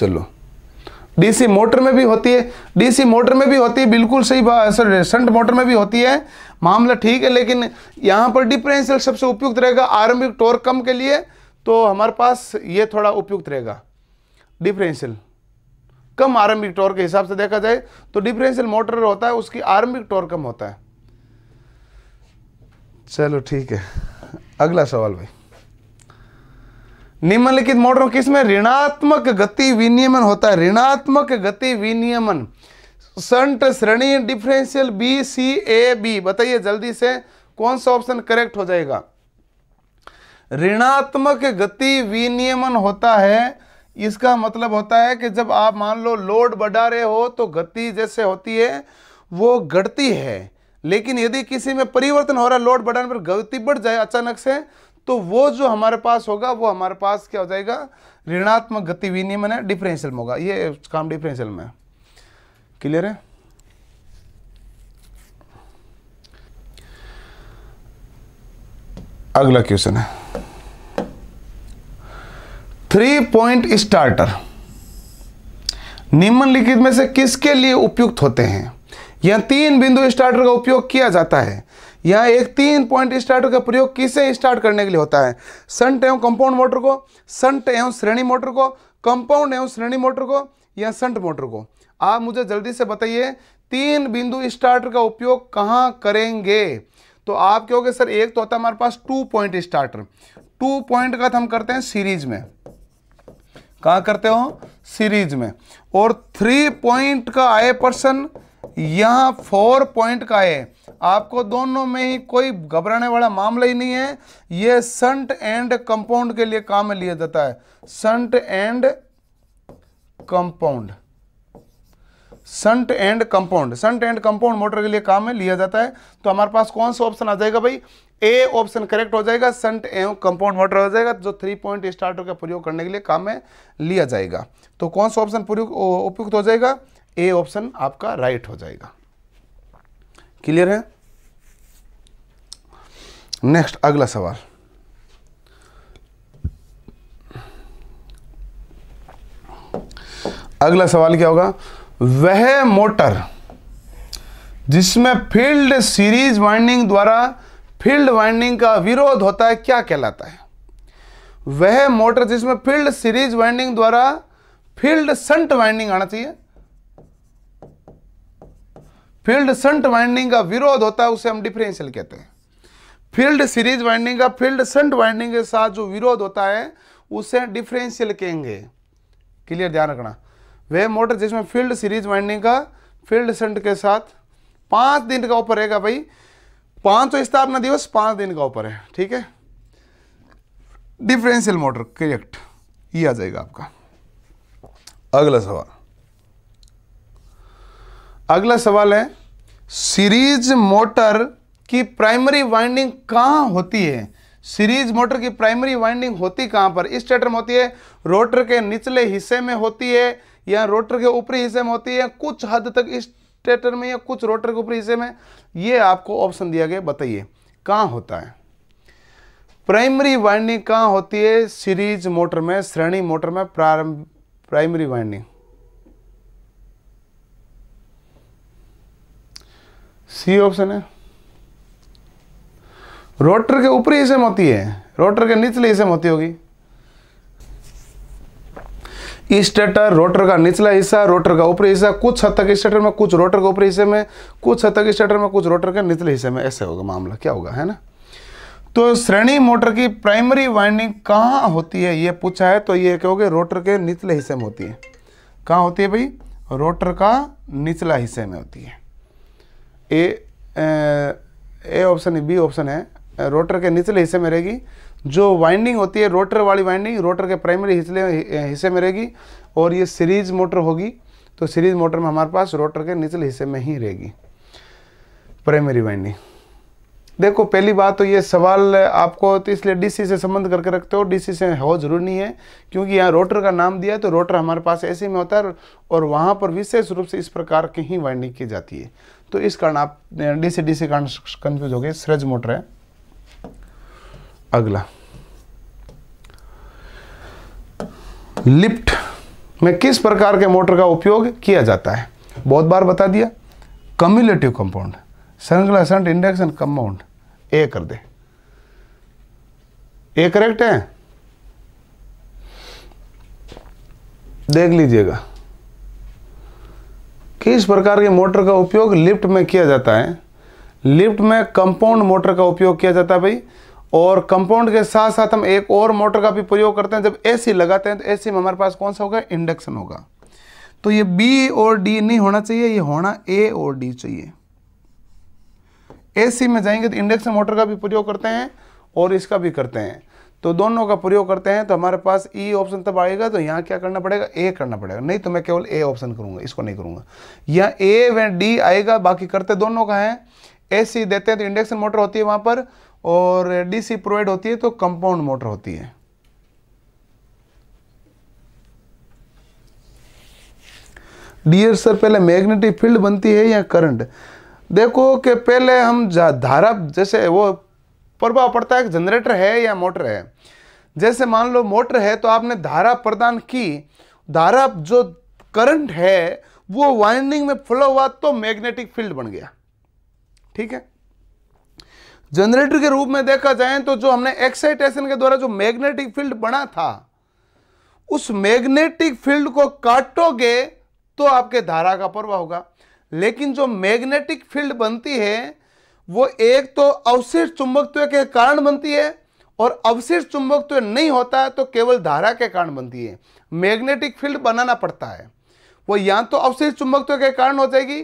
[SPEAKER 1] चलो डीसी मोटर में भी होती है डीसी मोटर में भी होती है बिल्कुल सही सर संट मोटर में भी होती है मामला ठीक है लेकिन यहां पर डिफरेंशियल सबसे उपयुक्त रहेगा आरंभिक टोर कम के लिए तो हमारे पास ये थोड़ा उपयुक्त रहेगा डिफरेंशियल कम आरंभिक टॉर्क के हिसाब से देखा जाए तो डिफरेंशियल मोटर होता है उसकी आरंभिक टॉर्क कम होता है चलो ठीक है अगला सवाल भाई निम्नलिखित मोटरों किसमें ऋणात्मक गति विनियमन होता है ऋणात्मक गति विनियमन संट श्रेणी differential B C A B बताइए जल्दी से कौन सा ऑप्शन करेक्ट हो जाएगा ऋणात्मक गति विनियमन होता है इसका मतलब होता है कि जब आप मान लो लोड बढ़ा रहे हो तो गति जैसे होती है वो घटती है लेकिन यदि किसी में परिवर्तन हो रहा है लोड बढ़ाने पर गति बढ़ जाए अचानक से तो वो जो हमारे पास होगा वो हमारे पास क्या हो जाएगा ऋणात्मक गति विनियमन है डिफरेंशियल में होगा ये काम डिफरेंशियल में क्लियर है अगला क्वेश्चन है थ्री पॉइंट स्टार्टर निम्नलिखित में से किसके लिए उपयुक्त होते हैं यह तीन बिंदु स्टार्टर का उपयोग किया जाता है यह एक तीन पॉइंट स्टार्टर का प्रयोग किसे स्टार्ट करने के लिए होता है संट एवं कंपाउंड मोटर को संट एवं श्रेणी मोटर को कंपाउंड एवं श्रेणी मोटर को या संट मोटर को आप मुझे जल्दी से बताइए तीन बिंदु स्टार्टर का उपयोग कहाँ करेंगे तो आप क्योंकि सर एक तो होता है हमारे पास two point starter two point का तो हम करते हैं सीरीज में कहा करते हो सीरीज में और थ्री पॉइंट का आए पर्सन यहां फोर पॉइंट का है आपको दोनों में ही कोई घबराने वाला मामला ही नहीं है यह संट एंड कंपाउंड के लिए काम में लिया जाता है shunt and compound shunt and compound shunt and compound motor के लिए काम में लिया जाता है तो हमारे पास कौन सा ऑप्शन आ जाएगा भाई ए ऑप्शन करेक्ट हो जाएगा संट एवं कंपाउंड मोटर हो जाएगा जो थ्री पॉइंट स्टार्टर का प्रयोग करने के लिए काम में लिया जाएगा तो कौन सा ऑप्शन उपयुक्त हो जाएगा ए ऑप्शन आपका राइट हो जाएगा क्लियर है नेक्स्ट अगला सवाल अगला सवाल क्या होगा वह मोटर जिसमें फील्ड सीरीज वाइंडिंग द्वारा फील्ड वाइंडिंग का विरोध होता है क्या कहलाता है वह मोटर जिसमें फील्ड सीरीज वाइंडिंग द्वारा फील्ड संट वाइंडिंग आना चाहिए फील्ड संट वाइंडिंग का विरोध होता है उसे हम डिफरेंशियल कहते हैं फील्ड सीरीज वाइंडिंग का फील्ड संट वाइंडिंग के साथ जो विरोध होता है उसे डिफरेंशियल कहेंगे क्लियर ध्यान रखना वह मोटर जिसमें फील्ड सीरीज वाइंडिंग का फील्ड सेंट के साथ पाँच दिन का ऑफर रहेगा भाई पाँच सौ स्थापना दिवस पाँच दिन का ऑफर है ठीक है डिफरेंशियल मोटर करेक्ट ये आ जाएगा आपका अगला सवाल अगला सवाल है सीरीज मोटर की प्राइमरी वाइंडिंग कहाँ होती है सीरीज मोटर की प्राइमरी वाइंडिंग होती कहाँ पर इस स्टेटर में होती है रोटर के निचले हिस्से में होती है या रोटर के ऊपरी हिस्से में होती है कुछ हद तक इस स्टेटर में या कुछ रोटर के ऊपरी हिस्से में ये आपको ऑप्शन दिया गया बताइए कहाँ होता है प्राइमरी वाइंडिंग कहाँ होती है सीरीज मोटर में श्रेणी मोटर में प्रारंभ प्राइमरी वाइंडिंग सी ऑप्शन है रोटर के ऊपरी हिस्से में होती है रोटर के निचले हिस्से में होती होगी स्टेटर रोटर का निचला हिस्सा रोटर का ऊपरी हिस्सा कुछ हद तक स्टेटर में कुछ रोटर के ऊपरी हिस्से में कुछ हद तक स्टेटर में कुछ रोटर के निचले हिस्से में ऐसे होगा मामला क्या होगा है ना तो श्रेणी मोटर की प्राइमरी वाइंडिंग कहाँ होती है ये पूछा है तो ये होगा रोटर के निचले हिस्से में होती है कहाँ होती है भाई रोटर का निचला हिस्से में होती है A A option B option है रोटर के निचले हिस्से में रहेगी जो वाइंडिंग होती है रोटर वाली वाइंडिंग रोटर के प्राइमरी हिस्से हिस्से में रहेगी और ये सीरीज मोटर होगी तो सीरीज मोटर में हमारे पास रोटर के निचले हिस्से में ही रहेगी प्राइमरी वाइंडिंग देखो पहली बात तो ये सवाल आपको तो इसलिए डीसी से संबंध करके रखते हो डीसी से हो जरूरी नहीं है क्योंकि यहाँ रोटर का नाम दिया है तो रोटर हमारे पास ऐसे में होता है और वहाँ पर विशेष रूप से इस प्रकार की ही वाइंडिंग की जाती है तो इस कारण आप डीसी डीसी कारण कन्फ्यूज हो गए सृज मोटर है अगला लिफ्ट में किस प्रकार के मोटर का उपयोग किया जाता है बहुत बार बता दिया कम्युलेटिव कंपाउंड संग्लासेंट इंडक्शन कंपाउंड ए कर दे ए करेक्ट है देख लीजिएगा किस प्रकार के मोटर का उपयोग लिफ्ट में किया जाता है लिफ्ट में कंपाउंड मोटर का उपयोग किया जाता है भाई और कंपाउंड के साथ साथ हम एक और मोटर का भी प्रयोग करते हैं जब एसी लगाते हैं तो एसी में हमारे पास कौन सा होगा इंडक्शन होगा तो ये बी और डी नहीं होना चाहिए ये होना ए और डी चाहिए एसी में जाएंगे तो इंडक्शन मोटर का भी प्रयोग करते हैं और इसका भी करते हैं तो दोनों का प्रयोग करते हैं तो हमारे पास ई e ऑप्शन तब आएगा तो यहाँ क्या करना पड़ेगा ए करना पड़ेगा नहीं तो मैं केवल ए ऑप्शन करूँगा इसको नहीं करूँगा यहाँ ए व डी आएगा बाकी करते दोनों का है ए सी देते हैं तो इंडक्शन मोटर होती है वहाँ पर और डीसी प्रोवाइड होती है तो कंपाउंड मोटर होती है डियर सर पहले मैग्नेटिक फील्ड बनती है या करंट देखो कि पहले हम धारा जैसे वो प्रभाव पड़ता है कि जनरेटर है या मोटर है जैसे मान लो मोटर है तो आपने धारा प्रदान की धारा जो करंट है वो वाइंडिंग में फ्लो हुआ तो मैग्नेटिक फील्ड बन गया ठीक है जनरेटर के रूप में देखा जाए तो जो हमने एक्साइटेशन के द्वारा जो मैग्नेटिक फील्ड बना था उस मैग्नेटिक फील्ड को काटोगे तो आपके धारा का प्रवाह होगा लेकिन जो मैग्नेटिक फील्ड बनती है वो एक तो अवशिष्ट चुंबकत्व के कारण बनती है और अवशेष चुंबकत्व नहीं होता है तो केवल धारा के कारण बनती है मैग्नेटिक फील्ड बनाना पड़ता है वो या तो अवशेष चुंबकत्व के कारण हो जाएगी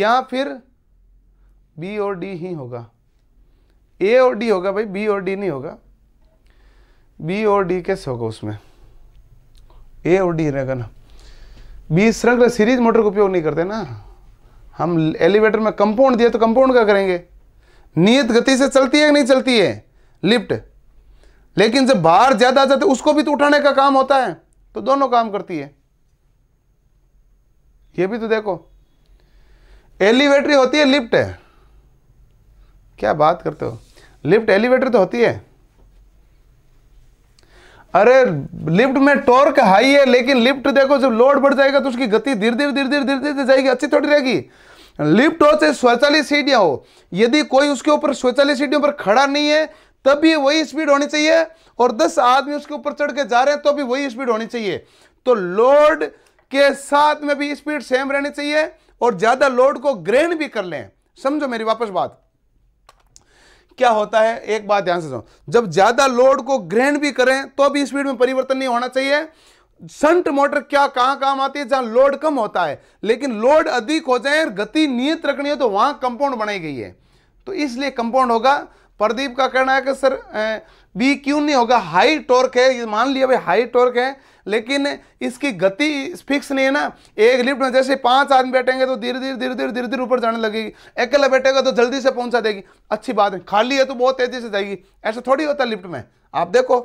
[SPEAKER 1] या फिर बी और डी ही होगा ए और डी होगा भाई बी और डी नहीं होगा बी और डी कैसे होगा उसमें ए और डी रहेगा ना बी श्रृंखला सीरीज मोटर का उपयोग नहीं करते ना हम एलिवेटर में कंपाउंड दिया तो कंपाउंड का करेंगे नियत गति से चलती है कि नहीं चलती है लिफ्ट लेकिन जब बाहर ज़्यादा आ जाते उसको भी तो उठाने का काम होता है तो दोनों काम करती है ये भी तो देखो एलिवेटरी होती है लिफ्ट है क्या बात करते हो लिफ्ट एलिवेटर तो होती है अरे लिफ्ट में टॉर्क हाई है लेकिन लिफ्ट देखो जब लोड बढ़ जाएगा तो उसकी गति धीरे धीरे धीरे धीरे धीरे धीरे जाएगी अच्छी थोड़ी रहेगी लिफ्ट हो चाहे स्वचालित सीढ़ियां हो यदि कोई उसके ऊपर स्वचालित सीढ़ियों पर खड़ा नहीं है तब भी वही स्पीड होनी चाहिए और दस आदमी उसके ऊपर चढ़ के जा रहे हैं तो भी वही स्पीड होनी चाहिए तो लोड के साथ में भी स्पीड सेम रहनी चाहिए और ज़्यादा लोड को ग्रहण भी कर लें समझो मेरी वापस बात क्या होता है एक बात ध्यान से सुनो जब ज्यादा लोड को ग्रहण भी करें तो भी स्पीड में परिवर्तन नहीं होना चाहिए संट मोटर क्या कहां काम आती है जहां लोड कम होता है लेकिन लोड अधिक हो जाए और गति नियत रखनी हो तो वहां कंपाउंड बनाई गई है तो इसलिए कंपाउंड होगा प्रदीप का कहना है कि सर बी क्यों नहीं होगा हाई टॉर्क है ये मान लिया भाई हाई टॉर्क है लेकिन इसकी गति फिक्स नहीं है ना एक लिफ्ट में जैसे पांच आदमी बैठेंगे तो धीरे धीरे धीरे धीरे धीरे धीरे ऊपर जाने लगेगी अकेला बैठेगा तो जल्दी से पहुंचा देगी अच्छी बात है खाली है तो बहुत तेजी से जाएगी ऐसा थोड़ी होता लिफ्ट में आप देखो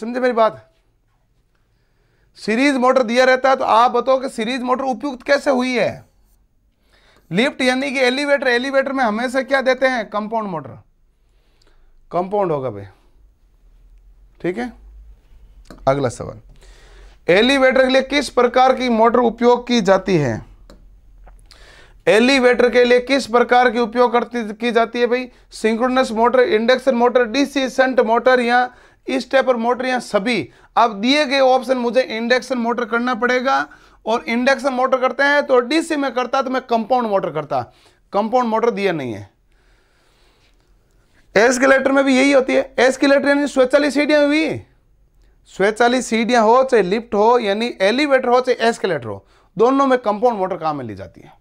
[SPEAKER 1] समझे मेरी बात सीरीज मोटर दिया रहता है तो आप बताओ कि सीरीज मोटर उपयुक्त कैसे हुई है लिफ्ट यानी कि एलिवेटर एलिवेटर में हमेशा क्या देते हैं कंपाउंड मोटर कंपाउंड होगा भाई ठीक है अगला सवाल एलिवेटर के लिए किस प्रकार की मोटर उपयोग की जाती है एलिवेटर के लिए किस प्रकार की उपयोग करती की जाती है भाई synchronous motor induction motor DC shunt motor या इस टाइप और मोटर या सभी अब दिए गए ऑप्शन मुझे इंडक्शन मोटर करना पड़ेगा और इंडक्शन मोटर करते हैं तो डीसी में करता तो मैं कंपाउंड मोटर करता कंपाउंड मोटर दिया नहीं है एस्केलेटर में भी यही होती है एस्केलेटर यानी स्वचालित सीढ़ियां हुई स्वचालित सीढ़ियां हो चाहे लिफ्ट हो यानी एलिवेटर हो चाहे एस्केलेटर हो दोनों में कंपाउंड मोटर काम में ली जाती है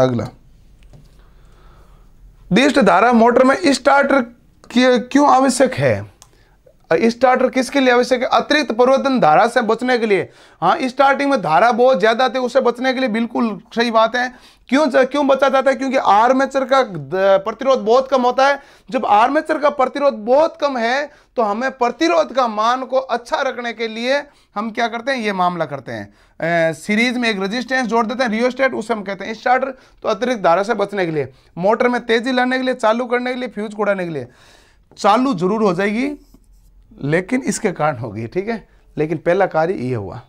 [SPEAKER 1] अगला दिष्ट धारा मोटर में स्टार्टर क्यों आवश्यक है स्टार्टर किसके लिए आवश्यक है अतिरिक्त परिवर्तन धारा से बचने के लिए हाँ स्टार्टिंग में धारा बहुत ज़्यादा थी उससे बचने के लिए बिल्कुल सही बात है क्यों क्यों बचा जाता है क्योंकि आर्मेचर का प्रतिरोध बहुत कम होता है जब आर्मेचर का प्रतिरोध बहुत कम है तो हमें प्रतिरोध का मान को अच्छा रखने के लिए हम क्या करते हैं ये मामला करते हैं ए, सीरीज में एक रेजिस्टेंस जोड़ देते हैं रियोस्टेट उसे हम कहते हैं स्टार्टर तो अतिरिक्त धारा से बचने के लिए मोटर में तेजी लाने के लिए चालू करने के लिए फ्यूज उड़ाने के लिए चालू जरूर हो जाएगी लेकिन इसके कारण होगी ठीक है लेकिन पहला कार्य यह हुआ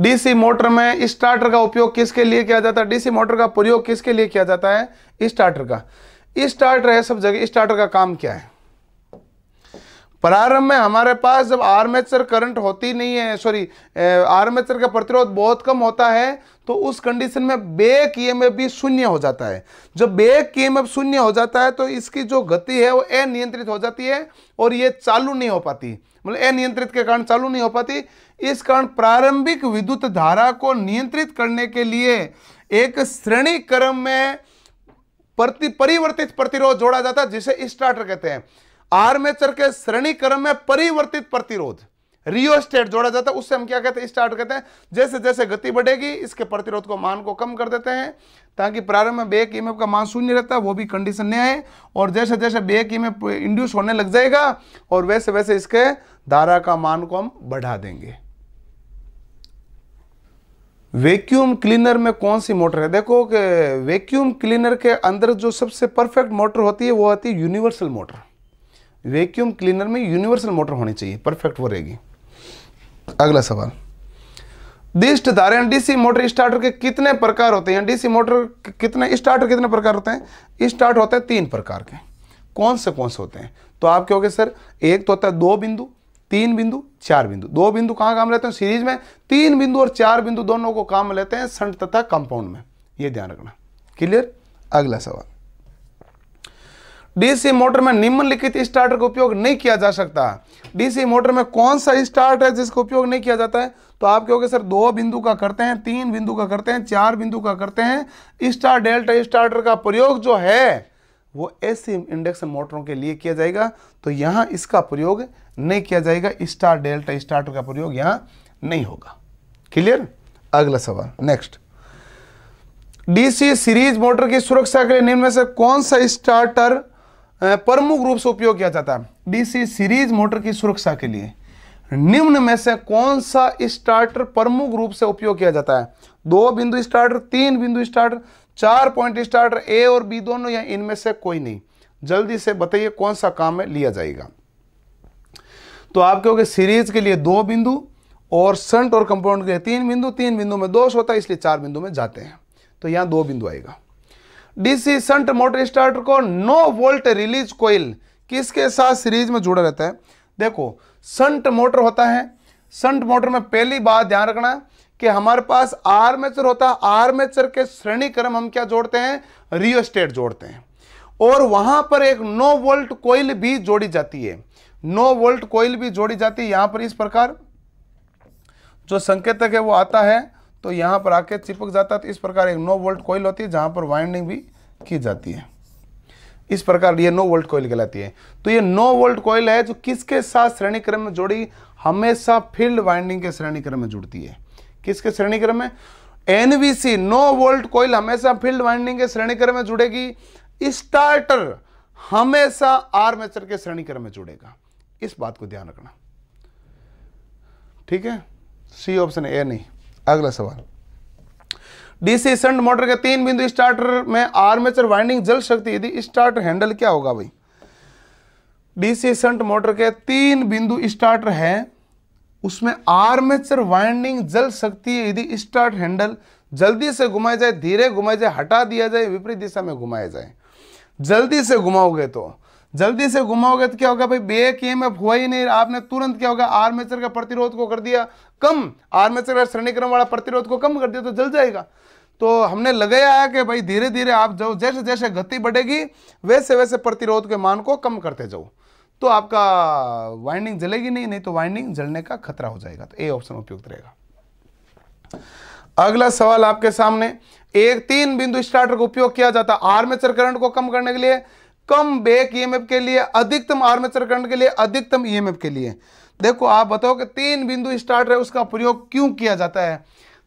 [SPEAKER 1] डीसी मोटर में स्टार्टर का उपयोग किसके लिए किया जाता है डीसी मोटर का प्रयोग किसके लिए किया जाता है स्टार्टर का स्टार्टर है सब जगह स्टार्टर का काम क्या है प्रारंभ में हमारे पास जब आर्मेचर करंट होती नहीं है सॉरी आर्मेचर का प्रतिरोध बहुत कम होता है तो उस कंडीशन में बेक ई एम भी शून्य हो जाता है जब बेक ई एम शून्य हो जाता है तो इसकी जो गति है वो अनियंत्रित हो जाती है और ये चालू नहीं हो पाती मतलब अनियंत्रित के कारण चालू नहीं हो पाती इस कारण प्रारंभिक विद्युत धारा को नियंत्रित करने के लिए एक श्रेणी क्रम में प्रति परिवर्तित प्रतिरोध जोड़ा जाता है जिसे स्टार्टर कहते हैं आर्मेचर के क्रम में परिवर्तित प्रतिरोध रियो स्टेट जोड़ा जाता है उससे हम क्या कहते हैं स्टार्ट कहते हैं जैसे जैसे गति बढ़ेगी इसके प्रतिरोध को मान को कम कर देते हैं ताकि प्रारंभ में बेक ईमेप का मान शून्य रहता है वो भी कंडीशन नहीं आए और जैसे जैसे बेक ईमेप इंड्यूस होने लग जाएगा और वैसे वैसे इसके धारा का मान को हम बढ़ा देंगे वैक्यूम क्लीनर में कौन सी मोटर है देखो कि वैक्यूम क्लीनर के अंदर जो सबसे परफेक्ट मोटर होती है वो होती है यूनिवर्सल मोटर वैक्यूम क्लीनर में यूनिवर्सल मोटर होनी चाहिए परफेक्ट वो रहेगी अगला सवाल दिष्ट धारा डीसी मोटर स्टार्टर के कितने प्रकार होते हैं डीसी मोटर कितने स्टार्टर कितने प्रकार होते हैं स्टार्ट होते हैं तीन प्रकार के कौन से कौन से होते हैं तो आप क्योंकि सर एक तो होता है दो बिंदु तीन बिंदु चार बिंदु दो बिंदु कहाँ काम लेते हैं सीरीज में तीन बिंदु और चार बिंदु दोनों को काम लेते हैं संट तथा कंपाउंड में ये ध्यान रखना क्लियर अगला सवाल डीसी मोटर में निम्नलिखित स्टार्टर का उपयोग नहीं किया जा सकता डीसी मोटर में कौन सा स्टार्ट है जिसका उपयोग नहीं किया जाता है तो आप क्योंकि सर दो बिंदु का करते हैं तीन बिंदु का करते हैं चार बिंदु का करते हैं स्टार डेल्टा स्टार्टर का प्रयोग जो है वो ऐसे इंडक्शन मोटरों के लिए किया जाएगा तो यहाँ इसका प्रयोग नहीं किया जाएगा स्टार डेल्टा स्टार्टर का प्रयोग यहाँ नहीं होगा क्लियर अगला सवाल नेक्स्ट डीसी सीरीज मोटर की सुरक्षा के लिए निम्न में से कौन सा स्टार्टर प्रमुख रूप से उपयोग किया जाता है डीसी सीरीज मोटर की सुरक्षा के लिए निम्न में से कौन सा स्टार्टर प्रमुख रूप से उपयोग किया जाता है दो बिंदु स्टार्टर तीन बिंदु स्टार्टर चार पॉइंट स्टार्टर ए और बी दोनों या इनमें से कोई नहीं जल्दी से बताइए कौन सा काम में लिया जाएगा तो आप कहोगे सीरीज के लिए दो बिंदु और संट और कंपाउंड के लिए तीन बिंदु तीन बिंदु में दोष होता है इसलिए चार बिंदु में जाते हैं तो यहां दो बिंदु आएगा डीसी संट मोटर स्टार्टर को नो वोल्ट रिलीज कोयल किसके साथ सीरीज में जुड़ा रहता है देखो संट मोटर होता है संट मोटर में पहली बात ध्यान रखना कि हमारे पास आर्मेचर होता है आर्मेचर के श्रेणी क्रम हम क्या जोड़ते हैं रियो स्टेट जोड़ते हैं और वहां पर एक नो वोल्ट कोयल भी जोड़ी जाती है नो वोल्ट कोयल भी जोड़ी जाती है यहां पर इस प्रकार जो संकेतक है वो आता है तो यहाँ पर आके चिपक जाता है तो इस प्रकार एक नो वोल्ट कोयल होती है जहाँ पर वाइंडिंग भी की जाती है इस प्रकार ये नो वोल्ट कोयल कहलाती है तो ये नो वोल्ट कोयल है जो किसके साथ श्रेणी क्रम में जुड़ी हमेशा फील्ड वाइंडिंग के श्रेणी क्रम में जुड़ती है किसके श्रेणी क्रम में एनवीसी नो वोल्ट कोयल हमेशा फील्ड वाइंडिंग के श्रेणी क्रम में जुड़ेगी स्टार्टर हमेशा आर्मेचर के श्रेणी क्रम में जुड़ेगा इस बात को ध्यान रखना ठीक है सी ऑप्शन ए नहीं अगला सवाल डीसी संड मोटर के तीन बिंदु स्टार्टर में आर्मेचर वाइंडिंग जल शक्ति यदि स्टार्टर हैंडल क्या होगा भाई डीसी संट मोटर के तीन बिंदु स्टार्टर है उसमें आर्मेचर वाइंडिंग जल सकती है यदि स्टार्ट हैंडल जल्दी से घुमाया जाए धीरे घुमाया जाए हटा दिया जाए विपरीत दिशा में घुमाया जाए जल्दी से घुमाओगे तो जल्दी से घुमाओगे तो क्या होगा भाई बेक एम हुआ ही नहीं आपने तुरंत क्या होगा आर्मेचर के प्रतिरोध को कर दिया कम आर्मेचर और श्रेणीक्रम वाला प्रतिरोध को कम कर दिया तो जल जाएगा तो हमने लगाया है कि भाई धीरे धीरे आप जाओ जैसे जैसे गति बढ़ेगी वैसे वैसे प्रतिरोध के मान को कम करते जाओ तो आपका वाइंडिंग जलेगी नहीं नहीं तो वाइंडिंग जलने का खतरा हो जाएगा तो ए ऑप्शन उपयुक्त रहेगा अगला सवाल आपके सामने एक तीन बिंदु स्टार्टर का उपयोग किया जाता है आर्मेचर करंट को कम करने के लिए कम बेक ईएमएफ के लिए अधिकतम आर्मेचर करंट के लिए अधिकतम ईएमएफ के लिए देखो आप बताओ कि तीन बिंदु स्टार्टर है उसका प्रयोग क्यों किया जाता है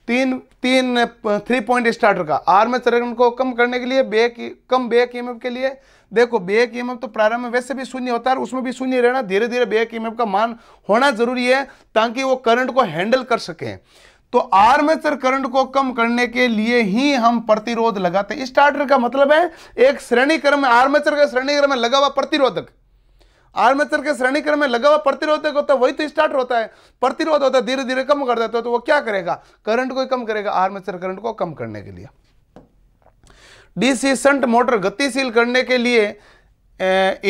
[SPEAKER 1] तीन तीन थ्री पॉइंट स्टार्टर का में चरण को कम करने के लिए बेक कम बेक ई के लिए देखो बेक ई तो प्रारंभ में वैसे भी शून्य होता है उसमें भी शून्य रहना धीरे धीरे बेक ई का मान होना जरूरी है ताकि वो करंट को हैंडल कर सके तो आर्मेचर करंट को कम करने के लिए ही हम प्रतिरोध लगाते हैं स्टार्टर का मतलब है एक श्रेणी क्रम में आर्मेचर का श्रेणी क्रम में लगा हुआ प्रतिरोधक आर्मेचर के श्रेणी क्रम में लगा हुआ प्रतिरोध होता तो है वही तो स्टार्ट होता है प्रतिरोध होता है धीरे धीरे कम कर देता है तो वो क्या करेगा करंट को कम करेगा आर्मेचर करंट को कम करने के लिए डीसी संट मोटर गतिशील करने के लिए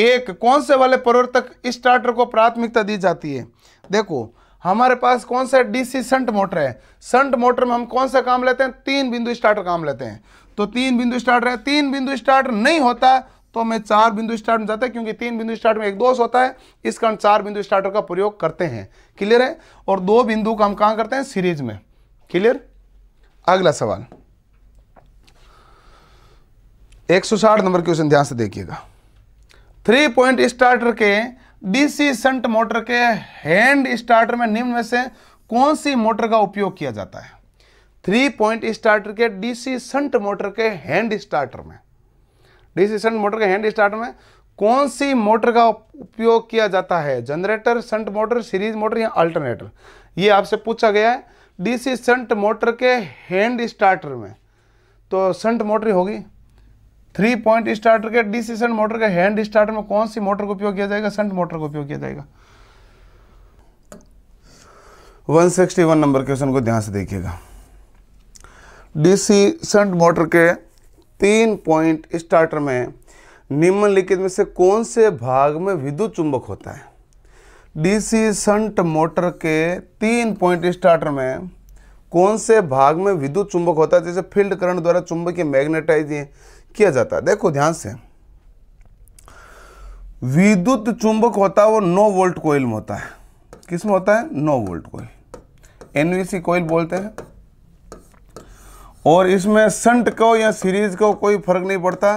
[SPEAKER 1] एक कौन से वाले प्रवर्तक स्टार्टर को प्राथमिकता दी जाती है देखो हमारे पास कौन सा डीसी संट मोटर है संट मोटर में हम कौन सा काम लेते हैं तीन बिंदु स्टार्टर काम लेते हैं तो तीन बिंदु स्टार्टर है तीन बिंदु स्टार्टर नहीं होता तो हमें चार बिंदु स्टार्ट में जाता है क्योंकि तीन बिंदु स्टार्ट में एक दोष होता है इस कारण चार बिंदु स्टार्टर का प्रयोग करते हैं क्लियर है और दो बिंदु का हम कहाँ करते हैं सीरीज में क्लियर अगला सवाल 160 नंबर क्वेश्चन ध्यान से देखिएगा थ्री पॉइंट स्टार्टर के डीसी सेंट मोटर के हैंड स्टार्टर में निम्न में से कौन सी मोटर का उपयोग किया जाता है थ्री पॉइंट स्टार्टर के डीसी सेंट मोटर के हैंड स्टार्टर में डीसी शंट मोटर के हैंड स्टार्ट में कौन सी मोटर का उपयोग किया जाता है generator shunt motor series motor या अल्टरनेटर ये आपसे पूछा गया है डीसी शंट मोटर के हैंड स्टार्टर में तो शंट मोटर होगी थ्री पॉइंट स्टार्टर के डीसी शंट मोटर के हैंड स्टार्टर में कौन सी मोटर का उपयोग किया जाएगा शंट मोटर का उपयोग किया जाएगा 161 नंबर क्वेश्चन को ध्यान से देखिएगा डीसी शंट मोटर के तीन पॉइंट स्टार्टर में निम्नलिखित में से कौन से भाग में विद्युत चुंबक होता है डीसी संट मोटर के तीन पॉइंट स्टार्टर में कौन से भाग में विद्युत चुंबक होता है जैसे फील्ड करंट द्वारा चुंबकीय मैग्नेटाइज किया जाता है देखो ध्यान से विद्युत चुंबक होता है वो नौ वोल्ट कोयल में होता है किसमें होता है नौ वोल्ट कोयल एनवीसी कोयल बोलते हैं और इसमें संट को या सीरीज को कोई फर्क नहीं पड़ता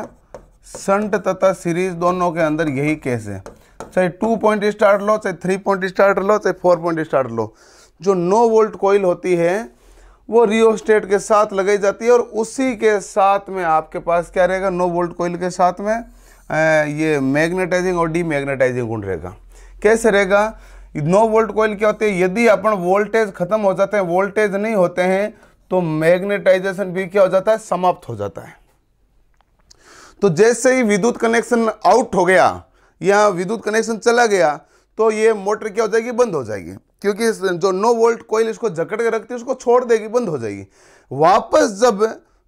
[SPEAKER 1] संट तथा सीरीज दोनों के अंदर यही केस है चाहे टू पॉइंट स्टार्ट लो चाहे थ्री पॉइंट स्टार्ट लो चाहे फोर पॉइंट स्टार्ट लो जो नो वोल्ट कोयल होती है वो रियोस्टेट के साथ लगाई जाती है और उसी के साथ में आपके पास क्या रहेगा नो वोल्ट कोयल के साथ में ये मैग्नेटाइजिंग और डी मैग्नेटाइजिंग गुण रहेगा कैसे रहेगा नो वोल्ट कोयल क्या होती है यदि अपन वोल्टेज खत्म हो जाते हैं वोल्टेज नहीं होते हैं तो मैग्नेटाइजेशन भी क्या हो जाता है समाप्त हो जाता है तो जैसे ही विद्युत कनेक्शन आउट हो गया या विद्युत कनेक्शन चला गया तो ये मोटर क्या हो जाएगी बंद हो जाएगी क्योंकि जो नो वोल्ट कोयल इसको जकड़ के रखती है उसको छोड़ देगी बंद हो जाएगी वापस जब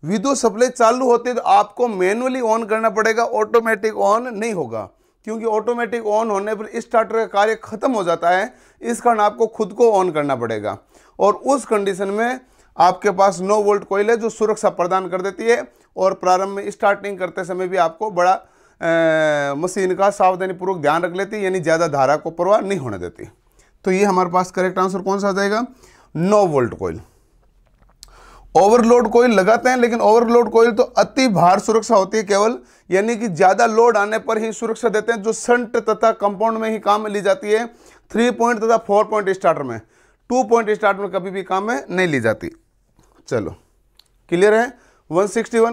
[SPEAKER 1] विद्युत सप्लाई चालू होती है तो आपको मैनुअली ऑन करना पड़ेगा ऑटोमेटिक ऑन नहीं होगा क्योंकि ऑटोमेटिक ऑन होने पर स्टार्टर का कार्य खत्म हो जाता है इस कारण आपको खुद को ऑन करना पड़ेगा और उस कंडीशन में आपके पास नो वोल्ट कोयल है जो सुरक्षा प्रदान कर देती है और प्रारंभ में स्टार्टिंग करते समय भी आपको बड़ा आ, मशीन का सावधानीपूर्वक ध्यान रख लेती है यानी ज़्यादा धारा को प्रवाह नहीं होने देती तो ये हमारे पास करेक्ट आंसर कौन सा आ जाएगा no volt coil overload coil लगाते हैं लेकिन ओवरलोड कोयल तो अति भार सुरक्षा होती है केवल यानी कि ज़्यादा लोड आने पर ही सुरक्षा देते हैं जो सेंट तथा कंपाउंड में ही काम ली जाती है थ्री पॉइंट तथा फोर पॉइंट स्टार्टर में टू पॉइंट स्टार्ट में कभी भी काम में नहीं ली जाती चलो क्लियर है 161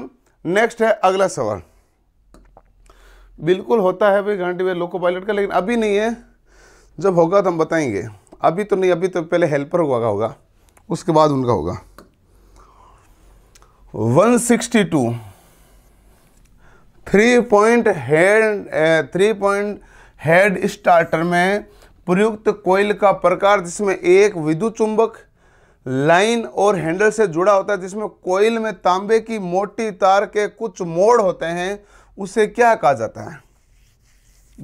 [SPEAKER 1] नेक्स्ट है अगला सवाल बिल्कुल होता है भाई घंटी भाई लोको पायलट का लेकिन अभी नहीं है जब होगा तो हम बताएंगे अभी तो नहीं अभी तो पहले हेल्पर हुआ का होगा उसके बाद उनका होगा 162 three point head three point head starter में प्रयुक्त कोयल का प्रकार जिसमें एक विद्युत चुंबक लाइन और हैंडल से जुड़ा होता है जिसमें कोयल में तांबे की मोटी तार के कुछ मोड़ होते हैं उसे क्या कहा जाता है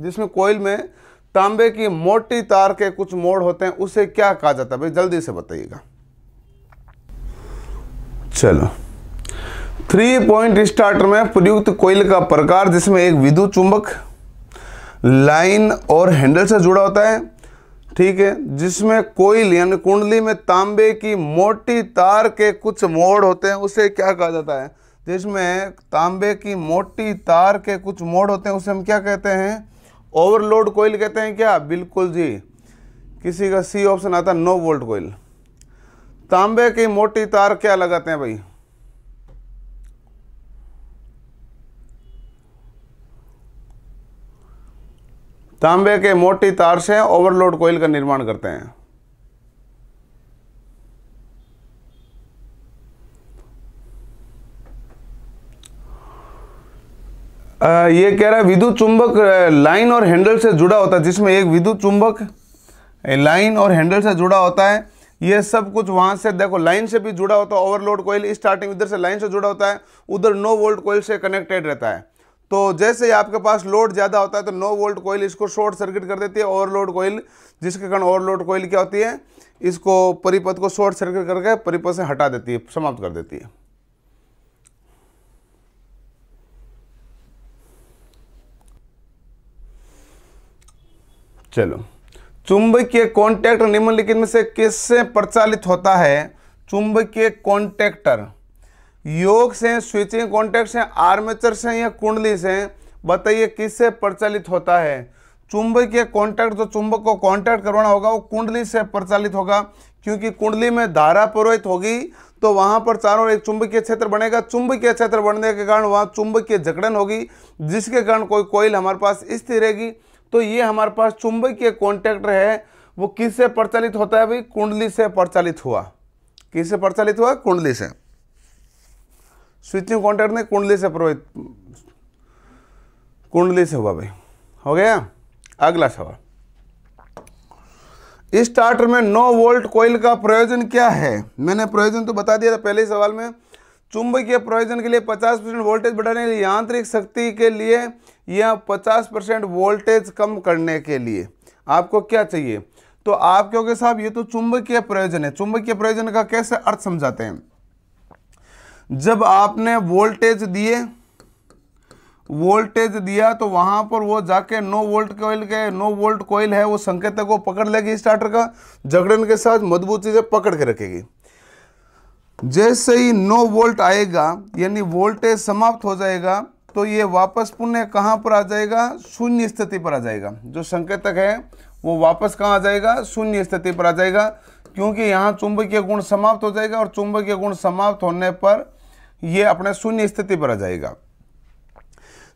[SPEAKER 1] जिसमें कोयल में तांबे की मोटी तार के कुछ मोड़ होते हैं उसे क्या कहा जाता है भाई जल्दी से बताइएगा चलो थ्री पॉइंट स्टार्टर में प्रयुक्त कोयल का प्रकार जिसमें एक विद्युत चुंबक लाइन और हैंडल से जुड़ा होता है ठीक है जिसमें कोयल यानी कुंडली में तांबे की मोटी तार के कुछ मोड़ होते हैं उसे क्या कहा जाता है जिसमें तांबे की मोटी तार के कुछ मोड़ होते हैं उसे हम क्या कहते हैं ओवरलोड कोयल कहते हैं क्या बिल्कुल जी किसी का सी ऑप्शन आता है नो वोल्ट कोयल तांबे की मोटी तार क्या लगाते हैं भाई तांबे के मोटी तार से ओवरलोड कोयल का निर्माण करते हैं ये कह रहा है विद्युत चुंबक लाइन और हैंडल से जुड़ा होता है जिसमें एक विद्युत चुंबक लाइन और हैंडल से जुड़ा होता है ये सब कुछ वहां से देखो लाइन से भी जुड़ा होता है ओवरलोड कोयल स्टार्टिंग इधर से लाइन से जुड़ा होता है उधर नो वोल्ट कोयल से कनेक्टेड रहता है तो जैसे ही आपके पास लोड ज़्यादा होता है तो नो वोल्ट कोयल इसको शॉर्ट सर्किट कर देती है ओवरलोड कोयल जिसके कारण ओवरलोड कोयल क्या होती है इसको परिपथ को शॉर्ट सर्किट करके परिपथ से हटा देती है समाप्त कर देती है चलो चुंबकीय कॉन्टैक्टर निम्नलिखित में से किससे प्रचालित होता है चुंबकीय कॉन्टैक्टर योग से स्विचिंग कॉन्टेक्ट से आर्मेचर से या कुंडली से बताइए किससे प्रचलित होता है के कांटेक्ट जो तो चुंबक को कॉन्टैक्ट करवाना होगा वो कुंडली से प्रचलित होगा क्योंकि कुंडली में धारा प्रवाहित होगी तो वहाँ पर चारों एक चुंबकीय क्षेत्र बनेगा चुंबकीय क्षेत्र बनने के कारण वहाँ चुंबकीय जकड़न होगी जिसके कारण कोई कोयल हमारे पास स्थिर रहेगी तो ये हमारे पास चुंबकीय कॉन्टैक्ट है वो किससे प्रचलित होता है भाई कुंडली से प्रचलित हुआ किससे प्रचलित हुआ कुंडली से स्विचिंग कॉन्टैक्ट ने कुंडली से प्रवाहित कुंडली से हुआ भाई हो गया अगला सवाल इस स्टार्टर में 9 वोल्ट कोयल का प्रयोजन क्या है मैंने प्रयोजन तो बता दिया था पहले सवाल में चुंबकीय प्रयोजन के लिए 50 परसेंट वोल्टेज बढ़ाने के लिए यांत्रिक शक्ति के लिए या 50 परसेंट वोल्टेज कम करने के लिए आपको क्या चाहिए तो आप क्योंकि साहब ये तो चुंबकीय प्रयोजन है चुंबकीय प्रयोजन का कैसे अर्थ समझाते हैं जब आपने वोल्टेज दिए वोल्टेज दिया तो वहां पर वो जाके नो वोल्ट कोयल के नो वोल्ट कोयल है वो संकेत को पकड़ लेगी स्टार्टर का जगड़न के साथ मजबूती से पकड़ के रखेगी जैसे ही नो वोल्ट आएगा यानी वोल्टेज समाप्त हो जाएगा तो ये वापस पुण्य कहाँ पर आ जाएगा शून्य स्थिति पर आ जाएगा जो संकेतक है वो वापस कहाँ आ जाएगा शून्य स्थिति पर आ जाएगा क्योंकि यहाँ चुंबकीय गुण समाप्त हो जाएगा और चुंबकीय गुण समाप्त होने पर ये अपने शून्य स्थिति पर आ जाएगा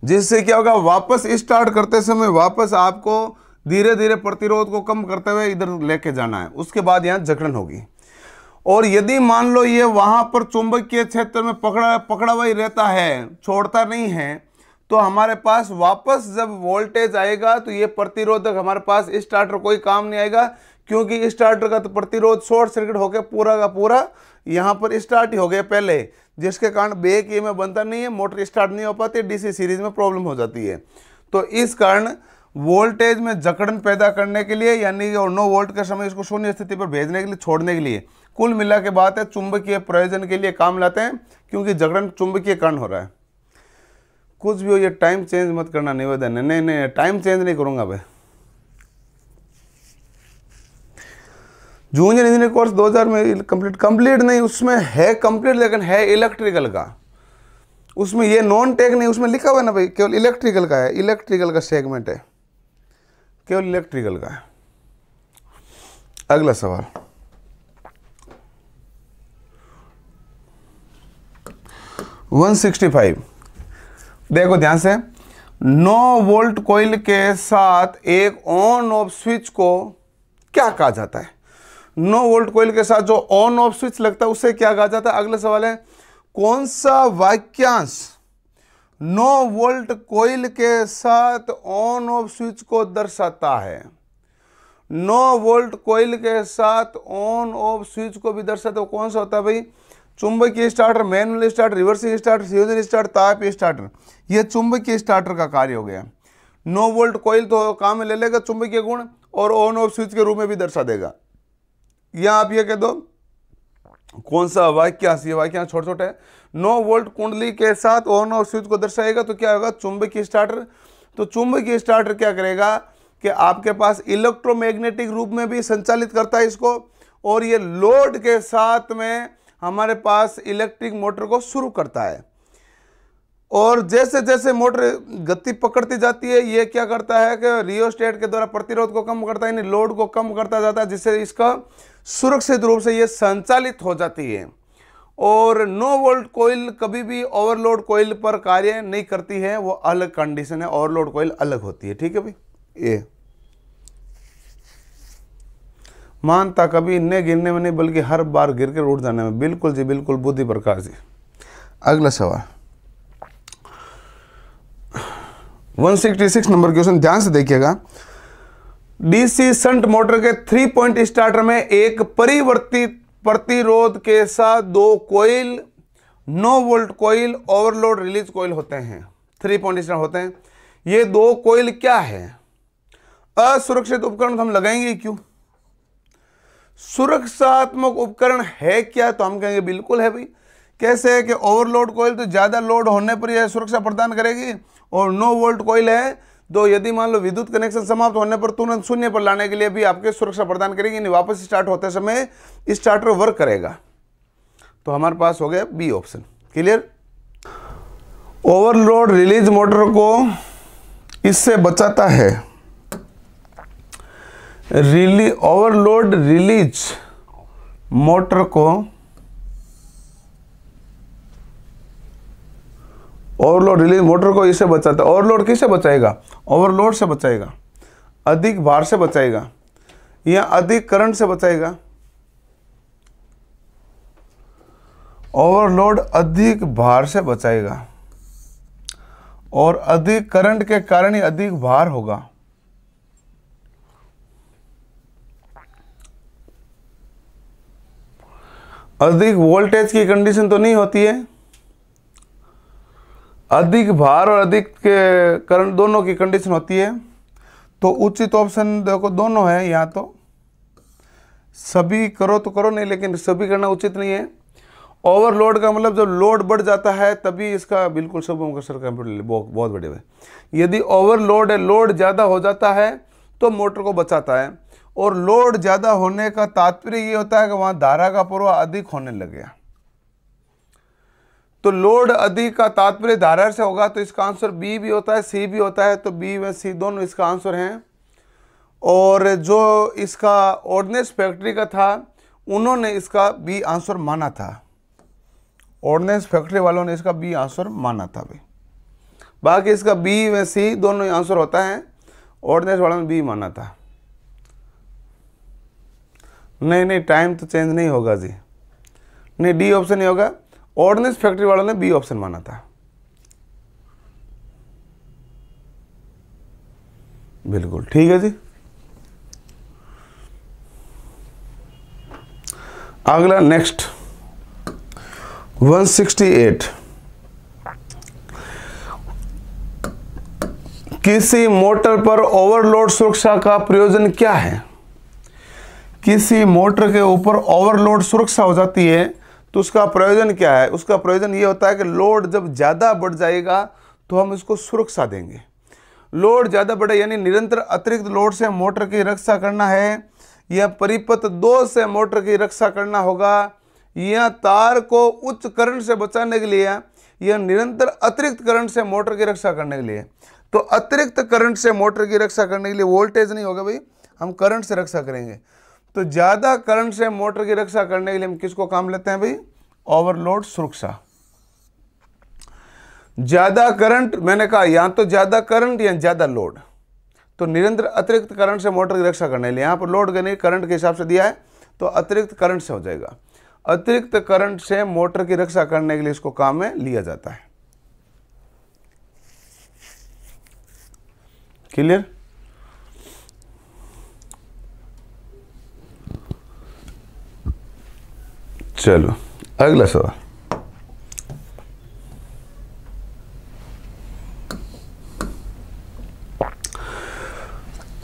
[SPEAKER 1] जिससे क्या होगा वापस स्टार्ट करते समय वापस आपको धीरे धीरे प्रतिरोध को कम करते हुए इधर लेके जाना है उसके बाद यहां जकड़न होगी और यदि मान लो ये वहां पर चुंबकीय क्षेत्र में पकड़ा पकड़ा हुआ ही रहता है छोड़ता नहीं है तो हमारे पास वापस जब वोल्टेज आएगा तो ये प्रतिरोधक हमारे पास स्टार्टर कोई काम नहीं आएगा क्योंकि स्टार्टर का तो प्रतिरोध शॉर्ट सर्किट होकर पूरा का पूरा यहाँ पर स्टार्ट ही हो गया पहले जिसके कारण बेक ई बनता नहीं है मोटर स्टार्ट नहीं हो पाती डीसी सीरीज में प्रॉब्लम हो जाती है तो इस कारण वोल्टेज में जकड़न पैदा करने के लिए यानी कि नौ वोल्ट के समय इसको शून्य स्थिति पर भेजने के लिए छोड़ने के लिए कुल मिला के बात है चुंबकीय प्रयोजन के लिए काम लाते हैं क्योंकि जकड़न चुंबकीय कारण हो रहा है कुछ भी हो ये टाइम चेंज मत करना निवेदन है नहीं नहीं टाइम चेंज नहीं करूँगा भाई जूनियर इंजीनियर कोर्स 2000 में कंप्लीट कंप्लीट नहीं उसमें है कंप्लीट लेकिन है इलेक्ट्रिकल का उसमें ये नॉन टेक नहीं उसमें लिखा हुआ है ना भाई केवल इलेक्ट्रिकल का है इलेक्ट्रिकल का सेगमेंट है केवल इलेक्ट्रिकल का है अगला सवाल वन सिक्सटी फाइव देखो ध्यान से नो वोल्ट कोयल के साथ एक ऑन ऑफ स्विच को क्या कहा जाता है नो वोल्ट कोयल के साथ जो ऑन ऑफ स्विच लगता है उसे क्या कहा जाता है अगला सवाल है कौन सा वाक्यांश नो वोल्ट कोयल के साथ ऑन ऑफ स्विच को दर्शाता है नो वोल्ट कोयल के साथ ऑन ऑफ स्विच को भी दर्शाता है तो कौन सा होता है भाई चुंबकीय starter manual starter reversing starter सीजन स्टार्ट ताप स्टार्टर यह चुंबकीय स्टार्टर का कार्य हो गया नो वोल्ट कोयल तो काम में ले लेगा चुंबकीय गुण और ऑन ऑफ स्विच के रूप में भी दर्शा देगा या आप ये कह दो कौन सा वाक्य यहाँ वाक्य यहाँ छोटे छोटे है नौ वोल्ट कुंडली के साथ ओन और स्विच को दर्शाएगा तो क्या होगा चुंबक स्टार्टर तो चुंबक स्टार्टर क्या करेगा कि आपके पास इलेक्ट्रोमैग्नेटिक रूप में भी संचालित करता है इसको और ये लोड के साथ में हमारे पास इलेक्ट्रिक मोटर को शुरू करता है और जैसे जैसे मोटर गति पकड़ती जाती है ये क्या करता है कि रियोस्टेट के द्वारा प्रतिरोध को कम करता है यानी लोड को कम करता जाता है जिससे इसका सुरक्षित रूप से ये संचालित हो जाती है और नो वोल्ट कोयल कभी भी ओवरलोड कोयल पर कार्य नहीं करती है वो अलग कंडीशन है ओवरलोड कोयल अलग होती है ठीक है भाई ये मानता कभी ने गिरने में नहीं बल्कि हर बार गिर कर उठ जाने में बिल्कुल जी बिल्कुल बुद्धि प्रकाश जी अगला सवाल 166 नंबर क्वेश्चन ध्यान से देखिएगा डीसी संट मोटर के थ्री पॉइंट स्टार्टर में एक परिवर्तित प्रतिरोध के साथ दो coil no volt coil overload release coil होते हैं थ्री पॉइंट स्टार्ट होते हैं ये दो कोयल क्या है असुरक्षित उपकरण तो हम लगाएंगे क्यों सुरक्षात्मक उपकरण है क्या तो हम कहेंगे बिल्कुल है भाई कैसे है कि ओवरलोड कोयल तो ज़्यादा लोड होने पर यह सुरक्षा प्रदान करेगी और नो वोल्ट कोयल है दो यदि मान लो विद्युत कनेक्शन समाप्त होने पर तुरंत शून्य पर लाने के लिए भी आपके सुरक्षा प्रदान करेगी यानी वापस स्टार्ट होते समय स्टार्टर वर्क करेगा तो हमारे पास हो गया B option clear overload release motor को इससे बचाता है रिली ओवरलोड रिलीज मोटर को ओवरलोड रिलीज मोटर को इसे बचाता है ओवरलोड किससे बचाएगा ओवरलोड से बचाएगा अधिक भार से बचाएगा या अधिक करंट से बचाएगा ओवरलोड अधिक भार से बचाएगा और अधिक करंट के कारण ही अधिक भार होगा अधिक वोल्टेज की कंडीशन तो नहीं होती है अधिक भार और अधिक के करंट दोनों की कंडीशन होती है तो उचित ऑप्शन देखो दोनों है यहाँ तो सभी करो तो करो नहीं लेकिन सभी करना उचित नहीं है ओवरलोड का मतलब जब लोड बढ़ जाता है तभी इसका बिल्कुल सब सर कंप्यूटर बहुत बढ़िया है यदि ओवरलोड है लोड ज़्यादा हो जाता है तो मोटर को बचाता है और लोड ज़्यादा होने का तात्पर्य ये होता है कि वहाँ धारा का प्रवाह अधिक होने लग गया तो लोड अधिक का तात्पर्य धारा से होगा तो इसका आंसर बी भी होता है सी भी होता है तो बी व सी दोनों इसका आंसर हैं और जो इसका ऑर्डनेस फैक्ट्री का था उन्होंने इसका बी आंसर माना था ऑर्डिनेंस फैक्ट्री वालों ने इसका बी आंसर माना था भाई बाकी इसका बी व सी दोनों आंसर होता है ऑर्डिनेंस वालों ने बी माना था नहीं नहीं टाइम तो चेंज नहीं होगा जी नहीं डी ऑप्शन नहीं होगा ऑर्डिनेंस फैक्ट्री वालों ने बी ऑप्शन माना था बिल्कुल ठीक है जी अगला नेक्स्ट 168 किसी मोटर पर ओवरलोड सुरक्षा का प्रयोजन क्या है किसी मोटर के ऊपर ओवरलोड सुरक्षा हो जाती है तो उसका प्रयोजन क्या है उसका प्रयोजन ये होता है कि लोड जब ज़्यादा बढ़ जाएगा तो हम इसको सुरक्षा देंगे लोड ज़्यादा बढ़े यानी निरंतर अतिरिक्त लोड से मोटर की रक्षा करना है या परिपथ दो से मोटर की रक्षा करना होगा या तार को उच्च करंट से बचाने के लिए या निरंतर अतिरिक्त करंट से मोटर की रक्षा करने के लिए तो अतिरिक्त करंट से मोटर की रक्षा करने के लिए वोल्टेज नहीं होगा भाई हम करंट से रक्षा करेंगे तो ज़्यादा करंट से मोटर की रक्षा करने के लिए हम किसको काम लेते हैं भाई ओवरलोड सुरक्षा ज़्यादा करंट मैंने कहा या तो ज़्यादा करंट या ज़्यादा लोड तो निरंतर अतिरिक्त करंट से मोटर की रक्षा करने के लिए यहाँ पर लोड नहीं करंट के हिसाब से दिया है तो अतिरिक्त करंट से हो जाएगा अतिरिक्त करंट से मोटर की रक्षा करने के लिए इसको काम में लिया जाता है क्लियर चलो अगला सवाल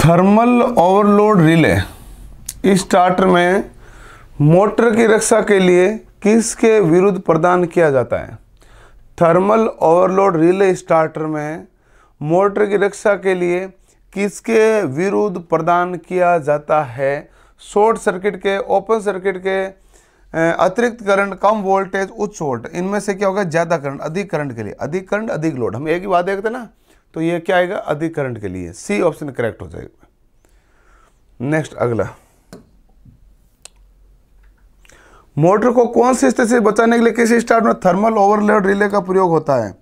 [SPEAKER 1] थर्मल ओवरलोड रिले इस स्टार्टर में मोटर की रक्षा के लिए किसके विरुद्ध प्रदान किया जाता है थर्मल ओवरलोड रिले स्टार्टर में मोटर की रक्षा के लिए किसके विरुद्ध प्रदान किया जाता है शॉर्ट सर्किट के ओपन सर्किट के अतिरिक्त करंट कम वोल्टेज उच्च वोल्ट इनमें से क्या होगा ज़्यादा करंट अधिक करंट के लिए अधिक करंट अधिक लोड हम एक ही बात देखते ना तो ये क्या आएगा अधिक करंट के लिए सी ऑप्शन करेक्ट हो जाएगा नेक्स्ट अगला मोटर को कौन सी स्थिति से बचाने के लिए किसी स्टार्ट में थर्मल ओवरलोड रिले का प्रयोग होता है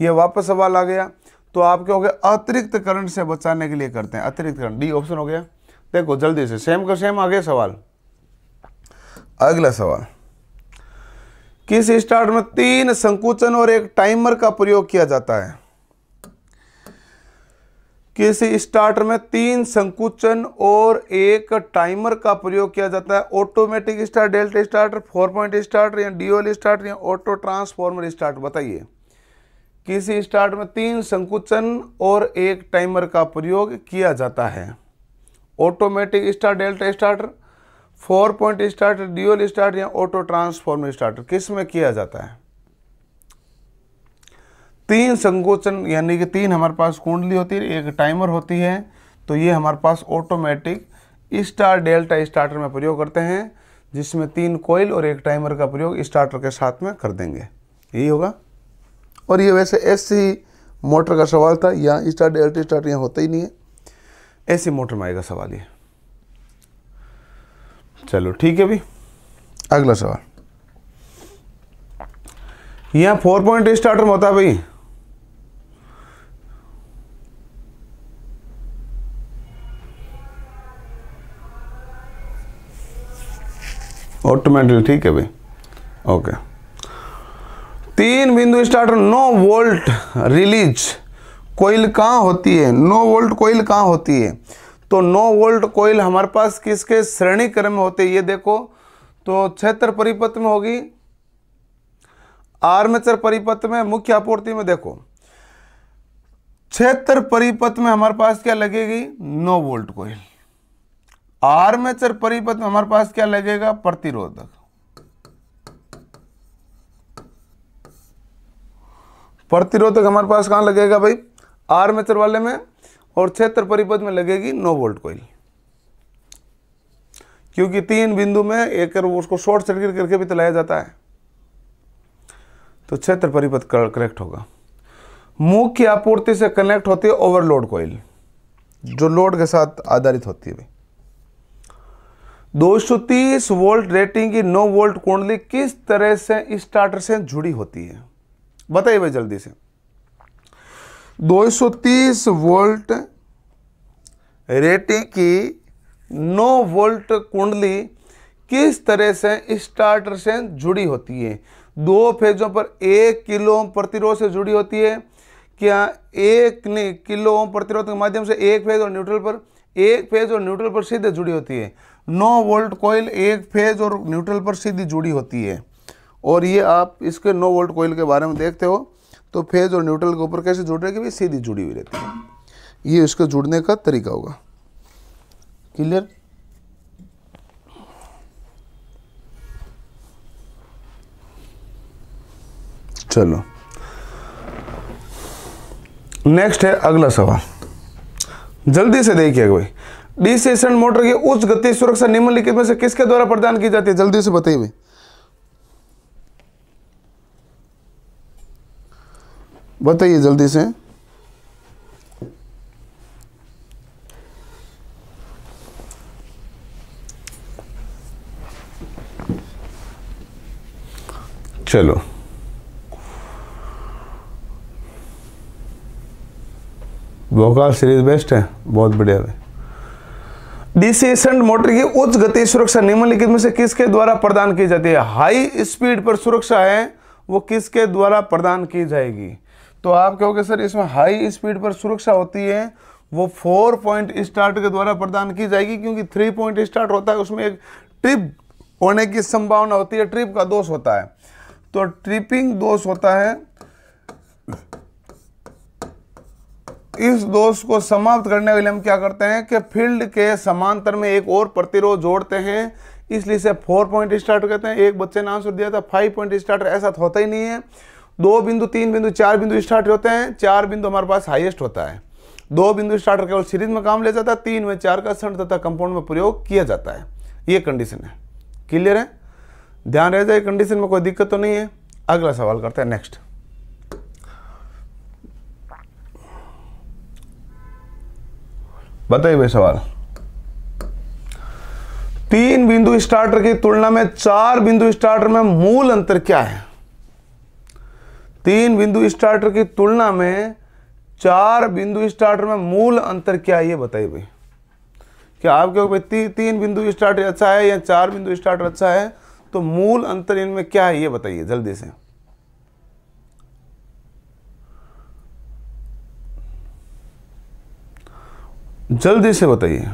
[SPEAKER 1] यह वापस सवाल आ गया तो आप क्या हो गया अतिरिक्त करंट से बचाने के लिए करते हैं अतिरिक्त करंट डी ऑप्शन हो गया देखो जल्दी से सेम का सेम आ गया सवाल अगला सवाल किस स्टार्ट में तीन संकुचन और एक टाइमर का प्रयोग किया जाता है किस स्टार्टर में तीन संकुचन और एक टाइमर का प्रयोग किया जाता है automatic star delta starter four point starter या डीओल स्टार्टर या ऑटो ट्रांसफॉर्मर स्टार्ट बताइए किस स्टार्ट में तीन संकुचन और एक टाइमर का प्रयोग किया जाता है automatic star delta starter four point starter dual starter या ऑटो ट्रांसफॉर्मर स्टार्टर किस में किया जाता है तीन संकोचन यानी कि तीन हमारे पास कुंडली होती है एक टाइमर होती है तो ये हमारे पास ऑटोमेटिक स्टार डेल्टा स्टार्टर में प्रयोग करते हैं जिसमें तीन कोयल और एक टाइमर का प्रयोग स्टार्टर के साथ में कर देंगे यही होगा और ये वैसे ऐसे ही मोटर का सवाल था यहाँ स्टार डेल्टा स्टार्टर यहाँ होता ही नहीं है ऐसी मोटर में आएगा सवाल ये चलो ठीक है भाई अगला सवाल यहां फोर पॉइंट स्टार्टर में होता है भाई ऑटोमेटिक ठीक है भाई ओके तीन बिंदु starter no volt release coil कहाँ होती है नो वोल्ट कोइल कहाँ होती है तो 9 वोल्ट कोयल हमारे पास किसके श्रेणी क्रम में होते ये देखो तो क्षेत्र परिपथ में होगी आर्मेचर परिपथ में मुख्य आपूर्ति में देखो क्षेत्र परिपथ में हमारे पास क्या लगेगी 9 वोल्ट कोयल आर्मेचर परिपथ में हमारे पास क्या लगेगा प्रतिरोधक प्रतिरोधक हमारे पास कहां लगेगा भाई आर्मेचर वाले में और क्षेत्र परिपथ में लगेगी नो वोल्ट कोइल क्योंकि तीन बिंदु में एक उसको शॉर्ट सर्किट करके भी चलाया जाता है तो क्षेत्र परिपथ करेक्ट होगा मुख्य आपूर्ति से कनेक्ट होती है ओवरलोड कोइल जो लोड के साथ आधारित होती है भाई तीस वोल्ट रेटिंग की 9 वोल्ट कुंडली किस तरह से स्टार्टर से जुड़ी होती है बताइए भाई जल्दी से 230 वोल्ट रेटिंग की 9 वोल्ट कुंडली किस तरह से स्टार्टर से जुड़ी होती है दो फेजों पर एक किलो प्रतिरोध से जुड़ी होती है क्या एक ने किलो ओम प्रतिरोध के माध्यम से एक फेज और न्यूट्रल पर एक फेज और न्यूट्रल पर सीधे जुड़ी होती है नौ वोल्ट कोयल एक फेज और न्यूट्रल पर सीधी जुड़ी होती है और ये आप इसके नौ वोल्ट कोयल के बारे में देखते हो तो फेज और न्यूट्रल के ऊपर कैसे जुड़ रहे कि भाई सीधी जुड़ी हुई रहती है ये इसको जुड़ने का तरीका होगा क्लियर चलो नेक्स्ट है अगला सवाल जल्दी से देखिए भाई डीसी मोटर की उच्च गति सुरक्षा निम्नलिखित में से किसके द्वारा प्रदान की जाती है जल्दी से बताइए भाई बताइए जल्दी से चलो भोकाल सीरीज बेस्ट है बहुत बढ़िया है डिसेसेंट मोटर की उच्च गति सुरक्षा निम्नलिखित में से किसके द्वारा प्रदान की जाती है हाई स्पीड पर सुरक्षा है वो किसके द्वारा प्रदान की जाएगी तो आप कहोगे सर इसमें हाई स्पीड पर सुरक्षा होती है वो फोर पॉइंट स्टार्ट के द्वारा प्रदान की जाएगी क्योंकि थ्री पॉइंट स्टार्ट होता है उसमें एक ट्रिप होने की संभावना होती है ट्रिप का दोष होता है तो ट्रिपिंग दोष होता है इस दोष को समाप्त करने के लिए हम क्या करते हैं कि फील्ड के समांतर में एक और प्रतिरोध जोड़ते हैं इसलिए इसे फोर पॉइंट स्टार्ट कहते हैं एक बच्चे ने आंसर दिया था फाइव पॉइंट स्टार्ट ऐसा तो होता ही नहीं है दो बिंदु तीन बिंदु चार बिंदु स्टार्ट होते हैं चार बिंदु हमारे पास हाईएस्ट होता है दो बिंदु स्टार्टर केवल सीरीज में काम ले जाता है तीन में चार का सेंट तथा कंपाउंड में प्रयोग किया जाता है ये कंडीशन है क्लियर है ध्यान रह जाए कंडीशन में कोई दिक्कत तो नहीं है अगला सवाल करते हैं नेक्स्ट बताइए भाई सवाल तीन बिंदु स्टार्टर की तुलना में चार बिंदु स्टार्टर में मूल अंतर क्या है तीन बिंदु स्टार्टर की तुलना में चार बिंदु स्टार्टर में मूल अंतर क्या है ये बताइए भाई क्या आपके ती, तीन बिंदु स्टार्टर अच्छा है या चार बिंदु स्टार्टर अच्छा है तो मूल अंतर इनमें क्या है ये बताइए जल्दी से जल्दी से बताइए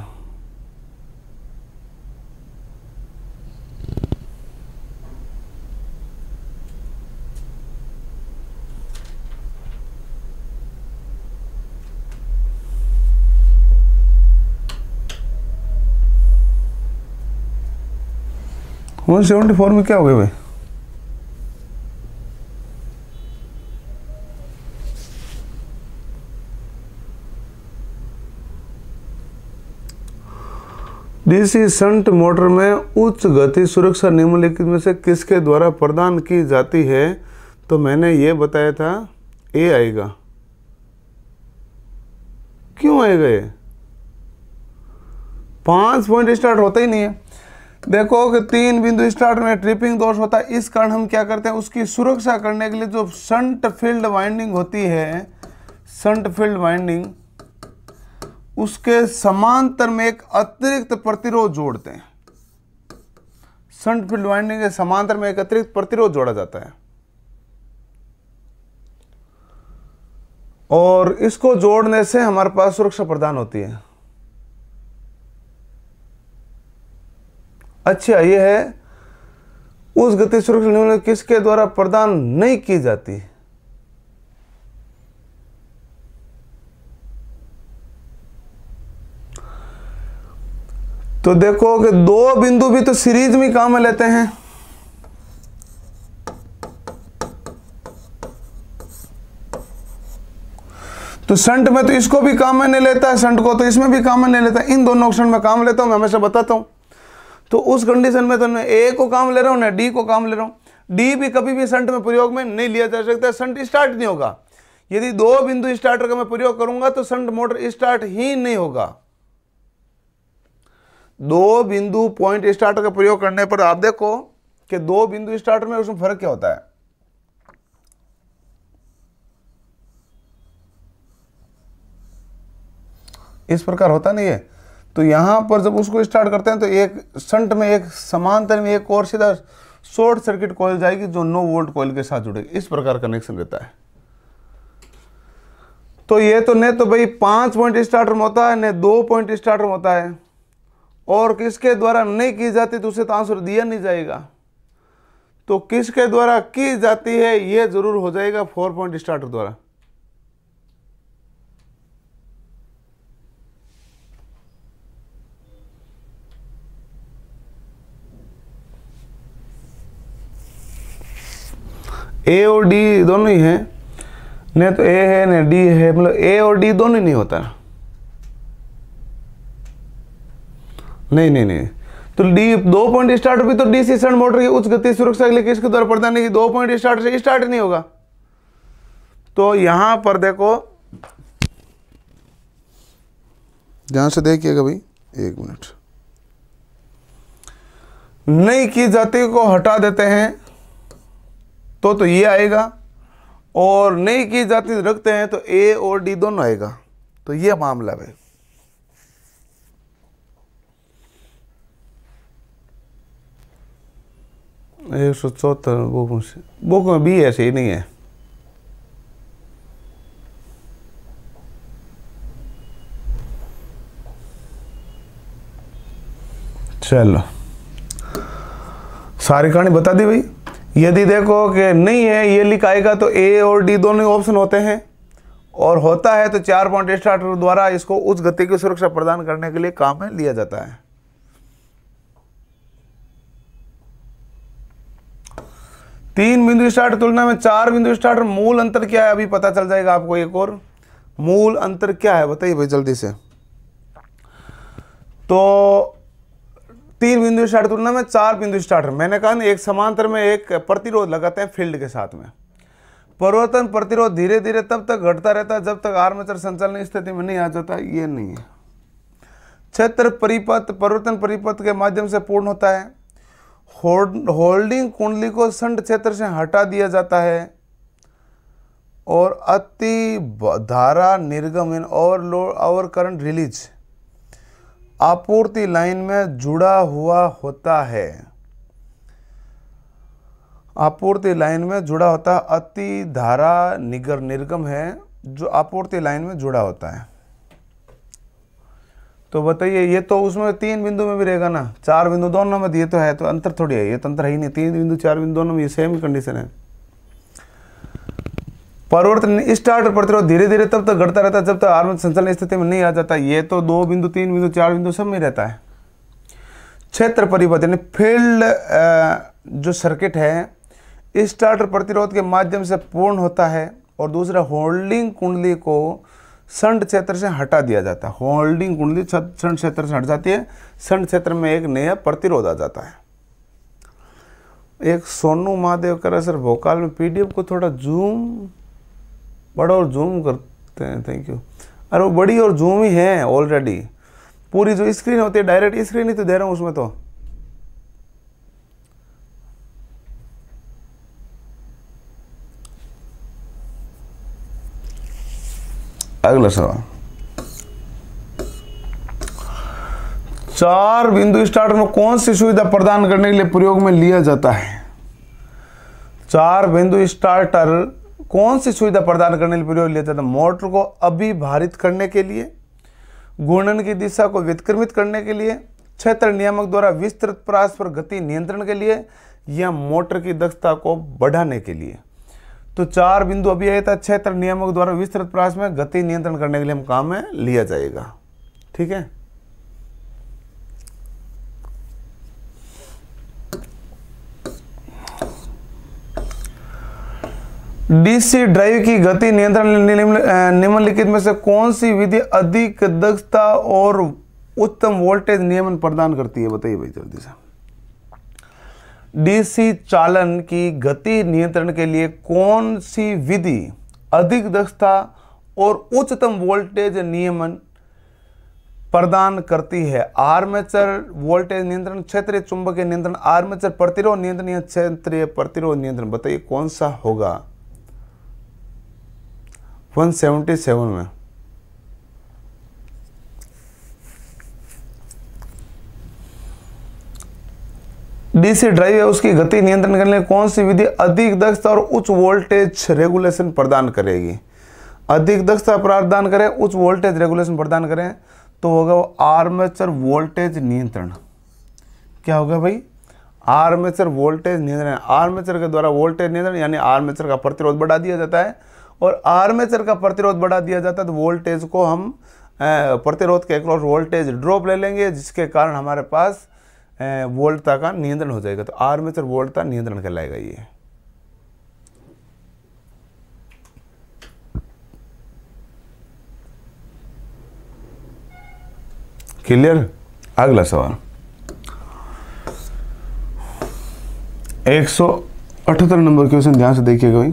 [SPEAKER 1] वन सेवेंटी फोर में क्या हो गया भाई डीसी संट मोटर में उच्च गति सुरक्षा निम्नलिखित में से किसके द्वारा प्रदान की जाती है तो मैंने ये बताया था ए आएगा क्यों आएगा ये पांच पॉइंट स्टार्ट होता ही नहीं है देखो कि तीन बिंदु स्टार्ट में ट्रिपिंग दोष होता है इस कारण हम क्या करते हैं उसकी सुरक्षा करने के लिए जो संट फील्ड वाइंडिंग होती है संट फील्ड वाइंडिंग उसके समांतर में एक अतिरिक्त प्रतिरोध जोड़ते हैं संट फील्ड वाइंडिंग के समांतर में एक अतिरिक्त प्रतिरोध जोड़ा जाता है और इसको जोड़ने से हमारे पास सुरक्षा प्रदान होती है अच्छा ये है उस गति सुरक्षा निम्न किसके द्वारा प्रदान नहीं की जाती तो देखो कि दो बिंदु भी तो सीरीज में काम में लेते हैं तो संट में तो इसको भी काम में नहीं लेता संट को तो इसमें भी काम में नहीं लेता इन दोनों क्षण में काम लेता हूं मैं हमेशा बताता हूं तो उस कंडीशन में तो मैं ए को काम ले रहा हूँ ना डी को काम ले रहा हूँ डी भी कभी भी संट में प्रयोग में नहीं लिया जा सकता संट स्टार्ट नहीं होगा यदि दो बिंदु स्टार्टर का मैं प्रयोग करूंगा तो संट मोटर स्टार्ट ही नहीं होगा दो बिंदु पॉइंट स्टार्टर का प्रयोग करने पर आप देखो कि दो बिंदु स्टार्टर में उसमें फर्क क्या होता है इस प्रकार होता नहीं है तो यहाँ पर जब उसको स्टार्ट करते हैं तो एक संट में एक समांतर में एक और सीधा शॉर्ट सर्किट कॉइल जाएगी जो 9 वोल्ट कॉइल के साथ जुड़ेगी इस प्रकार कनेक्शन रहता है तो ये तो नहीं तो भाई पांच पॉइंट स्टार्टर में होता है न दो पॉइंट स्टार्टर में होता है और किसके द्वारा नहीं की जाती तो उसे तो आंसर दिया नहीं जाएगा तो किसके द्वारा की जाती है ये ज़रूर हो जाएगा फोर पॉइंट स्टार्टर द्वारा ए और डी दोनों ही हैं न तो ए है न डी है मतलब ए और डी दोनों ही नहीं होता नहीं नहीं नहीं तो डी दो पॉइंट स्टार्ट भी तो डीसी सी मोटर की उच्च गति सुरक्षा के लिए किसके द्वारा प्रदान नहीं दो पॉइंट स्टार्ट से स्टार्ट नहीं होगा तो यहां पर देखो ध्यान से देखिएगा भाई एक मिनट नई की जाति को हटा देते हैं तो तो ये आएगा और नहीं की जाति रखते हैं तो ए और डी दोनों आएगा तो ये मामला है एक सौ चौहत्तर बुकों से में बी ऐसे ही नहीं है चलो सारी कहानी बता दी भाई यदि देखो कि नहीं है ये लिख आएगा तो ए और डी दोनों ऑप्शन होते हैं और होता है तो चार पॉइंट स्टार्टर द्वारा इसको उस गति की सुरक्षा प्रदान करने के लिए काम में लिया जाता है तीन बिंदु स्टार्ट तुलना में चार बिंदु स्टार्ट मूल अंतर क्या है अभी पता चल जाएगा आपको एक और मूल अंतर क्या है बताइए भाई जल्दी से तो तीन बिंदु स्टार्ट तुलना में चार बिंदु स्टार्ट मैंने कहा ना एक समांतर में एक प्रतिरोध लगाते हैं फील्ड के साथ में परिवर्तन प्रतिरोध धीरे धीरे तब तक घटता रहता है जब तक आर्मेचर संचालन स्थिति में नहीं आ जाता ये नहीं है क्षेत्र परिपथ परिवर्तन परिपथ के माध्यम से पूर्ण होता है होल्डिंग कुंडली को संड क्षेत्र से हटा दिया जाता है और अति धारा निर्गमन ओवरलोड ओवर करंट रिलीज आपूर्ति लाइन में जुड़ा हुआ होता है आपूर्ति लाइन में जुड़ा होता है अति धारा निगर निर्गम है जो आपूर्ति लाइन में जुड़ा होता है तो बताइए ये तो उसमें तीन बिंदु में भी रहेगा ना चार बिंदु दोनों में दिए तो है तो अंतर थोड़ी है ये तो अंतर है ही नहीं तीन बिंदु चार बिंदु दोनों में ये सेम कंडीशन है परिवर्तन स्टार्ट पड़ते प्रतिरोध धीरे धीरे तब तक घटता रहता है जब तक आर्म संचलन स्थिति में नहीं आ जाता ये तो दो बिंदु तीन बिंदु चार बिंदु सब में रहता है क्षेत्र परिवर्तन फील्ड जो सर्किट है स्टार्टर प्रतिरोध के माध्यम से पूर्ण होता है और दूसरा होल्डिंग कुंडली को संड क्षेत्र से हटा दिया जाता है होल्डिंग कुंडली संड क्षेत्र से हट जाती है संड क्षेत्र में एक नया प्रतिरोध आ जाता है एक सोनू महादेव कर सर भोकाल में पीडीएफ को थोड़ा जूम बड़ा और जूम करते हैं थैंक यू अरे वो बड़ी और जूम ही है ऑलरेडी पूरी जो स्क्रीन होती है डायरेक्ट स्क्रीन ही तो दे रहा हूँ उसमें तो अगला सवाल चार बिंदु स्टार्टर में कौन सी सुविधा प्रदान करने के लिए प्रयोग में लिया जाता है चार बिंदु स्टार्टर कौन सी सुविधा प्रदान करने के लिए प्रयोग लिया जाता है तो मोटर को अभिभारित करने के लिए घूर्णन की दिशा को व्यतिक्रमित करने के लिए क्षेत्र नियामक द्वारा विस्तृत परस्पर गति नियंत्रण के लिए या मोटर की दक्षता को बढ़ाने के लिए तो चार बिंदु अभी आया था क्षेत्र नियामक द्वारा विस्तृत प्रास में गति नियंत्रण करने के लिए हम काम में लिया जाएगा ठीक है डीसी ड्राइव की गति नियंत्रण निम्नलिखित में से कौन सी विधि अधिक दक्षता और उत्तम वोल्टेज नियमन प्रदान करती है बताइए भाई जल्दी से डीसी चालन की गति नियंत्रण के लिए कौन सी विधि अधिक दक्षता और उच्चतम वोल्टेज नियमन प्रदान करती है आर्मेचर वोल्टेज नियंत्रण क्षेत्रीय चुंबकीय नियंत्रण आर्मेचर प्रतिरोध नियंत्रण या क्षेत्रीय प्रतिरोध नियंत्रण बताइए कौन सा होगा 177 में डीसी ड्राइव है उसकी गति नियंत्रण करने कौन सी विधि अधिक दक्षता और उच्च वोल्टेज रेगुलेशन प्रदान करेगी अधिक दक्षता प्रदान करें उच्च वोल्टेज रेगुलेशन प्रदान करें तो होगा वो आर्मेचर वोल्टेज नियंत्रण क्या होगा भाई आर्मेचर वोल्टेज नियंत्रण आर्मेचर के द्वारा वोल्टेज नियंत्रण यानी आर्मेचर का प्रतिरोध बढ़ा दिया जाता है और आर्मेचर का प्रतिरोध बढ़ा दिया जाता है तो वोल्टेज को हम प्रतिरोध के अक्रॉस वोल्टेज ड्रॉप ले लेंगे जिसके कारण हमारे पास वोल्टता का नियंत्रण हो जाएगा तो आर्मेचर वोल्टता नियंत्रण कहलाएगा ये क्लियर अगला सवाल एक सौ अठहत्तर नंबर क्वेश्चन ध्यान से देखिएगा भाई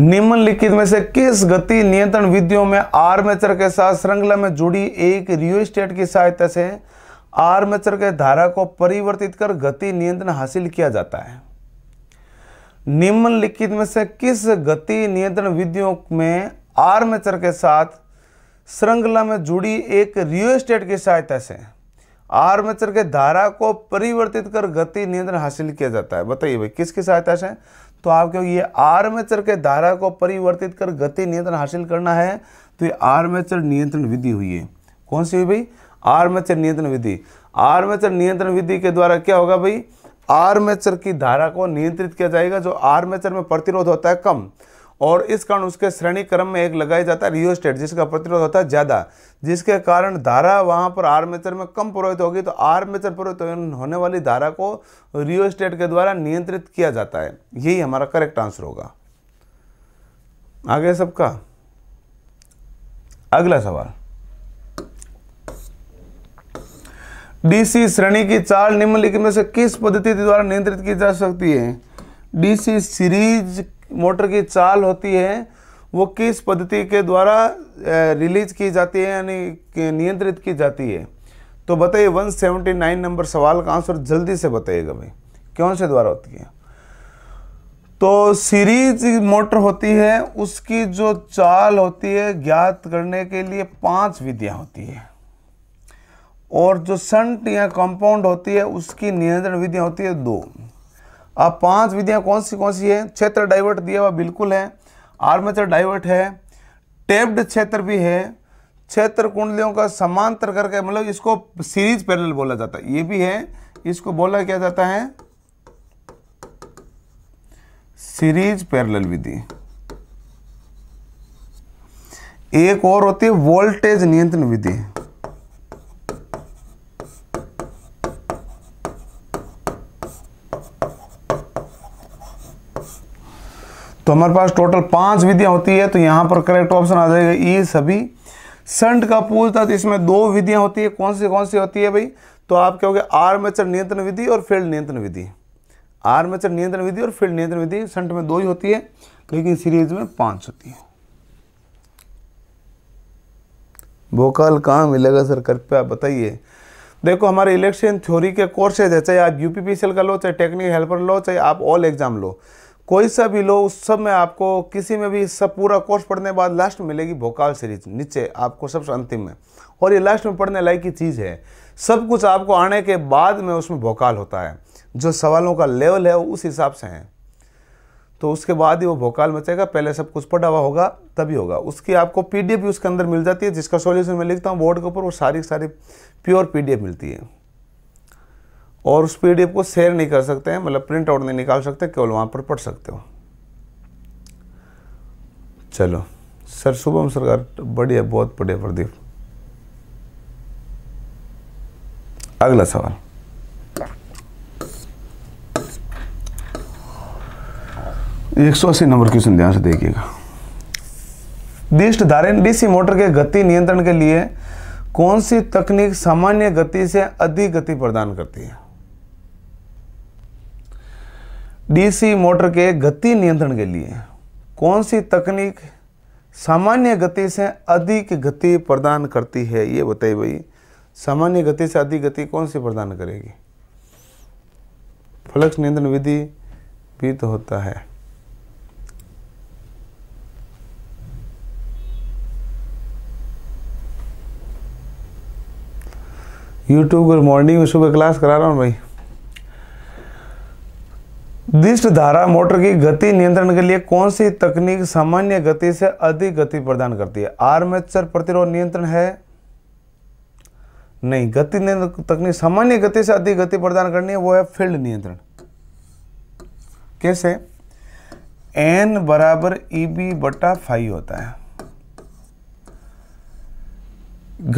[SPEAKER 1] निम्नलिखित में से किस गति नियंत्रण विधियों में आर्मेचर के साथ श्रृंखला में जुड़ी एक रियोस्टेट की सहायता से आर्मेचर के धारा को परिवर्तित कर गति नियंत्रण हासिल किया जाता है निम्नलिखित में से किस गति नियंत्रण विधियों में आर्मेचर के साथ श्रृंखला में जुड़ी एक रियोस्टेट की सहायता से आर्मेचर के धारा को परिवर्तित कर गति नियंत्रण हासिल किया जाता है बताइए भाई किसकी सहायता से तो क्यों ये आर्मेचर के धारा को परिवर्तित कर गति नियंत्रण हासिल करना है तो ये आर्मेचर नियंत्रण विधि हुई है कौन सी हुई भाई आर्मेचर नियंत्रण विधि आर्मेचर नियंत्रण विधि के द्वारा क्या होगा भाई आर्मेचर की धारा को नियंत्रित किया जाएगा जो आर्मेचर में प्रतिरोध होता है कम और इस कारण उसके श्रेणी क्रम में एक लगाया जाता है रियोस्टेट जिसका प्रतिरोध होता है ज़्यादा जिसके कारण धारा वहाँ पर आर्मेचर में कम प्रोहित होगी तो आर्मेचर प्रोहित होने वाली धारा को रियोस्टेट के द्वारा नियंत्रित किया जाता है यही हमारा करेक्ट आंसर होगा आगे सबका अगला सवाल डीसी श्रेणी की चाल निम्नलिखित में से किस पद्धति द्वारा नियंत्रित की जा सकती है डीसी सीरीज मोटर की चाल होती है वो किस पद्धति के द्वारा रिलीज की जाती है यानी नियंत्रित की जाती है तो बताइए 179 नंबर सवाल का आंसर जल्दी से बताइएगा भाई कौन से द्वारा होती है तो सीरीज मोटर होती है उसकी जो चाल होती है ज्ञात करने के लिए पांच विधियां होती है और जो संट या कंपाउंड होती है उसकी नियंत्रण विधियां होती है दो अब पांच विधियां कौन सी कौन सी है क्षेत्र डाइवर्ट दिया हुआ बिल्कुल है आर्मेचर डाइवर्ट है टेप्ड क्षेत्र भी है क्षेत्र कुंडलियों का समांतर करके मतलब इसको सीरीज पैरेलल बोला जाता है ये भी है इसको बोला क्या जाता है सीरीज पैरेलल विधि एक और होती है वोल्टेज नियंत्रण विधि तो हमारे पास टोटल पांच विधियां होती है तो यहां पर करेक्ट ऑप्शन आ जाएगा ई सभी संट का पूछता तो इसमें दो विधियां होती है कौन सी कौन सी होती है भाई तो आप क्या हो गया आर्मेचर नियंत्रण विधि और फील्ड नियंत्रण विधि आर्मेचर नियंत्रण विधि और फील्ड नियंत्रण विधि संट में दो ही होती है लेकिन सीरीज में पांच होती है भोकाल कहाँ मिलेगा सर कृपया बताइए देखो हमारे इलेक्शन थ्योरी के कोर्सेज है चाहे आप यूपीपीसीएल का लो चाहे टेक्निकल हेल्पर लो चाहे आप ऑल एग्जाम लो कोई सा भी लो उस सब में आपको किसी में भी सब पूरा कोर्स पढ़ने बाद लास्ट में मिलेगी भोकाल सीरीज नीचे आपको सबसे अंतिम में और ये लास्ट में पढ़ने लायक की चीज़ है सब कुछ आपको आने के बाद में उसमें भोकाल होता है जो सवालों का लेवल है वो उस हिसाब से है तो उसके बाद ही वो भोकाल मचेगा पहले सब कुछ पढ़ा हुआ होगा तभी होगा उसकी आपको पी भी उसके अंदर मिल जाती है जिसका सॉल्यूशन मैं लिखता हूँ बोर्ड के ऊपर वो सारी सारी प्योर पी मिलती है और उस पी को शेयर नहीं कर सकते हैं मतलब प्रिंट आउट नहीं निकाल सकते केवल वहाँ पर पढ़ सकते हो चलो सर शुभम सरकार बढ़िया बहुत बढ़िया प्रदीप अगला सवाल एक सौ अस्सी नंबर क्वेश्चन ध्यान से देखिएगा दिष्ट धारण डीसी मोटर के गति नियंत्रण के लिए कौन सी तकनीक सामान्य गति से अधिक गति प्रदान करती है डीसी मोटर के गति नियंत्रण के लिए कौन सी तकनीक सामान्य गति से अधिक गति प्रदान करती है ये बताइए भाई सामान्य गति से अधिक गति कौन सी प्रदान करेगी फ्लक्स नियंत्रण विधि भी तो होता है यूट्यूब मॉर्निंग में सुबह क्लास करा रहा हूँ भाई दिष्ट धारा मोटर की गति नियंत्रण के लिए कौन सी तकनीक सामान्य गति से अधिक गति प्रदान करती है आर्मेचर प्रतिरोध नियंत्रण है नहीं गति नियंत्रण तकनीक सामान्य गति से अधिक गति प्रदान करनी है वो है फील्ड नियंत्रण कैसे एन बराबर ई e बी बटा फाइव होता है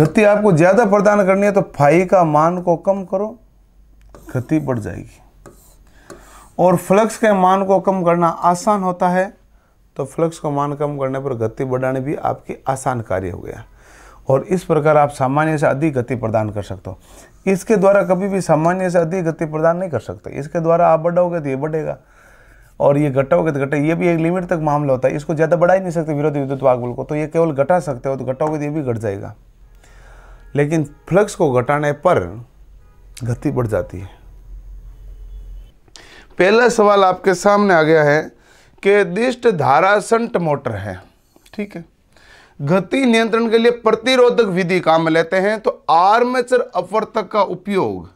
[SPEAKER 1] गति आपको ज़्यादा प्रदान करनी है तो फाइव का मान को कम करो गति बढ़ जाएगी और फ्लक्स के मान को कम करना आसान होता है तो फ्लक्स को मान कम करने पर गति बढ़ाने भी आपकी आसान कार्य हो गया और इस प्रकार आप सामान्य से अधिक गति प्रदान कर सकते हो इसके द्वारा कभी भी सामान्य से अधिक गति प्रदान नहीं कर सकते इसके द्वारा आप बढ़ाओगे तो ये बढ़ेगा और ये घटाओगे तो घटे ये भी एक लिमिट तक मामला होता है इसको ज़्यादा बढ़ा ही नहीं सकते विरोधी विद्युत वागबल को तो ये केवल घटा सकते हो तो घटाओगे तो ये भी घट जाएगा लेकिन फ्लक्स को घटाने पर गति बढ़ जाती है पहला सवाल आपके सामने आ गया है कि दिष्ट धारा संट मोटर है ठीक है गति नियंत्रण के लिए प्रतिरोधक विधि काम में लेते हैं तो आर्मेचर अपवर्तक का उपयोग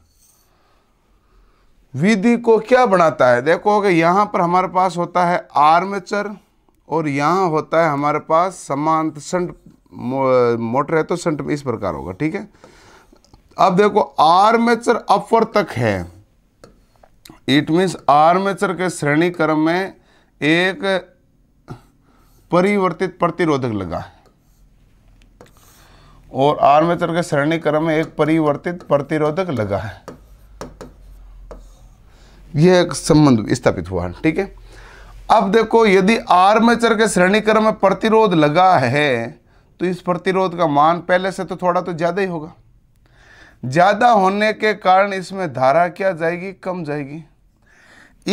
[SPEAKER 1] विधि को क्या बनाता है देखो कि यहां पर हमारे पास होता है आर्मेचर और यहां होता है हमारे पास समांत संट मोटर है तो संट इस प्रकार होगा ठीक है अब देखो आर्मेचर अपवर्तक है इट मीन्स आर्मेचर के श्रेणी क्रम में एक परिवर्तित प्रतिरोधक लगा है और आर्मेचर के श्रेणी क्रम में एक परिवर्तित प्रतिरोधक लगा है यह एक संबंध स्थापित हुआ है ठीक है अब देखो यदि आर्मेचर के श्रेणी क्रम में प्रतिरोध लगा है तो इस प्रतिरोध का मान पहले से तो थोड़ा तो ज़्यादा ही होगा ज़्यादा होने के कारण इसमें धारा क्या जाएगी कम जाएगी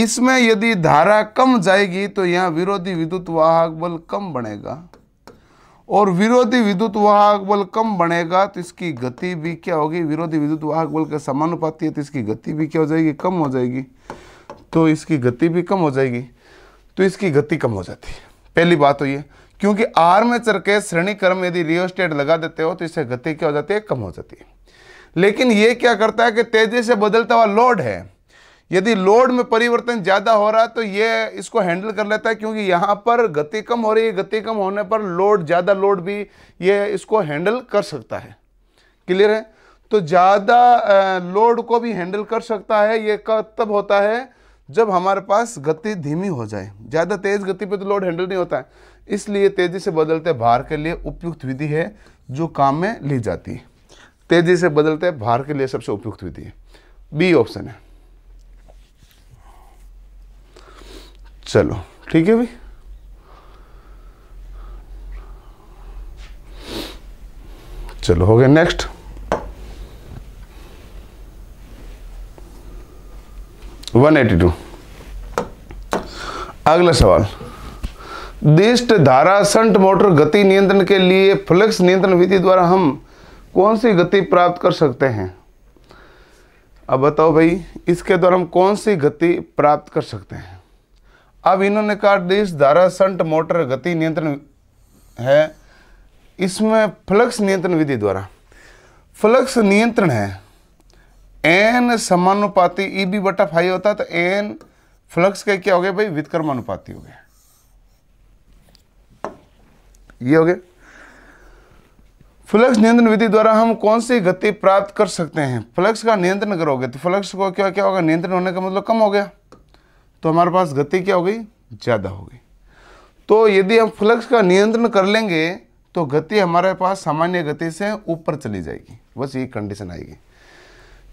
[SPEAKER 1] इसमें यदि धारा कम जाएगी तो यहाँ विरोधी विद्युत वाहक बल कम बनेगा और विरोधी विद्युत वाहक बल कम बनेगा तो इसकी गति भी क्या होगी विरोधी विद्युत वाहक बल के समानुपाती है तो इसकी गति भी क्या हो जाएगी कम हो जाएगी तो इसकी गति भी कम हो जाएगी तो इसकी गति कम हो जाती है पहली बात तो ये क्योंकि आर्मेचर के श्रेणी क्रम यदि रियोस्टेट लगा देते हो तो इससे गति क्या हो जाती है कम हो जाती है लेकिन यह क्या करता है कि तेजी से बदलता हुआ लोड है यदि लोड में परिवर्तन ज़्यादा हो रहा है तो ये इसको हैंडल कर लेता है क्योंकि यहाँ पर गति कम हो रही है गति कम होने पर लोड ज़्यादा लोड भी ये इसको हैंडल कर सकता है क्लियर है तो ज़्यादा लोड को भी हैंडल कर सकता है ये कब तब होता है जब हमारे पास गति धीमी हो जाए ज़्यादा तेज़ गति पर तो लोड हैंडल नहीं होता है इसलिए तेज़ी से बदलते भार के लिए उपयुक्त विधि है जो काम में ली जाती है तेज़ी से बदलते भार के लिए सबसे उपयुक्त विधि है बी ऑप्शन है चलो ठीक है भाई चलो हो गया नेक्स्ट वन एटी टू अगला सवाल दिष्ट धारा संट मोटर गति नियंत्रण के लिए फ्लक्स नियंत्रण विधि द्वारा हम कौन सी गति प्राप्त कर सकते हैं अब बताओ भाई इसके द्वारा हम कौन सी गति प्राप्त कर सकते हैं अब इन्होंने कहा डिश धारा संट मोटर गति नियंत्रण है इसमें फ्लक्स नियंत्रण विधि द्वारा फ्लक्स नियंत्रण है एन समानुपाती ई e बी बटा फाइव होता तो एन फ्लक्स का क्या हो गया भाई वितकर्मानुपाती हो गया ये हो गया फ्लक्स नियंत्रण विधि द्वारा हम कौन सी गति प्राप्त कर सकते हैं फ्लक्स का नियंत्रण करोगे तो फ्लक्स को क्या क्या होगा नियंत्रण होने का मतलब कम हो गया तो हमारे पास गति क्या हो गई ज़्यादा हो गई तो यदि हम फ्लक्स का नियंत्रण कर लेंगे तो गति हमारे पास सामान्य गति से ऊपर चली जाएगी बस ये कंडीशन आएगी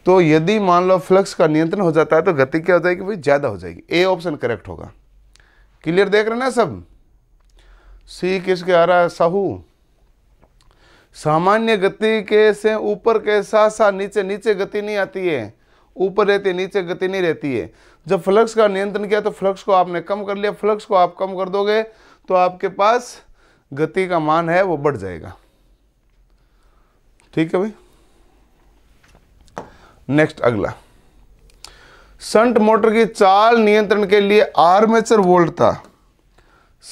[SPEAKER 1] तो यदि मान लो फ्लक्स का नियंत्रण हो जाता है तो गति क्या हो जाएगी भाई ज़्यादा हो जाएगी ए ऑप्शन करेक्ट होगा क्लियर देख रहे ना सब सी किसके आ रहा है साहू सामान्य गति के से ऊपर के साथ साथ नीचे नीचे गति नहीं आती है ऊपर रहती है नीचे गति नहीं रहती है जब फ्लक्स का नियंत्रण किया तो फ्लक्स को आपने कम कर लिया फ्लक्स को आप कम कर दोगे तो आपके पास गति का मान है वो बढ़ जाएगा ठीक है भाई नेक्स्ट अगला संट मोटर की चाल नियंत्रण के लिए आर्मेचर वोल्ट था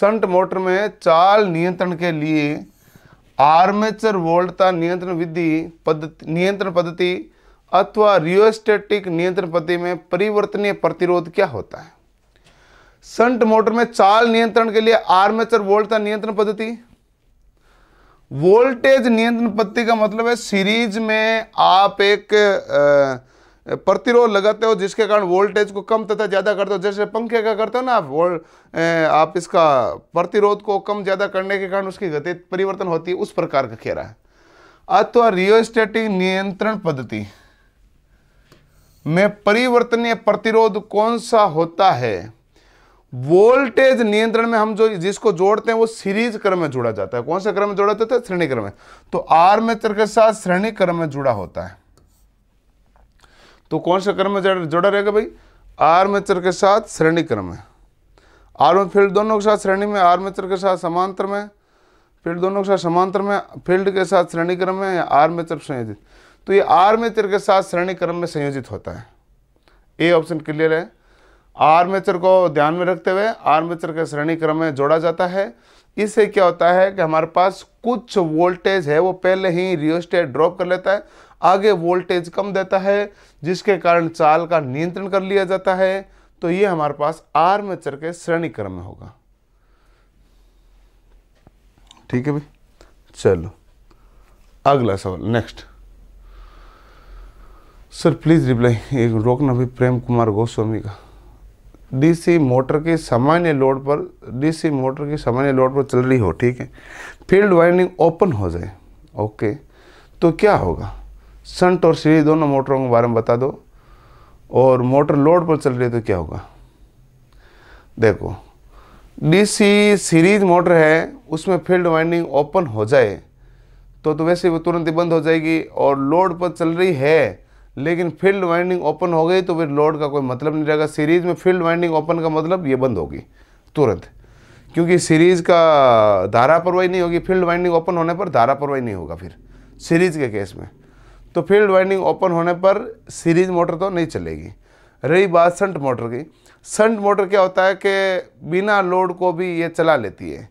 [SPEAKER 1] संट मोटर में चाल नियंत्रण के लिए आर्मेचर वोल्ट था नियंत्रण विधि पद्धति नियंत्रण पद्धति अथवा रियोस्टेटिक नियंत्रण पद्धति में परिवर्तनीय प्रतिरोध क्या होता है संट मोटर में चाल नियंत्रण के लिए आर्मेचर वोल्टता नियंत्रण पद्धति वोल्टेज नियंत्रण पद्धति का मतलब है सीरीज में आप एक प्रतिरोध लगाते हो जिसके कारण वोल्टेज को कम तथा ज़्यादा करते हो जैसे पंखे का करते हो ना आप आप इसका प्रतिरोध को कम ज़्यादा करने के कारण उसकी गति परिवर्तन होती है उस प्रकार का खेरा है अथवा रियोस्टेटिक नियंत्रण पद्धति में परिवर्तनीय प्रतिरोध कौन सा होता है वोल्टेज नियंत्रण में हम जो जिसको जोड़ते हैं वो सीरीज क्रम में जुड़ा जाता है कौन से क्रम में जुड़ा जाता है श्रेणी क्रम में तो आर आर्मेचर के साथ श्रेणी क्रम में जुड़ा होता है तो कौन से क्रम में जुड़ा रहेगा भाई आर आर्मेचर के साथ श्रेणी क्रम में आर में फील्ड दोनों के साथ श्रेणी में आर आर्मेचर के साथ समांतर में फील्ड दोनों के साथ समांतर में फील्ड के साथ श्रेणी क्रम में या आर आर्मेचर संयोजित तो ये आर आर्मेचर के साथ श्रेणी क्रम में संयोजित होता है ए ऑप्शन क्लियर है आर्मेचर को ध्यान में रखते हुए आर्मेचर के श्रेणी क्रम में जोड़ा जाता है इससे क्या होता है कि हमारे पास कुछ वोल्टेज है वो पहले ही रियोस्टेट ड्रॉप कर लेता है आगे वोल्टेज कम देता है जिसके कारण चाल का नियंत्रण कर लिया जाता है तो ये हमारे पास आर्मेचर के श्रेणी क्रम में होगा ठीक है भाई चलो अगला सवाल नेक्स्ट सर प्लीज़ रिप्लाई एक रोकना भी प्रेम कुमार गोस्वामी का डीसी मोटर के सामान्य लोड पर डीसी मोटर की सामान्य लोड पर चल रही हो ठीक है फील्ड वाइंडिंग ओपन हो जाए ओके तो क्या होगा संट और सीरीज दोनों मोटरों के बारे में बता दो और मोटर लोड पर चल रही है तो क्या होगा देखो डीसी सीरीज मोटर है उसमें फील्ड वाइंडिंग ओपन हो जाए तो तो वैसे वो तुरंत ही बंद हो जाएगी और लोड पर चल रही है लेकिन फील्ड वाइंडिंग ओपन हो गई तो फिर लोड का कोई मतलब नहीं रहेगा सीरीज़ में फील्ड वाइंडिंग ओपन का मतलब ये बंद होगी तुरंत क्योंकि सीरीज़ का धारा परवाही नहीं होगी फील्ड वाइंडिंग ओपन होने पर धारा परवाही नहीं होगा फिर सीरीज़ के केस में तो फील्ड वाइंडिंग ओपन होने पर सीरीज़ मोटर तो नहीं चलेगी रही बात संट मोटर की संट मोटर क्या होता है कि बिना लोड को भी ये चला लेती है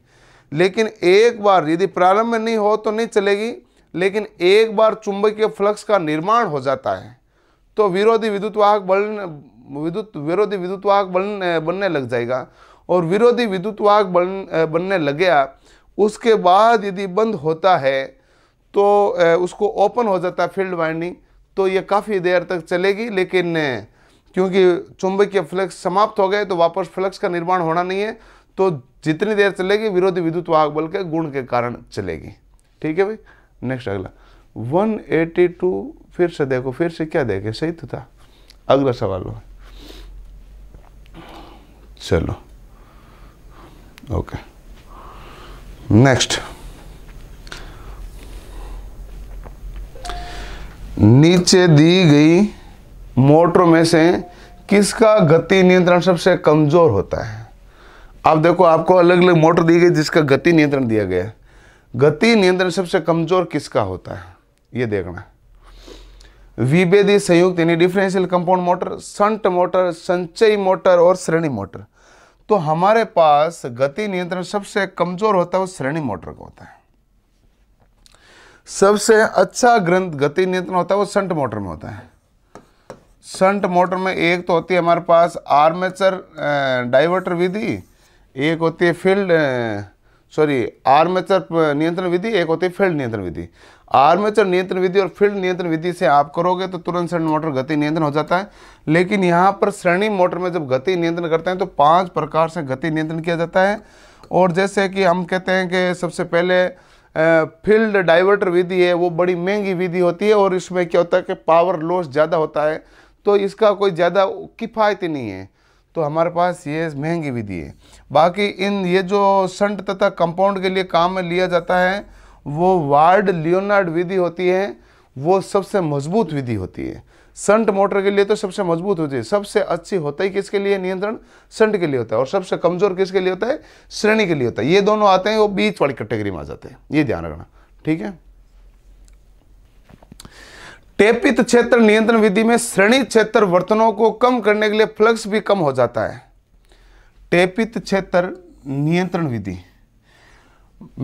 [SPEAKER 1] लेकिन एक बार यदि प्रारंभ में नहीं हो तो नहीं चलेगी लेकिन एक बार चुंबकीय फ्लक्स का निर्माण हो जाता है तो विरोधी विद्युतवाहक बल विद्युत विरोधी विद्युतवाहक बल बनने लग जाएगा और विरोधी विद्युत वाहक बल बनने लग गया उसके बाद यदि बंद होता है तो उसको ओपन हो जाता है फील्ड वाइंडिंग तो ये काफ़ी देर तक चलेगी लेकिन क्योंकि चुंबकीय फ्लक्स समाप्त हो गए तो वापस फ्लक्स का निर्माण होना नहीं है तो जितनी देर चलेगी विरोधी विद्युत वाहक बल के गुण के कारण चलेगी ठीक है भाई नेक्स्ट अगला 182 फिर से देखो फिर से क्या देखे सही तो था अगला सवाल हो चलो ओके नेक्स्ट नीचे दी गई मोटर में से किसका गति नियंत्रण सबसे कमजोर होता है आप देखो आपको अलग अलग मोटर दी गई जिसका गति नियंत्रण दिया गया है गति नियंत्रण सबसे कमजोर किसका होता है ये देखना है विभेदी संयुक्त यानी differential compound motor shunt motor संचयी मोटर और श्रेणी मोटर तो हमारे पास गति नियंत्रण सबसे कमजोर होता है वो श्रेणी मोटर का होता है सबसे अच्छा ग्रंथ गति नियंत्रण होता है वो संट मोटर में होता है संट मोटर में एक तो होती है हमारे पास आर्मेचर डाइवर्टर विधि एक होती है फील्ड सॉरी आर्मेचर uh, नियंत्रण विधि एक होती है फील्ड नियंत्रण विधि आर्मेचर नियंत्रण विधि और फील्ड नियंत्रण विधि से आप करोगे तो तुरंत श्रेणी मोटर गति नियंत्रण हो जाता है लेकिन यहाँ पर श्रेणी मोटर में जब गति नियंत्रण करते हैं तो पांच प्रकार से गति नियंत्रण किया जाता है और जैसे कि हम कहते हैं कि सबसे पहले फील्ड uh, डाइवर्टर विधि है वो बड़ी महंगी विधि होती है और इसमें क्या होता है कि पावर लॉस ज़्यादा होता है तो इसका कोई ज़्यादा किफ़ायती नहीं है तो हमारे पास ये महंगी विधि है बाकी इन ये जो संट तथा कंपाउंड के लिए काम में लिया जाता है वो वार्ड लियोनार्ड विधि होती है वो सबसे मजबूत विधि होती है संट मोटर के लिए तो सबसे मजबूत होती है सबसे अच्छी होता ही किसके लिए नियंत्रण संट के लिए होता है और सबसे कमजोर किसके लिए होता है श्रेणी के लिए होता है ये दोनों आते हैं वो बीच वाली कैटेगरी में आ जाते हैं ये ध्यान रखना ठीक है टेपित क्षेत्र नियंत्रण विधि में श्रेणी क्षेत्र वर्तनों को कम करने के लिए फ्लक्स भी कम हो जाता है टेपित क्षेत्र नियंत्रण विधि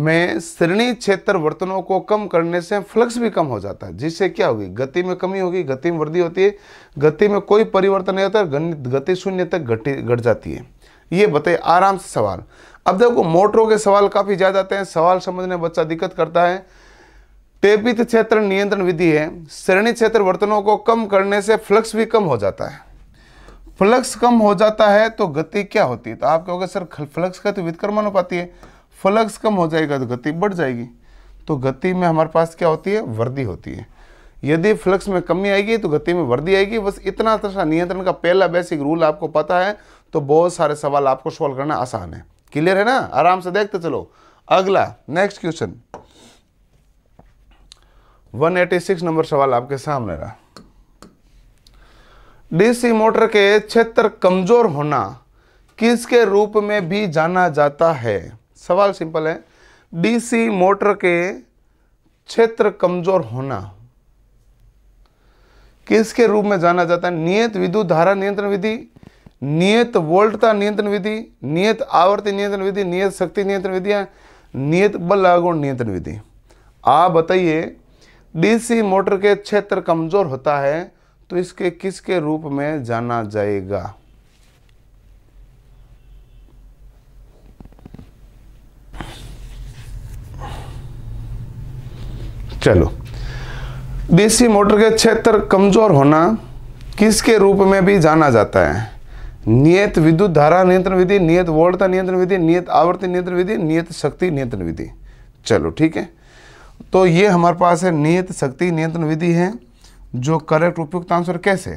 [SPEAKER 1] में श्रेणी क्षेत्र वर्तनों को कम करने से फ्लक्स भी कम हो जाता है जिससे क्या होगी गति में कमी होगी गति में वृद्धि होती है गति में कोई परिवर्तन नहीं होता गति शून्य तक घटी घट जाती है ये बताइए आराम से सवाल अब देखो मोटरों के सवाल काफ़ी ज़्यादा आते हैं सवाल समझने बच्चा दिक्कत करता है टेपित क्षेत्र नियंत्रण विधि है श्रेणी क्षेत्र वर्तनों को कम करने से फ्लक्स भी कम हो जाता है फ्लक्स कम हो जाता है तो गति क्या होती है तो आप कहोगे सर फ्लक्स का तो पाती है फ्लक्स कम हो जाएगा तो गति बढ़ जाएगी तो गति में हमारे पास क्या होती है वृद्धि होती है यदि फ्लक्स में कमी आएगी तो गति में वृद्धि आएगी बस इतना सा नियंत्रण का पहला बेसिक रूल आपको पता है तो बहुत सारे सवाल आपको सॉल्व करना आसान है क्लियर है ना आराम से देखते चलो अगला नेक्स्ट क्वेश्चन 186 नंबर सवाल आपके सामने रहा डीसी मोटर के क्षेत्र कमजोर होना किसके रूप में भी जाना जाता है सवाल सिंपल है डीसी मोटर के क्षेत्र कमजोर होना किसके रूप में जाना जाता है नियत विद्युत धारा नियंत्रण विधि नियत वोल्टता नियंत्रण विधि नियत आवर्ती नियंत्रण विधि नियत शक्ति नियंत्रण विधि या नियत बल आगुण नियंत्रण विधि आप बताइए डीसी मोटर के क्षेत्र कमज़ोर होता है तो इसके किसके रूप में जाना जाएगा चलो डीसी मोटर के क्षेत्र कमज़ोर होना किसके रूप में भी जाना जाता है नियत विद्युत धारा नियंत्रण विधि नियत वोल्टता नियंत्रण विधि नियत आवर्ती नियंत्रण विधि नियत शक्ति नियंत्रण विधि चलो ठीक है तो ये हमारे पास है नियत शक्ति नियंत्रण विधि है जो करेक्ट उपयुक्त आंसर कैसे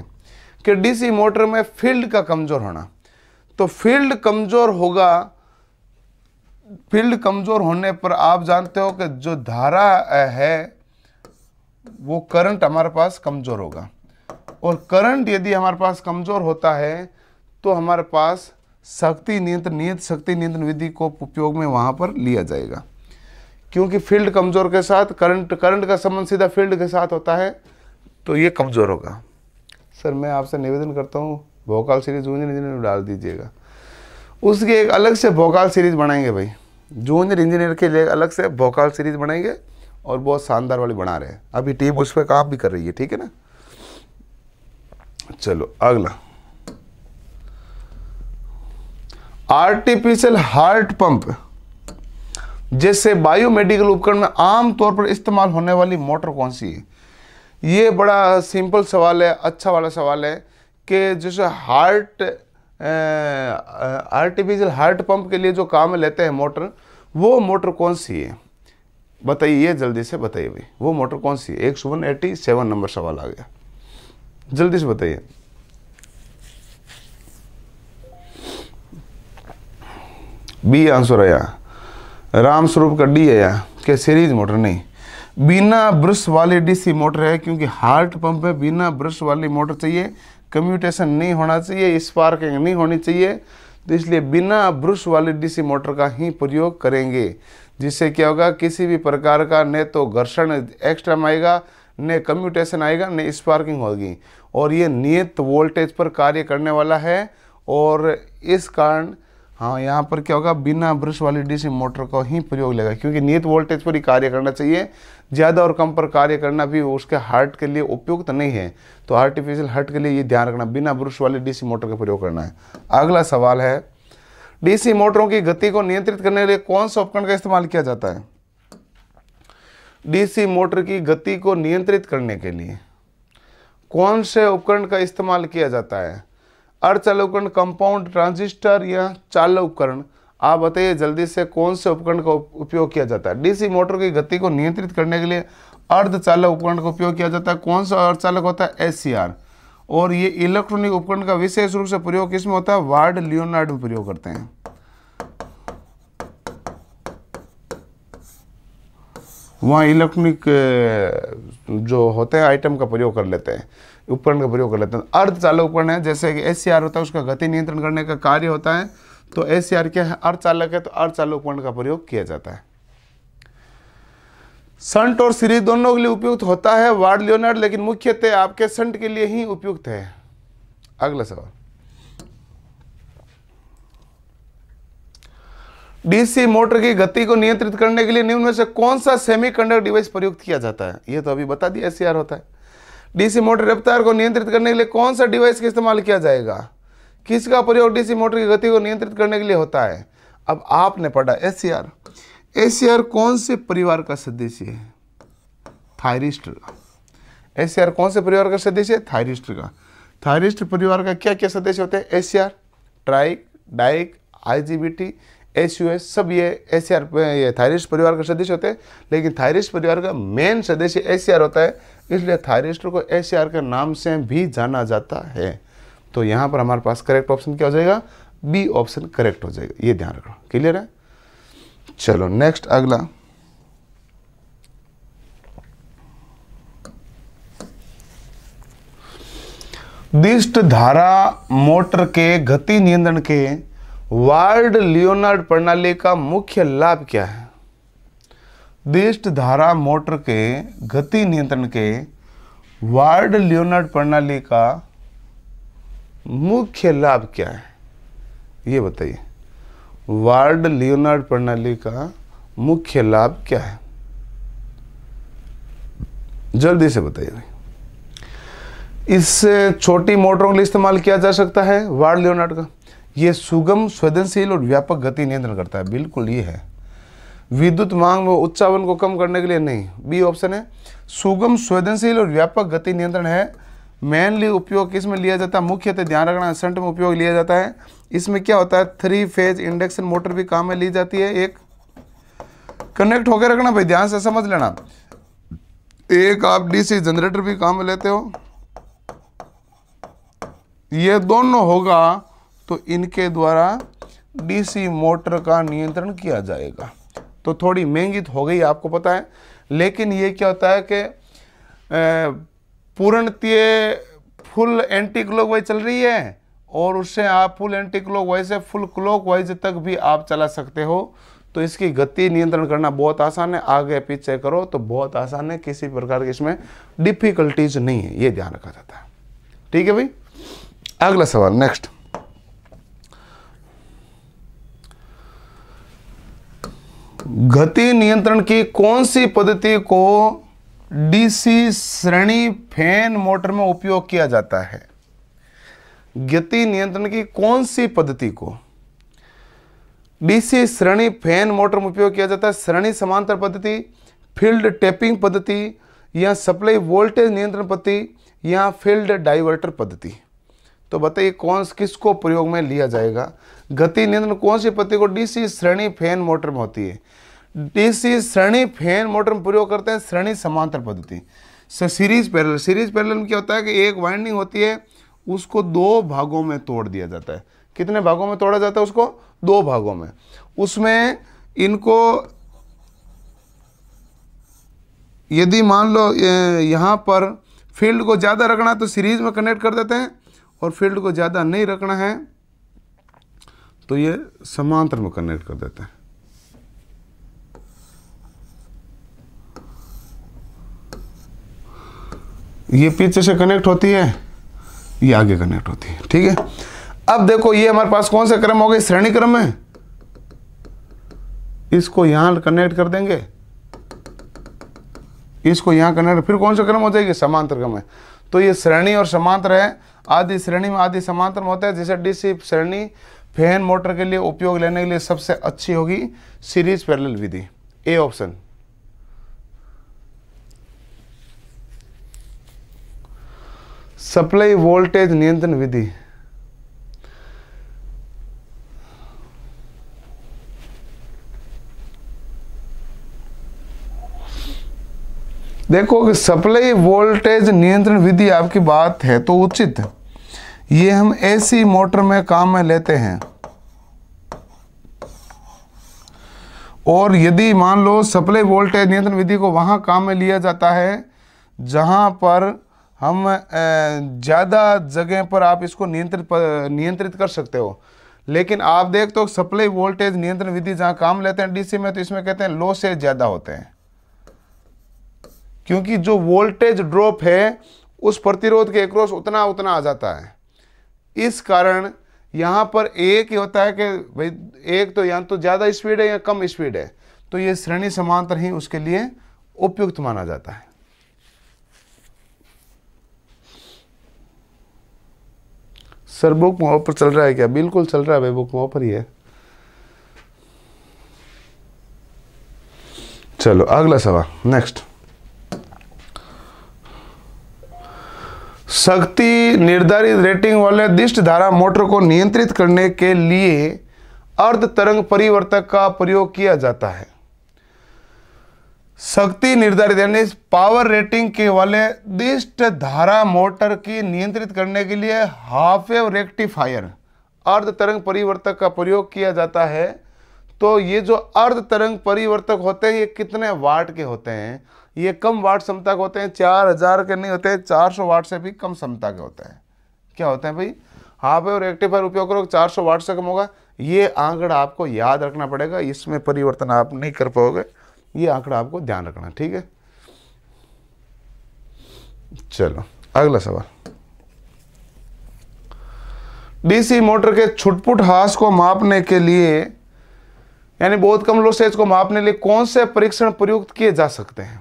[SPEAKER 1] कि डीसी मोटर में फील्ड का कमज़ोर होना तो फील्ड कमज़ोर होगा फील्ड कमज़ोर होने पर आप जानते हो कि जो धारा है वो करंट हमारे पास कमज़ोर होगा और करंट यदि हमारे पास कमज़ोर होता है तो हमारे पास शक्ति नियंत्रण नियत शक्ति नियंत्रण विधि को उपयोग में वहाँ पर लिया जाएगा क्योंकि फील्ड कमज़ोर के साथ करंट करंट का संबंध सीधा फील्ड के साथ होता है तो ये कमज़ोर होगा सर मैं आपसे निवेदन करता हूँ भोकाल सीरीज जूनियर इंजीनियर में डाल दीजिएगा उसकी एक अलग से भोकाल सीरीज बनाएंगे भाई जूनियर इंजीनियर के लिए अलग से भोकाल सीरीज बनाएंगे और बहुत शानदार वाली बना रहे हैं अभी टीम उस पर काम भी कर रही है ठीक है ना चलो अगला आर्टिफिशियल हार्ट पंप जैसे बायोमेडिकल उपकरण में आमतौर पर इस्तेमाल होने वाली मोटर कौन सी है ये बड़ा सिंपल सवाल है अच्छा वाला सवाल है कि जैसे हार्ट आर्टिफिशियल हार्ट पंप के लिए जो काम लेते हैं मोटर वो मोटर कौन सी है बताइए जल्दी से बताइए भाई वो मोटर कौन सी है एक सौ एटी सेवन नंबर सवाल आ गया जल्दी से बताइए बी आंसर आया राम स्वरूप कड्डी है या सीरीज मोटर नहीं बिना ब्रश वाली डीसी मोटर है क्योंकि हार्ट पंप है बिना ब्रश वाली मोटर चाहिए कम्यूटेशन नहीं होना चाहिए स्पार्किंग नहीं होनी चाहिए तो इसलिए बिना ब्रश वाली डीसी मोटर का ही प्रयोग करेंगे जिससे क्या होगा किसी भी प्रकार का न तो घर्षण एक्स्ट्रा आएगा न कम्यूटेशन आएगा न स्पार्किंग होगी और ये नियत वोल्टेज पर कार्य करने वाला है और इस कारण हाँ यहाँ पर क्या होगा बिना ब्रश वाली डीसी मोटर का ही प्रयोग लेगा क्योंकि नियत वोल्टेज पर ही कार्य करना चाहिए ज़्यादा और कम पर कार्य करना भी उसके हार्ट के लिए उपयुक्त नहीं है तो आर्टिफिशियल हार्ट के लिए ये ध्यान रखना बिना ब्रश वाली डीसी मोटर का प्रयोग करना है अगला सवाल है डीसी मोटरों की गति को नियंत्रित करने के लिए कौन सा उपकरण का इस्तेमाल किया जाता है डीसी मोटर की गति को नियंत्रित करने के लिए कौन से उपकरण का इस्तेमाल किया जाता है अर्धचालकरण कंपाउंड ट्रांजिस्टर या चालक उपकरण आप बताइए जल्दी से कौन से उपकरण का उपयोग किया जाता है डीसी मोटर की गति को नियंत्रित करने के लिए अर्धचालक उपकरण का उपयोग किया जाता है कौन सा अर्धचालक होता है एस और ये इलेक्ट्रॉनिक उपकरण का विशेष रूप से प्रयोग किसमें होता है वार्ड लियोनार्ड में प्रयोग करते हैं वहाँ इलेक्ट्रॉनिक जो होते हैं आइटम का प्रयोग कर लेते हैं उपकरण का प्रयोग कर लेते हैं अर्धचालक उपकरण है जैसे कि एस होता है उसका गति नियंत्रण करने का कार्य होता है तो एस क्या है अर्धचालक है तो अर्धचालक उपकरण का प्रयोग किया जाता है संट और सीरीज दोनों के लिए उपयुक्त होता है वार्ड लियोनार्ड लेकिन मुख्यतः आपके संट के लिए ही उपयुक्त है अगला सवाल डीसी मोटर की गति को नियंत्रित करने के लिए निम्न में से कौन सा सेमीकंडक्टर डिवाइस प्रयुक्त किया जाता है यह तो अभी बता दिया एस होता है डीसी मोटर रफ्तार को नियंत्रित करने के लिए कौन सा डिवाइस का इस्तेमाल किया जाएगा किसका प्रयोग डीसी मोटर की गति को नियंत्रित करने के लिए होता है अब आपने पढ़ा एस सी कौन से परिवार का सदस्य है थायरिस्ट का एस कौन से परिवार का सदस्य है थायरिस्ट का थायरिस्ट परिवार का क्या क्या सदस्य होते हैं S triac diac IGBT SUS सब ये एस ये थायरिस्ट परिवार का सदस्य होते हैं लेकिन थायरिस्ट परिवार का मेन सदस्य एस होता है इसलिए थायरिस्टर को एस के नाम से भी जाना जाता है तो यहाँ पर हमारे पास करेक्ट ऑप्शन क्या हो जाएगा बी ऑप्शन करेक्ट हो जाएगा ये ध्यान रखो क्लियर है चलो नेक्स्ट अगला दिष्ट धारा मोटर के गति नियंत्रण के वार्ड लियोनार्ड प्रणाली का मुख्य लाभ क्या है दिष्ट धारा मोटर के गति नियंत्रण के वार्ड लियोनार्ड प्रणाली का मुख्य लाभ क्या है ये बताइए वार्ड लियोनार्ड प्रणाली का मुख्य लाभ क्या है जल्दी से बताइए भाई इससे छोटी मोटरों के लिए इस्तेमाल किया जा सकता है वार्ड लियोनार्ड का यह सुगम संवेदनशील और व्यापक गति नियंत्रण करता है बिल्कुल ये है विद्युत मांग व उच्चावन को कम करने के लिए नहीं बी ऑप्शन है सुगम संवेदनशील और व्यापक गति नियंत्रण है मेनली उपयोग किस में लिया जाता है मुख्यतः ध्यान रखना संट में उपयोग लिया जाता है इसमें क्या होता है थ्री फेज इंडक्शन मोटर भी काम में ली जाती है एक कनेक्ट होकर रखना भाई ध्यान से समझ लेना एक आप डीसी जनरेटर भी काम में लेते हो ये दोनों होगा तो इनके द्वारा डीसी मोटर का नियंत्रण किया जाएगा तो थोड़ी महंगी तो हो गई आपको पता है लेकिन ये क्या होता है कि पूर्णतीय फुल एंटी क्लॉक वाइज चल रही है और उससे आप फुल एंटी क्लॉक वाइज से फुल क्लॉक वाइज तक भी आप चला सकते हो तो इसकी गति नियंत्रण करना बहुत आसान है आगे पीछे करो तो बहुत आसान है किसी प्रकार की इसमें डिफिकल्टीज नहीं है ये ध्यान रखा जाता है ठीक है भाई अगला सवाल नेक्स्ट गति नियंत्रण की कौन सी पद्धति को डीसी श्रेणी फैन मोटर में उपयोग किया जाता है गति नियंत्रण की कौन सी पद्धति को डीसी श्रेणी फैन मोटर में उपयोग किया जाता है श्रेणी समांतर पद्धति फील्ड टैपिंग पद्धति या सप्लाई वोल्टेज नियंत्रण पद्धति या फील्ड डाइवर्टर पद्धति तो बताइए कौन किसको प्रयोग में लिया जाएगा गति नियंत्रण कौन सी पद्धति को डीसी श्रेणी फैन मोटर में होती है डीसी श्रेणी फैन मोटर में प्रयोग करते हैं श्रेणी समांतर पद्धति सीरीज पैरल सीरीज पैरल में क्या होता है कि एक वाइंडिंग होती है उसको दो भागों में तोड़ दिया जाता है कितने भागों में तोड़ा जाता है उसको दो भागों में उसमें इनको यदि मान लो यहाँ पर फील्ड को ज़्यादा रखना तो सीरीज में कनेक्ट कर देते हैं और फील्ड को ज़्यादा नहीं रखना है तो ये समांतर में कनेक्ट कर देते हैं ये पीछे से कनेक्ट होती है ये आगे कनेक्ट होती है ठीक है अब देखो ये हमारे पास कौन सा क्रम हो गए श्रेणी क्रम है इसको यहां कनेक्ट कर देंगे इसको यहां कनेक्ट फिर कौन सा क्रम हो जाएगी समांतर क्रम है तो ये श्रेणी और समांतर है आदि श्रेणी में आदि समांतर में होता है जिसे डीसी श्रेणी फैन मोटर के लिए उपयोग लेने के लिए सबसे अच्छी होगी सीरीज पैरेलल विधि ए ऑप्शन सप्लाई वोल्टेज नियंत्रण विधि देखो कि सप्लाई वोल्टेज नियंत्रण विधि आपकी बात है तो उचित है ये हम एसी मोटर में काम में लेते हैं और यदि मान लो सप्लाई वोल्टेज नियंत्रण विधि को वहां काम में लिया जाता है जहां पर हम ज़्यादा जगह पर आप इसको नियंत्रित नियंत्रित कर सकते हो लेकिन आप देख तो सप्लाई वोल्टेज नियंत्रण विधि जहां काम लेते हैं डीसी में तो इसमें कहते हैं लो से ज़्यादा होते हैं क्योंकि जो वोल्टेज ड्रॉप है उस प्रतिरोध के अक्रॉस उतना उतना आ जाता है इस कारण यहाँ पर एक ही होता है कि भाई एक तो या तो ज़्यादा स्पीड है या कम स्पीड है तो ये श्रेणी समांतर ही उसके लिए उपयुक्त माना जाता है सर बुक मोह पर चल रहा है क्या बिल्कुल चल रहा है भाई बुक मोह पर ही है चलो अगला सवाल नेक्स्ट शक्ति निर्धारित रेटिंग वाले दिष्ट धारा मोटर को नियंत्रित करने के लिए अर्ध तरंग परिवर्तक का प्रयोग किया जाता है शक्ति निर्धारित यानी पावर रेटिंग के वाले दिष्ट धारा मोटर की नियंत्रित करने के लिए हाफ एव रेक्टिफायर अर्ध तरंग परिवर्तक का प्रयोग किया जाता है तो ये जो अर्ध तरंग परिवर्तक होते हैं ये कितने वाट के होते हैं ये कम वाट क्षमता के होते हैं चार हज़ार के नहीं होते चार सौ वाट से भी कम क्षमता के होते हैं क्या होते हैं भाई हाँ भाई और रेक्टिफायर उपयोग करो चार सौ वाट से कम होगा ये आंकड़ा आपको याद रखना पड़ेगा इसमें परिवर्तन आप नहीं कर पाओगे ये आंकड़ा आपको ध्यान रखना ठीक है चलो अगला सवाल डीसी मोटर के छुटपुट हास को मापने के लिए यानी बहुत कम लोसेज को मापने लिए कौन से परीक्षण प्रयुक्त किए जा सकते हैं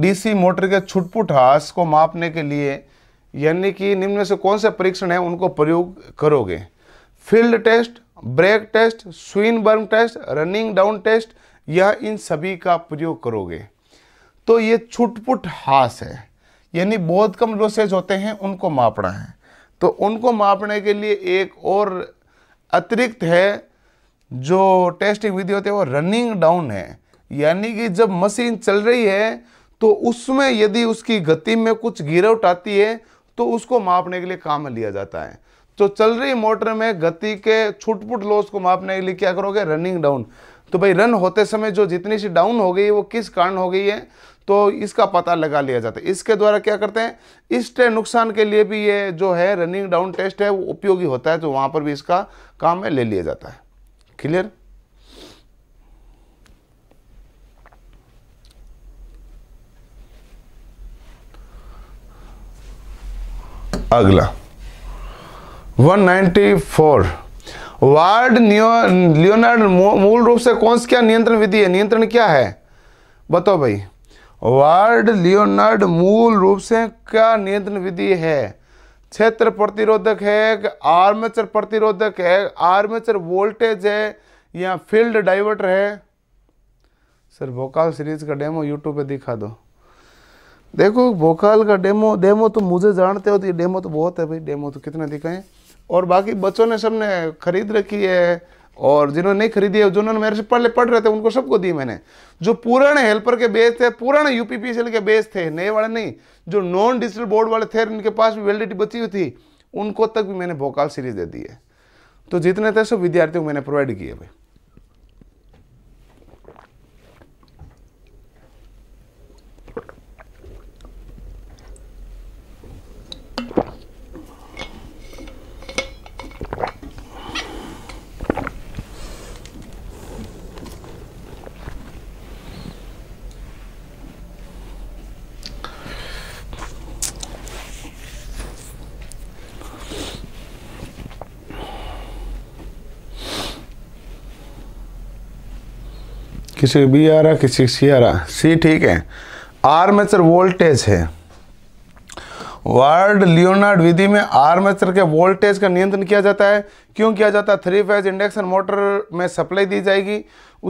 [SPEAKER 1] डीसी मोटर के छुटपुट हास को मापने के लिए यानी कि निम्न से कौन से परीक्षण हैं उनको प्रयोग करोगे field test brake test burn test running down test यह इन सभी का प्रयोग करोगे तो ये छुटपुट हास है यानी बहुत कम लोसेज होते हैं उनको मापना है तो उनको मापने के लिए एक और अतिरिक्त है जो टेस्टिंग विधि होती है वो रनिंग डाउन है यानी कि जब मशीन चल रही है तो उसमें यदि उसकी गति में कुछ गिरावट आती है तो उसको मापने के लिए काम लिया जाता है तो चल रही मोटर में गति के छुटपुट लॉस को मापने के लिए क्या करोगे रनिंग डाउन तो भाई रन होते समय जो जितनी सी डाउन हो गई वो किस कारण हो गई है तो इसका पता लगा लिया जाता है इसके द्वारा क्या करते हैं इस नुकसान के लिए भी ये जो है रनिंग डाउन टेस्ट है वो उपयोगी होता है तो वहाँ पर भी इसका काम में ले लिया जाता है क्लियर अगला 194 वार्ड लियोनार्ड मूल रूप से कौन सी क्या नियंत्रण विधि है नियंत्रण क्या है बताओ भाई वार्ड लियोनार्ड मूल रूप से क्या नियंत्रण विधि है क्षेत्र प्रतिरोधक है आर्मेचर प्रतिरोधक है आर्मेचर वोल्टेज है या फील्ड डाइवर्टर है सर भोकाल सीरीज का डेमो यूट्यूब पे दिखा दो देखो भोकाल का डेमो डेमो तो मुझे जानते हो तो ये डेमो तो बहुत है भाई डेमो तो कितने दिखाएं और बाकी बच्चों ने सबने खरीद रखी है और जिन्होंने नहीं खरीदी है जिन्होंने मेरे से पहले पढ़ रहे थे उनको सबको दी मैंने जो पुराने हेल्पर के बेस थे पुराने यूपीपीसीएल के बेस थे नए वाले नहीं जो नॉन डिजिटल बोर्ड वाले थे उनके पास भी वैलिडिटी बची हुई थी उनको तक भी मैंने भोकाल सीरीज दे दी है तो जितने थे सब विद्यार्थियों को मैंने प्रोवाइड किए भाई किसी को बी आ रहा किसी को सी आ रहा सी ठीक है आर्मेचर वोल्टेज है वार्ड लियोनार्ड विधि में आर्मेचर के वोल्टेज का नियंत्रण किया जाता है क्यों किया जाता है थ्री फेज इंडक्शन मोटर में सप्लाई दी जाएगी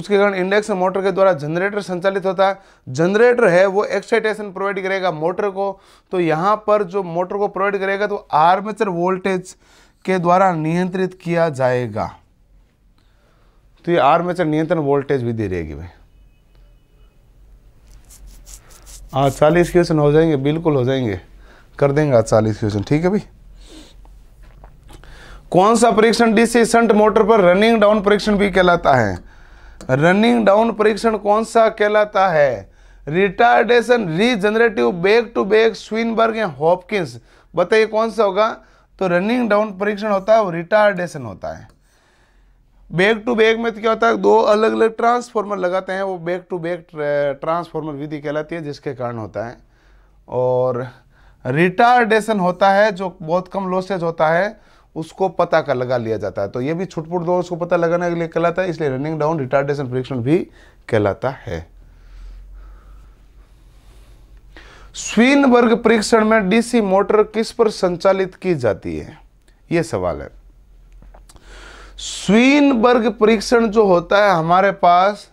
[SPEAKER 1] उसके कारण इंडक्शन मोटर के द्वारा जनरेटर संचालित होता है जनरेटर है वो एक्साइटेशन प्रोवाइड करेगा मोटर को तो यहाँ पर जो मोटर को प्रोवाइड करेगा तो आर्मेचर वोल्टेज के द्वारा नियंत्रित किया जाएगा तो ये आर्मेचर नियंत्रण वोल्टेज भी दे रहेगी भाई हाँ चालीस क्वेश्चन हो जाएंगे बिल्कुल हो जाएंगे कर देंगे आज चालीस क्वेश्चन ठीक है भाई कौन सा परीक्षण डीसी संट मोटर पर रनिंग डाउन परीक्षण भी कहलाता है रनिंग डाउन परीक्षण कौन सा कहलाता है retardation regenerative back to back Swinburne या हॉपकिंस बताइए कौन सा होगा तो रनिंग डाउन परीक्षण होता है और रिटार्डेशन होता है बैक टू बैक में तो क्या होता है दो अलग अलग ट्रांसफार्मर लगाते हैं वो बैक टू बैक ट्रांसफार्मर विधि कहलाती है जिसके कारण होता है और रिटार्डेशन होता है जो बहुत कम लॉसेज होता है उसको पता कर लगा लिया जाता है तो ये भी छुटपुट दो उसको पता लगाने के लिए कहलाता है इसलिए रनिंग डाउन रिटार्डेशन परीक्षण भी कहलाता है स्वीनबर्ग परीक्षण में डीसी मोटर किस पर संचालित की जाती है ये सवाल है स्वीनबर्ग परीक्षण जो होता है हमारे पास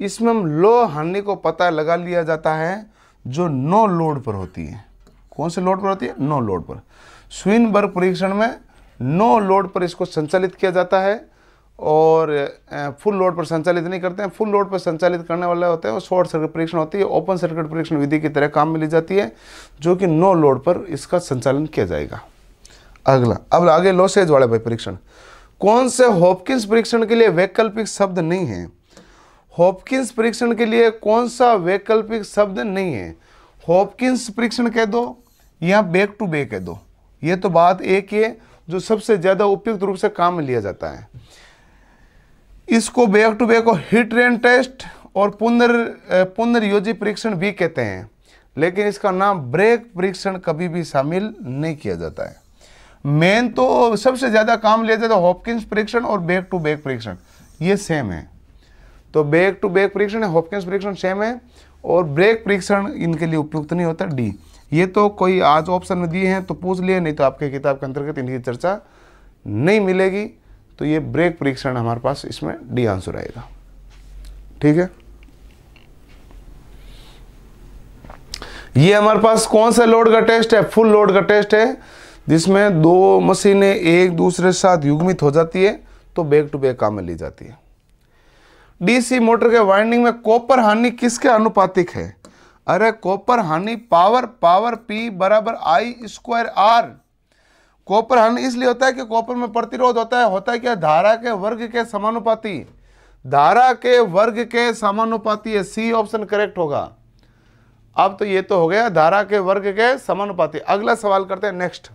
[SPEAKER 1] इसमें हम लो हानि को पता लगा लिया जाता है जो नो लोड पर होती है कौन से लोड पर होती है नो लोड पर स्वीनबर्ग परीक्षण में नो लोड पर इसको संचालित किया जाता है और फुल लोड पर संचालित नहीं करते हैं फुल लोड पर संचालित करने वाले होते हैं वो शॉर्ट सर्किट परीक्षण होती है ओपन सर्किट परीक्षण विधि की तरह काम में ली जाती है जो कि नो लोड पर इसका संचालन किया जाएगा अगला अब आगे लोसेज वाले भाई परीक्षण कौन से हॉपकिंस परीक्षण के लिए वैकल्पिक शब्द नहीं है हॉपकिंस परीक्षण के लिए कौन सा वैकल्पिक शब्द नहीं है हॉपकिंस परीक्षण कह दो या बैक टू बैक कह दो ये तो बात एक है जो सबसे ज़्यादा उपयुक्त रूप से काम में लिया जाता है इसको back to back heat run test और पुनर् पुनर्योजी परीक्षण भी कहते हैं लेकिन इसका नाम ब्रेक परीक्षण कभी भी शामिल नहीं किया जाता है मेन तो सबसे ज़्यादा काम लेते थे हॉपकिंस परीक्षण और बैक टू बैक परीक्षण ये सेम है तो बैक टू बैक परीक्षण है हॉपकिंस परीक्षण सेम है और ब्रेक परीक्षण इनके लिए उपयुक्त नहीं होता डी ये तो कोई आज ऑप्शन में दिए हैं तो पूछ लिए नहीं तो आपके किताब के अंतर्गत इनकी चर्चा नहीं मिलेगी तो ये ब्रेक परीक्षण हमारे पास इसमें डी आंसर आएगा ठीक है ये हमारे पास कौन सा लोड का टेस्ट है फुल लोड का टेस्ट है जिसमें दो मशीनें एक दूसरे के साथ युग्मित हो जाती है तो बैक टू बैक काम में ली जाती है डीसी मोटर के वाइंडिंग में कॉपर हानि किसके अनुपातिक है अरे कॉपर हानि पावर पावर पी बराबर आई स्क्वायर आर कॉपर हानि इसलिए होता है कि कॉपर में प्रतिरोध होता है होता है क्या धारा के वर्ग के समानुपाति धारा के वर्ग के समानुपाति है सी ऑप्शन करेक्ट होगा अब तो ये तो हो गया धारा के वर्ग के समानुपाति अगला सवाल करते हैं नेक्स्ट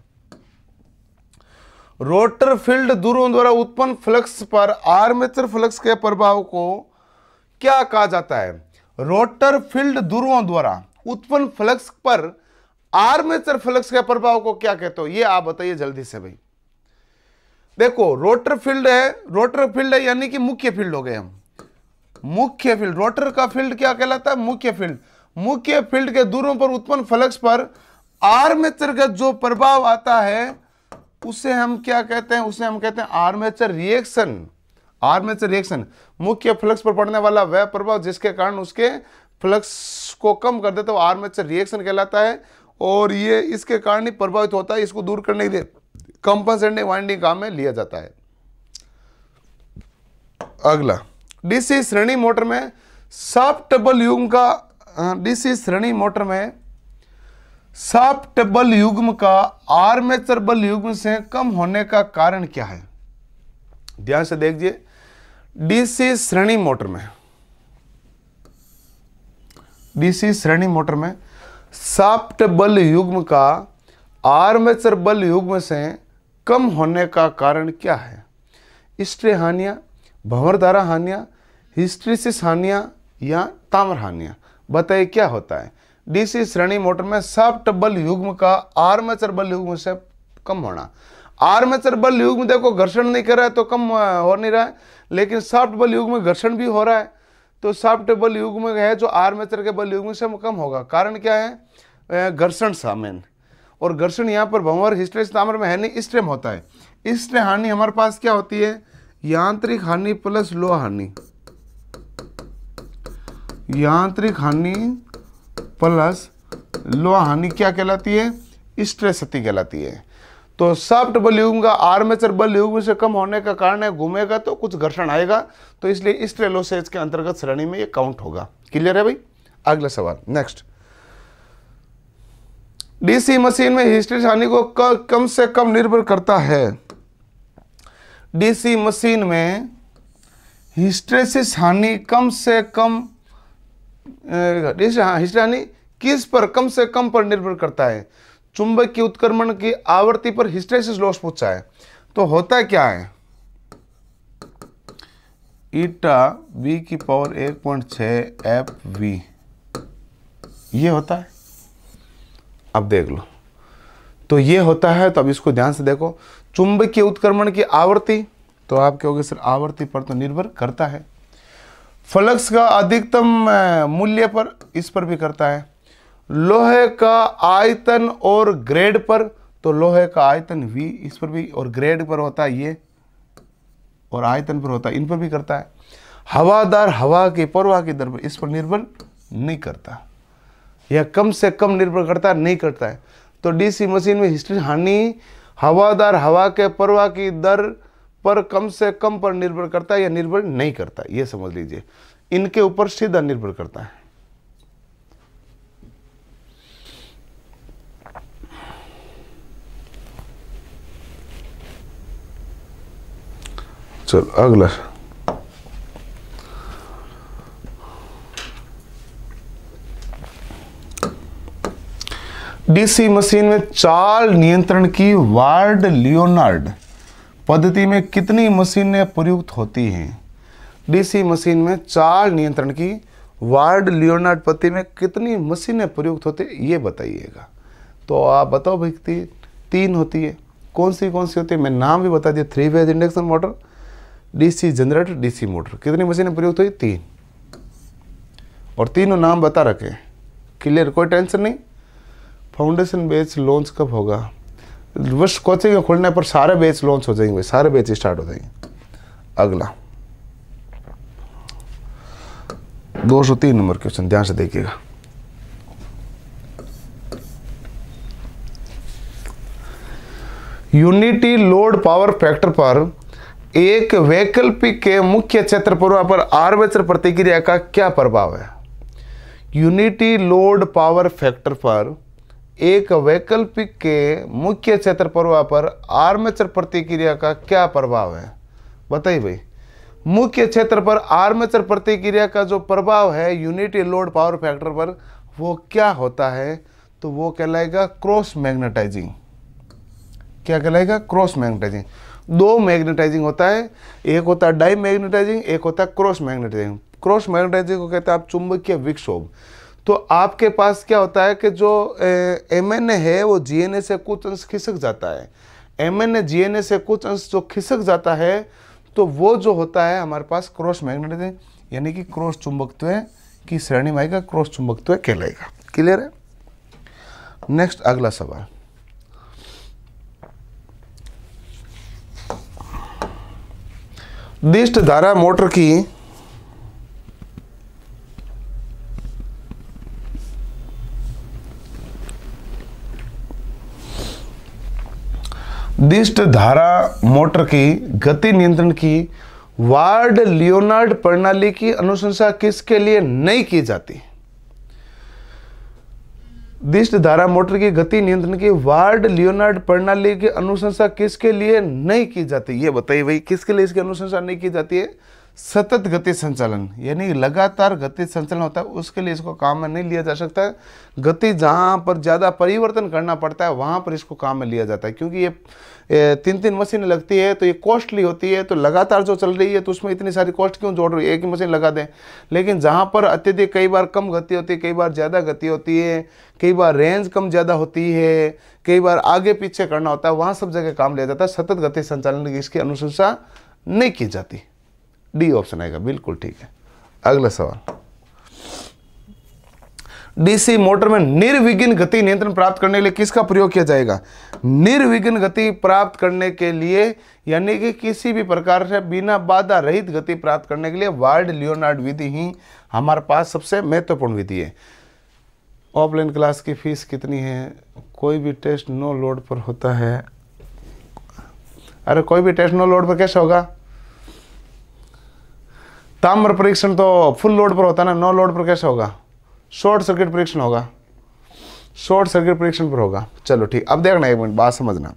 [SPEAKER 1] रोटर फील्ड दूरों द्वारा उत्पन्न फ्लक्स पर आर्मेचर फ्लक्स के प्रभाव को क्या कहा जाता है रोटर फील्ड दूरों द्वारा उत्पन्न फ्लक्स पर आर्मेचर फ्लक्स के प्रभाव को क्या कहते हो ये आप बताइए जल्दी से भाई देखो रोटर फील्ड है रोटर फील्ड है यानी कि मुख्य फील्ड हो गए हम मुख्य फील्ड रोटर का फील्ड क्या कहलाता है मुख्य फील्ड मुख्य फील्ड के दूरों पर उत्पन्न फ्लक्स पर आर्मेचर का जो प्रभाव आता है उसे हम क्या कहते हैं उसे हम कहते हैं आर्मेचर रिएक्शन आर्मेचर रिएक्शन मुख्य फ्लक्स पर पड़ने वाला वह प्रभाव जिसके कारण उसके फ्लक्स को कम कर देता है वो आर्मेचर रिएक्शन कहलाता है और ये इसके कारण ही प्रभावित होता है इसको दूर करने के लिए कंपनसेटिंग वाइंडिंग काम में लिया जाता है अगला डीसी श्रेणी मोटर में साफ टबल युग का डीसी हाँ, श्रेणी मोटर में सॉफ्ट बल युग्म का आर्मेचर बल युग्म से कम होने का कारण क्या है ध्यान से देखिए डीसी श्रेणी मोटर में डीसी श्रेणी मोटर में सॉफ्ट बल युग्म का आर्मेचर बल युग्म से कम होने का कारण क्या है स्ट्रे हानिया भंवरधारा हानिया हिस्ट्रीसिस हानिया या ताम्र हानिया बताइए क्या होता है डीसी श्रेणी मोटर में सॉफ्ट बल युग्म का आर्मेचर बल युग्म से कम होना आर्मेचर बल युग्म देखो घर्षण नहीं कर रहा है तो कम हो नहीं रहा है लेकिन सॉफ्ट बल युग में घर्षण भी हो रहा है तो सॉफ्ट बल युग में है जो आर्मेचर के बल युग में से कम होगा कारण क्या है घर्षण सामेन और घर्षण यहाँ पर भंवर हिस्ट्रेस तामर में है नहीं स्ट्रेम होता है स्ट्रे हानि हमारे पास क्या होती है यांत्रिक हानि प्लस लोह हानि यांत्रिक हानि प्लस हानि क्या कहलाती है स्ट्रेसती कहलाती है तो सॉफ्ट बल युग का आर्मेचर बल युग से कम होने का कारण है घूमेगा तो कुछ घर्षण आएगा तो इसलिए स्ट्रेलोसेज के अंतर्गत श्रेणी में ये काउंट होगा क्लियर है भाई अगला सवाल नेक्स्ट डीसी मशीन में हिस्ट्रेस हानि को कम से कम निर्भर करता है डीसी मशीन में हिस्ट्रेसिस हानि कम से कम तो हाँ, हिस्टानी किस पर कम से कम पर निर्भर करता है चुंबक की उत्क्रमण की आवृत्ति पर हिस्ट्रेसिस लॉस पूछा है तो होता क्या है ईटा बी की पावर एक पॉइंट छ एफ वी ये होता है अब देख लो तो ये होता है तो अब इसको ध्यान से देखो चुंबक के उत्क्रमण की आवृत्ति तो आप कहोगे सर आवृत्ति पर तो निर्भर करता है फ्लक्स का अधिकतम मूल्य पर इस पर भी करता है लोहे का आयतन और ग्रेड पर तो लोहे का आयतन वी इस पर भी और ग्रेड पर होता है ये और आयतन पर होता है इन पर भी करता है हवादार हवा के परवाह की दर पर इस पर निर्भर नहीं करता यह कम से कम निर्भर करता नहीं करता है तो डीसी मशीन में हिस्ट्री हानि हवादार हवा के परवाह की दर पर कम से कम पर निर्भर करता है या निर्भर नहीं करता यह समझ लीजिए इनके ऊपर सीधा निर्भर करता है चलो अगला डीसी मशीन में चाल नियंत्रण की वार्ड लियोनार्ड पद्धति में कितनी मशीनें प्रयुक्त होती हैं डीसी मशीन में चार नियंत्रण की वार्ड लियोनार्ड पद्धति में कितनी मशीनें प्रयुक्त होती ये बताइएगा तो आप बताओ भाई तीन होती है कौन सी कौन सी होती है मैं नाम भी बता दिया three phase induction motor DC generator DC motor कितनी मशीनें प्रयुक्त हुई तीन और तीनों नाम बता रखे क्लियर कोई टेंशन नहीं फाउंडेशन बेच लॉन्च कब होगा बस कोचिंग तो खुलने पर सारे बैच लॉन्च हो जाएंगे सारे बैच स्टार्ट हो जाएंगे अगला दो सौ तीन नंबर क्वेश्चन ध्यान से देखिएगा यूनिटी लोड पावर फैक्टर पर एक वैकल्पिक के मुख्य क्षेत्र पर आर्मेचर प्रतिक्रिया का क्या प्रभाव है यूनिटी लोड पावर फैक्टर पर एक वैकल्पिक के मुख्य क्षेत्र प्रवाह पर आर्मेचर प्रतिक्रिया का क्या प्रभाव है बताइए भाई मुख्य क्षेत्र पर आर्मेचर प्रतिक्रिया का जो प्रभाव है यूनिटी लोड पावर फैक्टर पर वो क्या होता है तो वो कहलाएगा क्रॉस मैग्नेटाइजिंग क्या कहलाएगा क्रॉस मैग्नेटाइजिंग दो मैग्नेटाइजिंग होता है एक होता है डाई मैग्नेटाइजिंग एक होता है क्रॉस मैग्नेटाइजिंग क्रॉस मैग्नेटाइजिंग को कहते हैं आप चुंबकीय विक्षोभ तो आपके पास क्या होता है कि जो एम एन ए है वो जी एन ए से कुछ अंश खिसक जाता है M N A G N A से कुछ अंश जो खिसक जाता है तो वो जो होता है हमारे पास क्रॉस मैग्नेटिज्म यानी कि क्रॉस चुंबकत्व की श्रेणी में आएगा क्रॉस चुंबकत्व कहलाएगा क्लियर है नेक्स्ट अगला सवाल दिष्ट धारा मोटर की दिष्ट धारा मोटर की गति नियंत्रण की वार्ड लियोनार्ड प्रणाली की अनुशंसा किसके लिए नहीं की जाती दिष्ट धारा मोटर की गति नियंत्रण की वार्ड लियोनार्ड प्रणाली की अनुशंसा किसके लिए नहीं की जाती ये बताइए भाई किसके लिए इसकी अनुशंसा नहीं की जाती है सतत गति संचालन यानी लगातार गति संचालन होता है उसके लिए इसको काम में नहीं लिया जा सकता गति जहाँ पर ज़्यादा परिवर्तन करना पड़ता है वहाँ पर इसको काम में लिया जाता है क्योंकि ये तीन तीन मशीन लगती है तो ये कॉस्टली होती है तो लगातार जो चल रही है तो उसमें इतनी सारी कॉस्ट क्यों जोड़ रही है एक ही मशीन लगा दें लेकिन जहाँ पर अत्यधिक कई बार कम गति होती है कई बार ज़्यादा गति होती है कई बार रेंज कम ज़्यादा होती है कई बार आगे पीछे करना होता है वहाँ सब जगह काम लिया जाता है सतत गति संचालन की इसकी अनुशंसा नहीं की जाती डी ऑप्शन आएगा बिल्कुल ठीक है अगला सवाल डीसी मोटर में निर्विघ्न गति नियंत्रण प्राप्त करने के लिए किसका प्रयोग किया जाएगा निर्विघ्न गति प्राप्त करने के लिए यानी कि किसी भी प्रकार से बिना बाधा रहित गति प्राप्त करने के लिए वार्ड लियोनार्ड विधि ही हमारे पास सबसे महत्वपूर्ण विधि है ऑफलाइन क्लास की फीस कितनी है कोई भी टेस्ट नो लोड पर होता है अरे कोई भी टेस्ट नो लोड पर कैसे होगा ताम्र परीक्षण तो फुल लोड पर होता है ना नो लोड पर कैसे होगा शॉर्ट सर्किट परीक्षण होगा शॉर्ट सर्किट परीक्षण पर होगा चलो ठीक अब देखना एक मिनट बात समझना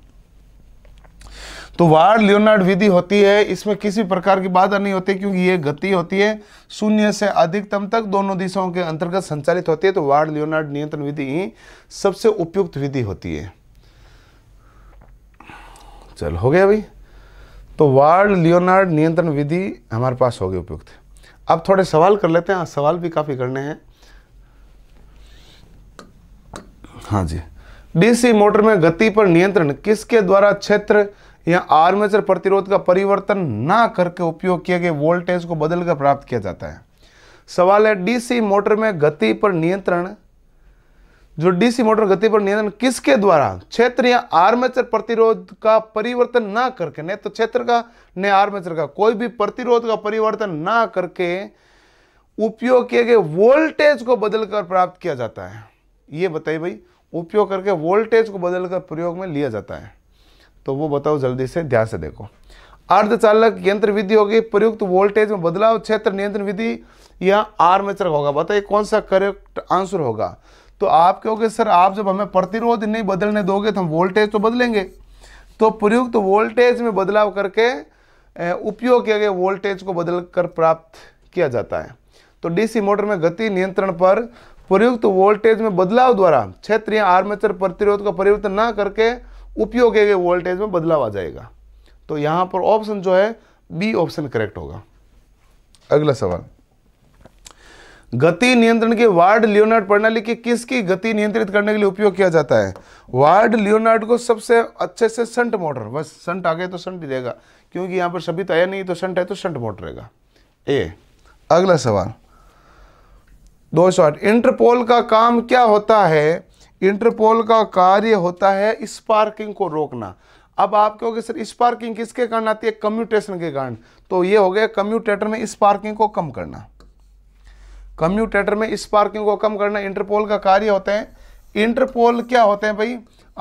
[SPEAKER 1] तो वार लियोनार्ड विधि होती है इसमें किसी प्रकार की बाधा नहीं होती क्योंकि ये गति होती है शून्य से अधिकतम तक दोनों दिशाओं के अंतर्गत संचालित होती है तो वार लियोनार्ड नियंत्रण विधि ही सबसे उपयुक्त विधि होती है चल हो गया भाई तो वार्ड लियोनार्ड नियंत्रण विधि हमारे पास हो गई उपयुक्त अब थोड़े सवाल कर लेते हैं हाँ, सवाल भी काफ़ी करने हैं हाँ जी डीसी मोटर में गति पर नियंत्रण किसके द्वारा क्षेत्र या आर्मेचर प्रतिरोध का परिवर्तन ना करके उपयोग किए गए वोल्टेज को बदलकर प्राप्त किया जाता है सवाल है डीसी मोटर में गति पर नियंत्रण जो डीसी मोटर गति पर नियंत्रण किसके द्वारा क्षेत्र या आर्मेचर प्रतिरोध का परिवर्तन ना करके नहीं तो क्षेत्र का न आर्मेचर का कोई भी प्रतिरोध का परिवर्तन ना करके उपयोग किए गए वोल्टेज को बदलकर प्राप्त किया जाता है ये बताइए भाई उपयोग करके वोल्टेज को बदलकर प्रयोग में लिया जाता है तो वो बताओ जल्दी से ध्यान से देखो अर्धचालक यंत्र विधि होगी प्रयुक्त वोल्टेज में बदलाव क्षेत्र नियंत्रण विधि या आर्मेचर होगा बताइए कौन सा करेक्ट आंसर होगा तो आप कहोगे सर आप जब हमें प्रतिरोध नहीं बदलने दोगे तो हम वोल्टेज तो बदलेंगे तो प्रयुक्त तो वोल्टेज में बदलाव करके उपयोग किए गए वोल्टेज को बदल कर प्राप्त किया जाता है तो डीसी मोटर में गति नियंत्रण पर प्रयुक्त तो वोल्टेज में बदलाव द्वारा क्षेत्रीय आर्मेचर प्रतिरोध का परिवर्तन ना करके उपयोग किए गए वोल्टेज में बदलाव आ जाएगा तो यहाँ पर ऑप्शन जो है बी ऑप्शन करेक्ट होगा अगला सवाल गति नियंत्रण के वार्ड लियोनार्ड प्रणाली की किसकी गति नियंत्रित करने के लिए उपयोग किया जाता है वार्ड लियोनार्ड को सबसे अच्छे से संट मोटर बस संट आ गए तो संट ही रहेगा क्योंकि यहाँ पर सभी आया नहीं तो संट है तो संट मोटर रहेगा ए अगला सवाल दो इंटरपोल का काम क्या होता है इंटरपोल का कार्य होता है स्पार्किंग को रोकना अब आप कहोगे सर स्पार्किंग किसके कारण आती है कम्यूटेशन के कारण तो ये हो गया कम्यूटेटर में स्पार्किंग को कम करना कम्यूटेटर में स्पार्किंग को कम करना इंटरपोल का कार्य होते हैं इंटरपोल क्या होते हैं भाई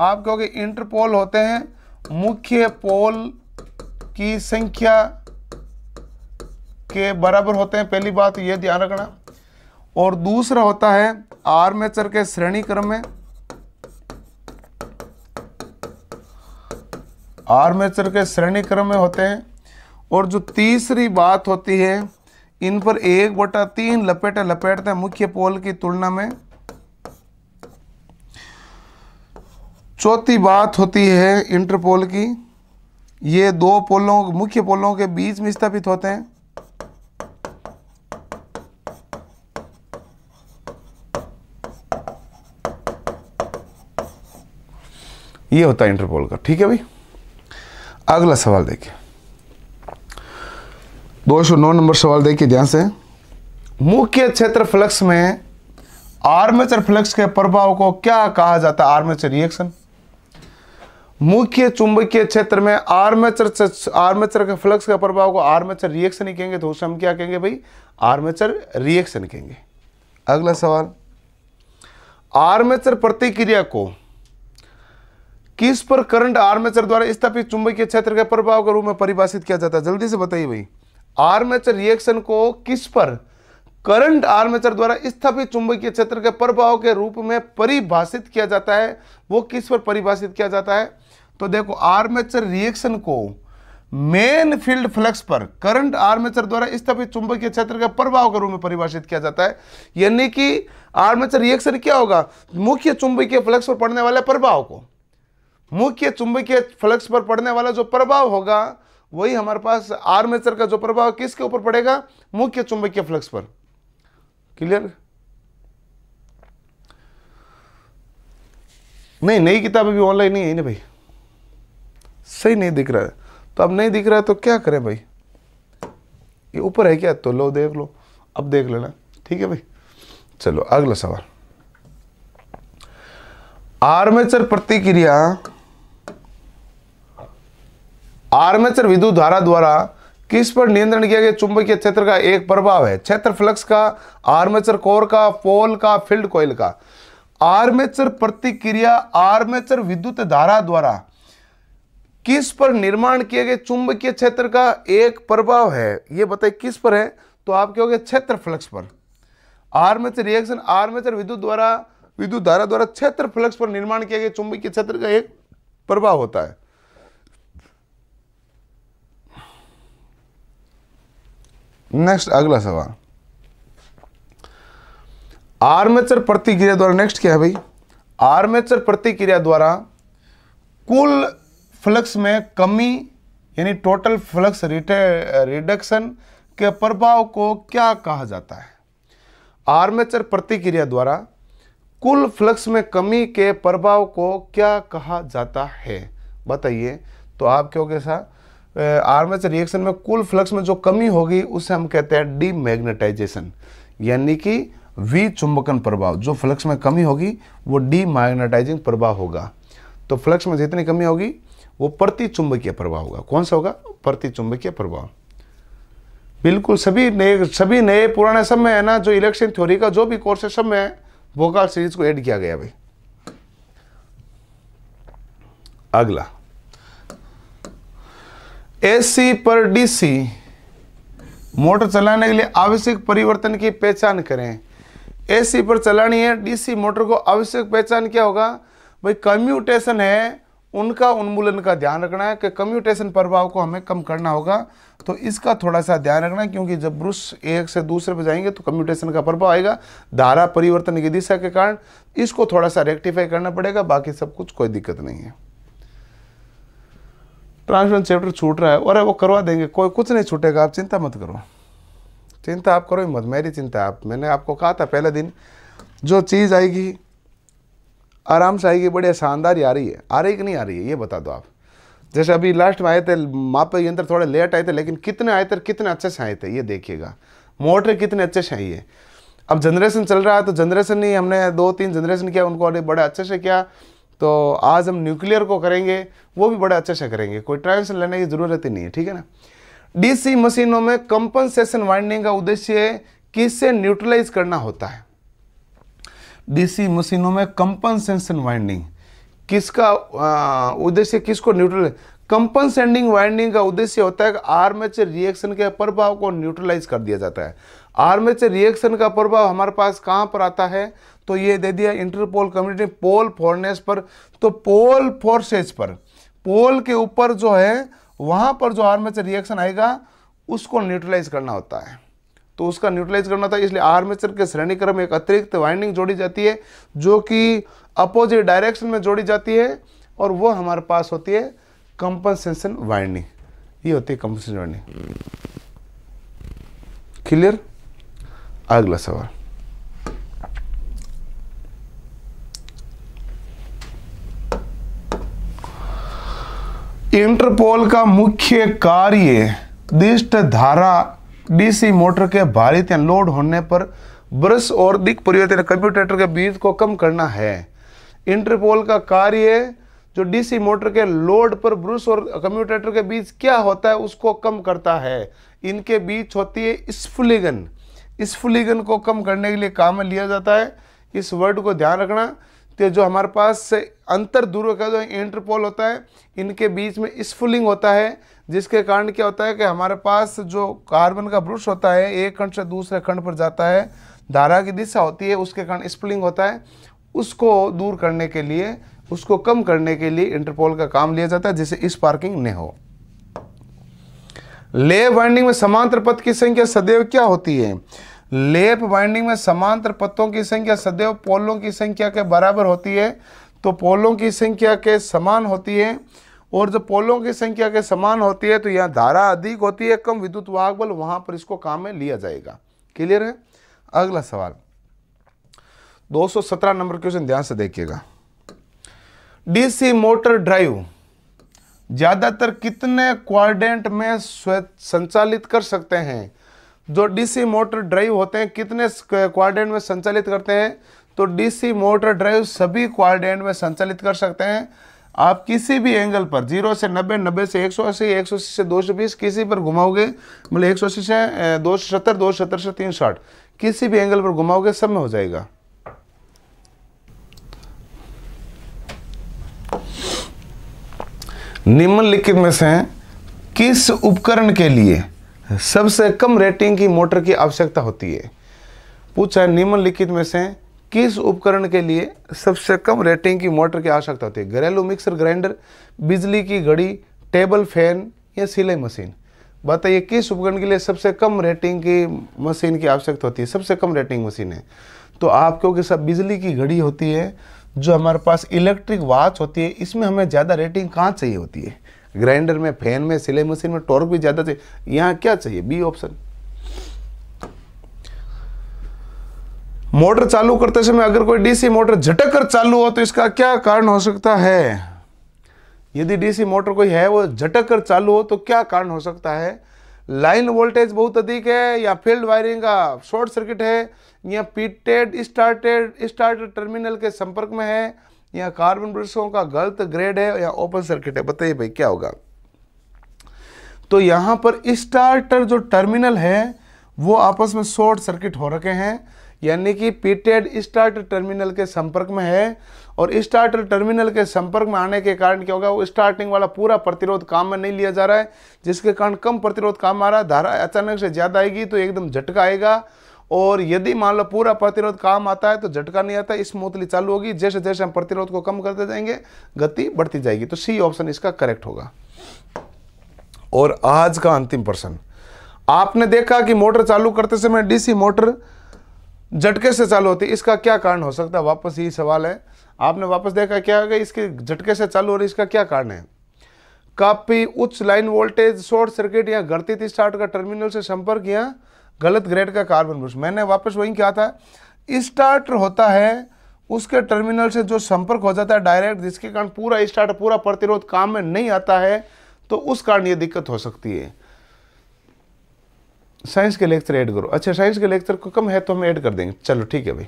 [SPEAKER 1] आप कहोगे इंटरपोल होते हैं मुख्य पोल की संख्या के बराबर होते हैं पहली बात यह ध्यान रखना और दूसरा होता है आर्मेचर के श्रेणी क्रम में आर्मेचर के श्रेणी क्रम में होते हैं और जो तीसरी बात होती है इन पर एक बटा तीन लपेटे लपेटते हैं मुख्य पोल की तुलना में चौथी बात होती है इंटरपोल की ये दो पोलों मुख्य पोलों के बीच में स्थापित होते हैं ये होता है इंटरपोल का ठीक है भाई अगला सवाल देखिए दो नौ नंबर सवाल देखिए ध्यान से मुख्य क्षेत्र फ्लक्स में आर्मेचर फ्लक्स के प्रभाव को क्या कहा जाता है आर्मेचर रिएक्शन मुख्य चुंबकीय क्षेत्र में आर्मेचर आर्मेचर के फ्लक्स के प्रभाव को आर्मेचर रिएक्शन ही कहेंगे तो उसे हम क्या कहेंगे भाई आर्मेचर रिएक्शन कहेंगे अगला सवाल आर्मेचर प्रतिक्रिया को किस पर करंट आर्मेचर द्वारा स्थापित चुंबकीय क्षेत्र के प्रभाव के रूप में परिभाषित किया जाता है जल्दी से बताइए भाई आर्मेचर रिएक्शन को किस पर करंट आर्मेचर द्वारा स्थापित चुंबकीय क्षेत्र के प्रभाव के रूप में परिभाषित किया जाता है वो किस पर परिभाषित किया जाता है तो देखो आर्मेचर रिएक्शन को मेन फील्ड फ्लक्स पर करंट आर्मेचर द्वारा स्थापित चुंबकीय क्षेत्र के प्रभाव के रूप में परिभाषित किया जाता है यानी कि आर्मेचर रिएक्शन क्या होगा मुख्य चुंबकीय फ्लक्स पर पड़ने वाले प्रभाव को मुख्य चुंबकीय फ्लक्स पर पड़ने वाला जो प्रभाव होगा वही हमारे पास आर्मेचर का जो प्रभाव किसके ऊपर पड़ेगा मुख्य चुंबकीय फ्लक्स पर क्लियर नहीं नई किताब अभी ऑनलाइन नहीं है ना भाई सही नहीं दिख रहा है तो अब नहीं दिख रहा है तो क्या करें भाई ये ऊपर है क्या तो लो देख लो अब देख लेना ठीक है भाई चलो अगला सवाल आर्मेचर प्रतिक्रिया आर्मेचर विद्युत धारा द्वारा किस पर नियंत्रण किया गया चुंबकीय क्षेत्र का एक प्रभाव है क्षेत्र फ्लक्स का आर्मेचर कोर का पोल का फील्ड कोयल का आर्मेचर प्रतिक्रिया आर्मेचर विद्युत धारा द्वारा किस पर निर्माण किए गए चुंबकीय क्षेत्र का एक प्रभाव है ये बताइए किस पर है तो आप क्या हो गया क्षेत्र फ्लक्स पर आर्मेचर रिएक्शन आर्मेचर विद्युत द्वारा विद्युत धारा द्वारा क्षेत्र फ्लक्स पर निर्माण किए गए चुंबकीय क्षेत्र का एक प्रभाव होता है नेक्स्ट अगला सवाल आर्मेचर प्रतिक्रिया द्वारा नेक्स्ट क्या है भाई आर्मेचर प्रतिक्रिया द्वारा कुल फ्लक्स में कमी यानी टोटल फ्लक्स रिडक्शन के प्रभाव को क्या कहा जाता है आर्मेचर प्रतिक्रिया द्वारा कुल फ्लक्स में कमी के प्रभाव को क्या कहा जाता है बताइए तो आप क्यों कैसा आर्मेचर रिएक्शन में कुल फ्लक्स में जो कमी होगी उसे हम कहते हैं डीमैग्नेटाइजेशन यानी कि वी चुंबकन प्रभाव जो फ्लक्स में कमी होगी वो डीमैग्नेटाइजिंग प्रभाव होगा तो फ्लक्स में जितनी कमी होगी वो प्रति चुंबकीय प्रभाव होगा कौन सा होगा प्रति चुंबकीय प्रभाव बिल्कुल सभी नए सभी नए पुराने सब में है ना जो इलेक्शन थ्योरी का जो भी कोर्स है सब में भोकाल सीरीज को एड किया गया भाई अगला एसी पर डीसी मोटर चलाने के लिए आवश्यक परिवर्तन की पहचान करें एसी पर चलानी है डीसी मोटर को आवश्यक पहचान क्या होगा भाई कम्यूटेशन है उनका उन्मूलन का ध्यान रखना है कि कम्यूटेशन प्रभाव को हमें कम करना होगा तो इसका थोड़ा सा ध्यान रखना है क्योंकि जब ब्रुश एक से दूसरे पर जाएंगे तो कम्यूटेशन का प्रभाव आएगा धारा परिवर्तन की दिशा के कारण इसको थोड़ा सा रेक्टिफाई करना पड़ेगा बाकी सब कुछ कोई दिक्कत नहीं है ट्रांसमिशन चैप्टर छूट रहा है अरे वो करवा देंगे कोई कुछ नहीं छूटेगा आप चिंता मत करो चिंता आप करो ही मत मेरी चिंता आप मैंने आपको कहा था पहले दिन जो चीज़ आएगी आराम से आएगी बढ़िया शानदार ही आ रही है आ रही कि नहीं आ रही है ये बता दो आप जैसे अभी लास्ट में आए थे मापे यंत्र थोड़े लेट आए थे लेकिन कितने आए थे कितने अच्छे से आए थे ये देखिएगा मोटर कितने अच्छे से आई है अब जनरेशन चल रहा है तो जनरेशन नहीं हमने दो तीन जनरेशन किया उनको बड़े अच्छे से किया तो आज हम न्यूक्लियर को करेंगे वो भी बड़े अच्छे से करेंगे कोई ट्रांसन लेने की ज़रूरत ही नहीं है ठीक है ना डीसी मशीनों में कंपनसेशन वाइंडिंग का उद्देश्य किससे न्यूट्रलाइज करना होता है डीसी मशीनों में कंपनसेशन वाइंडिंग किसका उद्देश्य किसको न्यूट्रल कंपनसेंडिंग वाइंडिंग का उद्देश्य होता है कि आर्मेचर रिएक्शन के प्रभाव को न्यूट्रलाइज कर दिया जाता है आर्मेचर रिएक्शन का प्रभाव हमारे पास कहाँ पर आता है तो ये दे दिया इंटरपोल कम्युनिटी पोल फोरनेस पर तो पोल फोर्सेज पर पोल के ऊपर जो है वहाँ पर जो आर्मेचर रिएक्शन आएगा उसको न्यूट्रलाइज करना होता है तो उसका न्यूट्रलाइज करना था इसलिए आर्मेचर के श्रेणीक्रम क्रम एक अतिरिक्त वाइंडिंग जोड़ी जाती है जो कि अपोजिट डायरेक्शन में जोड़ी जाती है और वो हमारे पास होती है कंपनसेशन वाइंडिंग ये होती है कंपनसेशन वाइंडिंग क्लियर अगला सवाल इंटरपोल का मुख्य कार्य दिष्ट धारा डीसी मोटर के भारित या लोड होने पर ब्रश और दिक परिवर्तन कंप्यूटेटर के बीज को कम करना है इंटरपोल का कार्य जो डीसी मोटर के लोड पर ब्रश और कंप्यूटेटर के बीच क्या होता है उसको कम करता है इनके बीच होती है स्फुलिगन इस फुलीगन को कम करने के लिए काम लिया जाता है इस वर्ड को ध्यान रखना तो जो हमारे पास अंतर दूर का जो इंटरपोल होता है इनके बीच में स्फुलिंग होता है जिसके कारण क्या होता है कि हमारे पास जो कार्बन का ब्रुश होता है एक खंड से दूसरे खंड पर जाता है धारा की दिशा होती है उसके कारण स्प्लिंग होता है उसको दूर करने के लिए उसको कम करने के लिए इंटरपोल का काम लिया जाता है जिससे इस पार्किंग न हो लेप वाइंडिंग में समांतर पथ की संख्या सदैव क्या होती है लेप वाइंडिंग में समांतर पथों की संख्या सदैव पोलों की संख्या के बराबर होती है तो पोलों की संख्या के समान होती है और जब पोलों की संख्या के समान होती है तो यहाँ धारा अधिक होती है कम विद्युत वाहक बल वहां पर इसको काम में लिया जाएगा क्लियर है अगला सवाल 217 नंबर क्वेश्चन ध्यान से देखिएगा डीसी मोटर ड्राइव ज़्यादातर कितने क्वारेंट में संचालित कर सकते हैं जो डीसी मोटर ड्राइव होते हैं कितने क्वारेंट में संचालित करते हैं तो डीसी मोटर ड्राइव सभी क्वारडेंट में संचालित कर सकते हैं आप किसी भी एंगल पर जीरो से नब्बे नब्बे से एक सौ अस्सी एक सौ अस्सी से दो सौ बीस किसी पर घुमाओगे मतलब एक सौ अस्सी से दो सौ सत्तर दो सौ सत्तर से तीन सौ साठ किसी भी एंगल पर घुमाओगे सब में हो जाएगा निम्नलिखित में से किस उपकरण के लिए सबसे कम रेटिंग की मोटर की आवश्यकता होती है पूछा है निम्नलिखित में से किस उपकरण के लिए सबसे कम रेटिंग की मोटर की आवश्यकता होती है घरेलू मिक्सर ग्राइंडर बिजली की घड़ी टेबल फैन या सिलाई मशीन बताइए किस उपकरण के लिए सबसे कम रेटिंग की मशीन की आवश्यकता होती है सबसे कम रेटिंग मशीन है तो आप क्योंकि सब बिजली की घड़ी होती है जो हमारे पास इलेक्ट्रिक वाच होती है इसमें हमें ज़्यादा रेटिंग कहाँ चाहिए होती है ग्राइंडर में फैन में सिलाई मशीन में टॉर्क भी ज़्यादा चाहिए यहाँ क्या चाहिए बी ऑप्शन मोटर चालू करते समय अगर कोई डीसी मोटर झटक कर चालू हो तो इसका क्या कारण हो सकता है यदि डीसी मोटर कोई है वो झटक कर चालू हो तो क्या कारण हो सकता है लाइन वोल्टेज बहुत अधिक है या फील्ड वायरिंग का शॉर्ट सर्किट है या पीटेड स्टार्टेड स्टार्टेड टर्मिनल के संपर्क में है या कार्बन ब्रशों का गलत ग्रेड है या ओपन सर्किट है बताइए भाई क्या होगा तो यहां पर स्टार्टर जो टर्मिनल है वो आपस में शॉर्ट सर्किट हो रखे हैं यानी कि पीटेड स्टार्ट टर्मिनल के संपर्क में है और स्टार्ट टर्मिनल के संपर्क में आने के कारण क्या होगा वो स्टार्टिंग वाला पूरा प्रतिरोध काम में नहीं लिया जा रहा है जिसके कारण कम प्रतिरोध काम आ रहा है धारा अचानक से ज़्यादा आएगी तो एकदम झटका आएगा और यदि मान लो पूरा प्रतिरोध काम आता है तो झटका नहीं आता स्मूथली चालू होगी जैसे जैसे हम प्रतिरोध को कम करते जाएंगे गति बढ़ती जाएगी तो सी ऑप्शन इसका करेक्ट होगा और आज का अंतिम प्रश्न आपने देखा कि मोटर चालू करते समय डीसी मोटर झटके से चालू होती है इसका क्या कारण हो सकता है वापस यही सवाल है आपने वापस देखा क्या कि इसके झटके से चालू हो रही इसका क्या कारण है काफ़ी उच्च लाइन वोल्टेज शॉर्ट सर्किट या थी स्टार्ट का टर्मिनल से संपर्क या गलत ग्रेड का कार्बन ब्रश मैंने वापस वही क्या था स्टार्ट होता है उसके टर्मिनल से जो संपर्क हो जाता है डायरेक्ट जिसके कारण पूरा स्टार्ट पूरा प्रतिरोध काम में नहीं आता है तो उस कारण ये दिक्कत हो सकती है साइंस के लेक्चर ऐड करो अच्छा साइंस के लेक्चर को कम है तो हम ऐड कर देंगे चलो ठीक है भाई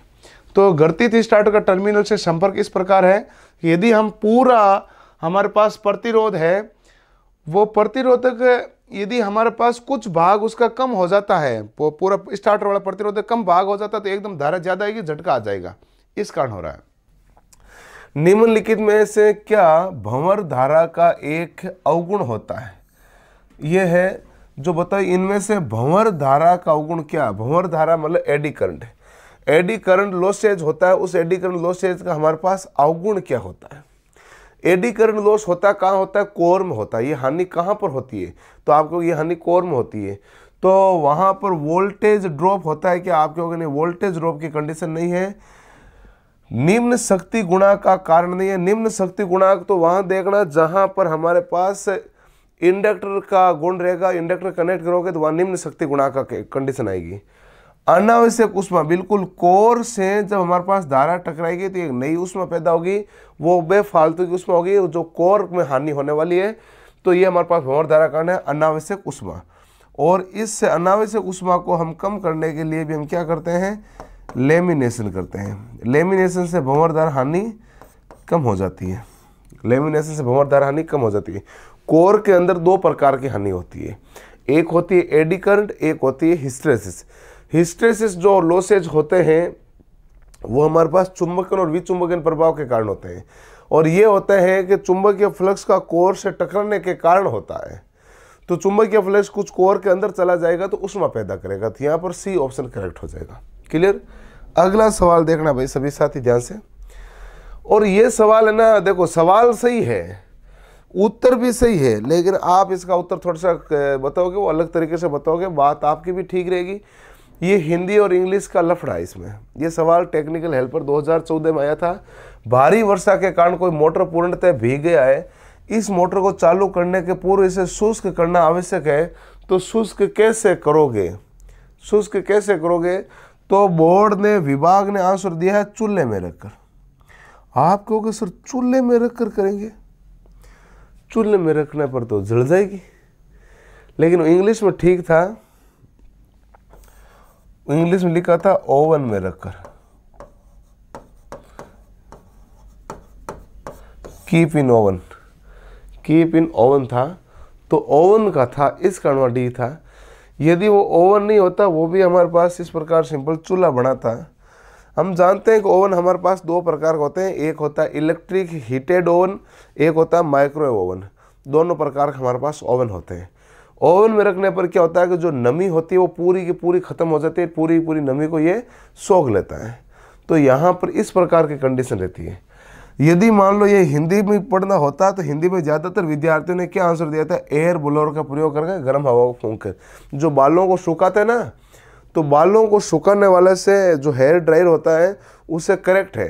[SPEAKER 1] तो थी स्टार्टर का टर्मिनल से संपर्क इस प्रकार है कि यदि हम पूरा हमारे पास प्रतिरोध है वो प्रतिरोधक यदि हमारे पास कुछ भाग उसका कम हो जाता है वो पूरा स्टार्टर वाला प्रतिरोधक कम भाग हो जाता है तो एकदम धारा ज़्यादा आएगी झटका आ जाएगा इस कारण हो रहा है निम्नलिखित में से क्या भंवर धारा का एक अवगुण होता है यह है जो बताइए इनमें से भंवर धारा का अवगुण क्या भंवर धारा मतलब एडी करंट है एडी करंट लॉसेज होता है उस एडी करंट लॉसेज का हमारे पास अवगुण क्या होता है एडी करंट लॉस होता कहाँ होता है कोर में होता है ये हानि कहाँ पर होती है तो आपको ये हानि कोर में होती है तो वहाँ पर वोल्टेज ड्रॉप होता है क्या आप क्योंकि नहीं वोल्टेज ड्रॉप की कंडीशन नहीं है निम्न शक्ति गुणा का कारण नहीं है निम्न शक्ति गुणा तो वहाँ देखना जहाँ पर हमारे पास इंडक्टर का गुण रहेगा इंडक्टर कनेक्ट करोगे तो वह निम्न शक्ति गुणा का कंडीशन आएगी अनावश्यक उष्मा बिल्कुल कोर से जब हमारे पास धारा टकराएगी तो एक नई उष्मा पैदा होगी वो बेफालतू की उष्मा होगी जो कोर में हानि होने वाली है तो ये हमारे पास भंवर धारा कारण है अनावश्यक उष्मा और इससे अनावश्यक उष्मा को हम कम करने के लिए भी हम क्या करते हैं लेमिनेशन करते हैं लेमिनेशन से भंवर धारा हानि कम हो जाती है लेमिनेशन से भंवर धारा हानि कम हो जाती है कोर के अंदर दो प्रकार की हानि होती है एक होती है एडी करंट एक होती है हिस्ट्रेसिस हिस्ट्रेसिस जो लोसेज होते हैं वो हमारे पास चुंबकन और विचुंबकन प्रभाव के कारण होते हैं और ये होते हैं कि चुंबकीय फ्लक्स का कोर से टकराने के कारण होता है तो चुंबकीय फ्लक्स कुछ कोर के अंदर चला जाएगा तो उसमें पैदा करेगा तो यहाँ पर सी ऑप्शन करेक्ट हो जाएगा क्लियर अगला सवाल देखना भाई सभी साथी ध्यान से और ये सवाल है ना देखो सवाल सही है उत्तर भी सही है लेकिन आप इसका उत्तर थोड़ा सा बताओगे वो अलग तरीके से बताओगे बात आपकी भी ठीक रहेगी ये हिंदी और इंग्लिश का लफड़ा है इसमें ये सवाल टेक्निकल हेल्पर 2014 में आया था भारी वर्षा के कारण कोई मोटर पूर्णतः भीग गया है इस मोटर को चालू करने के पूर्व इसे शुष्क करना आवश्यक है तो शुष्क कैसे करोगे शुष्क कैसे करोगे तो बोर्ड ने विभाग ने आंसर दिया है चूल्हे में रखकर आप कहोगे सर चूल्हे में रखकर करेंगे चूल्हे में रखने पर तो जल जाएगी लेकिन इंग्लिश में ठीक था इंग्लिश में लिखा था ओवन में रखकर keep in oven keep in oven था तो ओवन का था इस कारण डी था यदि वो ओवन नहीं होता वो भी हमारे पास इस प्रकार सिंपल चूल्हा बना था हम जानते हैं कि ओवन हमारे पास दो प्रकार के होते हैं एक होता है इलेक्ट्रिक हीटेड ओवन एक होता है माइक्रोवेव ओवन दोनों प्रकार के हमारे पास ओवन होते हैं ओवन में रखने पर क्या होता है कि जो नमी होती है वो पूरी की पूरी ख़त्म हो जाती है पूरी पूरी नमी को ये सोख लेता है तो यहाँ पर इस प्रकार की कंडीशन रहती है यदि मान लो ये हिंदी में पढ़ना होता तो हिंदी में ज़्यादातर विद्यार्थियों ने क्या आंसर दिया था एयर ब्लोअर का प्रयोग करके गर्म हवा को फूंक कर जो बालों को सुखाते हैं ना तो बालों को सुखाने वाले से जो हेयर ड्रायर होता है उसे करेक्ट है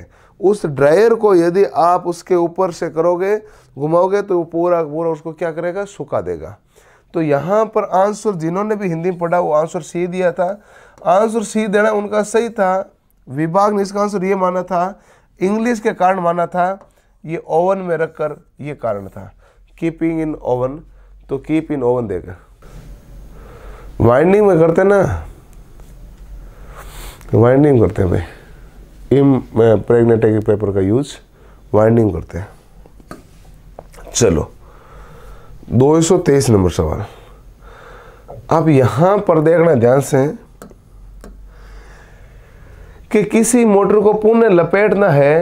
[SPEAKER 1] उस ड्रायर को यदि आप उसके ऊपर से करोगे घुमाओगे तो पूरा पूरा उसको क्या करेगा सुखा देगा तो यहाँ पर आंसर जिन्होंने भी हिंदी में पढ़ा वो आंसर सी दिया था आंसर सी देना उनका सही था विभाग ने इसका आंसर ये माना था इंग्लिश के कारण माना था ये ओवन में रख कर ये कारण था कीपिंग इन ओवन तो कीप इन ओवन देगा वाइंडिंग में करते ना वाइंडिंग करते हैं भाई इम के पेपर का यूज वाइंडिंग करते हैं चलो 223 नंबर सवाल अब यहां पर देखना ध्यान से कि किसी मोटर को पुनः लपेटना है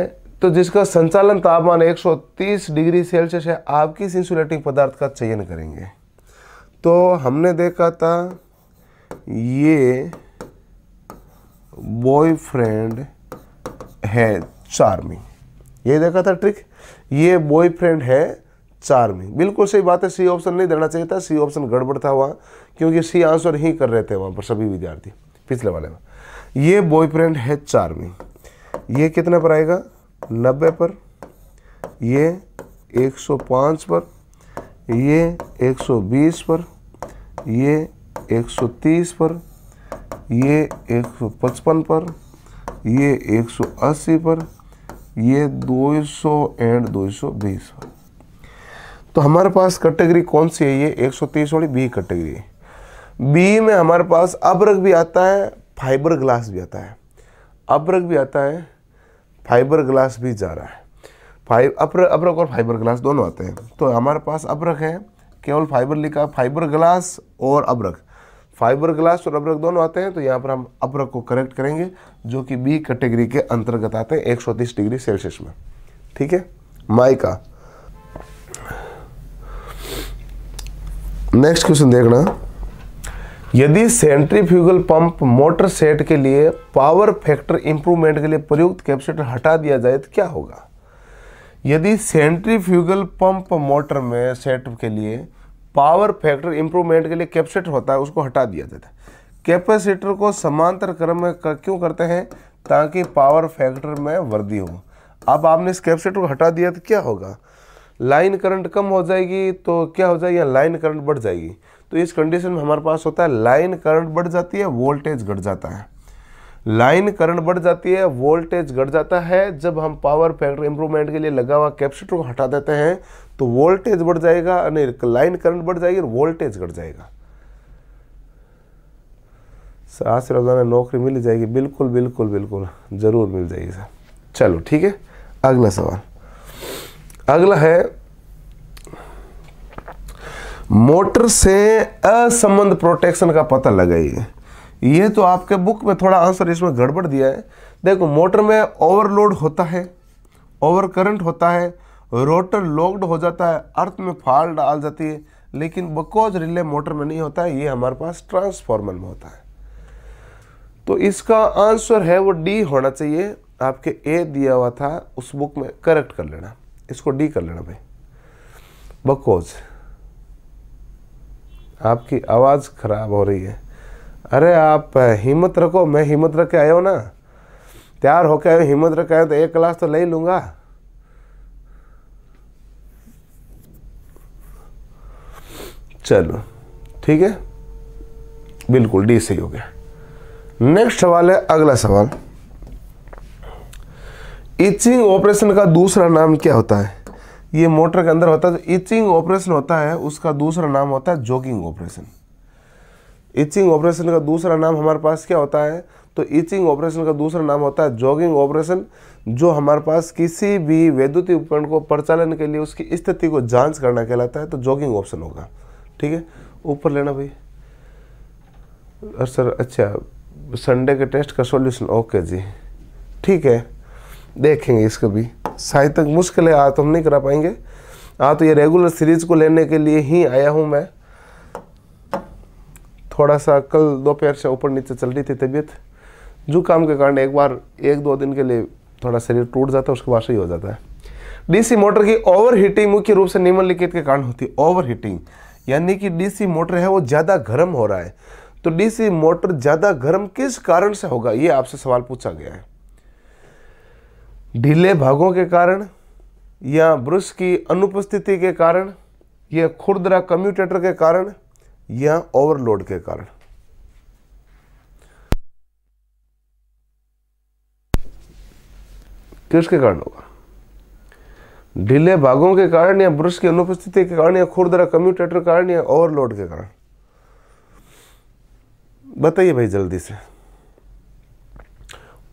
[SPEAKER 1] तो जिसका संचालन तापमान 130 डिग्री सेल्सियस है आप किस इंसुलेटिंग पदार्थ का चयन करेंगे तो हमने देखा था ये बॉयफ्रेंड है चार्मिंग ये देखा था ट्रिक ये बॉयफ्रेंड है चार्मिंग बिल्कुल सही बात है सी ऑप्शन नहीं देना चाहिए था सी ऑप्शन गड़बड़ था वहाँ क्योंकि सी आंसर ही कर रहे थे वहाँ पर सभी विद्यार्थी पिछले वाले में ये बॉयफ्रेंड है चार्मिंग ये कितने पर आएगा नब्बे पर ये 105 पर ये 120 पर ये 130 पर ये 155 पर ये 180 पर ये 200 एंड 220 पर तो हमारे पास कैटेगरी कौन सी है ये 130 वाली बी कैटेगरी बी में हमारे पास अब्रक भी आता है फाइबर ग्लास भी आता है अब्रक भी आता है फाइबर ग्लास भी जा रहा है फाइव अब्रक अब्रक और फाइबर ग्लास दोनों आते हैं तो हमारे पास अब्रक है केवल फाइबर लिखा फाइबर ग्लास और अब्रक फाइबर ग्लास और अबरक दोनों आते हैं तो यहाँ पर हम अब्रक को करेक्ट करेंगे जो कि बी कैटेगरी के अंतर्गत आते हैं 130 डिग्री सेल्सियस में ठीक है माइका नेक्स्ट क्वेश्चन देखना यदि सेंट्रीफ्यूगल पंप मोटर सेट के लिए पावर फैक्टर इंप्रूवमेंट के लिए प्रयुक्त कैपेसिटर हटा दिया जाए तो क्या होगा यदि सेंट्रीफ्यूगल पंप मोटर में सेट के लिए पावर फैक्टर इंप्रूवमेंट के लिए कैपेसिटर होता है उसको हटा दिया जाता है कैपेसिटर को समांतर क्रम में कर, क्यों करते हैं ताकि पावर फैक्टर में वृद्धि हो अब आपने इस कैपेसिटर को हटा दिया तो क्या होगा लाइन करंट कम हो जाएगी तो क्या हो जाएगी लाइन करंट बढ़ जाएगी तो इस कंडीशन में हमारे पास होता है लाइन करंट बढ़ जाती है वोल्टेज घट जाता है लाइन करंट बढ़ जाती है वोल्टेज घट जाता है जब हम पावर फैक्टर इंप्रूवमेंट के लिए लगा हुआ कैपेसिटर को हटा देते हैं तो वोल्टेज बढ़ जाएगा અને लाइन करंट बढ़ जाएगी और वोल्टेज घट जाएगा सर आशीर्वाद नौकरी मिल जाएगी बिल्कुल बिल्कुल बिल्कुल ज़रूर मिल जाएगी सर चलो ठीक है अगला सवाल अगला है मोटर से असंबंध प्रोटेक्शन का पता लगाइए यह तो आपके बुक में थोड़ा आंसर इसमें गड़बड़ दिया है देखो मोटर में ओवरलोड होता है ओवर करंट होता है रोटर लॉक्ड हो जाता है अर्थ में फाल डाल जाती है लेकिन बकोज रिले मोटर में नहीं होता है ये हमारे पास ट्रांसफॉर्मर में होता है तो इसका आंसर है वो डी होना चाहिए आपके ए दिया हुआ था उस बुक में करेक्ट कर लेना इसको डी कर लेना भाई बकोज आपकी आवाज़ खराब हो रही है अरे आप हिम्मत रखो मैं हिम्मत रख के आयो ना तैयार होकर आयो हिम्मत रख के तो एक क्लास तो ले लूंगा चलो ठीक है बिल्कुल डी सही हो गया नेक्स्ट सवाल है अगला सवाल इचिंग ऑपरेशन का दूसरा नाम क्या होता है ये मोटर के अंदर होता है इचिंग तो ऑपरेशन होता है उसका दूसरा नाम होता है जोगिंग ऑपरेशन इचिंग ऑपरेशन का दूसरा नाम हमारे पास क्या होता है तो इचिंग ऑपरेशन का दूसरा नाम होता है जॉगिंग ऑपरेशन जो हमारे पास किसी भी वैद्युतिक उपकरण को प्रचालन के लिए उसकी स्थिति को जांच करना कहलाता है तो जॉगिंग ऑप्शन होगा ठीक है ऊपर लेना भाई और सर अच्छा संडे के टेस्ट का सॉल्यूशन ओके जी ठीक है देखेंगे इसको भी शायद तक मुश्किल है आ तो हम नहीं करा पाएंगे हाँ तो ये रेगुलर सीरीज़ को लेने के लिए ही आया हूँ मैं थोड़ा सा कल दोपहर से ऊपर नीचे चल रही थी तबीयत जुकाम के कारण एक बार एक दो दिन के लिए थोड़ा शरीर टूट जाता है उसके बाद सही हो जाता है डीसी मोटर की ओवर मुख्य रूप से निम्नलिखित के कारण होती है ओवर हीटिंग यानी कि डीसी मोटर है वो ज़्यादा गर्म हो रहा है तो डीसी मोटर ज़्यादा गर्म किस कारण से होगा ये आपसे सवाल पूछा गया है ढीले भागों के कारण या ब्रश की अनुपस्थिति के कारण या खुरदरा कम्यूटेटर के कारण या ओवरलोड के कारण किसके कारण होगा ढीले भागों के कारण या ब्रश की अनुपस्थिति के कारण या खुरदरा कम्यूटेटर के कारण या ओवरलोड के कारण बताइए भाई जल्दी से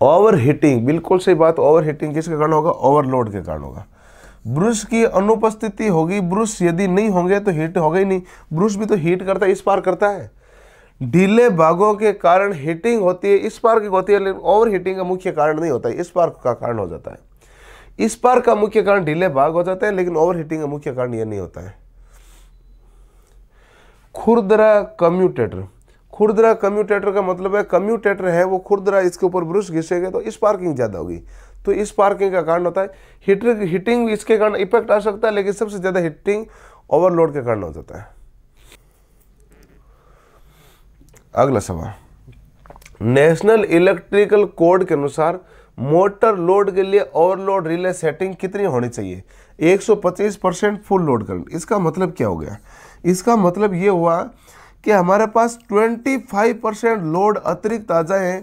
[SPEAKER 1] ओवर हीटिंग बिल्कुल सही बात ओवर हीटिंग किसके कारण होगा ओवरलोड के कारण होगा ब्रश की अनुपस्थिति होगी ब्रश यदि नहीं होंगे तो हीट होगा ही नहीं ब्रुश भी तो हीट करता है इस पार करता है ढीले भागों के कारण हीटिंग होती है इस पार की होती है लेकिन ओवर हीटिंग का मुख्य कारण नहीं होता है इस पार का कारण हो जाता है इस पार का मुख्य कारण ढीले भाग हो जाते हैं लेकिन ओवरहीटिंग का मुख्य कारण यह नहीं होता है खुरदरा कम्यूटेटर खुरदरा कम्यूटेटर का मतलब है कम्यूटेटर है वो खुरदरा इसके ऊपर ब्रश घिसेगा तो इस पार्किंग ज़्यादा होगी तो इस पार्किंग का कारण होता है हीटर हीटिंग इसके कारण इफेक्ट आ सकता है लेकिन सबसे ज़्यादा हीटिंग ओवरलोड के कारण हो जाता है अगला सवाल नेशनल इलेक्ट्रिकल कोड के अनुसार मोटर लोड के लिए ओवरलोड रिले सेटिंग कितनी होनी चाहिए 125 परसेंट फुल लोड करंट इसका मतलब क्या हो गया इसका मतलब ये हुआ कि हमारे पास 25 परसेंट लोड अतिरिक्त आ जाए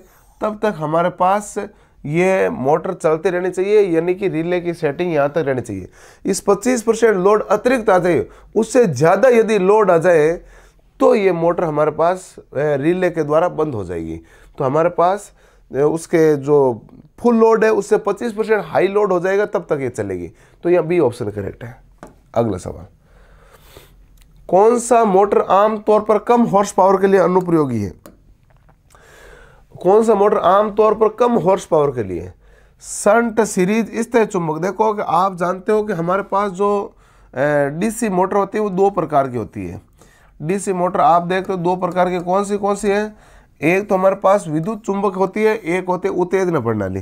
[SPEAKER 1] तब तक हमारे पास ये मोटर चलते रहनी चाहिए यानी कि रिले की सेटिंग यहाँ तक रहनी चाहिए इस 25 परसेंट लोड अतिरिक्त आ जाए उससे ज़्यादा यदि लोड आ जाए तो ये मोटर हमारे पास रिले के द्वारा बंद हो जाएगी तो हमारे पास उसके जो फुल लोड है उससे 25 परसेंट हाई लोड हो जाएगा तब तक ये चलेगी तो यह बी ऑप्शन करेक्ट है अगला सवाल कौन सा मोटर आमतौर पर कम हॉर्स पावर के लिए अनुप्रयोगी है कौन सा मोटर आमतौर पर कम हॉर्स पावर के लिए संट सीरीज इस तरह चुंबक देखो कि आप जानते हो कि हमारे पास जो डीसी मोटर होती है वो दो प्रकार की होती है डीसी मोटर आप देखते हो दो प्रकार की कौन सी कौन सी है एक तो हमारे पास विद्युत चुंबक होती है एक होते उत्तेजना प्रणाली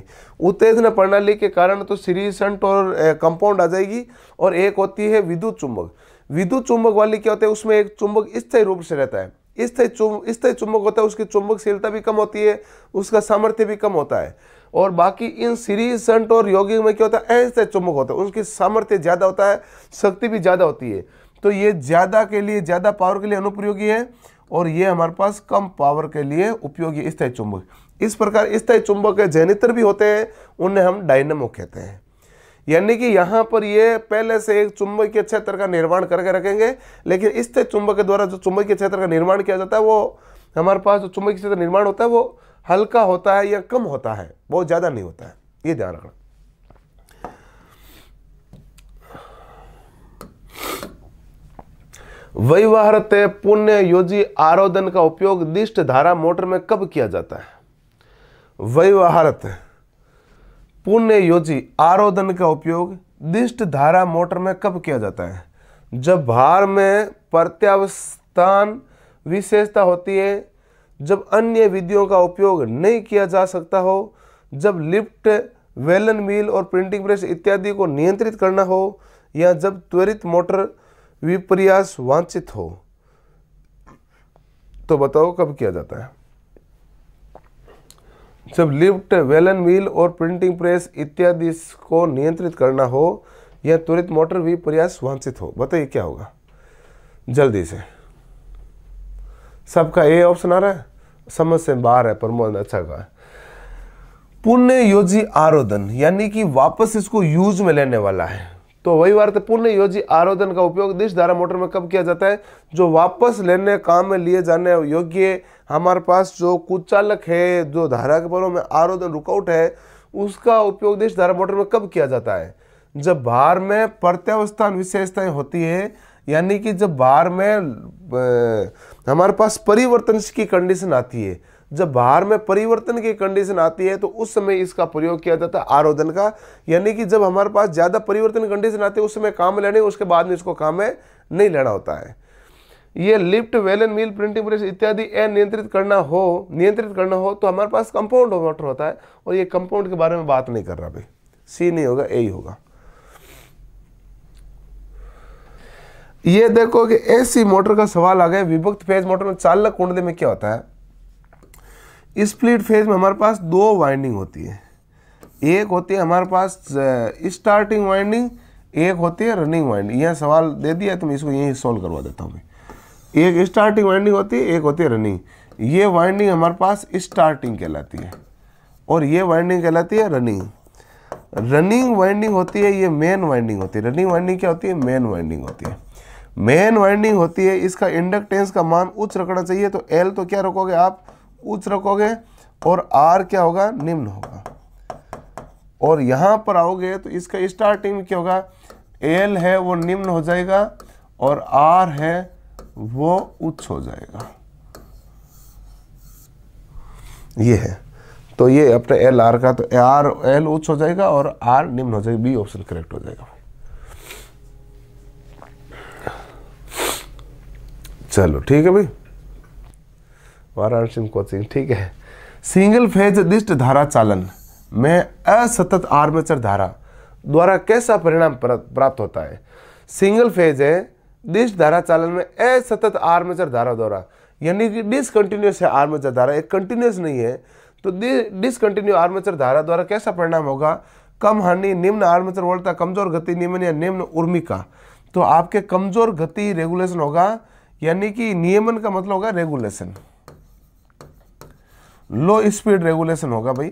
[SPEAKER 1] उत्तेजना प्रणाली के कारण तो सीरीज संट और कंपाउंड आ जाएगी और एक होती है विद्युत चुंबक विद्युत चुंबक वाली क्या होते हैं उसमें एक चुंबक स्थायी रूप से रहता है स्थायी चुंब स्थायी चुंबक होता है उसकी चुंबकशीलता भी कम होती है उसका सामर्थ्य भी कम होता है और बाकी इन सीरी संट और यौगिक में क्या होता है अस्थायी चुंबक होता है उसकी सामर्थ्य ज़्यादा होता है शक्ति भी ज़्यादा होती है तो ये ज़्यादा के लिए ज़्यादा पावर के लिए अनुप्रयोगी है और ये हमारे पास कम पावर के लिए उपयोगी स्थायी चुंबक इस प्रकार स्थायी चुंबक के जैनित्र भी होते हैं उन्हें हम डायनेमो कहते हैं यानी कि यहाँ पर ये पहले से एक चुंबक के क्षेत्र का निर्माण करके रखेंगे लेकिन स्थायी चुंबक के द्वारा जो चुंबक के क्षेत्र का निर्माण किया जाता है वो हमारे पास जो चुंबक क्षेत्र निर्माण होता है वो हल्का होता है या कम होता है बहुत ज़्यादा नहीं होता है ये ध्यान रखना वैवाहृत पुण्य योजी आरोदन का उपयोग दिष्ट धारा मोटर में कब किया जाता है वैवाहृत पुण्य योजी आरोदन का उपयोग दिष्ट धारा मोटर में कब किया जाता है जब भार में प्रत्यावस्थान विशेषता होती है जब अन्य विधियों का उपयोग नहीं किया जा सकता हो जब लिफ्ट वेलन मिल और प्रिंटिंग प्रेस इत्यादि को नियंत्रित करना हो या जब त्वरित मोटर विप्रयास वांछित हो तो बताओ कब किया जाता है जब लिफ्ट वेलन व्हील और प्रिंटिंग प्रेस इत्यादि को नियंत्रित करना हो या त्वरित मोटर भी प्रयास वांछित हो बताइए क्या होगा जल्दी से सबका ए ऑप्शन आ रहा है समझ से बाहर है प्रमोद अच्छा कहा पुण्य योजी आरोधन यानी कि वापस इसको यूज में लेने वाला है तो वही पुनः योजी आरोधन का उपयोग दिश धारा मोटर में कब किया जाता है जो वापस लेने काम में लिए जाने योग्य हमारे पास जो कुचालक है जो धारा के बलों में आरोधन रुकआउट है उसका उपयोग दिश धारा मोटर में कब किया जाता है जब भार में प्रत्यावस्थान विशेषताएं होती है यानी कि जब भार में हमारे पास परिवर्तन की कंडीशन आती है जब बाहर में परिवर्तन की कंडीशन आती है तो उस समय इसका प्रयोग किया जाता है आरोधन का यानी कि जब हमारे पास ज़्यादा परिवर्तन कंडीशन आती है उस समय काम लेने उसके बाद में इसको काम में नहीं लेना होता है ये लिफ्ट वेलन मिल प्रिंटिंग प्रेस इत्यादि अनियंत्रित करना हो नियंत्रित करना हो तो हमारे पास कंपाउंड मोटर होता है और ये कंपाउंड के बारे में बात नहीं कर रहा भाई सी नहीं होगा ए ही होगा ये देखो कि एसी मोटर का सवाल आ गया विभक्त फेज मोटर में चालक कुंडली में क्या होता है स्प्लिट फेज में हमारे पास दो वाइंडिंग तो होती है एक होती है हमारे पास स्टार्टिंग वाइंडिंग एक होती है रनिंग वाइंडिंग यह सवाल दे दिया तो मैं इसको यहीं सॉल्व करवा देता हूँ मैं एक स्टार्टिंग वाइंडिंग होती है एक होती है रनिंग ये वाइंडिंग हमारे पास स्टार्टिंग कहलाती है और ये वाइंडिंग कहलाती है रनिंग रनिंग वाइंडिंग होती है ये मेन वाइंडिंग होती है रनिंग वाइंडिंग क्या होती है मेन वाइंडिंग होती है मेन वाइंडिंग होती है इसका इंडक्टेंस का मान उच्च रखना चाहिए तो एल तो क्या रखोगे आप उच्च रखोगे और आर क्या होगा निम्न होगा और यहां पर आओगे तो इसका स्टार्टिंग क्या होगा एल है वो निम्न हो जाएगा और आर है वो उच्च हो जाएगा ये है तो ये अपने एल आर का तो आर एल उच्च हो जाएगा और आर निम्न हो जाएगा बी ऑप्शन करेक्ट हो जाएगा चलो ठीक है भाई वाराणसी में कोचिंग ठीक है सिंगल फेज दिष्ट धारा चालन में असतत आर्मेचर धारा द्वारा कैसा परिणाम प्राप्त होता है सिंगल फेज है दिष्ट धारा चालन में असतत आर्मेचर धारा द्वारा यानी कि डिसकंटिन्यूस है आर्मेचर धारा एक कंटिन्यूस नहीं है तो डिसकंटिन्यू आर्मेचर धारा द्वारा कैसा परिणाम होगा कम हानि निम्न आर्मेचर वोल्टता कमजोर गति नियमन या निम्न उर्मी का तो आपके कमजोर गति रेगुलेशन होगा यानी कि नियमन का मतलब होगा रेगुलेशन लो स्पीड रेगुलेशन होगा भाई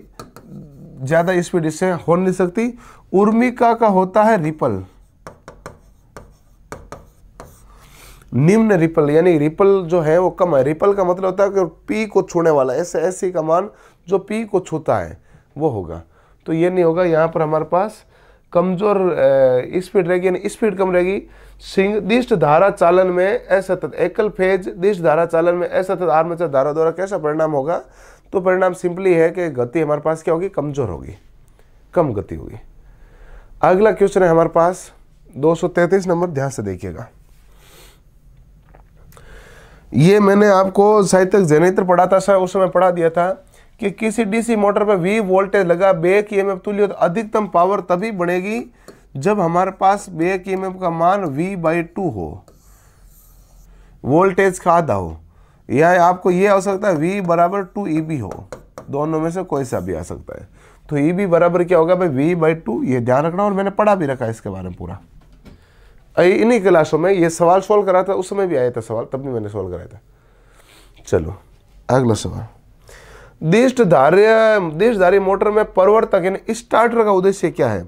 [SPEAKER 1] ज़्यादा स्पीड इससे हो नहीं सकती उर्मिका का होता है रिपल निम्न रिपल यानी रिपल जो है वो कम है रिपल का मतलब होता है कि पी को छूने वाला ऐसे ऐसी का मान जो पी को छूता है वो होगा तो ये नहीं होगा यहाँ पर हमारे पास कमज़ोर स्पीड रहेगी यानी स्पीड कम रहेगी सिंह दिष्ट धारा चालन में असतत एकल फेज दिष्ट धारा चालन में असतत आर्मेचर धारा द्वारा कैसा परिणाम होगा तो परिणाम सिंपली है कि गति हमारे पास क्या होगी कमज़ोर होगी कम गति होगी अगला क्वेश्चन है हमारे पास 233 नंबर ध्यान से देखिएगा ये मैंने आपको साहित्य जनित्र पढ़ा था सर उस समय पढ़ा दिया था कि किसी डीसी मोटर पर वी वोल्टेज लगा बेक ई एम एफ तुल्य अधिकतम पावर तभी बढ़ेगी जब हमारे पास बेक ई e का मान वी बाई टू हो वोल्टेज का आधा हो या आपको ये आ सकता है वी बराबर टू ई बी हो दोनों में से कोई सा भी आ सकता है तो ई e बी बराबर क्या होगा भाई वी बाई टू ये ध्यान रखना और मैंने पढ़ा भी रखा है इसके बारे में पूरा इन्हीं क्लासों में ये सवाल सोल्व करा था उस समय भी आया था सवाल तब भी मैंने सोल्व कराया था चलो अगला सवाल दिष्ट देशधारी मोटर में प्रवर्तक यानी स्टार्टर का उद्देश्य क्या है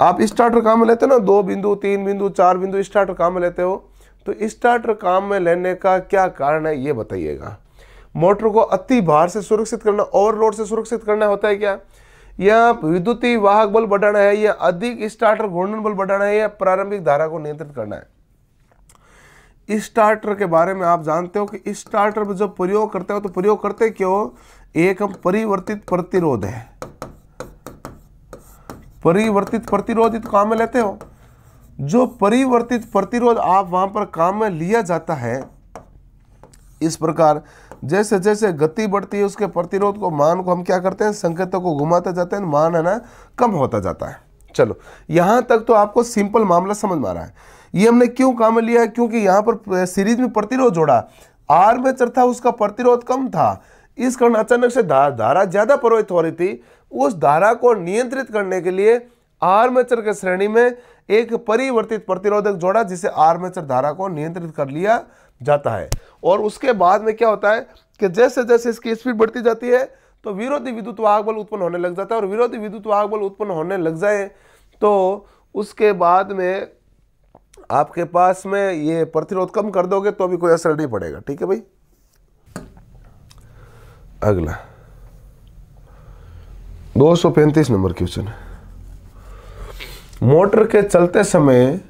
[SPEAKER 1] आप स्टार्टर काम में लेते हो ना दो बिंदु तीन बिंदु चार बिंदु स्टार्टर काम में लेते हो तो स्टार्टर काम में लेने का क्या कारण है ये बताइएगा मोटर को अति भार से सुरक्षित करना ओवरलोड से सुरक्षित करना होता है क्या या विद्युतीय वाहक बल बढ़ाना है या अधिक स्टार्टर घूर्णन बल बढ़ाना है या प्रारंभिक धारा को नियंत्रित करना है स्टार्टर के बारे में आप जानते हो कि स्टार्टर में जब प्रयोग करते हो तो प्रयोग करते क्यों एक हम परिवर्तित प्रतिरोध है परिवर्तित प्रतिरोधित काम में लेते हो जो परिवर्तित प्रतिरोध आप वहां पर काम में लिया जाता है इस प्रकार जैसे जैसे गति बढ़ती है उसके प्रतिरोध को मान को हम क्या करते हैं संकेतों को घुमाते जाते हैं मान है ना कम होता जाता है चलो यहां तक तो आपको सिंपल मामला समझ में आ रहा है ये हमने क्यों काम में लिया है क्योंकि यहां पर सीरीज में प्रतिरोध जोड़ा आर्मेचर था उसका प्रतिरोध कम था इस कारण अचानक से धारा धारा ज़्यादा प्रवाहित हो रही थी उस धारा को नियंत्रित करने के लिए आर्मेचर के श्रेणी में एक परिवर्तित प्रतिरोधक जोड़ा जिसे आर्मेचर धारा को नियंत्रित कर लिया जाता है और उसके बाद में क्या होता है कि जैसे जैसे इसकी स्पीड बढ़ती जाती है तो विरोधी विद्युत वाहक बल उत्पन्न होने लग जाता है और विरोधी विद्युत वाहक बल उत्पन्न होने लग जाए तो उसके बाद में आपके पास में ये प्रतिरोध कम कर दोगे तो भी कोई असर नहीं पड़ेगा ठीक है भाई अगला दो सौ पैंतीस नंबर क्वेश्चन है मोटर के चलते समय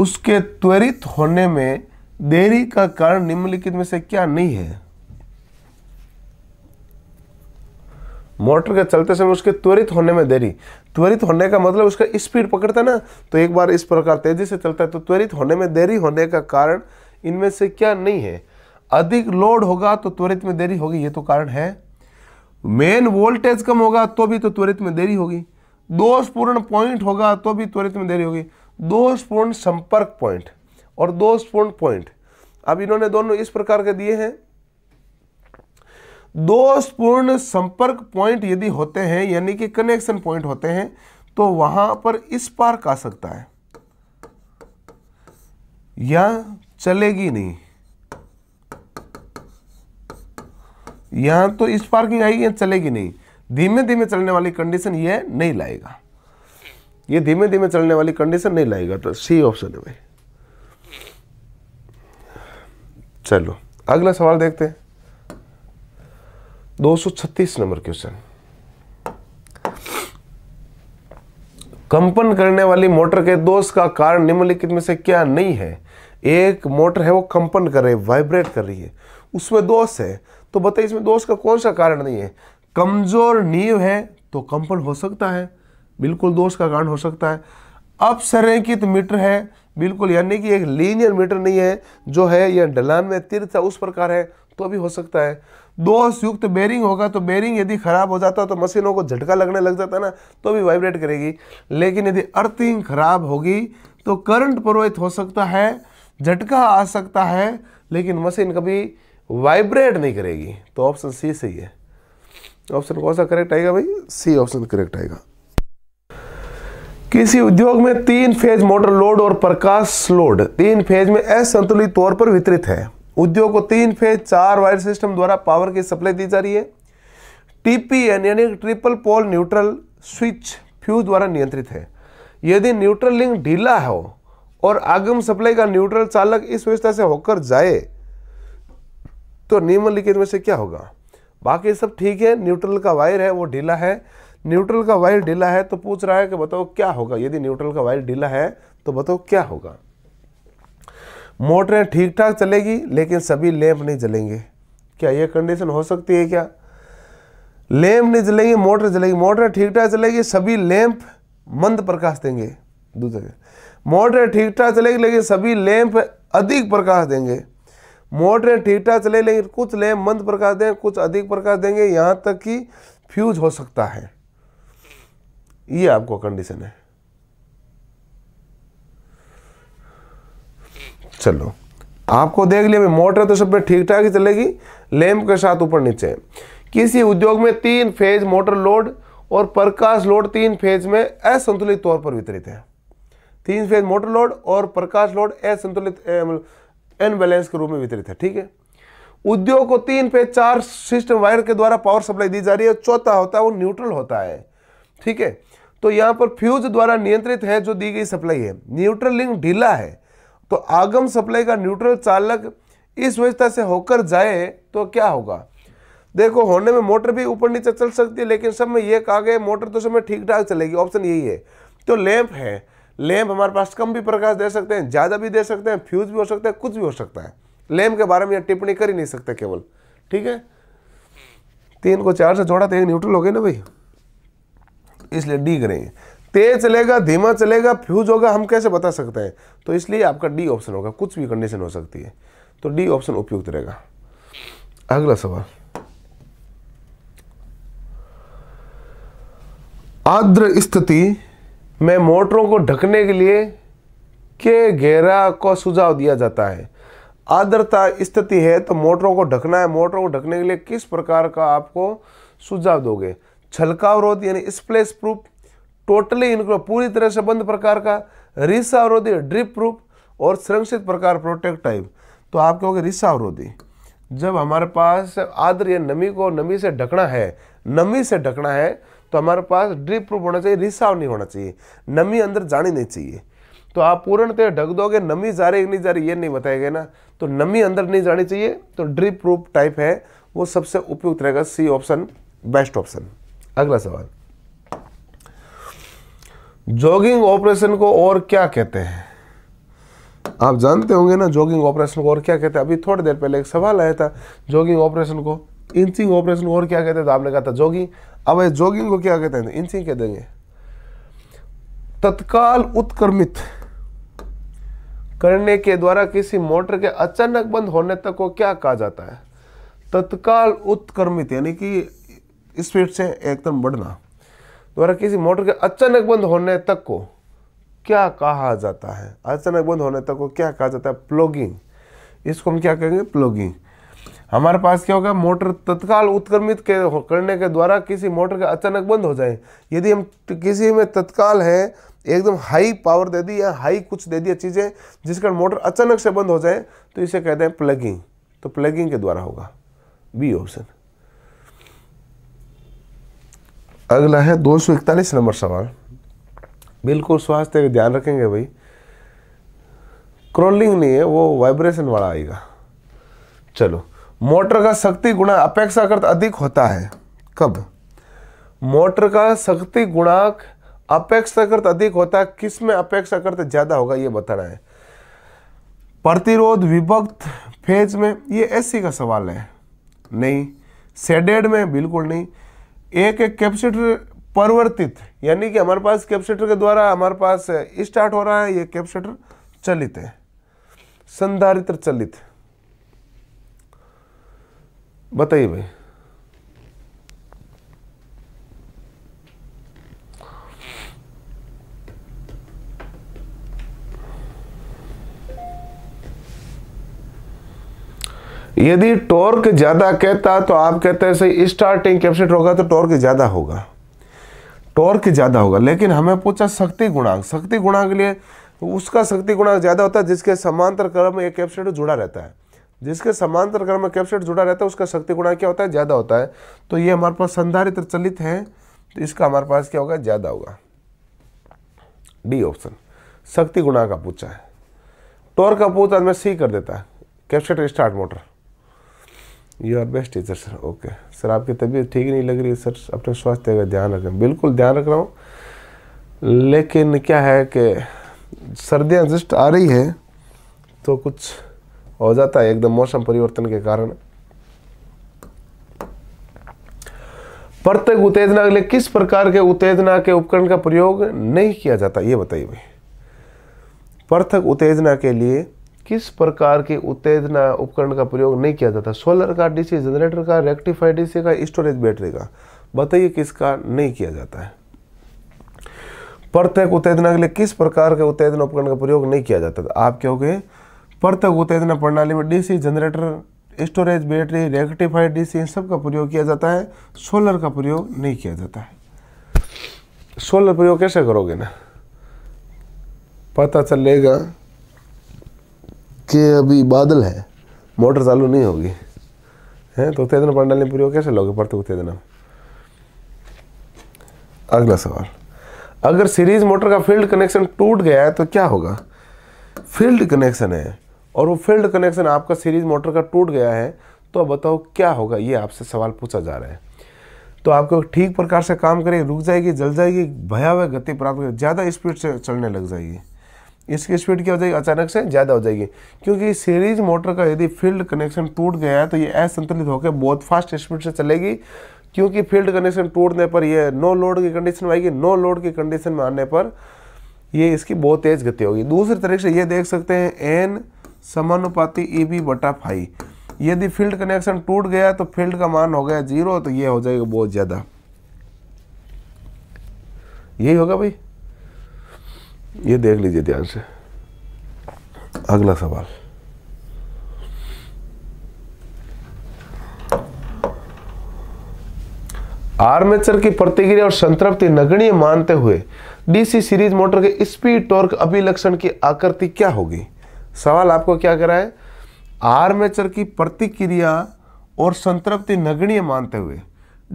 [SPEAKER 1] उसके त्वरित होने में देरी का कारण निम्नलिखित में से क्या नहीं है मोटर के चलते समय उसके त्वरित होने में देरी त्वरित होने का मतलब उसका स्पीड पकड़ता है ना तो एक बार इस प्रकार तेजी से चलता है तो त्वरित होने में देरी होने का कारण इनमें से क्या नहीं है अधिक लोड होगा तो त्वरित में देरी होगी ये तो कारण है मेन वोल्टेज कम होगा तो भी तो त्वरित में देरी होगी दोषपूर्ण पॉइंट होगा तो भी त्वरित में देरी होगी दोषपूर्ण संपर्क पॉइंट और दोषपूर्ण पॉइंट अब इन्होंने दोनों इस प्रकार के दिए हैं दोषपूर्ण संपर्क पॉइंट यदि होते हैं यानी कि कनेक्शन पॉइंट होते हैं तो वहां पर इस पार का सकता है या चलेगी नहीं यहां तो इस पार्किंग आएगी या चलेगी नहीं धीमे धीमे चलने वाली कंडीशन ये नहीं लाएगा ये धीमे धीमे चलने वाली कंडीशन नहीं लाएगा तो सी ऑप्शन है भाई चलो अगला सवाल देखते हैं 236 नंबर क्वेश्चन कंपन करने वाली मोटर के दोष का कारण निम्नलिखित में से क्या नहीं है एक मोटर है वो कंपन कर रही है वाइब्रेट कर रही है उसमें दोष है तो बताइए इसमें दोष का कौन सा कारण नहीं है कमज़ोर नींव है तो कंपन हो सकता है बिल्कुल दोष का कारण हो सकता है अपसरेंकित मीटर है बिल्कुल यानी कि एक लीनियर मीटर नहीं है जो है यह ढलान में तीर्थ उस प्रकार है तो भी हो सकता है दोष युक्त बेरिंग होगा तो बेरिंग यदि खराब हो जाता है तो मशीनों को झटका लगने लग जाता है ना तो भी वाइब्रेट करेगी लेकिन यदि अर्थिंग खराब होगी तो करंट प्रवाहित हो सकता है झटका आ सकता है लेकिन मशीन कभी वाइब्रेट नहीं करेगी तो ऑप्शन सी सही है ऑप्शन कौन सा करेक्ट आएगा भाई सी ऑप्शन करेक्ट आएगा किसी उद्योग में तीन फेज मोटर लोड और प्रकाश लोड तीन फेज में असंतुलित तौर पर वितरित है उद्योग को तीन फेज चार वायर सिस्टम द्वारा पावर की सप्लाई दी जा रही है टीपीएन यानी triple pole neutral switch fuse द्वारा नियंत्रित है यदि न्यूट्रल लिंक ढीला हो और आगम सप्लाई का न्यूट्रल चालक इस व्यवस्था से होकर जाए तो निम्नलिखित में से क्या होगा बाकी सब ठीक है न्यूट्रल का वायर है वो ढीला है न्यूट्रल का वायर ढीला है तो पूछ रहा है कि बताओ क्या होगा यदि न्यूट्रल का वायर ढीला है तो बताओ क्या होगा मोटरें ठीक ठाक चलेगी लेकिन सभी लैंप नहीं जलेंगे क्या ये कंडीशन हो सकती है क्या लैंप नहीं जलेगी मोटर जलेगी मोटर ठीक ठाक चलेगी सभी लैंप मंद प्रकाश देंगे दूसरे मोटर ठीक ठाक चलेगी लेकिन सभी लैंप अधिक प्रकाश देंगे मॉडरेट ठीक ठाक चले लेकिन कुछ लय मंद प्रकाश दें कुछ अधिक प्रकाश देंगे यहाँ तक कि फ्यूज हो सकता है ये आपको कंडीशन है चलो आपको देख लिया मोटर तो सब ठीक ठाक ही चलेगी लैम्प के साथ ऊपर नीचे किसी उद्योग में तीन फेज मोटर लोड और प्रकाश लोड तीन फेज में असंतुलित तौर पर वितरित है तीन फेज मोटर लोड और प्रकाश लोड असंतुलित मतलब अनबैलेंस के रूप में वितरित है ठीक है उद्योग को तीन पे चार सिस्टम वायर के द्वारा पावर सप्लाई दी जा रही है चौथा होता है वो न्यूट्रल होता है ठीक है तो यहां पर फ्यूज द्वारा नियंत्रित है जो दी गई सप्लाई है न्यूट्रल लिंक ढीला है तो आगम सप्लाई का न्यूट्रल चालक इस व्यवस्था से होकर जाए तो क्या होगा देखो होने में मोटर भी ऊपर नीचे चल सकती है लेकिन सब में ये कहा गया मोटर तो सब में ठीक ठाक चलेगी ऑप्शन यही है तो लैंप है लैम्प हमारे पास कम भी प्रकाश दे सकते हैं ज़्यादा भी दे सकते हैं फ्यूज भी हो सकता है कुछ भी हो सकता है लैम्प के बारे में यहाँ टिप्पणी कर ही नहीं सकते केवल ठीक है तीन को चार से जोड़ा तो एक न्यूट्रल हो गए ना भाई इसलिए डी करेंगे तेज चलेगा धीमा चलेगा फ्यूज होगा हम कैसे बता सकते हैं तो इसलिए आपका डी ऑप्शन होगा कुछ भी कंडीशन हो सकती है तो डी ऑप्शन उपयुक्त रहेगा अगला सवाल आर्द्र स्थिति में मोटरों को ढकने के लिए के घेरा को सुझाव दिया जाता है आर्द्रता स्थिति है तो मोटरों को ढकना है मोटरों को ढकने के लिए किस प्रकार का आपको सुझाव दोगे छलकावरोधी यानी स्प्लेस प्रूफ टोटली इनको पूरी तरह से बंद प्रकार का रिसावरोधी ड्रिप प्रूफ और संरक्षित प्रकार प्रोटेक्ट टाइप तो आप कहोगे रिसावरोधी जब हमारे पास आदर या नमी को नमी से ढकना है नमी से ढकना है तो हमारे पास ड्रिप प्रूफ होना चाहिए रिसाव नहीं होना चाहिए नमी अंदर जानी नहीं चाहिए तो आप पूर्णतः ढक दोगे नमी जा रही नहीं जा रही ये नहीं बताएगा ना तो नमी अंदर नहीं जानी चाहिए तो ड्रिप प्रूफ टाइप है वो सबसे उपयुक्त रहेगा सी ऑप्शन बेस्ट ऑप्शन अगला सवाल जॉगिंग ऑपरेशन को और क्या कहते हैं आप जानते होंगे ना जॉगिंग ऑपरेशन को और क्या कहते हैं अभी थोड़ी देर पहले एक सवाल आया था जॉगिंग ऑपरेशन को इंचिंग ऑपरेशन को और क्या कहते हैं तो आपने कहा था जॉगिंग अब ये जोगिंग को क्या कहते हैं इंसिंग कह देंगे तत्काल उत्क्रमित करने के द्वारा किसी मोटर के अचानक बंद होने तक को क्या कहा जाता है तत्काल उत्क्रमित यानी कि स्पीड से एकदम बढ़ना द्वारा किसी मोटर के अचानक बंद होने तक को क्या कहा जाता है अचानक बंद होने तक को क्या कहा जाता है प्लॉगिंग इसको हम क्या कहेंगे प्लॉगिंग हमारे पास क्या होगा मोटर तत्काल उत्क्रमित के करने के द्वारा किसी मोटर का अचानक बंद हो जाए यदि हम किसी में तत्काल है एकदम हाई पावर दे दी या हाई कुछ दे दिया चीज़ें जिसका मोटर अचानक से बंद हो जाए तो इसे कहते हैं प्लगिंग तो प्लगिंग के द्वारा होगा बी ऑप्शन अगला है दो सौ इकतालीस नंबर सवाल बिल्कुल स्वास्थ्य का ध्यान रखेंगे भाई क्रोलिंग नहीं है वो वाइब्रेशन वाला आएगा चलो मोटर का शक्ति गुणा अपेक्षाकृत अधिक होता है कब मोटर का शक्ति गुणाक अपेक्षाकृत अधिक होता है किस में अपेक्षाकृत ज़्यादा होगा ये बताना है प्रतिरोध विभक्त फेज में ये एसी का सवाल है नहीं सेडेड में बिल्कुल नहीं एक एक कैपेसिटर परिवर्तित यानी कि हमारे पास कैपेसिटर के द्वारा हमारे पास स्टार्ट हो रहा है ये कैपेसिटर चलित है संधारित्र चलित बताइए भाई यदि टॉर्क ज़्यादा कहता तो आप कहते हैं सही स्टार्टिंग कैपेसिटर होगा तो टॉर्क ज़्यादा होगा टॉर्क ज़्यादा होगा लेकिन हमें पूछा शक्ति गुणांक शक्ति गुणांक के लिए उसका शक्ति गुणांक ज़्यादा होता है जिसके समांतर क्रम में एक कैपेसिटर जुड़ा रहता है जिसके समांतर क्रम में कैपेसिटर जुड़ा रहता है उसका शक्ति गुणा क्या होता है ज़्यादा होता है तो ये हमारे पास संधारित्र चलित है तो इसका हमारे पास क्या होगा ज़्यादा होगा डी ऑप्शन शक्ति गुणा का पूछा है टॉर्क का पूछा में सी कर देता है capacitor start motor you are best teacher sir okay sir आपकी तबीयत ठीक नहीं लग रही है सर अपने स्वास्थ्य का ध्यान रखें बिल्कुल ध्यान रख रहा हूँ लेकिन क्या है कि सर्दियाँ जस्ट आ रही है तो कुछ हो जाता है एकदम मौसम परिवर्तन के कारण प्रत्येक उत्तेजना के लिए किस प्रकार के उत्तेजना के उपकरण का प्रयोग नहीं किया जाता ये बताइए भाई पृथक उत्तेजना के लिए किस प्रकार के उत्तेजना उपकरण का प्रयोग नहीं किया जाता सोलर का डीसी जनरेटर का रेक्टिफाइड डीसी का स्टोरेज बैटरी का बताइए किसका नहीं किया जाता है प्रत्येक उत्तेजना के लिए किस प्रकार के उत्तेजना उपकरण का प्रयोग नहीं किया जाता आप क्या हो गए परतक उत्तेजना प्रणाली में DC generator storage battery rectified DC इन सब का प्रयोग किया जाता है सोलर का प्रयोग नहीं किया जाता है सोलर प्रयोग कैसे करोगे ना पता चलेगा कि अभी बादल है मोटर चालू नहीं होगी है तो उत्तेजना प्रणाली में प्रयोग कैसे लोगे परतक उत्तेजना अगला सवाल अगर सीरीज मोटर का फील्ड कनेक्शन टूट गया है तो क्या होगा फील्ड कनेक्शन है और वो फील्ड कनेक्शन आपका सीरीज मोटर का टूट गया है तो अब बताओ क्या होगा ये आपसे सवाल पूछा जा रहा है तो आपको ठीक प्रकार से काम करें रुक जाएगी जल जाएगी भयावह गति प्राप्त करेगी ज़्यादा स्पीड से चलने लग जाएगी इसकी स्पीड क्या हो जाएगी अचानक से ज़्यादा हो जाएगी क्योंकि सीरीज मोटर का यदि फील्ड कनेक्शन टूट गया है तो ये असंतुलित होकर बहुत फास्ट स्पीड से चलेगी क्योंकि फील्ड कनेक्शन टूटने पर यह नो लोड की कंडीशन में आएगी नो लोड की कंडीशन में आने पर ये इसकी बहुत तेज़ गति होगी दूसरी तरीके से ये देख सकते हैं एन समानुपाती ई e बी बटा फाई यदि फील्ड कनेक्शन टूट गया तो फील्ड का मान हो गया जीरो तो ये हो जाएगा बहुत ज़्यादा यही होगा भाई ये देख लीजिए ध्यान से अगला सवाल आर्मेचर की प्रतिक्रिया और संतृप्ति नगणीय मानते हुए डीसी सीरीज मोटर के स्पीड टॉर्क अभिलक्षण की आकृति क्या होगी सवाल आपको क्या करा है आर्मेचर की प्रतिक्रिया और संतृप्ति नगणीय मानते हुए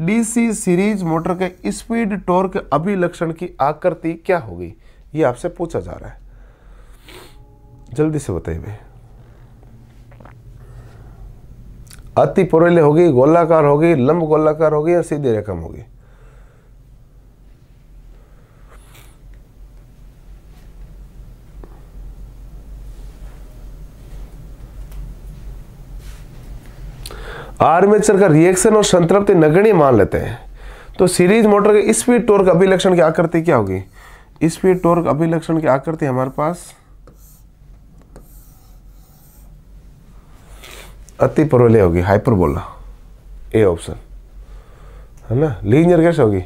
[SPEAKER 1] डीसी सीरीज मोटर के स्पीड टॉर्क अभिलक्षण की आकृति क्या होगी ये आपसे पूछा जा रहा है जल्दी से बताइए भाई अति पुरेली होगी गोलाकार होगी लंब गोलाकार होगी या सीधी रकम होगी आर्मेचर का रिएक्शन और संतृप्ति नगण्य मान लेते हैं तो सीरीज मोटर के स्पीड टोर्क अभिलक्षण की आकृति क्या होगी स्पीड टोर्क अभिलक्षण की आकृति हमारे पास अति परवलय होगी हाइपरबोला ए ऑप्शन है ना लीनियर कैसे होगी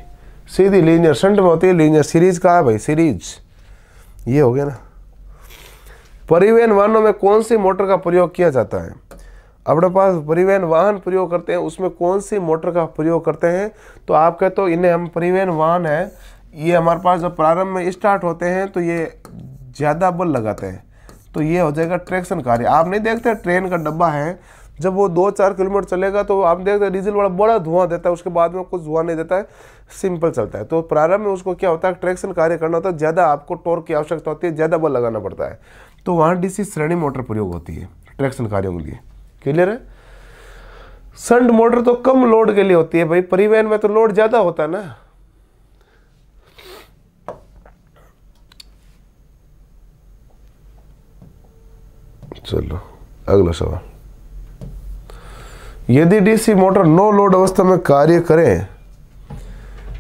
[SPEAKER 1] सीधी लीनियर संट में होती है लीनियर सीरीज का है भाई सीरीज ये हो गया ना परिवहन वाहनों में कौन सी मोटर का प्रयोग किया जाता है अपने पास परिवहन वाहन प्रयोग करते हैं उसमें कौन सी मोटर का प्रयोग करते हैं तो आप कहते हो इन्हें हम परिवहन वाहन है ये हमारे पास जब प्रारंभ में स्टार्ट होते हैं तो ये ज़्यादा बल लगाते हैं तो ये हो जाएगा ट्रैक्शन कार्य आप नहीं देखते ट्रेन का डब्बा है जब वो दो चार किलोमीटर चलेगा तो आप देखते हैं डीजल वाला बड़ा धुआं देता है उसके बाद में कुछ धुआं नहीं देता है सिंपल चलता है तो प्रारंभ में उसको क्या होता है ट्रैक्शन कार्य करना होता है ज़्यादा आपको टॉर्क की आवश्यकता होती है ज़्यादा बल लगाना पड़ता है तो वहाँ डीसी श्रेणी मोटर प्रयोग होती है ट्रैक्शन कार्यों के लिए क्लियर है संड मोटर तो कम लोड के लिए होती है भाई परिवहन में तो लोड ज़्यादा होता है ना चलो अगला सवाल यदि डीसी मोटर नो लोड अवस्था में कार्य करें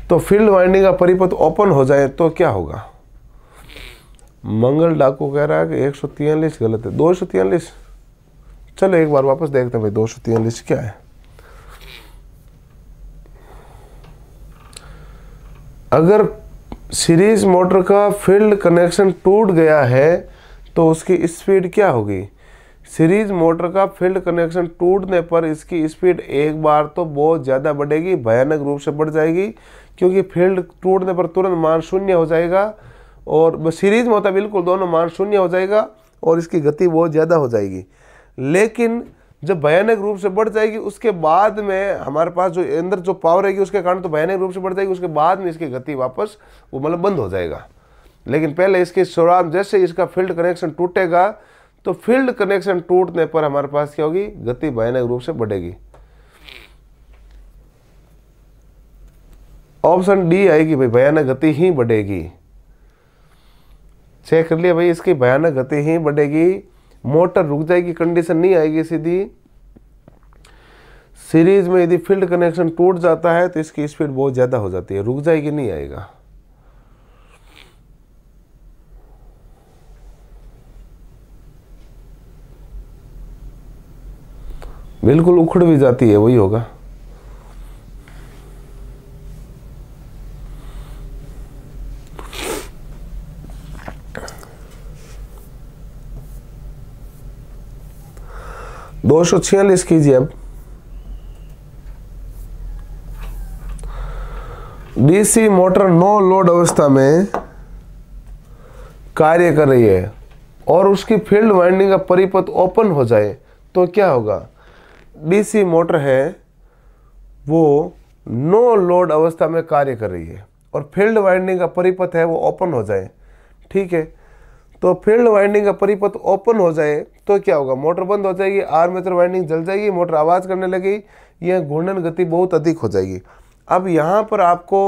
[SPEAKER 1] तो फील्ड वाइंडिंग का परिपथ ओपन हो जाए तो क्या होगा मंगल डाकू कह रहा है कि एक सौ गलत है दो सौ चलो एक बार वापस देखते हैं भाई दो सौ तीन क्या है अगर सीरीज मोटर का फील्ड कनेक्शन टूट गया है तो उसकी स्पीड क्या होगी सीरीज मोटर का फील्ड कनेक्शन टूटने पर इसकी स्पीड एक बार तो बहुत ज़्यादा बढ़ेगी भयानक रूप से बढ़ जाएगी क्योंकि फील्ड टूटने पर तुरंत मान शून्य हो जाएगा और सीरीज में होता बिल्कुल दोनों मान शून्य हो जाएगा और इसकी गति बहुत ज़्यादा हो जाएगी लेकिन जब भयानक रूप से बढ़ जाएगी उसके बाद में हमारे पास जो अंदर जो पावर रहेगी उसके कारण तो भयानक रूप से बढ़ जाएगी उसके बाद में इसकी गति वापस वो मतलब बंद हो जाएगा लेकिन पहले इसके शुरुआत जैसे इसका फील्ड कनेक्शन टूटेगा तो फील्ड कनेक्शन टूटने पर हमारे पास क्या होगी गति भयानक रूप से बढ़ेगी ऑप्शन डी आएगी भाई भयानक गति ही बढ़ेगी चेक कर लिया भाई इसकी भयानक गति ही बढ़ेगी मोटर रुक जाएगी कंडीशन नहीं आएगी सीधी सीरीज में यदि फील्ड कनेक्शन टूट जाता है तो इसकी स्पीड बहुत ज़्यादा हो जाती है रुक जाएगी नहीं आएगा बिल्कुल उखड़ भी जाती है वही होगा दो सौ छियालीस कीजिए अब डीसी मोटर नो लोड अवस्था में कार्य कर रही है और उसकी फील्ड वाइंडिंग का परिपथ ओपन हो जाए तो क्या होगा डीसी मोटर है वो नो लोड अवस्था में कार्य कर रही है और फील्ड वाइंडिंग का परिपथ है वो ओपन हो जाए ठीक है तो फील्ड वाइंडिंग का परिपथ ओपन हो जाए तो क्या होगा मोटर बंद हो जाएगी आर्मेचर तो वाइंडिंग जल जाएगी मोटर आवाज़ करने लगेगी यह घूर्णन गति बहुत अधिक हो जाएगी अब यहाँ पर आपको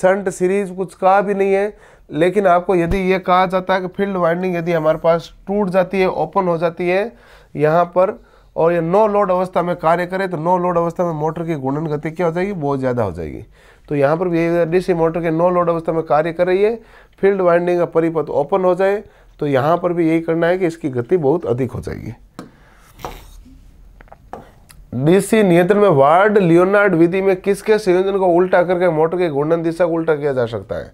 [SPEAKER 1] संट सीरीज कुछ कहा भी नहीं है लेकिन आपको यदि ये कहा जाता है कि फील्ड वाइंडिंग यदि हमारे पास टूट जाती है ओपन हो जाती है यहाँ पर और ये नो लोड अवस्था में कार्य करे तो नो लोड अवस्था में मोटर की घूर्णन गति क्या हो जाएगी बहुत ज़्यादा हो जाएगी तो यहाँ पर भी डीसी मोटर के नो लोड अवस्था में कार्य कर रही है फील्ड वाइंडिंग का परिपथ ओपन हो जाए तो यहां पर भी यही करना है कि इसकी गति बहुत अधिक हो जाएगी डीसी नियंत्रण में वार्ड लियोनार्ड विधि में किसके संयोजन को उल्टा करके मोटर के घूर्णन दिशा को उल्टा किया जा सकता है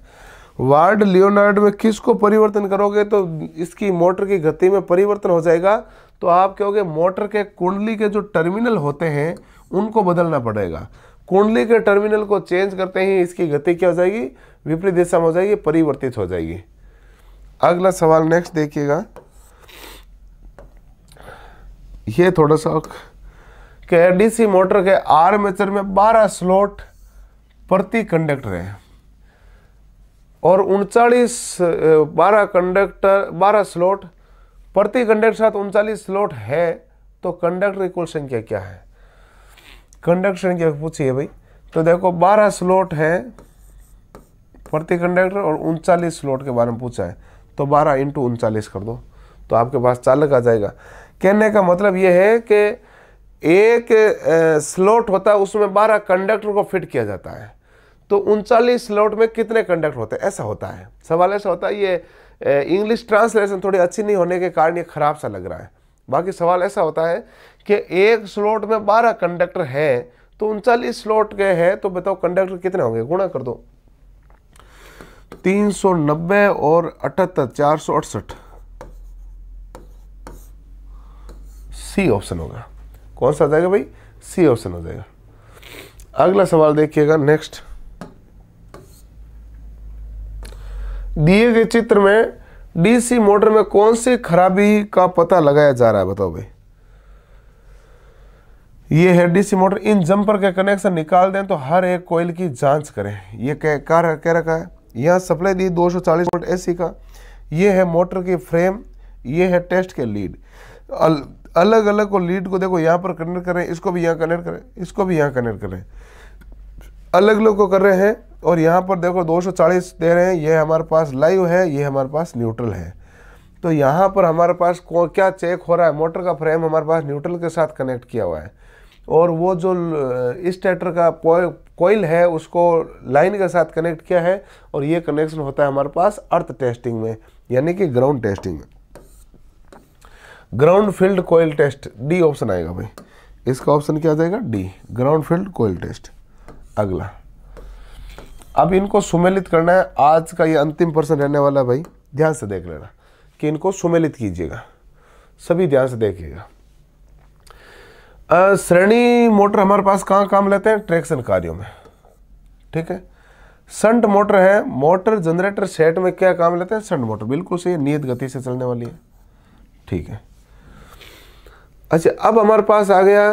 [SPEAKER 1] वार्ड लियोनार्ड में किसको परिवर्तन करोगे तो इसकी मोटर की गति में परिवर्तन हो जाएगा तो आप कहोगे मोटर के कुंडली के जो टर्मिनल होते हैं उनको बदलना पड़ेगा कुंडली के टर्मिनल को चेंज करते ही इसकी गति क्या हो जाएगी विपरीत दिशा में हो जाएगी परिवर्तित हो जाएगी अगला सवाल नेक्स्ट देखिएगा ये थोड़ा सा कि एडीसी मोटर के आर्मेचर में 12 स्लॉट प्रति कंडक्टर है और उनचालीस बारह कंडक्टर बारह स्लॉट प्रति कंडक्टर साथ उनचालीस स्लॉट है तो कंडक्टर की कुल संख्या क्या है कंडक्टर संख्या पूछिए भाई तो देखो बारह स्लॉट है प्रति कंडक्टर और उनचालीस स्लॉट के बारे में पूछा है तो बारह इंटू उनचालीस कर दो तो आपके पास चालक आ जाएगा कहने का मतलब यह है कि एक स्लॉट होता है उसमें बारह कंडक्टर को फिट किया जाता है तो उनचालीस स्लॉट में कितने कंडक्टर होते हैं ऐसा होता है सवाल ऐसा होता है ये इंग्लिश ट्रांसलेशन थोड़ी अच्छी नहीं होने के कारण ये ख़राब सा लग रहा है बाकी सवाल ऐसा होता है कि एक स्लॉट में बारह कंडक्टर हैं तो उनचालीस स्लॉट के हैं तो बताओ कंडक्टर कितने होंगे गुणा कर दो तीन सौ नब्बे और अठहत्तर चार सौ अड़सठ सी ऑप्शन होगा कौन सा आ जाएगा भाई सी ऑप्शन हो जाएगा अगला सवाल देखिएगा नेक्स्ट दिए गए चित्र में डीसी मोटर में कौन सी खराबी का पता लगाया जा रहा है बताओ भाई ये है डीसी मोटर इन जंपर के कनेक्शन निकाल दें तो हर एक कोयल की जांच करें रहा कह रखा है यहाँ सप्लाई दी 240 वोल्ट एसी का ये है मोटर की फ्रेम ये है टेस्ट के लीड अल, अलग अलग को लीड को देखो यहाँ पर कनेक्ट करें इसको भी यहाँ कनेक्ट करें इसको भी यहाँ कनेक्ट करें अलग अलग को कर रहे हैं और यहाँ पर देखो 240 दे रहे हैं ये हमारे पास लाइव है ये हमारे पास न्यूट्रल है तो यहाँ पर हमारे पास क्या चेक हो रहा है मोटर का फ्रेम हमारे पास न्यूट्रल के साथ कनेक्ट किया हुआ है और वो जो इस ट्रैक्टर का कोयल है उसको लाइन के साथ कनेक्ट किया है और ये कनेक्शन होता है हमारे पास अर्थ टेस्टिंग में यानी कि ग्राउंड टेस्टिंग में ground field coil test D option आएगा भाई इसका ऑप्शन क्या जाएगा D ground field coil test अगला अब इनको सुमेलित करना है आज का ये अंतिम प्रश्न रहने वाला भाई ध्यान से देख लेना कि इनको सुमेलित कीजिएगा सभी ध्यान से देखिएगा श्रेणी मोटर हमारे पास कहाँ काम लेते हैं ट्रैक्शन कार्यों में ठीक है संट मोटर है मोटर जनरेटर सेट में क्या काम लेते हैं संट मोटर बिल्कुल सही नियत गति से चलने वाली है ठीक है अच्छा अब हमारे पास आ गया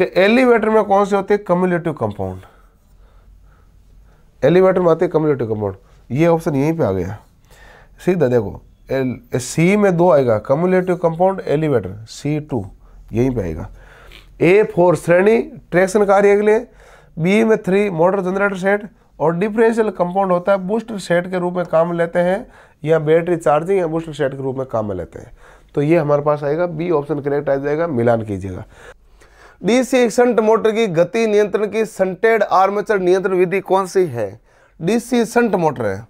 [SPEAKER 1] कि एलिवेटर में कौन से होते हैं कम्युलेटिव कंपाउंड एलिवेटर में आते हैं कम्युलेटिव कंपाउंड ये ऑप्शन यहीं पे आ गया सीधा देखो एल सी में दो आएगा cumulative compound elevator C two यहीं पे आएगा ए फोर श्रेणी ट्रैक्शन कार्य के लिए बी में थ्री मोटर जनरेटर सेट और डिफरेंशियल कंपाउंड होता है बूस्टर सेट के रूप में काम लेते हैं या बैटरी चार्जिंग या बूस्टर सेट के रूप में काम में लेते हैं तो ये हमारे पास आएगा बी ऑप्शन करेक्ट आ जाएगा मिलान कीजिएगा डीसी संट मोटर की गति नियंत्रण की संटेड आर्मेचर नियंत्रण विधि कौन सी है डीसी संट मोटर है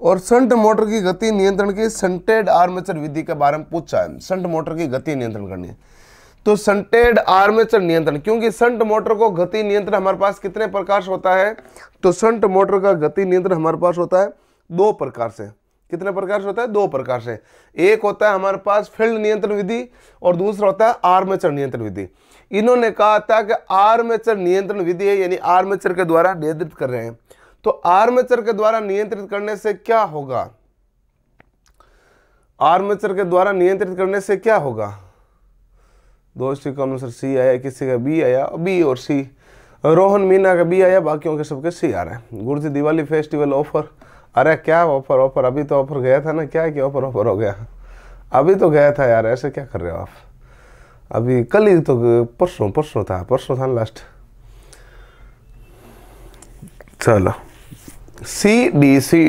[SPEAKER 1] और संट मोटर की गति नियंत्रण की संटेड आर्मेचर विधि के बारे में पूछा है संट मोटर की गति नियंत्रण करनी है तो संटेड आर्मेचर नियंत्रण क्योंकि संट मोटर को गति नियंत्रण हमारे पास कितने प्रकार से होता है तो संट मोटर का गति नियंत्रण हमारे पास होता है दो प्रकार से कितने प्रकार से होता है दो प्रकार से एक होता है हमारे पास फील्ड नियंत्रण विधि और दूसरा होता है आर्मेचर नियंत्रण विधि इन्होंने कहा था कि आर्मेचर नियंत्रण विधि है यानी आर्मेचर के द्वारा नियंत्रित कर रहे हैं तो आर्मेचर के द्वारा नियंत्रित करने से क्या होगा आर्मेचर के द्वारा नियंत्रित करने से क्या होगा दो स्ट्रिक कॉमन आंसर सी आया किसी का बी आया और बी और सी रोहन मीना का बी आया बाकियों के सबके सी आ रहे हैं गुरुजी दिवाली फेस्टिवल ऑफर अरे क्या ऑफर ऑफर अभी तो ऑफर गया था ना क्या है कि ऑफर ऑफर हो गया अभी तो गया था यार ऐसे क्या कर रहे हो आप अभी कल ही तो परसों परसों था परसों था लास्ट चलो सी डी सी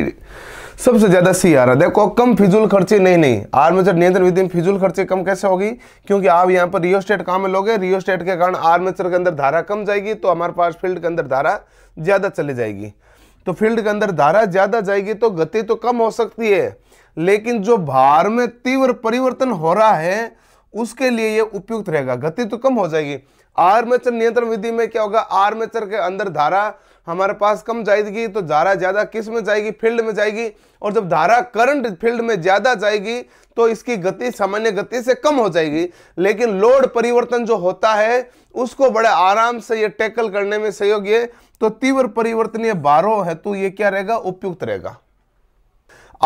[SPEAKER 1] सबसे ज़्यादा सी आ रहा है देखो कम फिजूल खर्चे नहीं नहीं आर्मेचर नियंत्रण विधि में फिजूल खर्चे कम कैसे होगी क्योंकि आप यहाँ पर रियो स्टेट काम में लोगे रियो स्टेट के कारण आर्मेचर के अंदर धारा कम जाएगी तो हमारे पास फील्ड के अंदर धारा ज़्यादा चली जाएगी तो फील्ड के अंदर धारा ज़्यादा जाएगी तो गति तो कम हो सकती है लेकिन जो भार में तीव्र परिवर्तन हो रहा है उसके लिए यह उपयुक्त रहेगा गति तो कम हो जाएगी आर्मेचर नियंत्रण विधि में क्या होगा आर्मेचर के अंदर धारा हमारे पास कम जाएगी तो धारा ज़्यादा किस में जाएगी फील्ड में जाएगी और जब धारा करंट फील्ड में ज़्यादा जाएगी तो इसकी गति सामान्य गति से कम हो जाएगी लेकिन लोड परिवर्तन जो होता है उसको बड़े आराम से ये टैकल करने में सहयोगी है तो तीव्र परिवर्तनीय है तो ये क्या रहेगा उपयुक्त रहेगा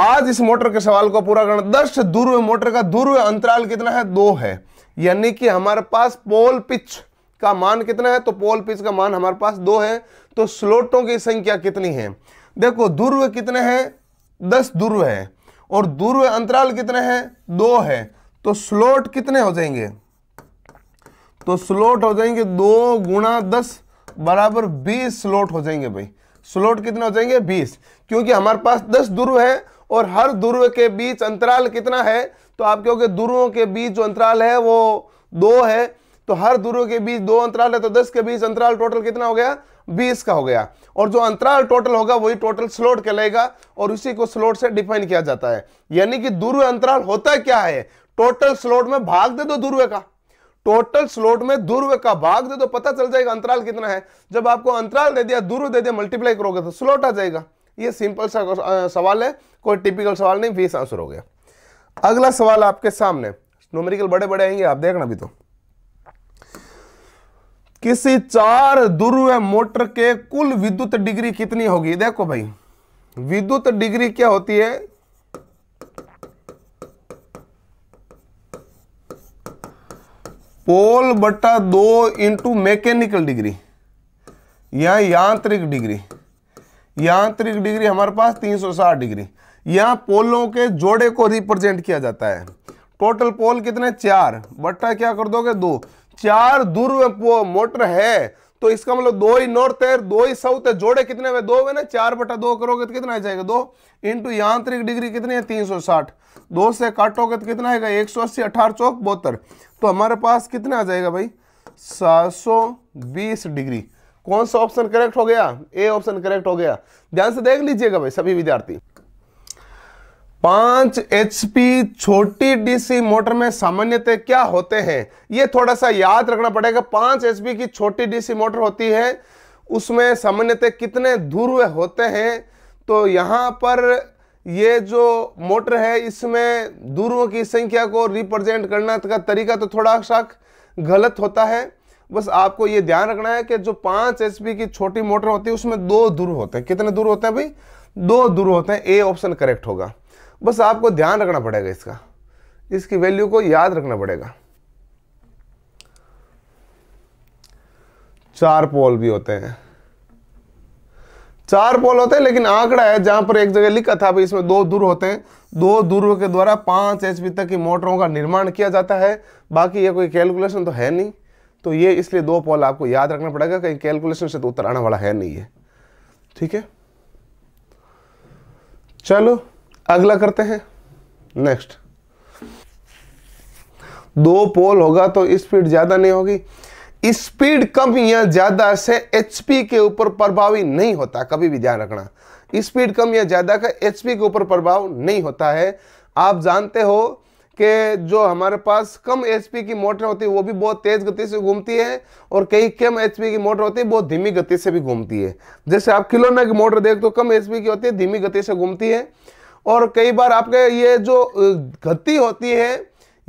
[SPEAKER 1] आज इस मोटर के सवाल को पूरा करना दस ध्रुव मोटर का ध्रुव अंतराल कितना है दो है यानी कि हमारे पास पोल पिच का मान कितना है तो पोल पिच का मान हमारे पास दो है तो स्लोटों की संख्या कितनी है देखो ध्रुव कितने हैं दस ध्रुव है और ध्रुव अंतराल कितने हैं दो है तो स्लोट कितने हो जाएंगे तो स्लोट हो जाएंगे दो गुणा दस बराबर बीस स्लोट हो जाएंगे भाई स्लोट कितने हो जाएंगे बीस क्योंकि हमारे पास दस ध्रुव है और हर ध्रुव के बीच अंतराल कितना है तो आप कहोगे ध्रुवों के बीच जो अंतराल है वो दो है तो हर दूरी के बीच दो अंतराल है तो दस के बीच अंतराल टोटल कितना हो गया बीस का हो गया और जो अंतराल टोटल होगा वही टोटल स्लोट कहलाएगा और उसी को स्लोट से डिफाइन किया जाता है यानी कि दूर अंतराल होता क्या है टोटल स्लोट में भाग दे दो दूर्व का टोटल स्लोट में दूर्व का भाग दे दो पता चल जाएगा अंतराल कितना है जब आपको अंतराल दे दिया दूर्व दे दिया मल्टीप्लाई करोगे तो स्लोट आ जाएगा ये सिंपल सा सवाल है कोई टिपिकल सवाल नहीं बीस आंसर हो गया अगला सवाल आपके सामने नोमरिकल बड़े बड़े आएंगे आप देखना भी तो किसी चार ध्रुव मोटर के कुल विद्युत डिग्री कितनी होगी देखो भाई विद्युत डिग्री क्या होती है पोल बटा दो इंटू मैकेनिकल डिग्री या यांत्रिक डिग्री यांत्रिक डिग्री हमारे पास 360 डिग्री यहां पोलों के जोड़े को रिप्रेजेंट किया जाता है टोटल पोल कितने चार बट्टा क्या कर दोगे दो चार दूर वो मोटर है तो इसका मतलब दो ही नॉर्थ है दो ही साउथ है जोड़े कितने हुए दो हुए ना चार बटा दो करोगे तो कितना आ जाएगा दो इंटू यांत्रिक डिग्री कितनी है तीन सौ साठ दो से काटोगे तो कितना आएगा एक सौ अस्सी अठारह चौक बहत्तर तो हमारे पास कितना आ जाएगा भाई सात सौ बीस डिग्री कौन सा ऑप्शन करेक्ट हो गया ए ऑप्शन करेक्ट हो गया ध्यान से देख लीजिएगा भाई सभी विद्यार्थी पांच एचपी छोटी डीसी मोटर में सामान्यतः क्या होते हैं ये थोड़ा सा याद रखना पड़ेगा पांच एचपी की छोटी डीसी मोटर होती है उसमें सामान्यतः कितने ध्रुव होते हैं तो यहाँ पर ये जो मोटर है इसमें ध्रुवों की संख्या को रिप्रेजेंट करना का तरीका तो थोड़ा सा गलत होता है बस आपको ये ध्यान रखना है कि जो पाँच एच की छोटी मोटर होती है उसमें दो ध्रुव होते हैं कितने दूर होते हैं भाई दो ध्रुव होते हैं ए ऑप्शन करेक्ट होगा बस आपको ध्यान रखना पड़ेगा इसका इसकी वैल्यू को याद रखना पड़ेगा चार पोल भी होते हैं चार पोल होते हैं लेकिन आंकड़ा है जहां पर एक जगह लिखा था भाई इसमें दो ध्रुव होते हैं दो ध्रुव के द्वारा पांच एच तक की मोटरों का निर्माण किया जाता है बाकी ये कोई कैलकुलेशन तो है नहीं तो ये इसलिए दो पोल आपको याद रखना पड़ेगा कहीं कैलकुलेशन से तो उत्तर आने वाला है नहीं है ठीक है चलो अगला करते हैं नेक्स्ट दो पोल होगा तो स्पीड ज़्यादा नहीं होगी स्पीड कम या ज़्यादा से एचपी के ऊपर प्रभावी नहीं होता कभी भी ध्यान रखना स्पीड कम या ज़्यादा का एचपी के ऊपर प्रभाव नहीं होता है आप जानते हो कि जो हमारे पास कम एचपी की मोटर होती है वो भी बहुत तेज़ गति से घूमती है और कई कम एचपी की मोटर होती है बहुत धीमी गति से भी घूमती है जैसे आप खिलौना की मोटर देख तो कम एचपी की होती है धीमी गति से घूमती है और कई बार आपके ये जो गति होती है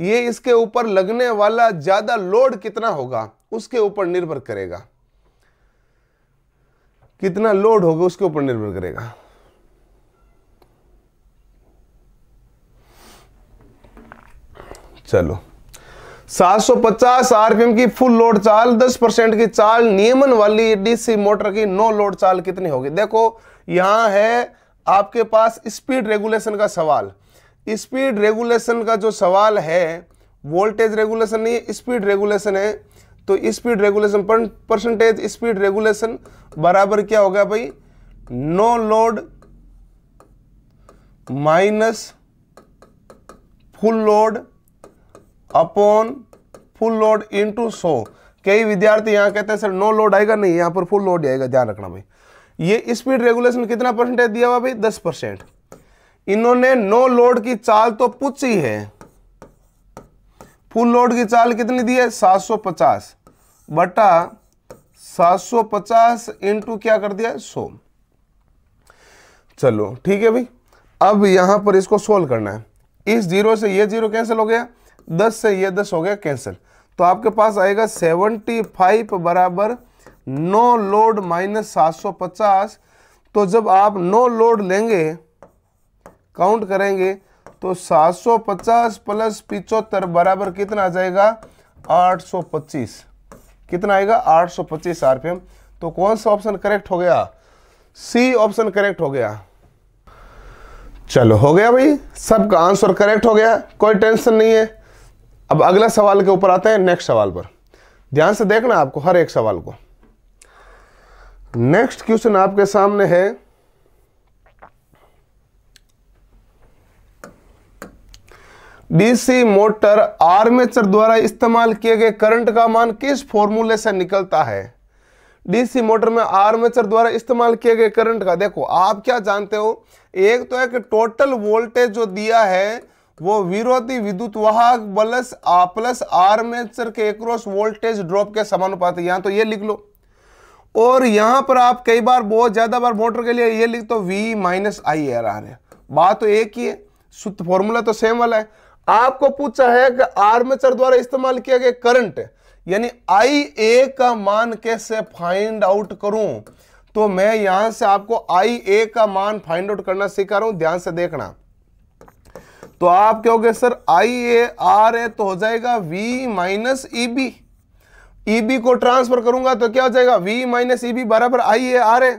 [SPEAKER 1] ये इसके ऊपर लगने वाला ज़्यादा लोड कितना होगा उसके ऊपर निर्भर करेगा कितना लोड होगा उसके ऊपर निर्भर करेगा चलो 750 आरपीएम की फुल लोड चाल 10 परसेंट की चाल नियमन वाली डीसी मोटर की नो लोड चाल कितनी होगी देखो यहां है आपके पास स्पीड रेगुलेशन का सवाल स्पीड रेगुलेशन का जो सवाल है वोल्टेज रेगुलेशन नहीं है स्पीड रेगुलेशन है तो speed regulation percentage speed regulation बराबर क्या होगा भाई no load minus full load upon full load into so कई विद्यार्थी यहां कहते हैं सर नो लोड आएगा नहीं यहां पर फुल लोड आएगा ध्यान रखना भाई ये स्पीड रेगुलेशन कितना परसेंटेज दिया हुआ भाई दस परसेंट इन्होंने नो लोड की चाल तो पूछी है फुल लोड की चाल कितनी दी है 750 बटा 750 इंटू क्या कर दिया सो चलो ठीक है भाई अब यहां पर इसको सोल्व करना है इस जीरो से ये जीरो कैंसिल हो गया 10 से ये 10 हो गया कैंसिल तो आपके पास आएगा 75 बराबर नो लोड माइनस सात सौ पचास तो जब आप नो लोड लेंगे काउंट करेंगे तो सात सौ पचास प्लस पिचहत्तर बराबर कितना आ जाएगा आठ सौ पच्चीस कितना आएगा आठ सौ पच्चीस आरपीएम तो कौन सा ऑप्शन करेक्ट हो गया सी ऑप्शन करेक्ट हो गया चलो हो गया भाई सबका आंसर करेक्ट हो गया कोई टेंशन नहीं है अब अगला सवाल के ऊपर आते हैं नेक्स्ट सवाल पर ध्यान से देखना आपको हर एक सवाल को नेक्स्ट क्वेश्चन आपके सामने है डीसी मोटर आर्मेचर द्वारा इस्तेमाल किए गए करंट का मान किस फॉर्मूले से निकलता है डीसी मोटर में आर्मेचर द्वारा इस्तेमाल किए गए करंट का देखो आप क्या जानते हो एक तो है कि टोटल वोल्टेज जो दिया है वो विरोधी विद्युत वाहक प्लस प्लस आर्मेचर के एक वोल्टेज ड्रॉप के समानुपाती यहां तो ये लिख लो और यहां पर आप कई बार बहुत ज़्यादा बार मोटर के लिए ये लिख दो वी माइनस आई एर आर है बात तो एक ही है शुद्ध फॉर्मूला तो सेम वाला है आपको पूछा है कि आर्मेचर द्वारा इस्तेमाल किया गया करंट यानी आई ए का मान कैसे फाइंड आउट करूं तो मैं यहां से आपको आई ए का मान फाइंड आउट करना सिखा रहा हूं ध्यान से देखना तो आप गए सर आई ए आर ए तो हो जाएगा V minus E B E B e को ट्रांसफर करूंगा तो क्या हो जाएगा वी माइनस ई बी बराबर आई ए आर ए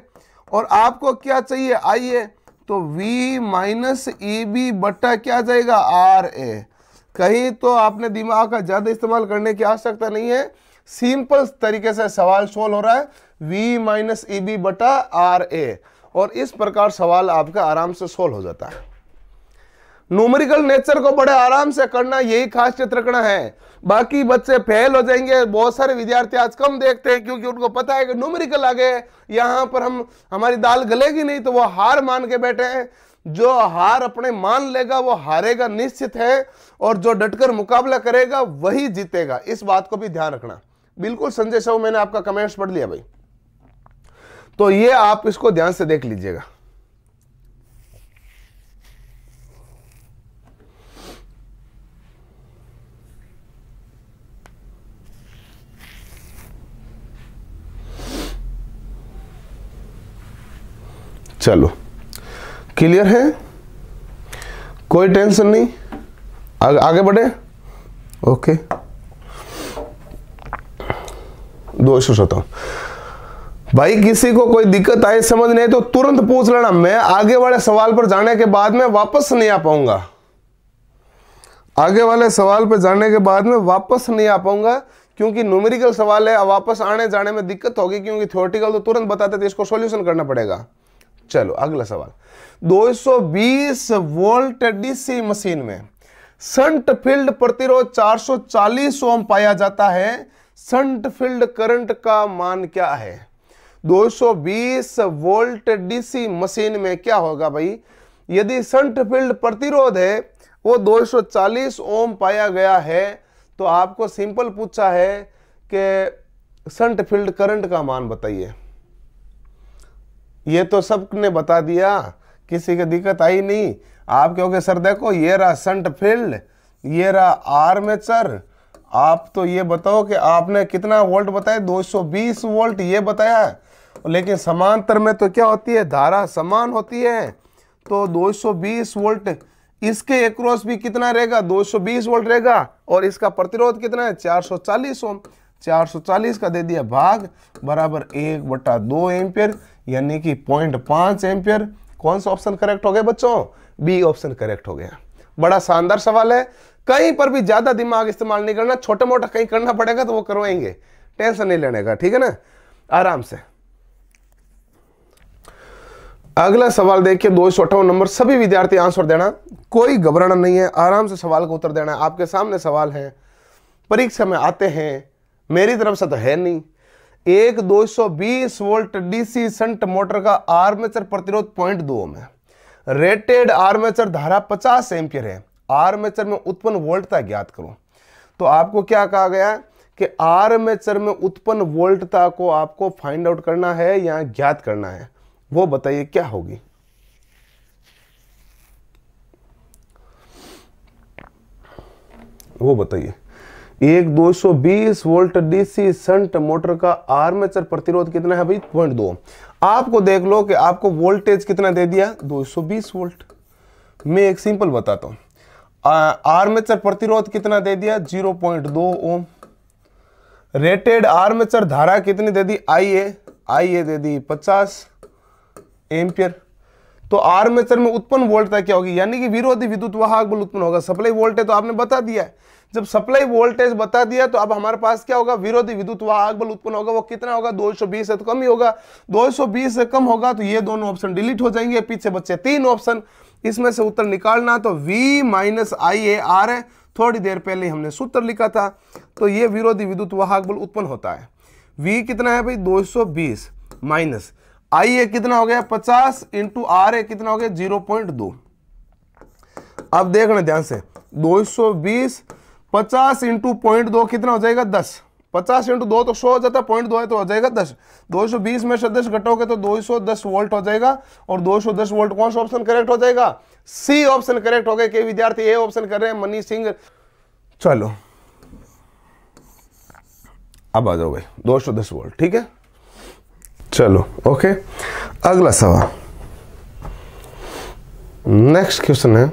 [SPEAKER 1] और आपको क्या चाहिए आई ए तो वी माइनस ई बी बट्टा क्या जाएगा आर ए कहीं तो आपने दिमाग का ज़्यादा इस्तेमाल करने की आवश्यकता नहीं है सिंपल तरीके से सवाल सोल्व हो रहा है वी माइनस ई बी बटा आर ए और इस प्रकार सवाल आपका आराम से सोल्व हो जाता है न्यूमेरिकल नेचर को बड़े आराम से करना यही खास चित्रकरण है बाकी बच्चे फेल हो जाएंगे बहुत सारे विद्यार्थी आज कम देखते हैं क्योंकि उनको पता है कि न्यूमेरिकल आगे यहाँ पर हम हमारी दाल गलेगी नहीं तो वो हार मान के बैठे हैं जो हार अपने मान लेगा वो हारेगा निश्चित है और जो डटकर मुकाबला करेगा वही जीतेगा इस बात को भी ध्यान रखना बिल्कुल संजय साहू मैंने आपका कमेंट्स पढ़ लिया भाई तो ये आप इसको ध्यान से देख लीजिएगा चलो क्लियर है कोई टेंशन नहीं आ, आगे बढ़े ओके दो सौ सतावन भाई किसी को कोई दिक्कत आए समझ नहीं तो तुरंत पूछ लेना मैं आगे वाले सवाल पर जाने के बाद में वापस नहीं आ पाऊंगा आगे वाले सवाल पर जाने के बाद में वापस नहीं आ पाऊंगा क्योंकि न्यूमेरिकल सवाल है वापस आने जाने में दिक्कत होगी क्योंकि थ्योरेटिकल तो तुरंत बताते थे इसको सॉल्यूशन करना पड़ेगा चलो अगला सवाल 220 वोल्ट डीसी मशीन में संट फील्ड प्रतिरोध 440 ओम पाया जाता है संट फील्ड करंट का मान क्या है 220 वोल्ट डीसी मशीन में क्या होगा भाई यदि संट फील्ड प्रतिरोध है वो 240 ओम पाया गया है तो आपको सिंपल पूछा है कि संट फील्ड करंट का मान बताइए ये तो सब ने बता दिया किसी की दिक्कत आई नहीं आप क्योंकि सर देखो ये रहा संट फील्ड ये रहा आर्मेचर आप तो ये बताओ कि आपने कितना वोल्ट बताया 220 वोल्ट ये बताया लेकिन समांतर में तो क्या होती है धारा समान होती है तो 220 वोल्ट इसके एक्रॉस भी कितना रहेगा 220 वोल्ट रहेगा और इसका प्रतिरोध कितना है 440 ओम 440 का दे दिया भाग बराबर एक बटा दो एम्पियर यानी कि पॉइंट पांच एम्पियर कौन सा ऑप्शन करेक्ट हो गया बच्चों बी ऑप्शन करेक्ट हो गया बड़ा शानदार सवाल है कहीं पर भी ज़्यादा दिमाग इस्तेमाल नहीं करना छोटा मोटा कहीं करना पड़ेगा तो वो करवाएंगे टेंशन नहीं लेने का ठीक है ना आराम से अगला सवाल देखिए दो सौ अठावन नंबर सभी विद्यार्थी आंसर देना कोई घबराना नहीं है आराम से सवाल का उत्तर देना है आपके सामने सवाल है परीक्षा में आते हैं मेरी तरफ से तो है नहीं एक 220 वोल्ट डीसी संट मोटर का आर्मेचर प्रतिरोध पॉइंट दो में रेटेड आर्मेचर धारा 50 एम्पियर है आर्मेचर में उत्पन्न वोल्टता ज्ञात करो तो आपको क्या कहा गया कि आर्मेचर में उत्पन्न वोल्टता को आपको फाइंड आउट करना है या ज्ञात करना है वो बताइए क्या होगी वो बताइए एक 220 वोल्ट डीसी संट मोटर का आर्मेचर प्रतिरोध कितना है भाई पॉइंट दो आपको देख लो कि आपको वोल्टेज कितना दे दिया 220 वोल्ट मैं एक सिंपल बताता हूँ आर्मेचर प्रतिरोध कितना दे दिया 0.2 ओम रेटेड आर्मेचर धारा कितनी दे दी आई ए आई ए दे दी 50 एम्पियर तो आर्मेचर में उत्पन्न वोल्टता क्या होगी यानी कि विरोधी विद्युत वाहक बल उत्पन्न होगा सप्लाई वोल्टेज तो आपने बता दिया है जब सप्लाई वोल्टेज बता दिया तो अब हमारे पास क्या होगा विरोधी विद्युत वाहक बल उत्पन्न होगा वो कितना होगा 220 से तो कम ही होगा 220 से कम होगा तो ये दोनों ऑप्शन डिलीट हो जाएंगे पीछे बच्चे तीन ऑप्शन इसमें से उत्तर निकालना तो V minus I A R है थोड़ी देर पहले हमने सूत्र लिखा था तो ये विरोधी विद्युत वाहक बल उत्पन्न होता है वी कितना है भाई बीस माइनस आई ए कितना हो गया पचास इंटू आर ए कितना हो गया जीरो पॉइंट दो अब रहे ध्यान से 220 पचास इंटू पॉइंट दो कितना हो जाएगा दस पचास इंटू दो तो सौ हो जाता है पॉइंट दो है तो हो जाएगा दस दो सौ बीस में से दस घटोगे तो दो सौ दस वोल्ट हो जाएगा और दो सौ दस वोल्ट कौन सा ऑप्शन करेक्ट हो जाएगा सी ऑप्शन करेक्ट हो गए के विद्यार्थी ए ऑप्शन कर रहे हैं मनी सिंह चलो अब आ जाओ भाई दो सौ दस वोल्ट ठीक है चलो ओके अगला सवाल नेक्स्ट क्वेश्चन है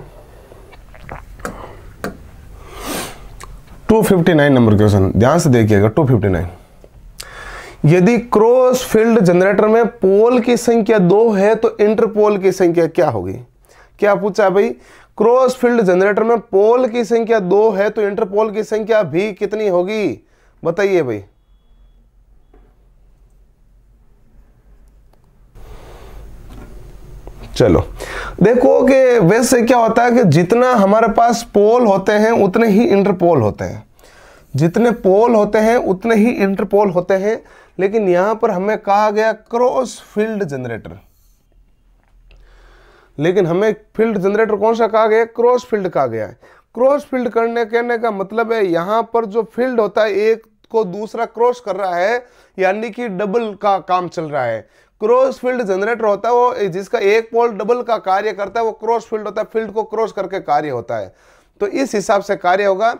[SPEAKER 1] 259 नंबर क्वेश्चन ध्यान से देखिएगा 259 यदि क्रॉस फील्ड जनरेटर में पोल की संख्या दो है तो इंटरपोल की संख्या क्या होगी क्या पूछा भाई क्रॉस फील्ड जनरेटर में पोल की संख्या दो है तो इंटरपोल की संख्या भी कितनी होगी बताइए भाई चलो देखो कि वैसे क्या होता है कि जितना हमारे पास पोल होते हैं उतने ही इंटरपोल होते हैं जितने पोल होते हैं उतने ही इंटरपोल होते हैं लेकिन यहां पर हमें कहा गया क्रॉस फील्ड जनरेटर लेकिन हमें फील्ड जनरेटर कौन सा कहा गया क्रॉस फील्ड कहा गया है क्रॉस फील्ड करने कहने का मतलब है यहां पर जो फील्ड होता है एक को दूसरा क्रॉस कर रहा है यानी कि डबल का काम चल रहा है क्रॉस फील्ड जनरेटर होता है वो जिसका एक पोल डबल का कार्य करता है वो क्रॉस फील्ड होता है फील्ड को क्रॉस करके कार्य होता है तो इस हिसाब से कार्य होगा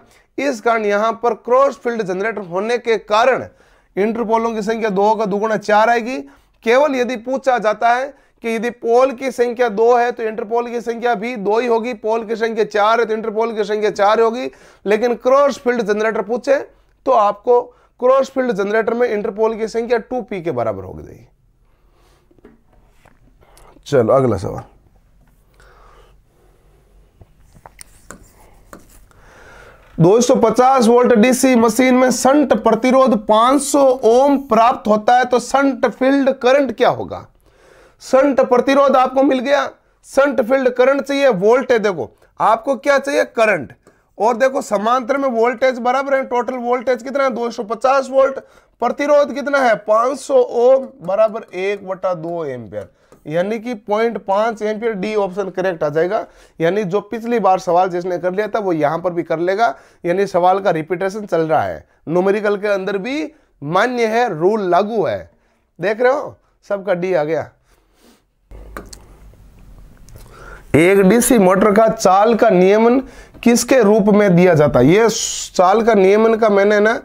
[SPEAKER 1] इस कारण यहां पर क्रॉस फील्ड जनरेटर होने के कारण इंटरपोलों की संख्या दो का दुगुना चार आएगी केवल यदि पूछा जाता है कि यदि पोल की संख्या दो है तो इंटरपोल की संख्या भी दो ही होगी पोल की संख्या चार है तो इंटरपोल की संख्या चार होगी लेकिन क्रॉस फील्ड जनरेटर पूछे तो आपको क्रॉस फील्ड जनरेटर में इंटरपोल की संख्या टू पी के बराबर हो गई चलो अगला सवाल दो सौ पचास वोल्ट डीसी मशीन में संट प्रतिरोध 500 ओम प्राप्त होता है तो संट फील्ड करंट क्या होगा संट प्रतिरोध आपको मिल गया संट फील्ड करंट चाहिए वोल्टेज देखो आपको क्या चाहिए करंट और देखो समांतर में वोल्टेज बराबर है टोटल वोल्टेज कितना है 250 वोल्ट प्रतिरोध कितना है 500 ओम बराबर एक बटा दो एम्पियर यानी कि पॉइंट पांच एम्पियर डी ऑप्शन करेक्ट आ जाएगा यानी जो पिछली बार सवाल जिसने कर लिया था वो यहां पर भी कर लेगा यानी सवाल का रिपीटेशन चल रहा है नोमरिकल के अंदर भी मान्य है रूल लागू है देख रहे हो सबका डी आ गया एक डीसी मोटर का चाल का नियमन किसके रूप में दिया जाता है ये चाल का नियमन का मैंने ना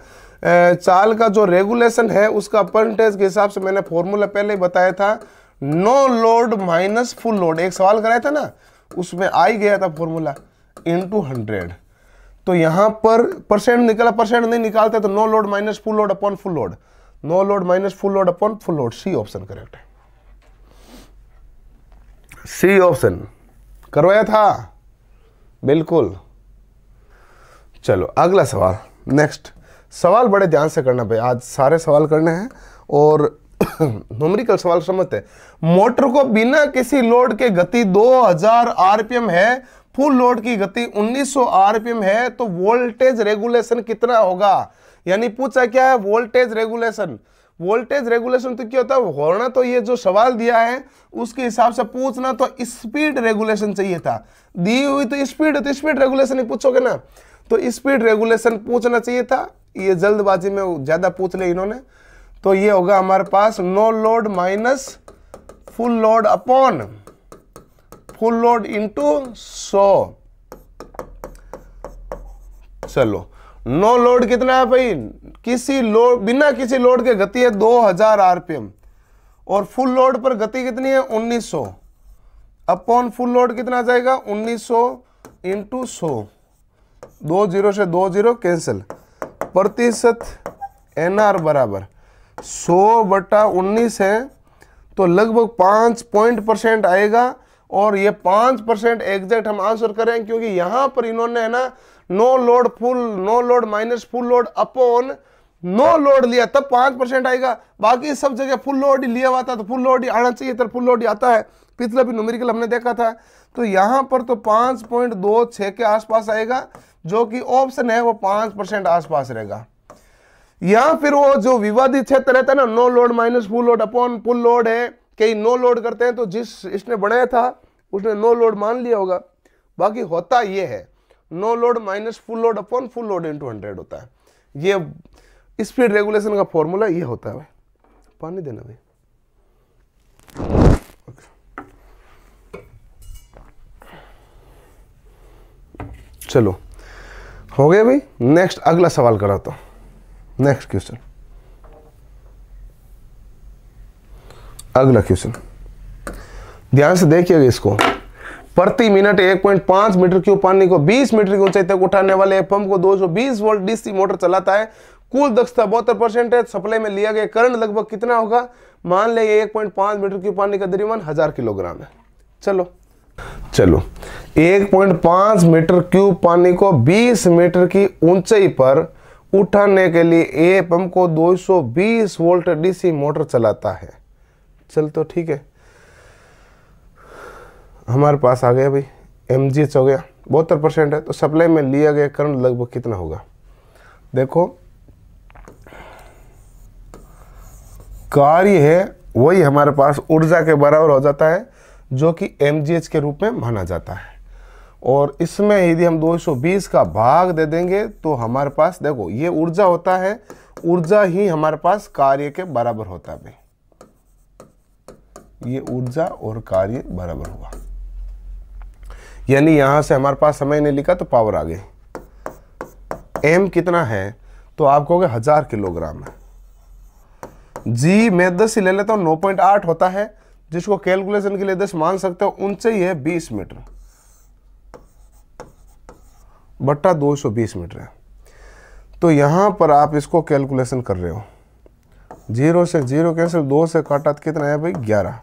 [SPEAKER 1] चाल का जो रेगुलेशन है उसका परसेंटेज के हिसाब से मैंने फॉर्मूला पहले बताया था no load minus full load एक सवाल कराया था ना उसमें आई गया था फॉर्मूला इन टू हंड्रेड तो यहां पर परसेंट निकला परसेंट नहीं निकालते तो no load minus full load upon full load no load minus full load upon full load C option correct है सी ऑप्शन करवाया था बिल्कुल चलो अगला सवाल नेक्स्ट सवाल बड़े ध्यान से करना भाई आज सारे सवाल करने हैं और नोमरिकल सवाल समझते हैं मोटर को बिना किसी लोड के गति 2000 आरपीएम है फुल लोड की गति 1900 आरपीएम है तो वोल्टेज रेगुलेशन कितना होगा यानी पूछा क्या है वोल्टेज रेगुलेशन वोल्टेज रेगुलेशन तो क्या होता है होना तो ये जो सवाल दिया है उसके हिसाब से पूछना तो स्पीड रेगुलेशन चाहिए था दी हुई तो स्पीड तो स्पीड रेगुलेशन ही पूछोगे ना तो स्पीड रेगुलेशन पूछना चाहिए था ये जल्दबाजी में ज़्यादा पूछ ले इन्होंने तो ये होगा हमारे पास no load minus full load upon full load into 100 चलो नो लोड कितना है भाई किसी लोड बिना किसी लोड के गति है 2000 आरपीएम और फुल लोड पर गति कितनी है 1900 अपॉन फुल लोड कितना जाएगा 1900 इंटू सो दो जीरो से दो जीरो कैंसिल प्रतिशत एनआर बराबर 100 बटा 19 है तो लगभग पाँच पॉइंट परसेंट आएगा और ये पाँच परसेंट एग्जैक्ट हम आंसर करें क्योंकि यहाँ पर इन्होंने है ना no load full no load minus full load upon no load लिया तब पांच परसेंट आएगा बाकी सब जगह फुल लोड ही लिया हुआ था तो फुल लोड ही आना चाहिए तो फुल लोड ही आता है पिछला भी नुमेरिकल हमने देखा था तो यहां पर तो पांच पॉइंट दो छः के आसपास आएगा जो कि ऑप्शन है वो पांच परसेंट आसपास रहेगा या फिर वो जो विवादित क्षेत्र तो रहता है ना no load minus full load upon full load है कई नो लोड करते हैं तो जिस इसने बनाया था उसने नो लोड मान लिया होगा बाकी होता ये है no load minus full load upon full load two hundred होता है ये स्पीड रेगुलेशन का फॉर्मूला ये होता है पानी देना भाई चलो हो गया भाई नेक्स्ट अगला सवाल कराता हूँ नेक्स्ट क्वेश्चन अगला क्वेश्चन ध्यान से देखिएगा इसको प्रति मिनट 1.5 मीटर क्यूब पानी को 20 मीटर की ऊंचाई तक उठाने वाले एक पंप को 220 वोल्ट डीसी मोटर चलाता है कुल दक्षता बहत्तर परसेंट है सप्लाई में लिया गया करंट लगभग कितना होगा मान ले 1.5 मीटर क्यूब पानी का तकरीबन हजार किलोग्राम है चलो चलो 1.5 मीटर क्यूब पानी को 20 मीटर की ऊंचाई पर उठाने के लिए ए पंप को 220 वोल्ट डीसी मोटर चलाता है चल तो ठीक है हमारे पास आ गया भाई एम जी हो गया बहत्तर परसेंट है तो सप्लाई में लिया गया करंट लगभग कितना होगा देखो कार्य है वही हमारे पास ऊर्जा के बराबर हो जाता है जो कि एम के रूप में माना जाता है और इसमें यदि हम 220 का भाग दे देंगे तो हमारे पास देखो ये ऊर्जा होता है ऊर्जा ही हमारे पास कार्य के बराबर होता है भाई ये ऊर्जा और कार्य बराबर हुआ यानी यहां से हमारे पास समय नहीं लिखा तो पावर आ गई एम कितना है तो आप कहोगे हज़ार किलोग्राम है जी मैं दस ही ले लेता हूं नौ पॉइंट आठ होता है जिसको कैलकुलेशन के लिए दस मान सकते हो उनसे ही है बीस मीटर बट्टा 220 मीटर है तो यहाँ पर आप इसको कैलकुलेशन कर रहे हो जीरो से जीरो कैंसिल दो से काटा तो कितना है भाई ग्यारह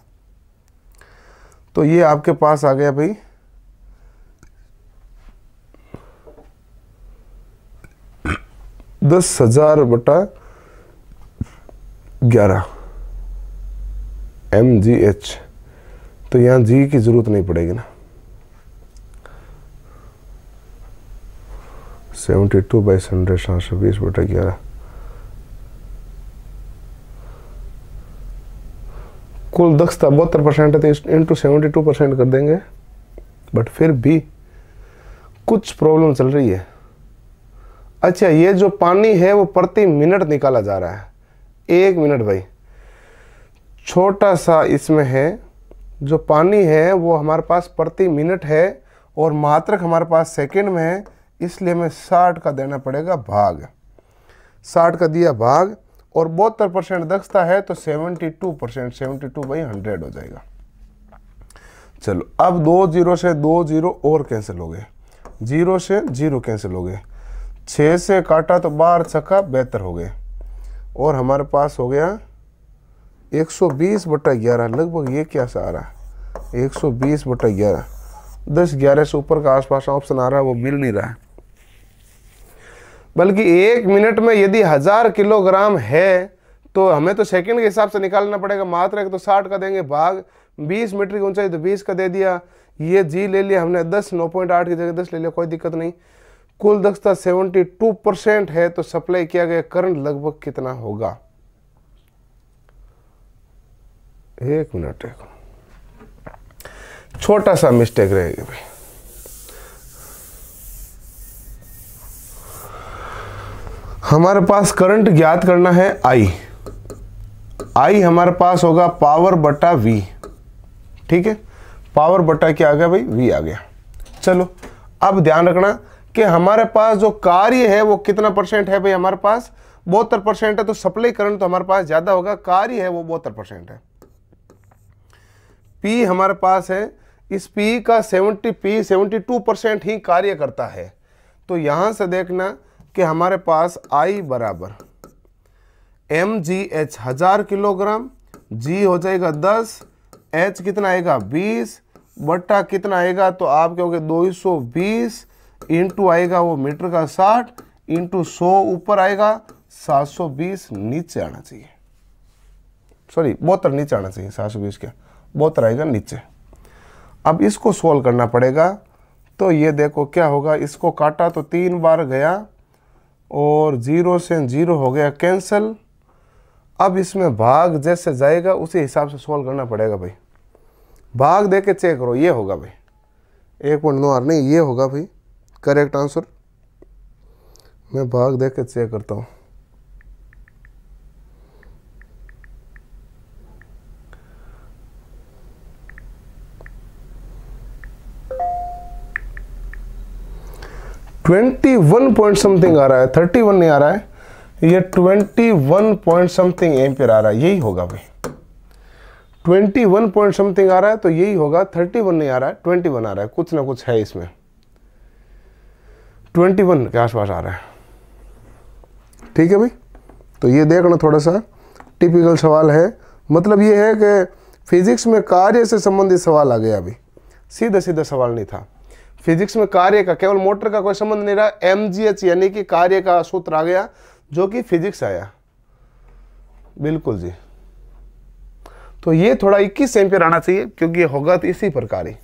[SPEAKER 1] तो ये आपके पास आ गया भाई दस हजार बटा ग्यारह एम जी एच तो यहाँ जी की ज़रूरत नहीं पड़ेगी ना सेवेंटी टू बाई हंड्रेड सात सौ बीस बटा ग्यारह कुल दक्षता बहत्तर परसेंट है तो इंटू सेवेंटी टू परसेंट कर देंगे बट फिर भी कुछ प्रॉब्लम चल रही है अच्छा ये जो पानी है वो प्रति मिनट निकाला जा रहा है एक मिनट भाई छोटा सा इसमें है जो पानी है वो हमारे पास प्रति मिनट है और मात्रक हमारे पास सेकंड में है इसलिए हमें साठ का देना पड़ेगा भाग साठ का दिया भाग और बहत्तर परसेंट दक्षता है तो seventy two percent seventy two by hundred हो जाएगा चलो अब दो जीरो से दो जीरो और कैंसिल हो गए जीरो से जीरो कैंसिल हो गए छः से काटा तो बार छक्का बेहतर हो गए और हमारे पास हो गया 120 बटा ग्यारह लगभग ये क्या सा आ रहा है एक सौ बटा ग्यारह दस ग्यारह से ऊपर का आसपास ऑप्शन आ रहा है वो मिल नहीं रहा है बल्कि एक मिनट में यदि हज़ार किलोग्राम है तो हमें तो सेकंड के हिसाब से निकालना पड़ेगा मात्र एक तो साठ का देंगे भाग बीस मीटर की ऊंचाई तो बीस का दे दिया ये जी ले लिया हमने दस नौ पॉइंट आठ की जगह दस ले लिया कोई दिक्कत नहीं कुल दक्षता सेवेंटी टू परसेंट है तो सप्लाई किया गया करंट लगभग कितना होगा एक मिनट एक छोटा सा मिस्टेक रहेगी भाई हमारे पास करंट ज्ञात करना है आई आई हमारे पास होगा पावर बटा वी ठीक है पावर बटा क्या आ गया भाई वी आ गया चलो अब ध्यान रखना कि हमारे पास जो कार्य है वो कितना परसेंट है भाई हमारे पास बहत्तर परसेंट है तो सप्लाई करंट तो हमारे पास ज़्यादा होगा कार्य है वो बहत्तर परसेंट है पी हमारे पास है इस पी का seventy P seventy two percent ही कार्य करता है तो यहां से देखना कि हमारे पास आई बराबर एम जी एच हजार किलोग्राम जी हो जाएगा दस एच कितना आएगा बीस बट्टा कितना आएगा तो आप कहोगे दो सौ बीस इंटू आएगा वो मीटर का साठ इंटू सौ ऊपर आएगा सात सौ बीस नीचे आना चाहिए सॉरी बोतर नीचे आना चाहिए सात सौ बीस क्या बोहत्तर आएगा नीचे अब इसको सोल्व करना पड़ेगा तो ये देखो क्या होगा इसको काटा तो तीन बार गया और ज़ीरो से ज़ीरो हो गया कैंसिल अब इसमें भाग जैसे जाएगा उसी हिसाब से सॉल्व करना पड़ेगा भाई भाग दे के चेक करो ये होगा भाई एक पॉइंट नौ आर नहीं ये होगा भाई करेक्ट आंसर मैं भाग दे के चेक करता हूँ ट्वेंटी वन पॉइंट समथिंग आ रहा है थर्टी वन नहीं आ रहा है ये twenty one point something ampere आ रहा है यही होगा भाई ट्वेंटी वन पॉइंट समथिंग आ रहा है तो यही होगा थर्टी वन नहीं आ रहा है ट्वेंटी वन आ रहा है कुछ ना कुछ है इसमें ट्वेंटी वन के आसपास आ रहा है ठीक है भाई तो ये देखना थोड़ा सा टिपिकल सवाल है मतलब ये है कि फिज़िक्स में कार्य से संबंधित सवाल आ गया अभी सीधा सीधा सवाल नहीं था फिजिक्स में कार्य का केवल मोटर का कोई संबंध नहीं रहा एम जी एच यानी कि कार्य का सूत्र आ गया जो कि फिजिक्स आया बिल्कुल जी तो ये थोड़ा इक्कीस एम्पियर आना चाहिए क्योंकि होगा तो इसी प्रकार ही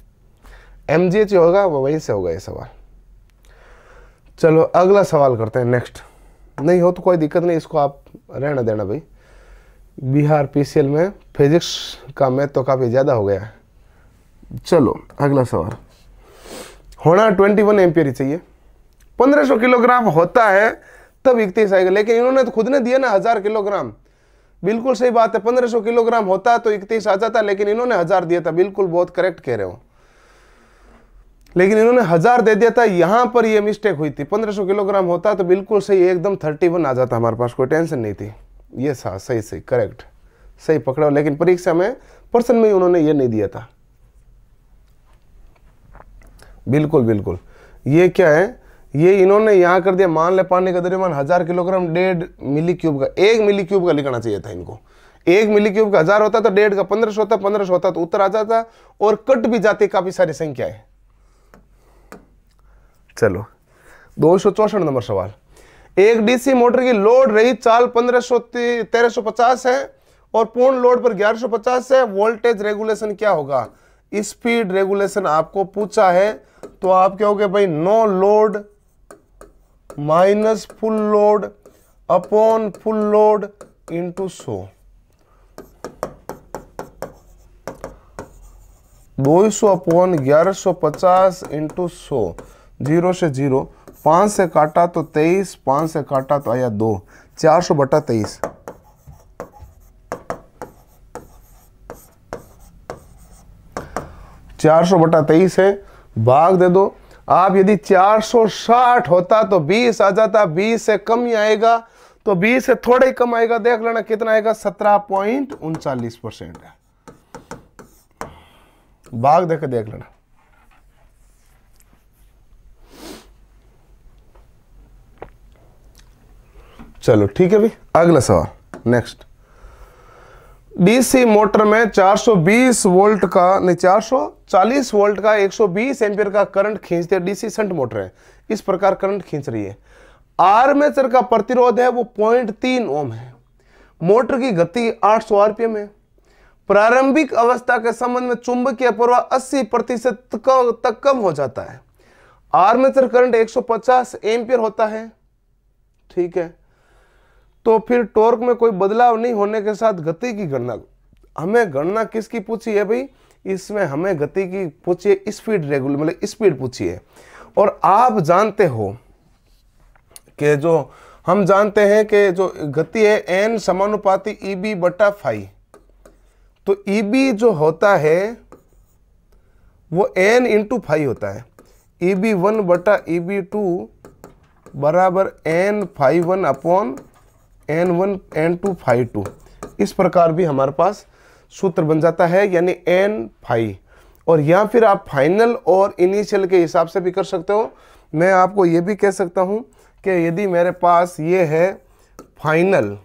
[SPEAKER 1] एम जी एच होगा वो वहीं से होगा ये सवाल चलो अगला सवाल करते हैं नेक्स्ट नहीं हो तो कोई दिक्कत नहीं इसको आप रहना देना भाई बिहार पीसीएल में फिजिक्स का मैथ तो काफ़ी ज़्यादा हो गया है चलो अगला सवाल होना 21 वन एम्पियर ही चाहिए 1500 किलोग्राम होता है तब इकतीस आएगा लेकिन इन्होंने तो खुद ने दिया ना हज़ार किलोग्राम बिल्कुल सही बात है 1500 किलोग्राम होता तो इकतीस आ जाता लेकिन इन्होंने हज़ार दिया था बिल्कुल बहुत करेक्ट कह रहे हो लेकिन इन्होंने हज़ार दे दिया था यहाँ पर ये मिस्टेक हुई थी 1500 किलोग्राम होता तो बिल्कुल सही एकदम 31 आ जाता हमारे पास कोई टेंशन नहीं थी ये सही सही करेक्ट सही पकड़ा लेकिन परीक्षा में पर्सन में उन्होंने ये नहीं दिया था बिल्कुल बिल्कुल ये क्या है ये इन्होंने यहाँ कर दिया मान ले पानी का दरमान हज़ार किलोग्राम डेढ़ मिली क्यूब का एक मिली क्यूब का लिखना चाहिए था इनको एक मिली क्यूब का हज़ार होता तो डेढ़ का पंद्रह सौ होता पंद्रह सौ होता तो उत्तर आ जाता और कट भी जाती काफ़ी सारी है चलो दो चौसठ नंबर सवाल एक डीसी मोटर की लोड रही चाल पंद्रह सौ तेरह सो पचास है और पूर्ण लोड पर ग्यारह सौ पचास है वोल्टेज रेगुलेशन क्या होगा स्पीड रेगुलेशन आपको पूछा है तो आप कहोगे भाई no load minus full load upon full load into सो दो सौ अपॉन ग्यारह सौ पचास इंटू सो जीरो से जीरो पांच से काटा तो तेईस पांच से काटा तो आया दो चार सौ बटा तेईस चार सौ बटा तेईस है भाग दे दो आप यदि 460 होता तो 20 आ जाता 20 से कम ही आएगा तो 20 से थोड़ा ही कम आएगा देख लेना कितना आएगा सत्रह पॉइंट उनचालीस परसेंट भाग देख देख लेना चलो ठीक है भाई अगला सवाल नेक्स्ट डीसी मोटर में 420 वोल्ट का नहीं 440 वोल्ट का 120 सौ का करंट खींचते डीसी संट मोटर है इस प्रकार करंट खींच रही है आर्मेचर का प्रतिरोध है वो पॉइंट तीन ओम है मोटर की गति 800 आरपीएम है प्रारंभिक अवस्था के संबंध में चुंबकीय प्रवाह 80 प्रतिशत तक कम हो जाता है आर्मेचर करंट 150 सौ होता है ठीक है तो फिर टॉर्क में कोई बदलाव नहीं होने के साथ गति की गणना हमें गणना किसकी पूछी है भाई इसमें हमें गति की पूछिए स्पीड रेगुलर मतलब स्पीड पूछी है और आप जानते हो कि जो हम जानते हैं कि जो गति है एन समानुपाती ई e बी बटा फाइव तो ई e बी जो होता है वो एन इंटू फाइव होता है ई बी वन बटा ई बी टू बराबर N five one upon N one N two five two इस प्रकार भी हमारे पास सूत्र बन जाता है यानी एन फाइव और या फिर आप फाइनल और इनिशियल के हिसाब से भी कर सकते हो मैं आपको ये भी कह सकता हूँ कि यदि मेरे पास ये है फाइनल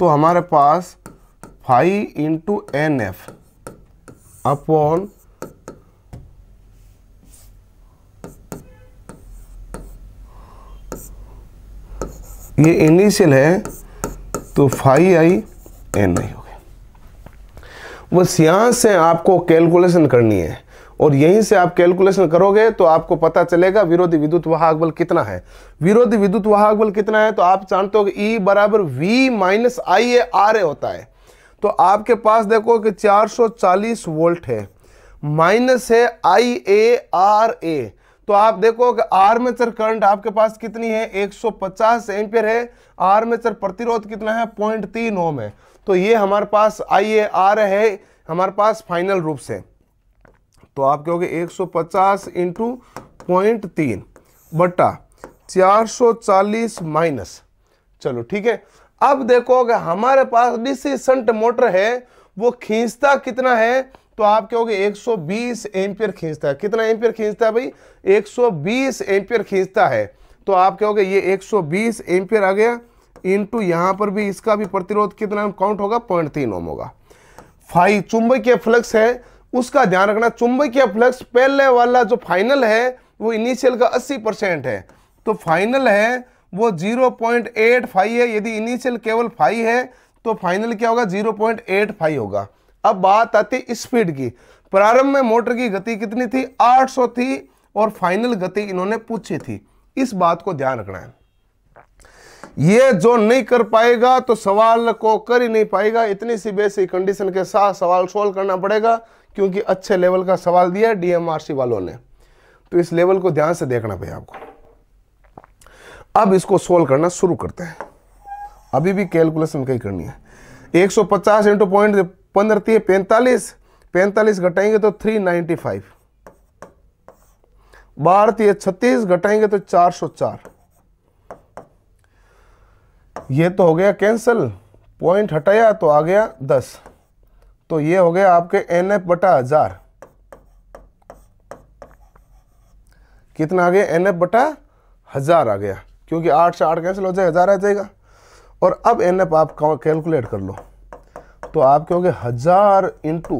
[SPEAKER 1] तो हमारे पास five into N F upon ये इनिशियल है तो फाइव आई एन आई हो गया बस यहां से आपको कैलकुलेशन करनी है और यहीं से आप कैलकुलेशन करोगे तो आपको पता चलेगा विरोधी विद्युत वाहक बल कितना है विरोधी विद्युत वाहक बल कितना है तो आप जानते हो कि ई e बराबर V minus I A R A होता है तो आपके पास देखो कि 440 वोल्ट है माइनस है आई ए आर ए तो आप देखो कि आर्मेचर करंट आपके पास कितनी है 150 सौ एम्पियर है आर्मेचर प्रतिरोध कितना है पॉइंट तीन ओम है तो ये हमारे पास आई ए आर है हमारे पास फाइनल रूप से तो आप कहोगे 150 सौ पचास इंटू पॉइंट तीन बट्टा चार माइनस चलो ठीक है अब देखो कि हमारे पास डीसी संट मोटर है वो खींचता कितना है तो आप कहोगे 120 एम्पियर खींचता है कितना एम्पियर खींचता है भाई 120 एम्पियर खींचता है तो आप कहोगे ये 120 एम्पियर आ गया इनटू यहाँ पर भी इसका भी प्रतिरोध कितना काउंट होगा पॉइंट तीन ओम होगा फाइव चुंबकीय फ्लक्स है उसका ध्यान रखना चुंबकीय फ्लक्स पहले वाला जो फाइनल है वो इनिशियल का अस्सी परसेंट है तो फाइनल है वो 0.85 है यदि इनिशियल केवल फाइव है तो फाइनल क्या होगा 0.85 होगा अब बात आती स्पीड की प्रारंभ में मोटर की गति कितनी थी 800 थी और फाइनल गति इन्होंने पूछी थी इस बात को ध्यान रखना है ये जो नहीं कर पाएगा तो सवाल को कर ही नहीं पाएगा इतनी सी बेसिक कंडीशन के साथ सवाल सोल्व करना पड़ेगा क्योंकि अच्छे लेवल का सवाल दिया डीएमआरसी वालों ने तो इस लेवल को ध्यान से देखना पड़ेगा आपको अब इसको सोल्व करना शुरू करते हैं अभी भी कैलकुलेशन कहीं करनी है 150 सौ पचास इंटू पॉइंट पंद्रह रहती पैंतालीस पैंतालीस घटाएंगे तो थ्री नाइन्टी फाइव बारह तीय छत्तीस घटाएंगे तो चार सौ चार ये तो हो गया कैंसल पॉइंट हटाया तो आ गया दस तो ये हो गया आपके एन एफ बटा हजार कितना आ गया एन एफ बटा हजार आ गया क्योंकि आठ से आठ कैंसिल हो जाए हजार आ जाएगा और अब एन एफ आप कैलकुलेट कर लो तो आप कहोगे हजार इंटू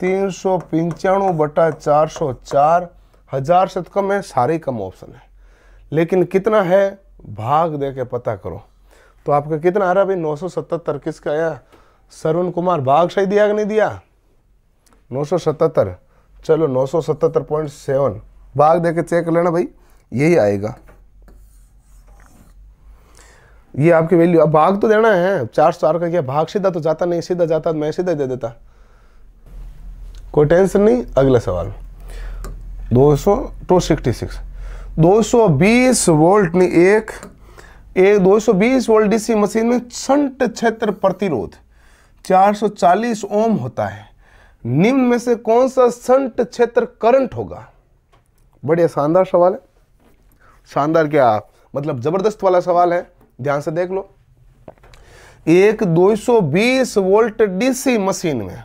[SPEAKER 1] तीन सौ पंचाणु बटा चार सौ चार हजार से तो कम है सारे कम ऑप्शन है लेकिन कितना है भाग दे के पता करो तो आपका कितना आ रहा भाई नौ सौ सतहत्तर किसका आया सरुण कुमार भाग सही दिया कि नहीं दिया नौ सौ सतहत्तर चलो नौ सौ सतहत्तर पॉइंट सेवन भाग दे के चेक लेना भाई यही आएगा ये आपकी वैल्यू अब भाग तो देना है चार चार का क्या भाग सीधा तो जाता नहीं सीधा जाता मैं सीधा दे देता कोई टेंशन नहीं अगला सवाल दो सौ टू सिक्स दो बीस वोल्ट ने एक एक दो बीस वोल्ट डीसी मशीन में छंट क्षेत्र प्रतिरोध चार चालीस ओम होता है निम्न में से कौन सा संट क्षेत्र करंट होगा बढ़िया शानदार सवाल है शानदार क्या मतलब ज़बरदस्त वाला सवाल है ध्यान से देख लो एक 220 वोल्ट डीसी मशीन में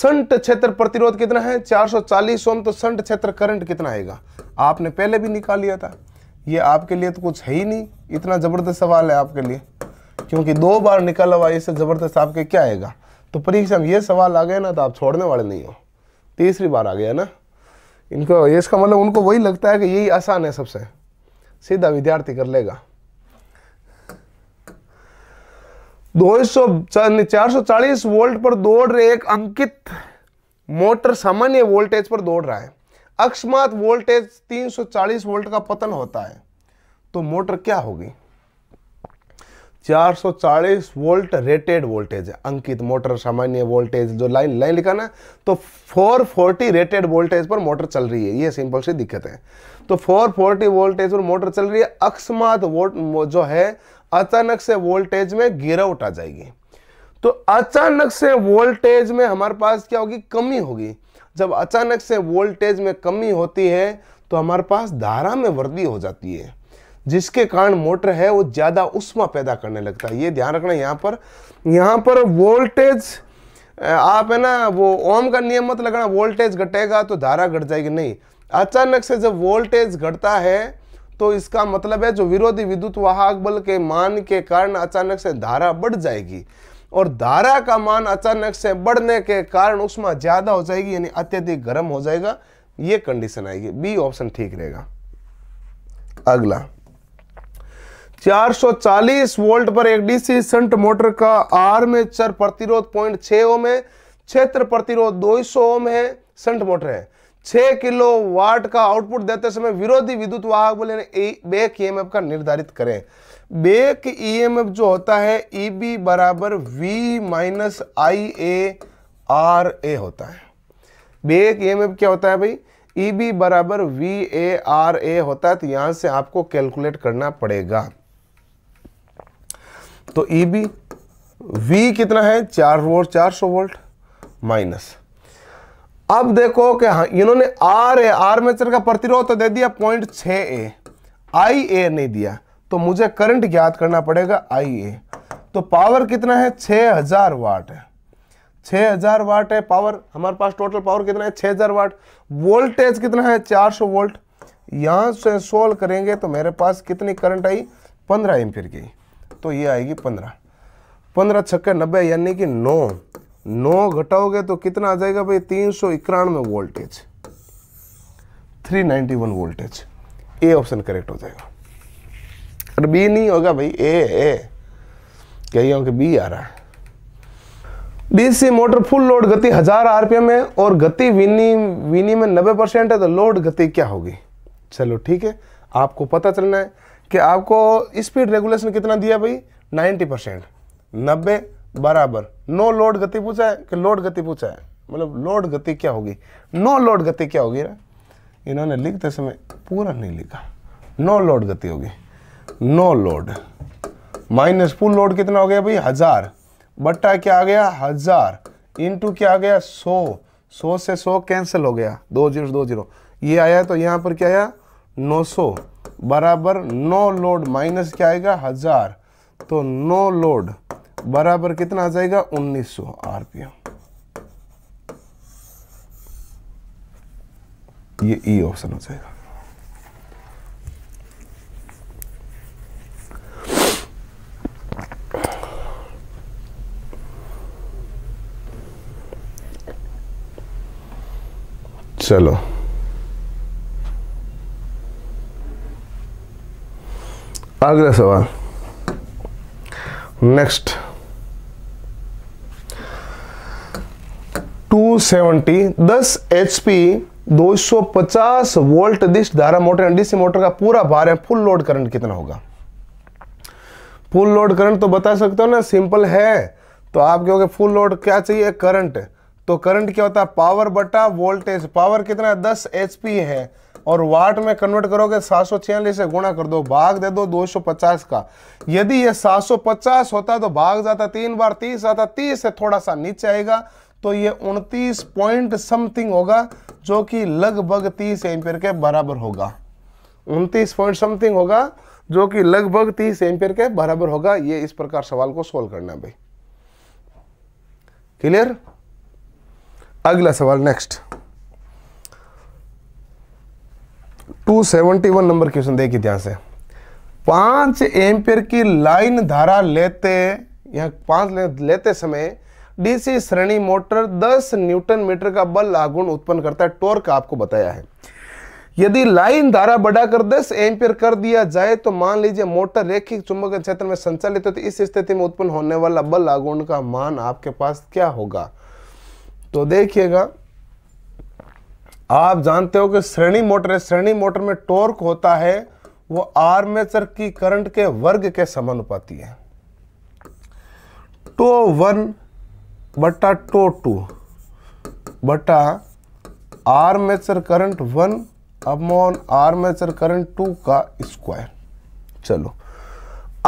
[SPEAKER 1] संट क्षेत्र प्रतिरोध कितना है 440 ओम तो संट क्षेत्र करंट कितना आएगा आपने पहले भी निकाल लिया था ये आपके लिए तो कुछ है ही नहीं इतना ज़बरदस्त सवाल है आपके लिए क्योंकि दो बार निकल हुआ इससे ज़बरदस्त आपके क्या आएगा तो परीक्षा में ये सवाल आ गया ना तो आप छोड़ने वाले नहीं हो तीसरी बार आ गया ना इनको इसका मतलब उनको वही लगता है कि यही आसान है सबसे सीधा विद्यार्थी कर लेगा दो सौ चार सौ चालीस वोल्ट पर दौड़ रहे एक अंकित मोटर सामान्य वोल्टेज पर दौड़ रहा है अकस्मात वोल्टेज 340 वोल्ट का पतन होता है तो मोटर क्या होगी 440 वोल्ट रेटेड वोल्टेज है अंकित मोटर सामान्य वोल्टेज जो लाइन लाइन लिखा ना तो 440 रेटेड वोल्टेज पर मोटर चल रही है ये सिंपल सी दिक्कत है तो 440 वोल्टेज पर मोटर चल रही है अकस्मात वोल्ट जो है अचानक से वोल्टेज में गिरावट आ जाएगी तो अचानक से वोल्टेज में हमारे पास क्या होगी कमी होगी जब अचानक से वोल्टेज में कमी होती है तो हमारे पास धारा में वृद्धि हो जाती है जिसके कारण मोटर है वो ज़्यादा उष्मा पैदा करने लगता है ये ध्यान रखना यहाँ पर यहाँ पर वोल्टेज आप है ना वो ओम का नियम मत लगाना वोल्टेज घटेगा तो धारा घट जाएगी नहीं अचानक से जब वोल्टेज घटता है तो इसका मतलब है जो विरोधी विद्युत वाहक बल के मान के कारण अचानक से धारा बढ़ जाएगी और धारा का मान अचानक से बढ़ने के कारण उसमें ज़्यादा हो जाएगी यानी अत्यधिक गर्म हो जाएगा ये कंडीशन आएगी बी ऑप्शन ठीक रहेगा अगला 440 वोल्ट पर एक डीसी संट मोटर का आर्मेचर प्रतिरोध पॉइंट छ ओम है क्षेत्र प्रतिरोध 200 ओम है संट मोटर है छह किलो वाट का आउटपुट देते समय विरोधी विद्युत वाहक बोले यानी ईएमएफ e का निर्धारित करें बैक ईएमएफ e जो होता है ई e बी बराबर V minus I A R A होता है बैक ईएमएफ क्या होता है भाई ई बी बराबर वी ए आर ए होता है तो यहां से आपको कैलकुलेट करना पड़ेगा तो ई बी वी कितना है चार वोल्ट चार सौ वोल्ट माइनस अब देखो कि हाँ इन्होंने आर है आर्मेचर का प्रतिरोध तो दे दिया पॉइंट छ ए आई ए नहीं दिया तो मुझे करंट ज्ञात करना पड़ेगा आई ए तो पावर कितना है छ हजार वाट है छः हजार वाट है पावर हमारे पास टोटल पावर कितना है छ हजार वाट वोल्टेज कितना है चार सौ वोल्ट यहां से सोल्व करेंगे तो मेरे पास कितनी करंट आई पंद्रह एम्पियर की तो ये आएगी पंद्रह पंद्रह छक्के नब्बे यानी कि नौ नौ घटाओगे तो कितना आ जाएगा भाई तीन सौ इक्यानवे voltage three ninety one voltage A option correct हो जाएगा और बी नहीं होगा भाई ए ए कह कि बी आ रहा है डीसी मोटर फुल लोड गति हजार आरपीएम है और गति विनी विनी में नब्बे परसेंट है तो लोड गति क्या होगी चलो ठीक है आपको पता चलना है कि आपको स्पीड रेगुलेशन कितना दिया भाई नाइन्टी परसेंट नब्बे बराबर नो लोड गति पूछा है कि लोड गति पूछा है मतलब लोड गति क्या होगी नो लोड गति क्या होगी ना इन्होंने लिखते समय पूरा नहीं लिखा नो लोड गति होगी no load minus full load कितना हो गया भाई हजार बट्टा क्या आ गया हजार इंटू क्या आ गया सौ सौ से सौ कैंसिल हो गया दो जीरो दो जीरो ये आया तो यहाँ पर क्या आया नौ सौ बराबर नो लोड माइनस क्या आएगा हजार तो नो लोड बराबर कितना आ जाएगा 1900 आरपीएम ये ई e ऑप्शन हो जाएगा चलो अगला सवाल नेक्स्ट 270 10 एचपी 250 वोल्ट डिश धारा मोटर एंड मोटर का पूरा भार है फुल लोड करंट कितना होगा फुल लोड करंट तो बता सकते हो ना सिंपल है तो आप क्योंकि फुल लोड क्या चाहिए करंट तो करंट क्या होता है पावर बटा वोल्टेज पावर कितना है दस एच है और वाट में कन्वर्ट करोगे सात से गुणा कर दो भाग दे दो 250 का यदि ये 750 होता तो भाग जाता तीन बार 30 आता 30 से थोड़ा सा नीचे आएगा तो ये उनतीस पॉइंट समथिंग होगा जो कि लगभग तीस एम्पियर के बराबर होगा उनतीस पॉइंट समथिंग होगा जो कि लगभग तीस एम्पियर के बराबर होगा ये इस प्रकार सवाल को सोल्व करना भाई क्लियर अगला सवाल नेक्स्ट 271 नंबर क्वेश्चन देखिए ध्यान से पांच एम्पियर की लाइन धारा लेते या पांच लेते समय डीसी श्रेणी मोटर 10 न्यूटन मीटर का बल आगुण उत्पन्न करता है टॉर्क आपको बताया है यदि लाइन धारा बढ़ाकर 10 एम्पियर कर दिया जाए तो मान लीजिए मोटर रेखिक चुंबक क्षेत्र में संचालित है तो इस स्थिति में उत्पन्न होने वाला बल आगुण का मान आपके पास क्या होगा तो देखिएगा आप जानते हो कि श्रेणी मोटर है श्रेणी मोटर में टॉर्क होता है वो आर्मेचर की करंट के वर्ग के समानुपाती है टो तो वन बटा टो टू बटा mature current one upon mature current two का स्क्वायर चलो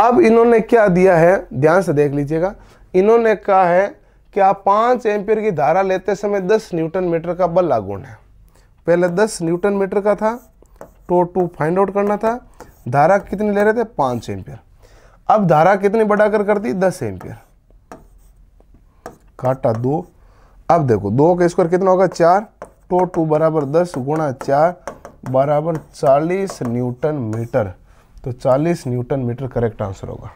[SPEAKER 1] अब इन्होंने क्या दिया है ध्यान से देख लीजिएगा इन्होंने कहा है कि आप पांच एम्पियर की धारा लेते समय दस न्यूटन मीटर का बल लागू है पहले दस न्यूटन मीटर का था टो टू फाइंड आउट करना था धारा कितनी ले रहे थे पांच एम्पियर अब धारा कितनी बढ़ाकर कर दी दस एम्पियर काटा दो अब देखो दो का स्क्वायर कितना होगा चार टो टू बराबर दस गुणा चार बराबर चालीस न्यूटन मीटर तो चालीस न्यूटन मीटर करेक्ट आंसर होगा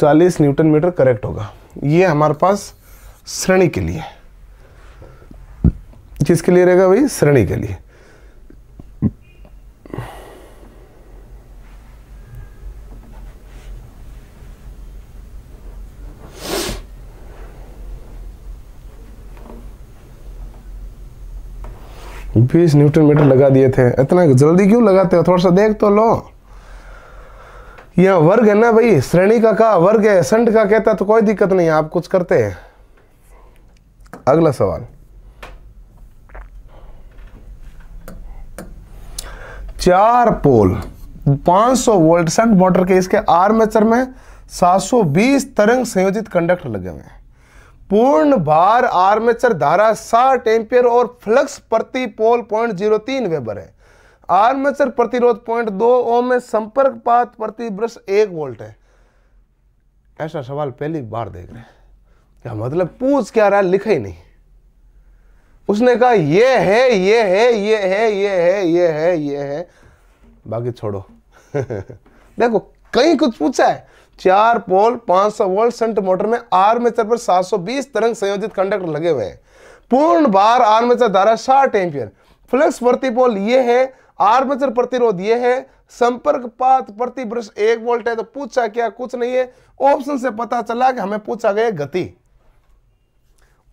[SPEAKER 1] चालीस न्यूटन मीटर करेक्ट होगा ये हमारे पास श्रेणी के लिए किसके लिए रहेगा भाई श्रेणी के लिए बीस न्यूटन मीटर लगा दिए थे इतना जल्दी क्यों लगाते हो थोड़ा सा देख तो लो यह वर्ग है ना भाई श्रेणी का कहा वर्ग है संट का कहता तो कोई दिक्कत नहीं आप कुछ करते हैं अगला सवाल चार पोल 500 वोल्ट सेंट मोटर के इसके आर्मेचर में 720 तरंग संयोजित कंडक्टर लगे हुए हैं पूर्ण भार आर्मेचर धारा साठ एम्पियर और फ्लक्स प्रति पोल पॉइंट जीरो तीन वेबर है आर्मेचर प्रतिरोध पॉइंट दो ओम में संपर्क पात प्रति ब्रश एक वोल्ट है ऐसा सवाल पहली बार देख रहे हैं क्या मतलब पूछ क्या रहा लिखा ही नहीं उसने कहा ये है ये है ये है ये है ये है ये है बाकी छोड़ो देखो कहीं कुछ पूछा है चार पोल 500 वोल्ट सेंट मोटर में आर्मेचर पर 720 तरंग संयोजित कंडक्टर लगे हुए हैं पूर्ण बार आर्मेचर धारा साठ एम्पियर फ्लक्स पोल ये है आर्मेचर प्रतिरोध ये है संपर्क पात प्रति ब्रश एक वोल्ट है तो पूछा क्या कुछ नहीं है ऑप्शन से पता चला कि हमें पूछा गया गति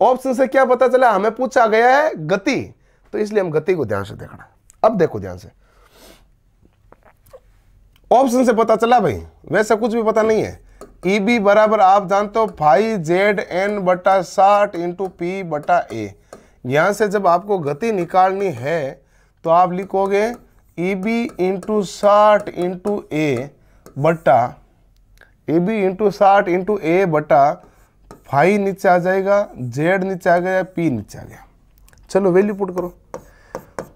[SPEAKER 1] ऑप्शन से क्या पता चला हमें पूछा गया है गति तो इसलिए हम गति को ध्यान से देखना अब देखो ध्यान से ऑप्शन से पता चला भाई वैसा कुछ भी पता नहीं है ई e बी बराबर आप जानते हो फाइव जेड एन बटा साठ इंटू पी बटा ए यहाँ से जब आपको गति निकालनी है तो आप लिखोगे ई बी इंटू साठ इंटू ए बटा ए बी इंटू साठ इंटू ए बटा फाइव नीचे आ जाएगा जेड नीचे आ गया पी नीचे आ गया चलो वैल्यू पुट करो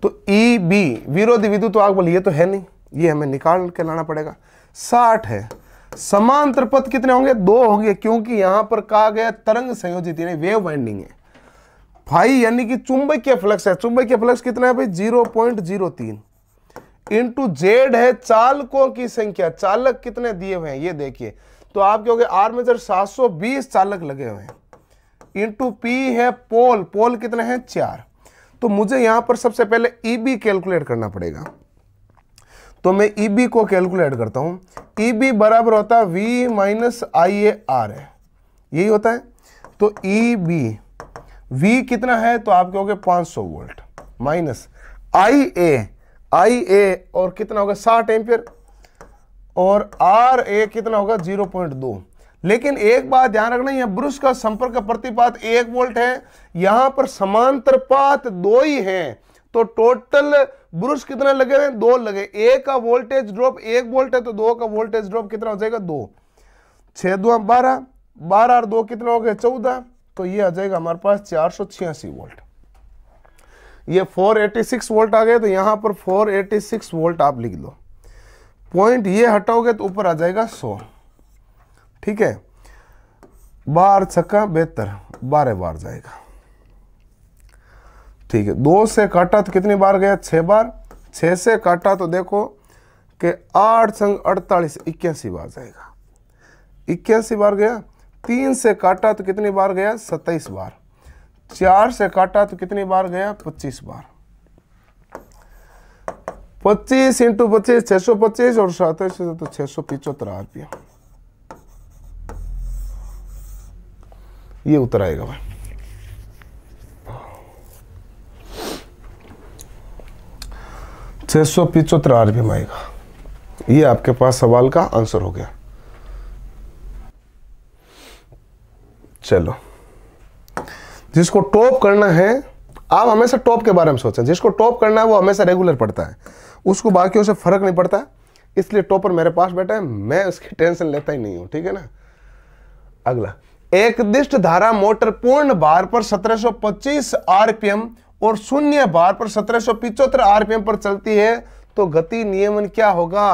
[SPEAKER 1] तो ई e बी विरोधी विद्युत तो आग बोलिए ये तो है नहीं ये हमें निकाल के लाना पड़ेगा साठ है समांतर पथ कितने होंगे दो होंगे क्योंकि यहां पर कहा गया तरंग संयोजित वेव वाइंडिंग है फाई यानी कि चुंबकीय फ्लक्स है चुंबकीय फ्लक्स कितना है भाई जीरो पॉइंट जीरो तीन इंटू जेड है चालकों की संख्या चालक कितने दिए हुए हैं ये देखिए तो आप क्या हो गए आर्मेचर 720 चालक लगे हुए हैं इंटू पी है पोल पोल कितने हैं चार तो मुझे यहां पर सबसे पहले ई बी कैलकुलेट करना पड़ेगा तो मैं ई e बी को कैलकुलेट करता हूं ई e बी बराबर होता है V minus I A R है यही होता है तो ई बी वी कितना है तो आप कहोगे सौ वोल्ट माइनस आई ए आई ए और कितना होगा साठ एम्पियर और आर ए कितना होगा 0.2 लेकिन एक बात ध्यान रखना यह ब्रुश का संपर्क प्रतिपात एक वोल्ट है यहां पर समांतर पात दो ही है तो टोटल ब्रुश कितने लगे हुए दो लगे ए का वोल्टेज ड्रॉप एक वोल्ट है तो दो का वोल्टेज ड्रॉप कितना हो जाएगा दो छह दो बारह बारह और दो कितना हो गया चौदह तो ये आ जाएगा हमारे पास चार सौ छियासी वोल्ट ये 486 वोल्ट आ गए तो यहां पर 486 वोल्ट आप लिख दो पॉइंट ये हटाओगे तो ऊपर आ जाएगा 100 ठीक है बार छक्का बेहतर बारह बार जाएगा ठीक है दो से काटा तो कितनी बार गया छः बार छः से काटा तो देखो कि आठ संग अड़तालीस इक्यासी बार जाएगा इक्यासी बार गया तीन से काटा तो कितनी बार गया सत्ताईस बार चार से काटा तो कितनी बार गया पच्चीस बार पच्चीस इंटू पच्चीस छः सौ पच्चीस और सत्ताईस तो छः सौ पिचहत्तर आरपीएम ये उतर आएगा भाई छः सौ पिचहत्तर आर आएगा ये आपके पास सवाल का आंसर हो गया चलो जिसको टॉप करना है आप हमेशा टॉप के बारे में सोचें जिसको टॉप करना है वो हमेशा रेगुलर पड़ता है उसको बाकियों से फ़र्क नहीं पड़ता इसलिए टॉपर मेरे पास बैठा है मैं उसकी टेंशन लेता ही नहीं हूं ठीक है ना अगला एक दिष्ट धारा मोटर पूर्ण भार पर 1725 आरपीएम और शून्य भार पर सत्रह आरपीएम पर चलती है तो गति नियमन क्या होगा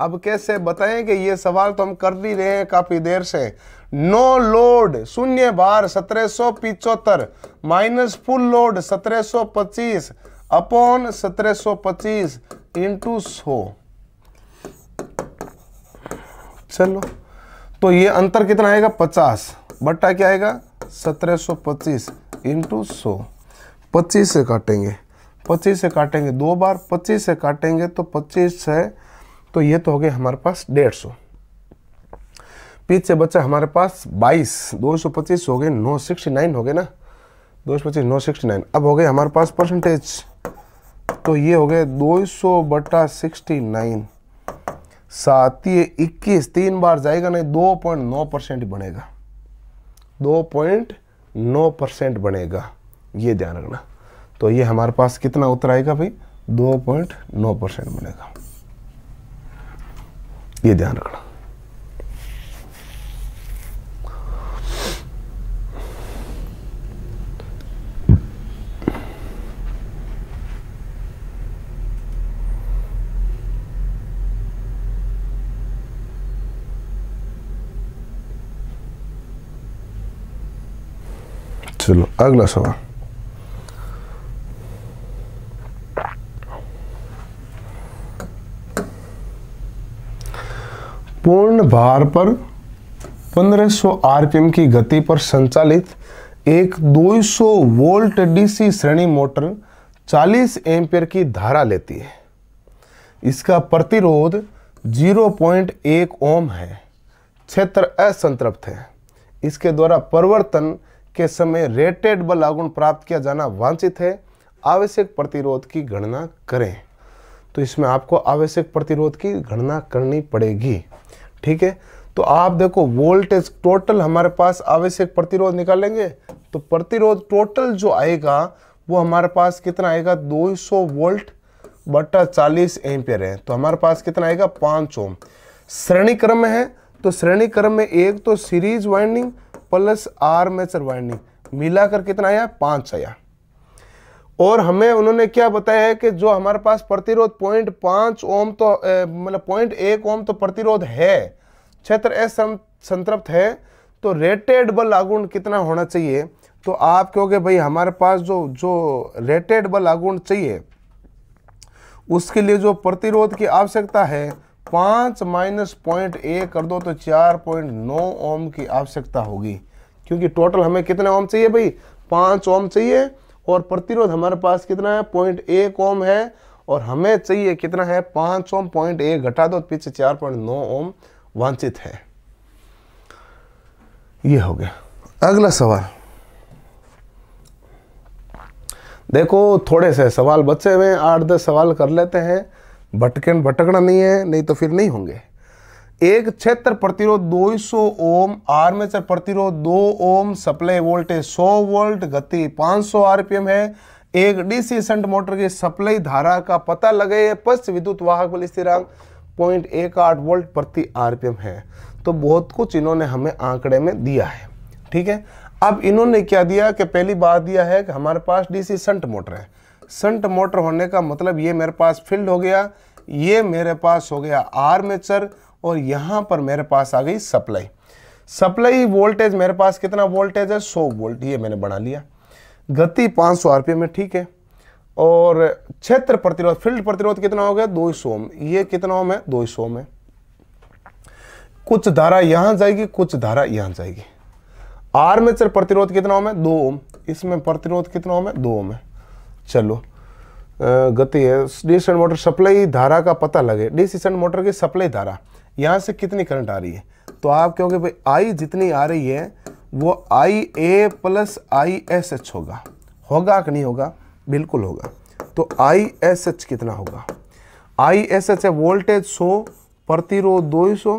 [SPEAKER 1] अब कैसे बताएं कि ये सवाल तो हम कर ही रहे हैं काफी देर से नो लोड शून्य बार सत्रह सौ पिचहत्तर माइनस फुल लोड सत्रह सौ पच्चीस अपॉन सत्रह सौ पच्चीस इंटू सो चलो तो ये अंतर कितना आएगा पचास बट्टा क्या आएगा सत्रह सौ पच्चीस इंटू सो पच्चीस से काटेंगे पच्चीस से काटेंगे दो बार पच्चीस से काटेंगे तो पच्चीस से तो ये तो हो गए हमारे पास डेढ़ सौ पीछे बच्चा हमारे पास बाईस दो सौ पच्चीस हो गए नौ सिक्सटी नाइन हो गए ना दो सौ पच्चीस नौ सिक्सटी नाइन अब हो गए हमारे पास परसेंटेज तो ये हो गए दो सौ बटा सिक्सटी नाइन सात ये इक्कीस तीन बार जाएगा नहीं दो पॉइंट नौ परसेंट बनेगा दो पॉइंट नौ परसेंट बनेगा ये ध्यान रखना तो ये हमारे पास कितना उत्तर आएगा भाई दो पॉइंट नौ परसेंट बनेगा ये ध्यान रखना चलो अगला सवाल पूर्ण भार पर 1500 आरपीएम की गति पर संचालित एक 200 वोल्ट डीसी श्रेणी मोटर 40 एम्पियर की धारा लेती है इसका प्रतिरोध 0.1 ओम है क्षेत्र असंतृप्त है इसके द्वारा परिवर्तन के समय रेटेड बल आगुण प्राप्त किया जाना वांछित है आवश्यक प्रतिरोध की गणना करें तो इसमें आपको आवश्यक प्रतिरोध की गणना करनी पड़ेगी ठीक है तो आप देखो वोल्टेज टोटल हमारे पास आवश्यक प्रतिरोध निकालेंगे तो प्रतिरोध टोटल जो आएगा वो हमारे पास कितना आएगा 200 वोल्ट बटा 40 एम्पियर है तो हमारे पास कितना आएगा पाँच ओम श्रेणी क्रम में है तो श्रेणी क्रम में एक तो series winding plus armature winding मिलाकर कितना आया पाँच आया और हमें उन्होंने क्या बताया है कि जो हमारे पास प्रतिरोध पॉइंट पाँच ओम तो मतलब पॉइंट एक ओम तो प्रतिरोध है क्षेत्र एस संतृप्त है तो रेटेड बल आगुण कितना होना चाहिए तो आप क्योंकि भाई हमारे पास जो जो रेटेड बल आगुण चाहिए उसके लिए जो प्रतिरोध की आवश्यकता है पाँच माइनस पॉइंट एक कर दो तो चार पॉइंट नौ ओम की आवश्यकता होगी क्योंकि टोटल हमें कितने ओम चाहिए भाई पाँच ओम चाहिए और प्रतिरोध हमारे पास कितना है पॉइंट एक ओम है और हमें चाहिए कितना है पांच ओम पॉइंट एक घटा दो पीछे चार पॉइंट नौ ओम वांछित है ये हो गया अगला सवाल देखो थोड़े से सवाल बचे हुए आठ दस सवाल कर लेते हैं भटकन भटकना नहीं है नहीं तो फिर नहीं होंगे एक क्षेत्र प्रतिरोध 200 ओम आर्मेचर प्रतिरोध 2 ओम सप्लाई वोल्टेज 100 वोल्ट गति 500 आरपीएम है एक डीसी संट मोटर की सप्लाई धारा का पता लगे पश्च विद्युत वाहक बल स्थिरांक पॉइंट एक आठ वोल्ट प्रति आरपीएम है तो बहुत कुछ इन्होंने हमें आंकड़े में दिया है ठीक है अब इन्होंने क्या दिया कि पहली बात दिया है कि हमारे पास डीसी संट मोटर है संट मोटर होने का मतलब ये मेरे पास फील्ड हो गया ये मेरे पास हो गया आर्मेचर और यहां पर मेरे पास आ गई सप्लाई सप्लाई वोल्टेज मेरे पास कितना वोल्टेज है 100 वोल्ट ये मैंने बना लिया गति 500 सौ आरपीएम में ठीक है और क्षेत्र प्रतिरोध फील्ड प्रतिरोध कितना हो गया दो सौ ये कितना ओम है दो सौ में कुछ धारा यहाँ जाएगी कुछ धारा यहाँ जाएगी आर्मेचर प्रतिरोध कितना ओम है दो ओम इसमें प्रतिरोध कितना ओम है दो ओम है चलो गति है डीसी मोटर सप्लाई धारा का पता लगे डीसी मोटर की सप्लाई धारा यहाँ से कितनी करंट आ रही है तो आप कहोगे भाई आई जितनी आ रही है वो I A plus I S H होगा होगा कि नहीं होगा बिल्कुल होगा तो आई एस एच कितना होगा आई एस एच है वोल्टेज 100 प्रतिरोध 200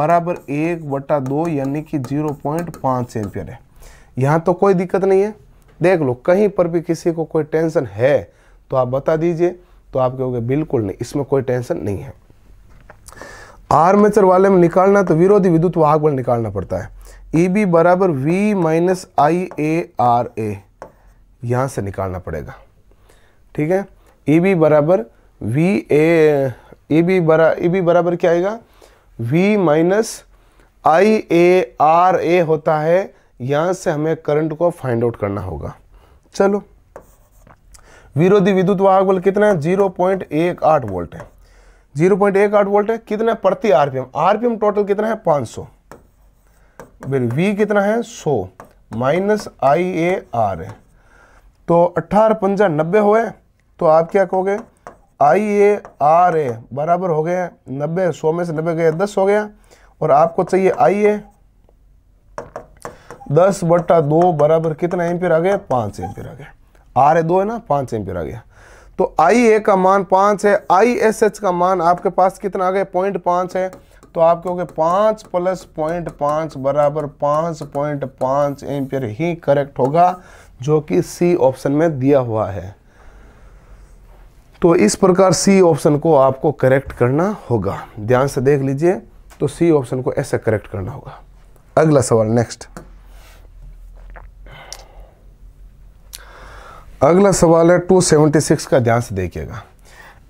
[SPEAKER 1] बराबर एक बटा दो यानी कि 0.5 पॉइंट एम्पियर है यहाँ तो कोई दिक्कत नहीं है देख लो कहीं पर भी किसी को कोई टेंशन है तो आप बता दीजिए तो आप कहोगे बिल्कुल नहीं इसमें कोई टेंशन नहीं है आर्मेचर वाले में निकालना तो विरोधी विद्युत वाहक बल निकालना पड़ता है ई e बी बराबर V minus I A R A यहाँ से निकालना पड़ेगा ठीक है ई e बी बराबर वी ए ई बी बरा ई e बी बराबर क्या आएगा V minus I A R A होता है यहाँ से हमें करंट को फाइंड आउट करना होगा चलो विरोधी विद्युत वाहक बल कितना है जीरो पॉइंट एक आठ वोल्ट है जीरो पॉइंट एक आठ वोल्ट है कितना है प्रति आरपीएम आरपीएम टोटल कितना है पांच सौ वी कितना है so minus I A R है तो अट्ठारह पंजा नब्बे हो तो आप क्या कहोगे आई ए आर ए बराबर हो गया नब्बे सौ में से नब्बे गया दस हो गया और आपको चाहिए आई ए दस बट्टा दो बराबर कितना एम्पियर आ गया पाँच एम्पियर आ गया आर ए दो है ना पाँच एम्पियर आ गया तो आई ए का मान पाँच है आई एस एच का मान आपके पास कितना आ गया पॉइंट पाँच है तो आप क्योंकि पाँच प्लस पॉइंट पाँच बराबर पाँच पॉइंट पाँच एम्पियर ही करेक्ट होगा जो कि सी ऑप्शन में दिया हुआ है तो इस प्रकार सी ऑप्शन को आपको करेक्ट करना होगा ध्यान से देख लीजिए तो सी ऑप्शन को ऐसे करेक्ट करना होगा अगला सवाल नेक्स्ट अगला सवाल है 276 का ध्यान से देखिएगा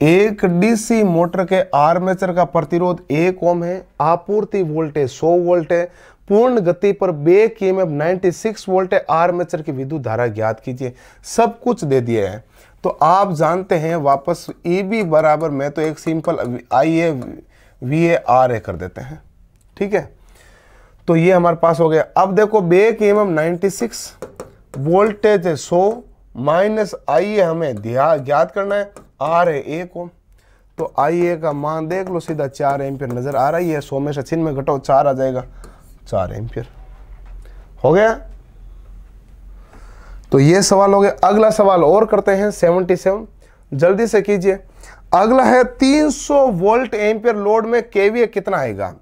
[SPEAKER 1] एक डीसी मोटर के आर्मेचर का प्रतिरोध एक ओम है आपूर्ति वोल्टेज 100 वोल्ट है पूर्ण गति पर बेक की एम नाइन्टी सिक्स वोल्ट है आर्मेचर की विद्युत धारा ज्ञात कीजिए सब कुछ दे दिया है तो आप जानते हैं वापस ई e बी बराबर मैं तो एक simple I A V A R A कर देते हैं ठीक है तो ये हमारे पास हो गया अब देखो बेक की एम नाइन्टी सिक्स वोल्टेज है सो माइनस आई ए हमें ज्ञात करना है आर ए ए को तो आई ए का मान देख लो सीधा चार एम्पियर नज़र आ रही है सो में से छिन में घटो चार आ जाएगा चार एम्पियर हो गया तो ये सवाल हो गया अगला सवाल और करते हैं सेवनटी सेवन जल्दी से कीजिए अगला है 300 वोल्ट एम्पियर लोड में केवीए कितना आएगा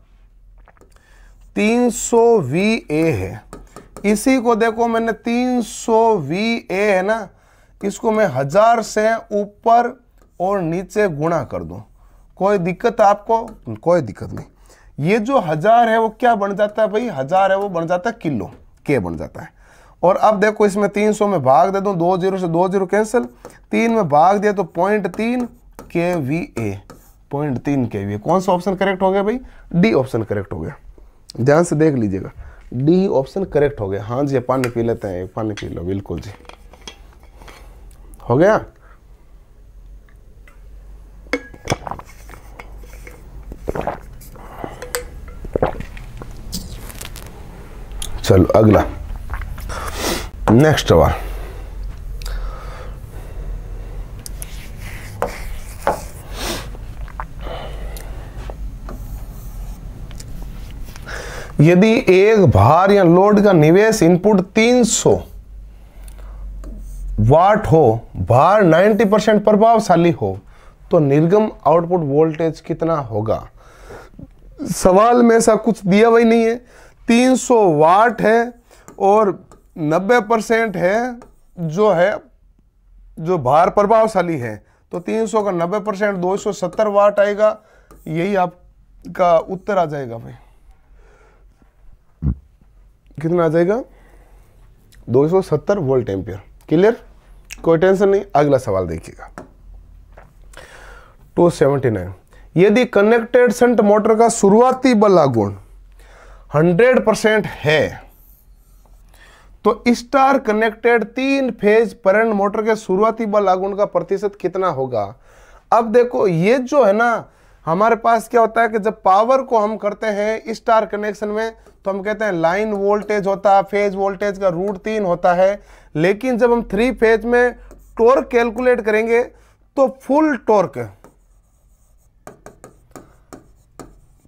[SPEAKER 1] 300 ए है इसी को देखो मैंने 300 वी ए है ना इसको मैं हजार से ऊपर और नीचे गुणा कर दूं कोई दिक्कत आपको कोई दिक्कत नहीं ये जो हजार है वो क्या बन जाता है भाई हजार है वो बन जाता है किलो के बन जाता है और अब देखो इसमें 300 में भाग दे दूं दो जीरो से दो जीरो कैंसिल तीन में भाग दिया तो पॉइंट तीन के वी ए पॉइंट तीन के वी ए कौन सा ऑप्शन करेक्ट हो गया भाई डी ऑप्शन करेक्ट हो गया ध्यान से देख लीजिएगा डी ऑप्शन करेक्ट हो गया हाँ जी पानी पी लेते हैं पानी पी लो बिल्कुल जी हो गया चलो अगला नेक्स्ट सवाल यदि एक भार या लोड का निवेश इनपुट 300 वाट हो भार 90 परसेंट प्रभावशाली हो तो निर्गम आउटपुट वोल्टेज कितना होगा सवाल में ऐसा कुछ दिया हुआ नहीं है 300 वाट है और 90 परसेंट है जो है जो भार प्रभावशाली है तो 300 का 90 परसेंट दो वाट आएगा यही आपका उत्तर आ जाएगा भाई कितना आ जाएगा 270 वोल्ट एम्पियर क्लियर कोई टेंशन नहीं अगला सवाल देखिएगा 279 यदि कनेक्टेड सेंट मोटर का शुरुआती बल आगुण 100 परसेंट है तो स्टार कनेक्टेड तीन फेज परंट मोटर के शुरुआती बल आगुण का प्रतिशत कितना होगा अब देखो ये जो है ना हमारे पास क्या होता है कि जब पावर को हम करते हैं स्टार कनेक्शन में तो हम कहते हैं लाइन वोल्टेज होता है फेज वोल्टेज का रूट तीन होता है लेकिन जब हम थ्री फेज में टॉर्क कैलकुलेट करेंगे तो फुल टॉर्क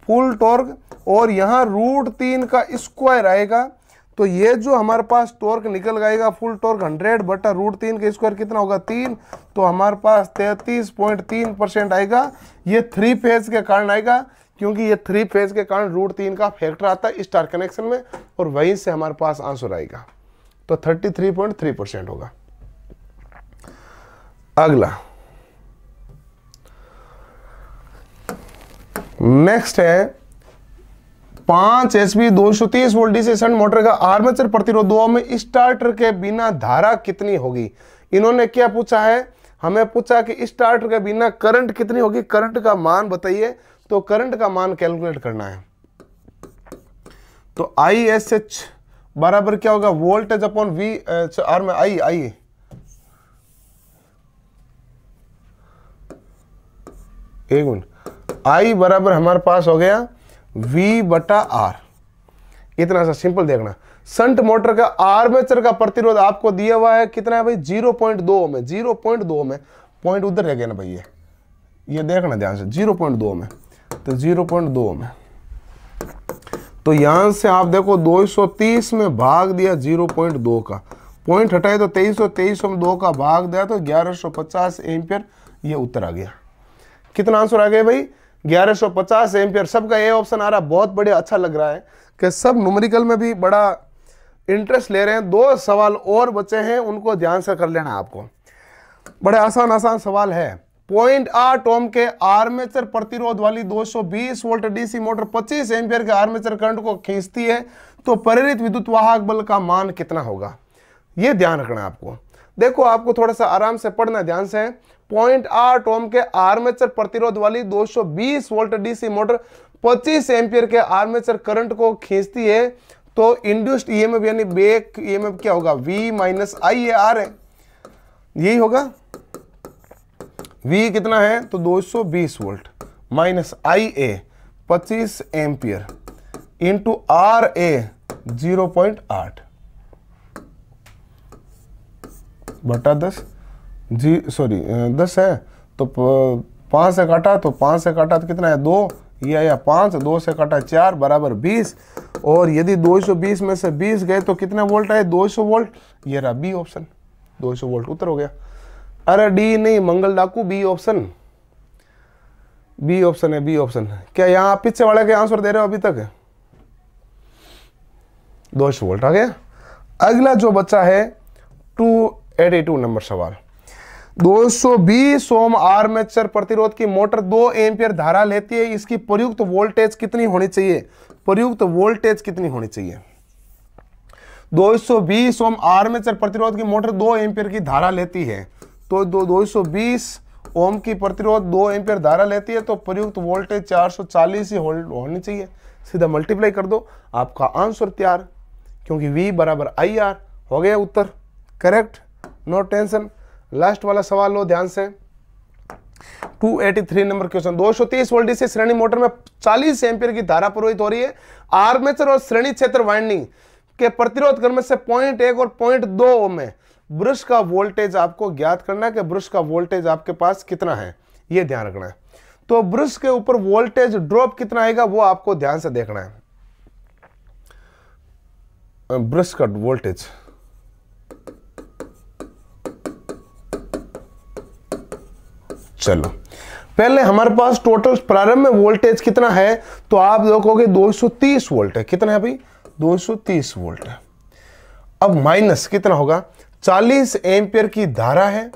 [SPEAKER 1] फुल टॉर्क और यहाँ रूट तीन का स्क्वायर आएगा तो ये जो हमारे पास टॉर्क निकल गएगा फुल टॉर्क 100 बटा रूट तीन के स्क्वायर कितना होगा तीन तो हमारे पास 33.3 परसेंट आएगा ये थ्री फेज के कारण आएगा क्योंकि ये थ्री फेज के कारण रूट तीन का फैक्टर आता है स्टार कनेक्शन में और वहीं से हमारे पास आंसर आएगा तो 33.3 परसेंट होगा अगला नेक्स्ट है पांच सौ तीस वोल्टी से सन मोटर का आर्मेचर प्रतिरोध दुआ में स्टार्टर के बिना धारा कितनी होगी इन्होंने क्या पूछा है हमें पूछा कि स्टार्टर के बिना करंट कितनी होगी करंट का मान बताइए तो करंट का मान कैलकुलेट करना है तो आई एस एच बराबर क्या होगा voltage upon V H R में आई आई एक मिनट आई बराबर हमारे पास हो गया वी बटा आर इतना सा सिंपल देखना संट मोटर का आर्मेचर का प्रतिरोध आपको दिया हुआ है कितना है भाई जीरो पॉइंट दो में जीरो पॉइंट दो में पॉइंट उधर रह गया ना भाई ये ये देखना ध्यान से जीरो पॉइंट दो में तो जीरो पॉइंट दो में तो यहां से आप देखो दो सौ तीस में भाग दिया जीरो पॉइंट दो का पॉइंट हटाए तो तेईस सौ तेईस में दो का भाग दिया तो 1150 एम्पियर ये उत्तर आ गया कितना आंसर आ गया भाई 1150 एम्पियर सबका ए ऑप्शन आ रहा है बहुत बढ़िया अच्छा लग रहा है कि सब नुमरिकल में भी बड़ा इंटरेस्ट ले रहे हैं दो सवाल और बचे हैं उनको ध्यान से कर लेना आपको बड़े आसान आसान सवाल है पॉइंट आठ ओम के आर्मेचर प्रतिरोध वाली 220 वोल्ट डीसी मोटर 25 एम्पियर के आर्मेचर करंट को खींचती है तो प्रेरित विद्युत वाहक बल का मान कितना होगा ये ध्यान रखना आपको देखो आपको थोड़ा सा आराम से पढ़ना ध्यान से पॉइंट आठ ओम के आर्मेचर प्रतिरोध वाली 220 वोल्ट डीसी मोटर 25 एम्पियर के आर्मेचर करंट को खींचती है तो इंड्यूस्ड ईएमएफ e यानी बैक ईएमएफ e क्या होगा V minus I A R है यही होगा वी कितना है तो 220 वोल्ट माइनस आई ए पच्चीस ampere into R A zero point आठ बटा दस जी सॉरी दस है तो पाँच से काटा तो पाँच से काटा तो कितना है दो ये आया पाँच दो से काटा चार बराबर बीस और यदि दो सौ बीस में से बीस गए तो कितने वोल्ट आए दो सौ वोल्ट ये रहा बी ऑप्शन दो सौ वोल्ट उत्तर हो गया अरे डी नहीं मंगल डाकू बी ऑप्शन बी ऑप्शन है बी ऑप्शन है क्या यहाँ पीछे वाले के आंसर दे रहे हो अभी तक दो सौ वोल्ट आ गया अगला जो बच्चा है टू एटी टू नंबर सवाल 220 ओम आर्मेचर प्रतिरोध की मोटर 2 एम्पियर धारा लेती है इसकी प्रयुक्त वोल्टेज कितनी होनी चाहिए प्रयुक्त वोल्टेज कितनी होनी चाहिए 220 ओम आर्मेचर प्रतिरोध की मोटर 2 एम्पियर की धारा लेती है तो दो 220 ओम की प्रतिरोध 2 एम्पियर धारा लेती है तो प्रयुक्त वोल्टेज 440 ही होनी चाहिए सीधा मल्टीप्लाई कर दो आपका आंसर तैयार क्योंकि V बराबर आई हो गया उत्तर करेक्ट नो टेंशन लास्ट वाला सवाल लो ध्यान से 283 नंबर क्वेश्चन 230 वोल्ट से श्रेणी मोटर में 40 एम्पियर की धारा प्रवाहित हो रही है आर्मेचर और श्रेणी क्षेत्र वाइंडिंग के प्रतिरोध क्रम से पॉइंट एक और पॉइंट दो में ब्रश का वोल्टेज आपको ज्ञात करना है कि ब्रश का वोल्टेज आपके पास कितना है यह ध्यान रखना है तो ब्रश के ऊपर वोल्टेज ड्रॉप कितना आएगा वो आपको ध्यान से देखना है ब्रश का वोल्टेज चलो पहले हमारे पास टोटल प्रारंभ में वोल्टेज कितना है तो आप देखोगे 230 वोल्ट है कितना है भाई 230 वोल्ट है अब माइनस कितना होगा 40 एम्पियर की धारा है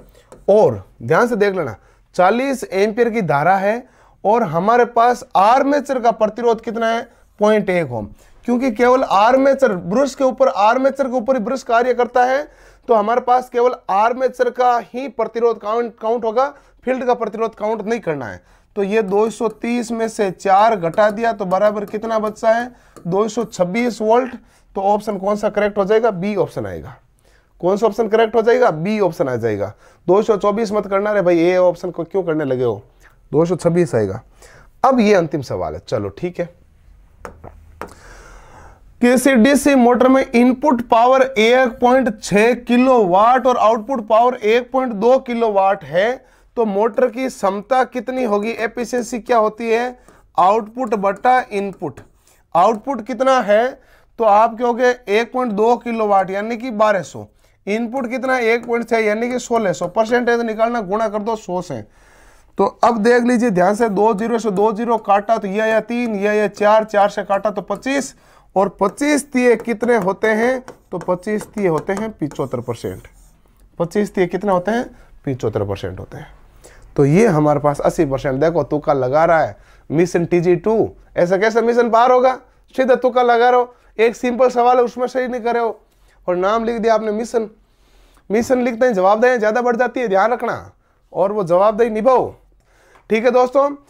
[SPEAKER 1] और ध्यान से देख लेना 40 एम्पियर की धारा है और हमारे पास आर्मेचर का प्रतिरोध कितना है पॉइंट एक होम क्योंकि केवल आर्मेचर ब्रश के ऊपर आर्मेचर के ऊपर ब्रश कार्य करता है तो हमारे पास केवल आर्मेचर का ही प्रतिरोध काउंट काउंट होगा फील्ड का प्रतिरोध काउंट नहीं करना है तो ये 230 में से चार घटा दिया तो बराबर कितना बचता है 226 वोल्ट तो ऑप्शन कौन सा करेक्ट हो जाएगा बी ऑप्शन आएगा कौन सा ऑप्शन करेक्ट हो जाएगा बी ऑप्शन आ जाएगा 224 मत करना रे भाई ए ऑप्शन को क्यों करने लगे हो 226 आएगा अब ये अंतिम सवाल है चलो ठीक है किसी डीसी मोटर में इनपुट पावर किलो किलोवाट और आउटपुट पावर किलो किलोवाट है तो मोटर की क्षमता कितनी होगी एफिशिएंसी क्या होती है आउटपुट बटा इनपुट आउटपुट कितना है तो आप कहोगे 1.2 किलोवाट यानी कि 1200 इनपुट कितना एक पॉइंट छह यानी कि 1600 परसेंटेज निकालना गुणा कर दो 100 से तो अब देख लीजिए ध्यान से दो जीरो से दो जीरो काटा तो यह या तीन यह या चार चार से काटा तो पच्चीस और पच्चीस तीय कितने होते हैं तो पच्चीस तीय होते हैं पिचहत्तर परसेंट पच्चीस तीय कितने होते हैं पिचहत्तर परसेंट होते हैं तो ये हमारे पास 80 परसेंट देखो तुक्का लगा रहा है मिशन टीजी टू ऐसा कैसा मिशन पार होगा सीधा तुक्का लगा रहो एक सिंपल सवाल है उसमें सही नहीं करे हो और नाम लिख दिया आपने मिशन मिशन लिखते हैं जवाबदारी ज़्यादा बढ़ जाती है ध्यान रखना और वो जवाबदारी निभाओ ठीक है दोस्तों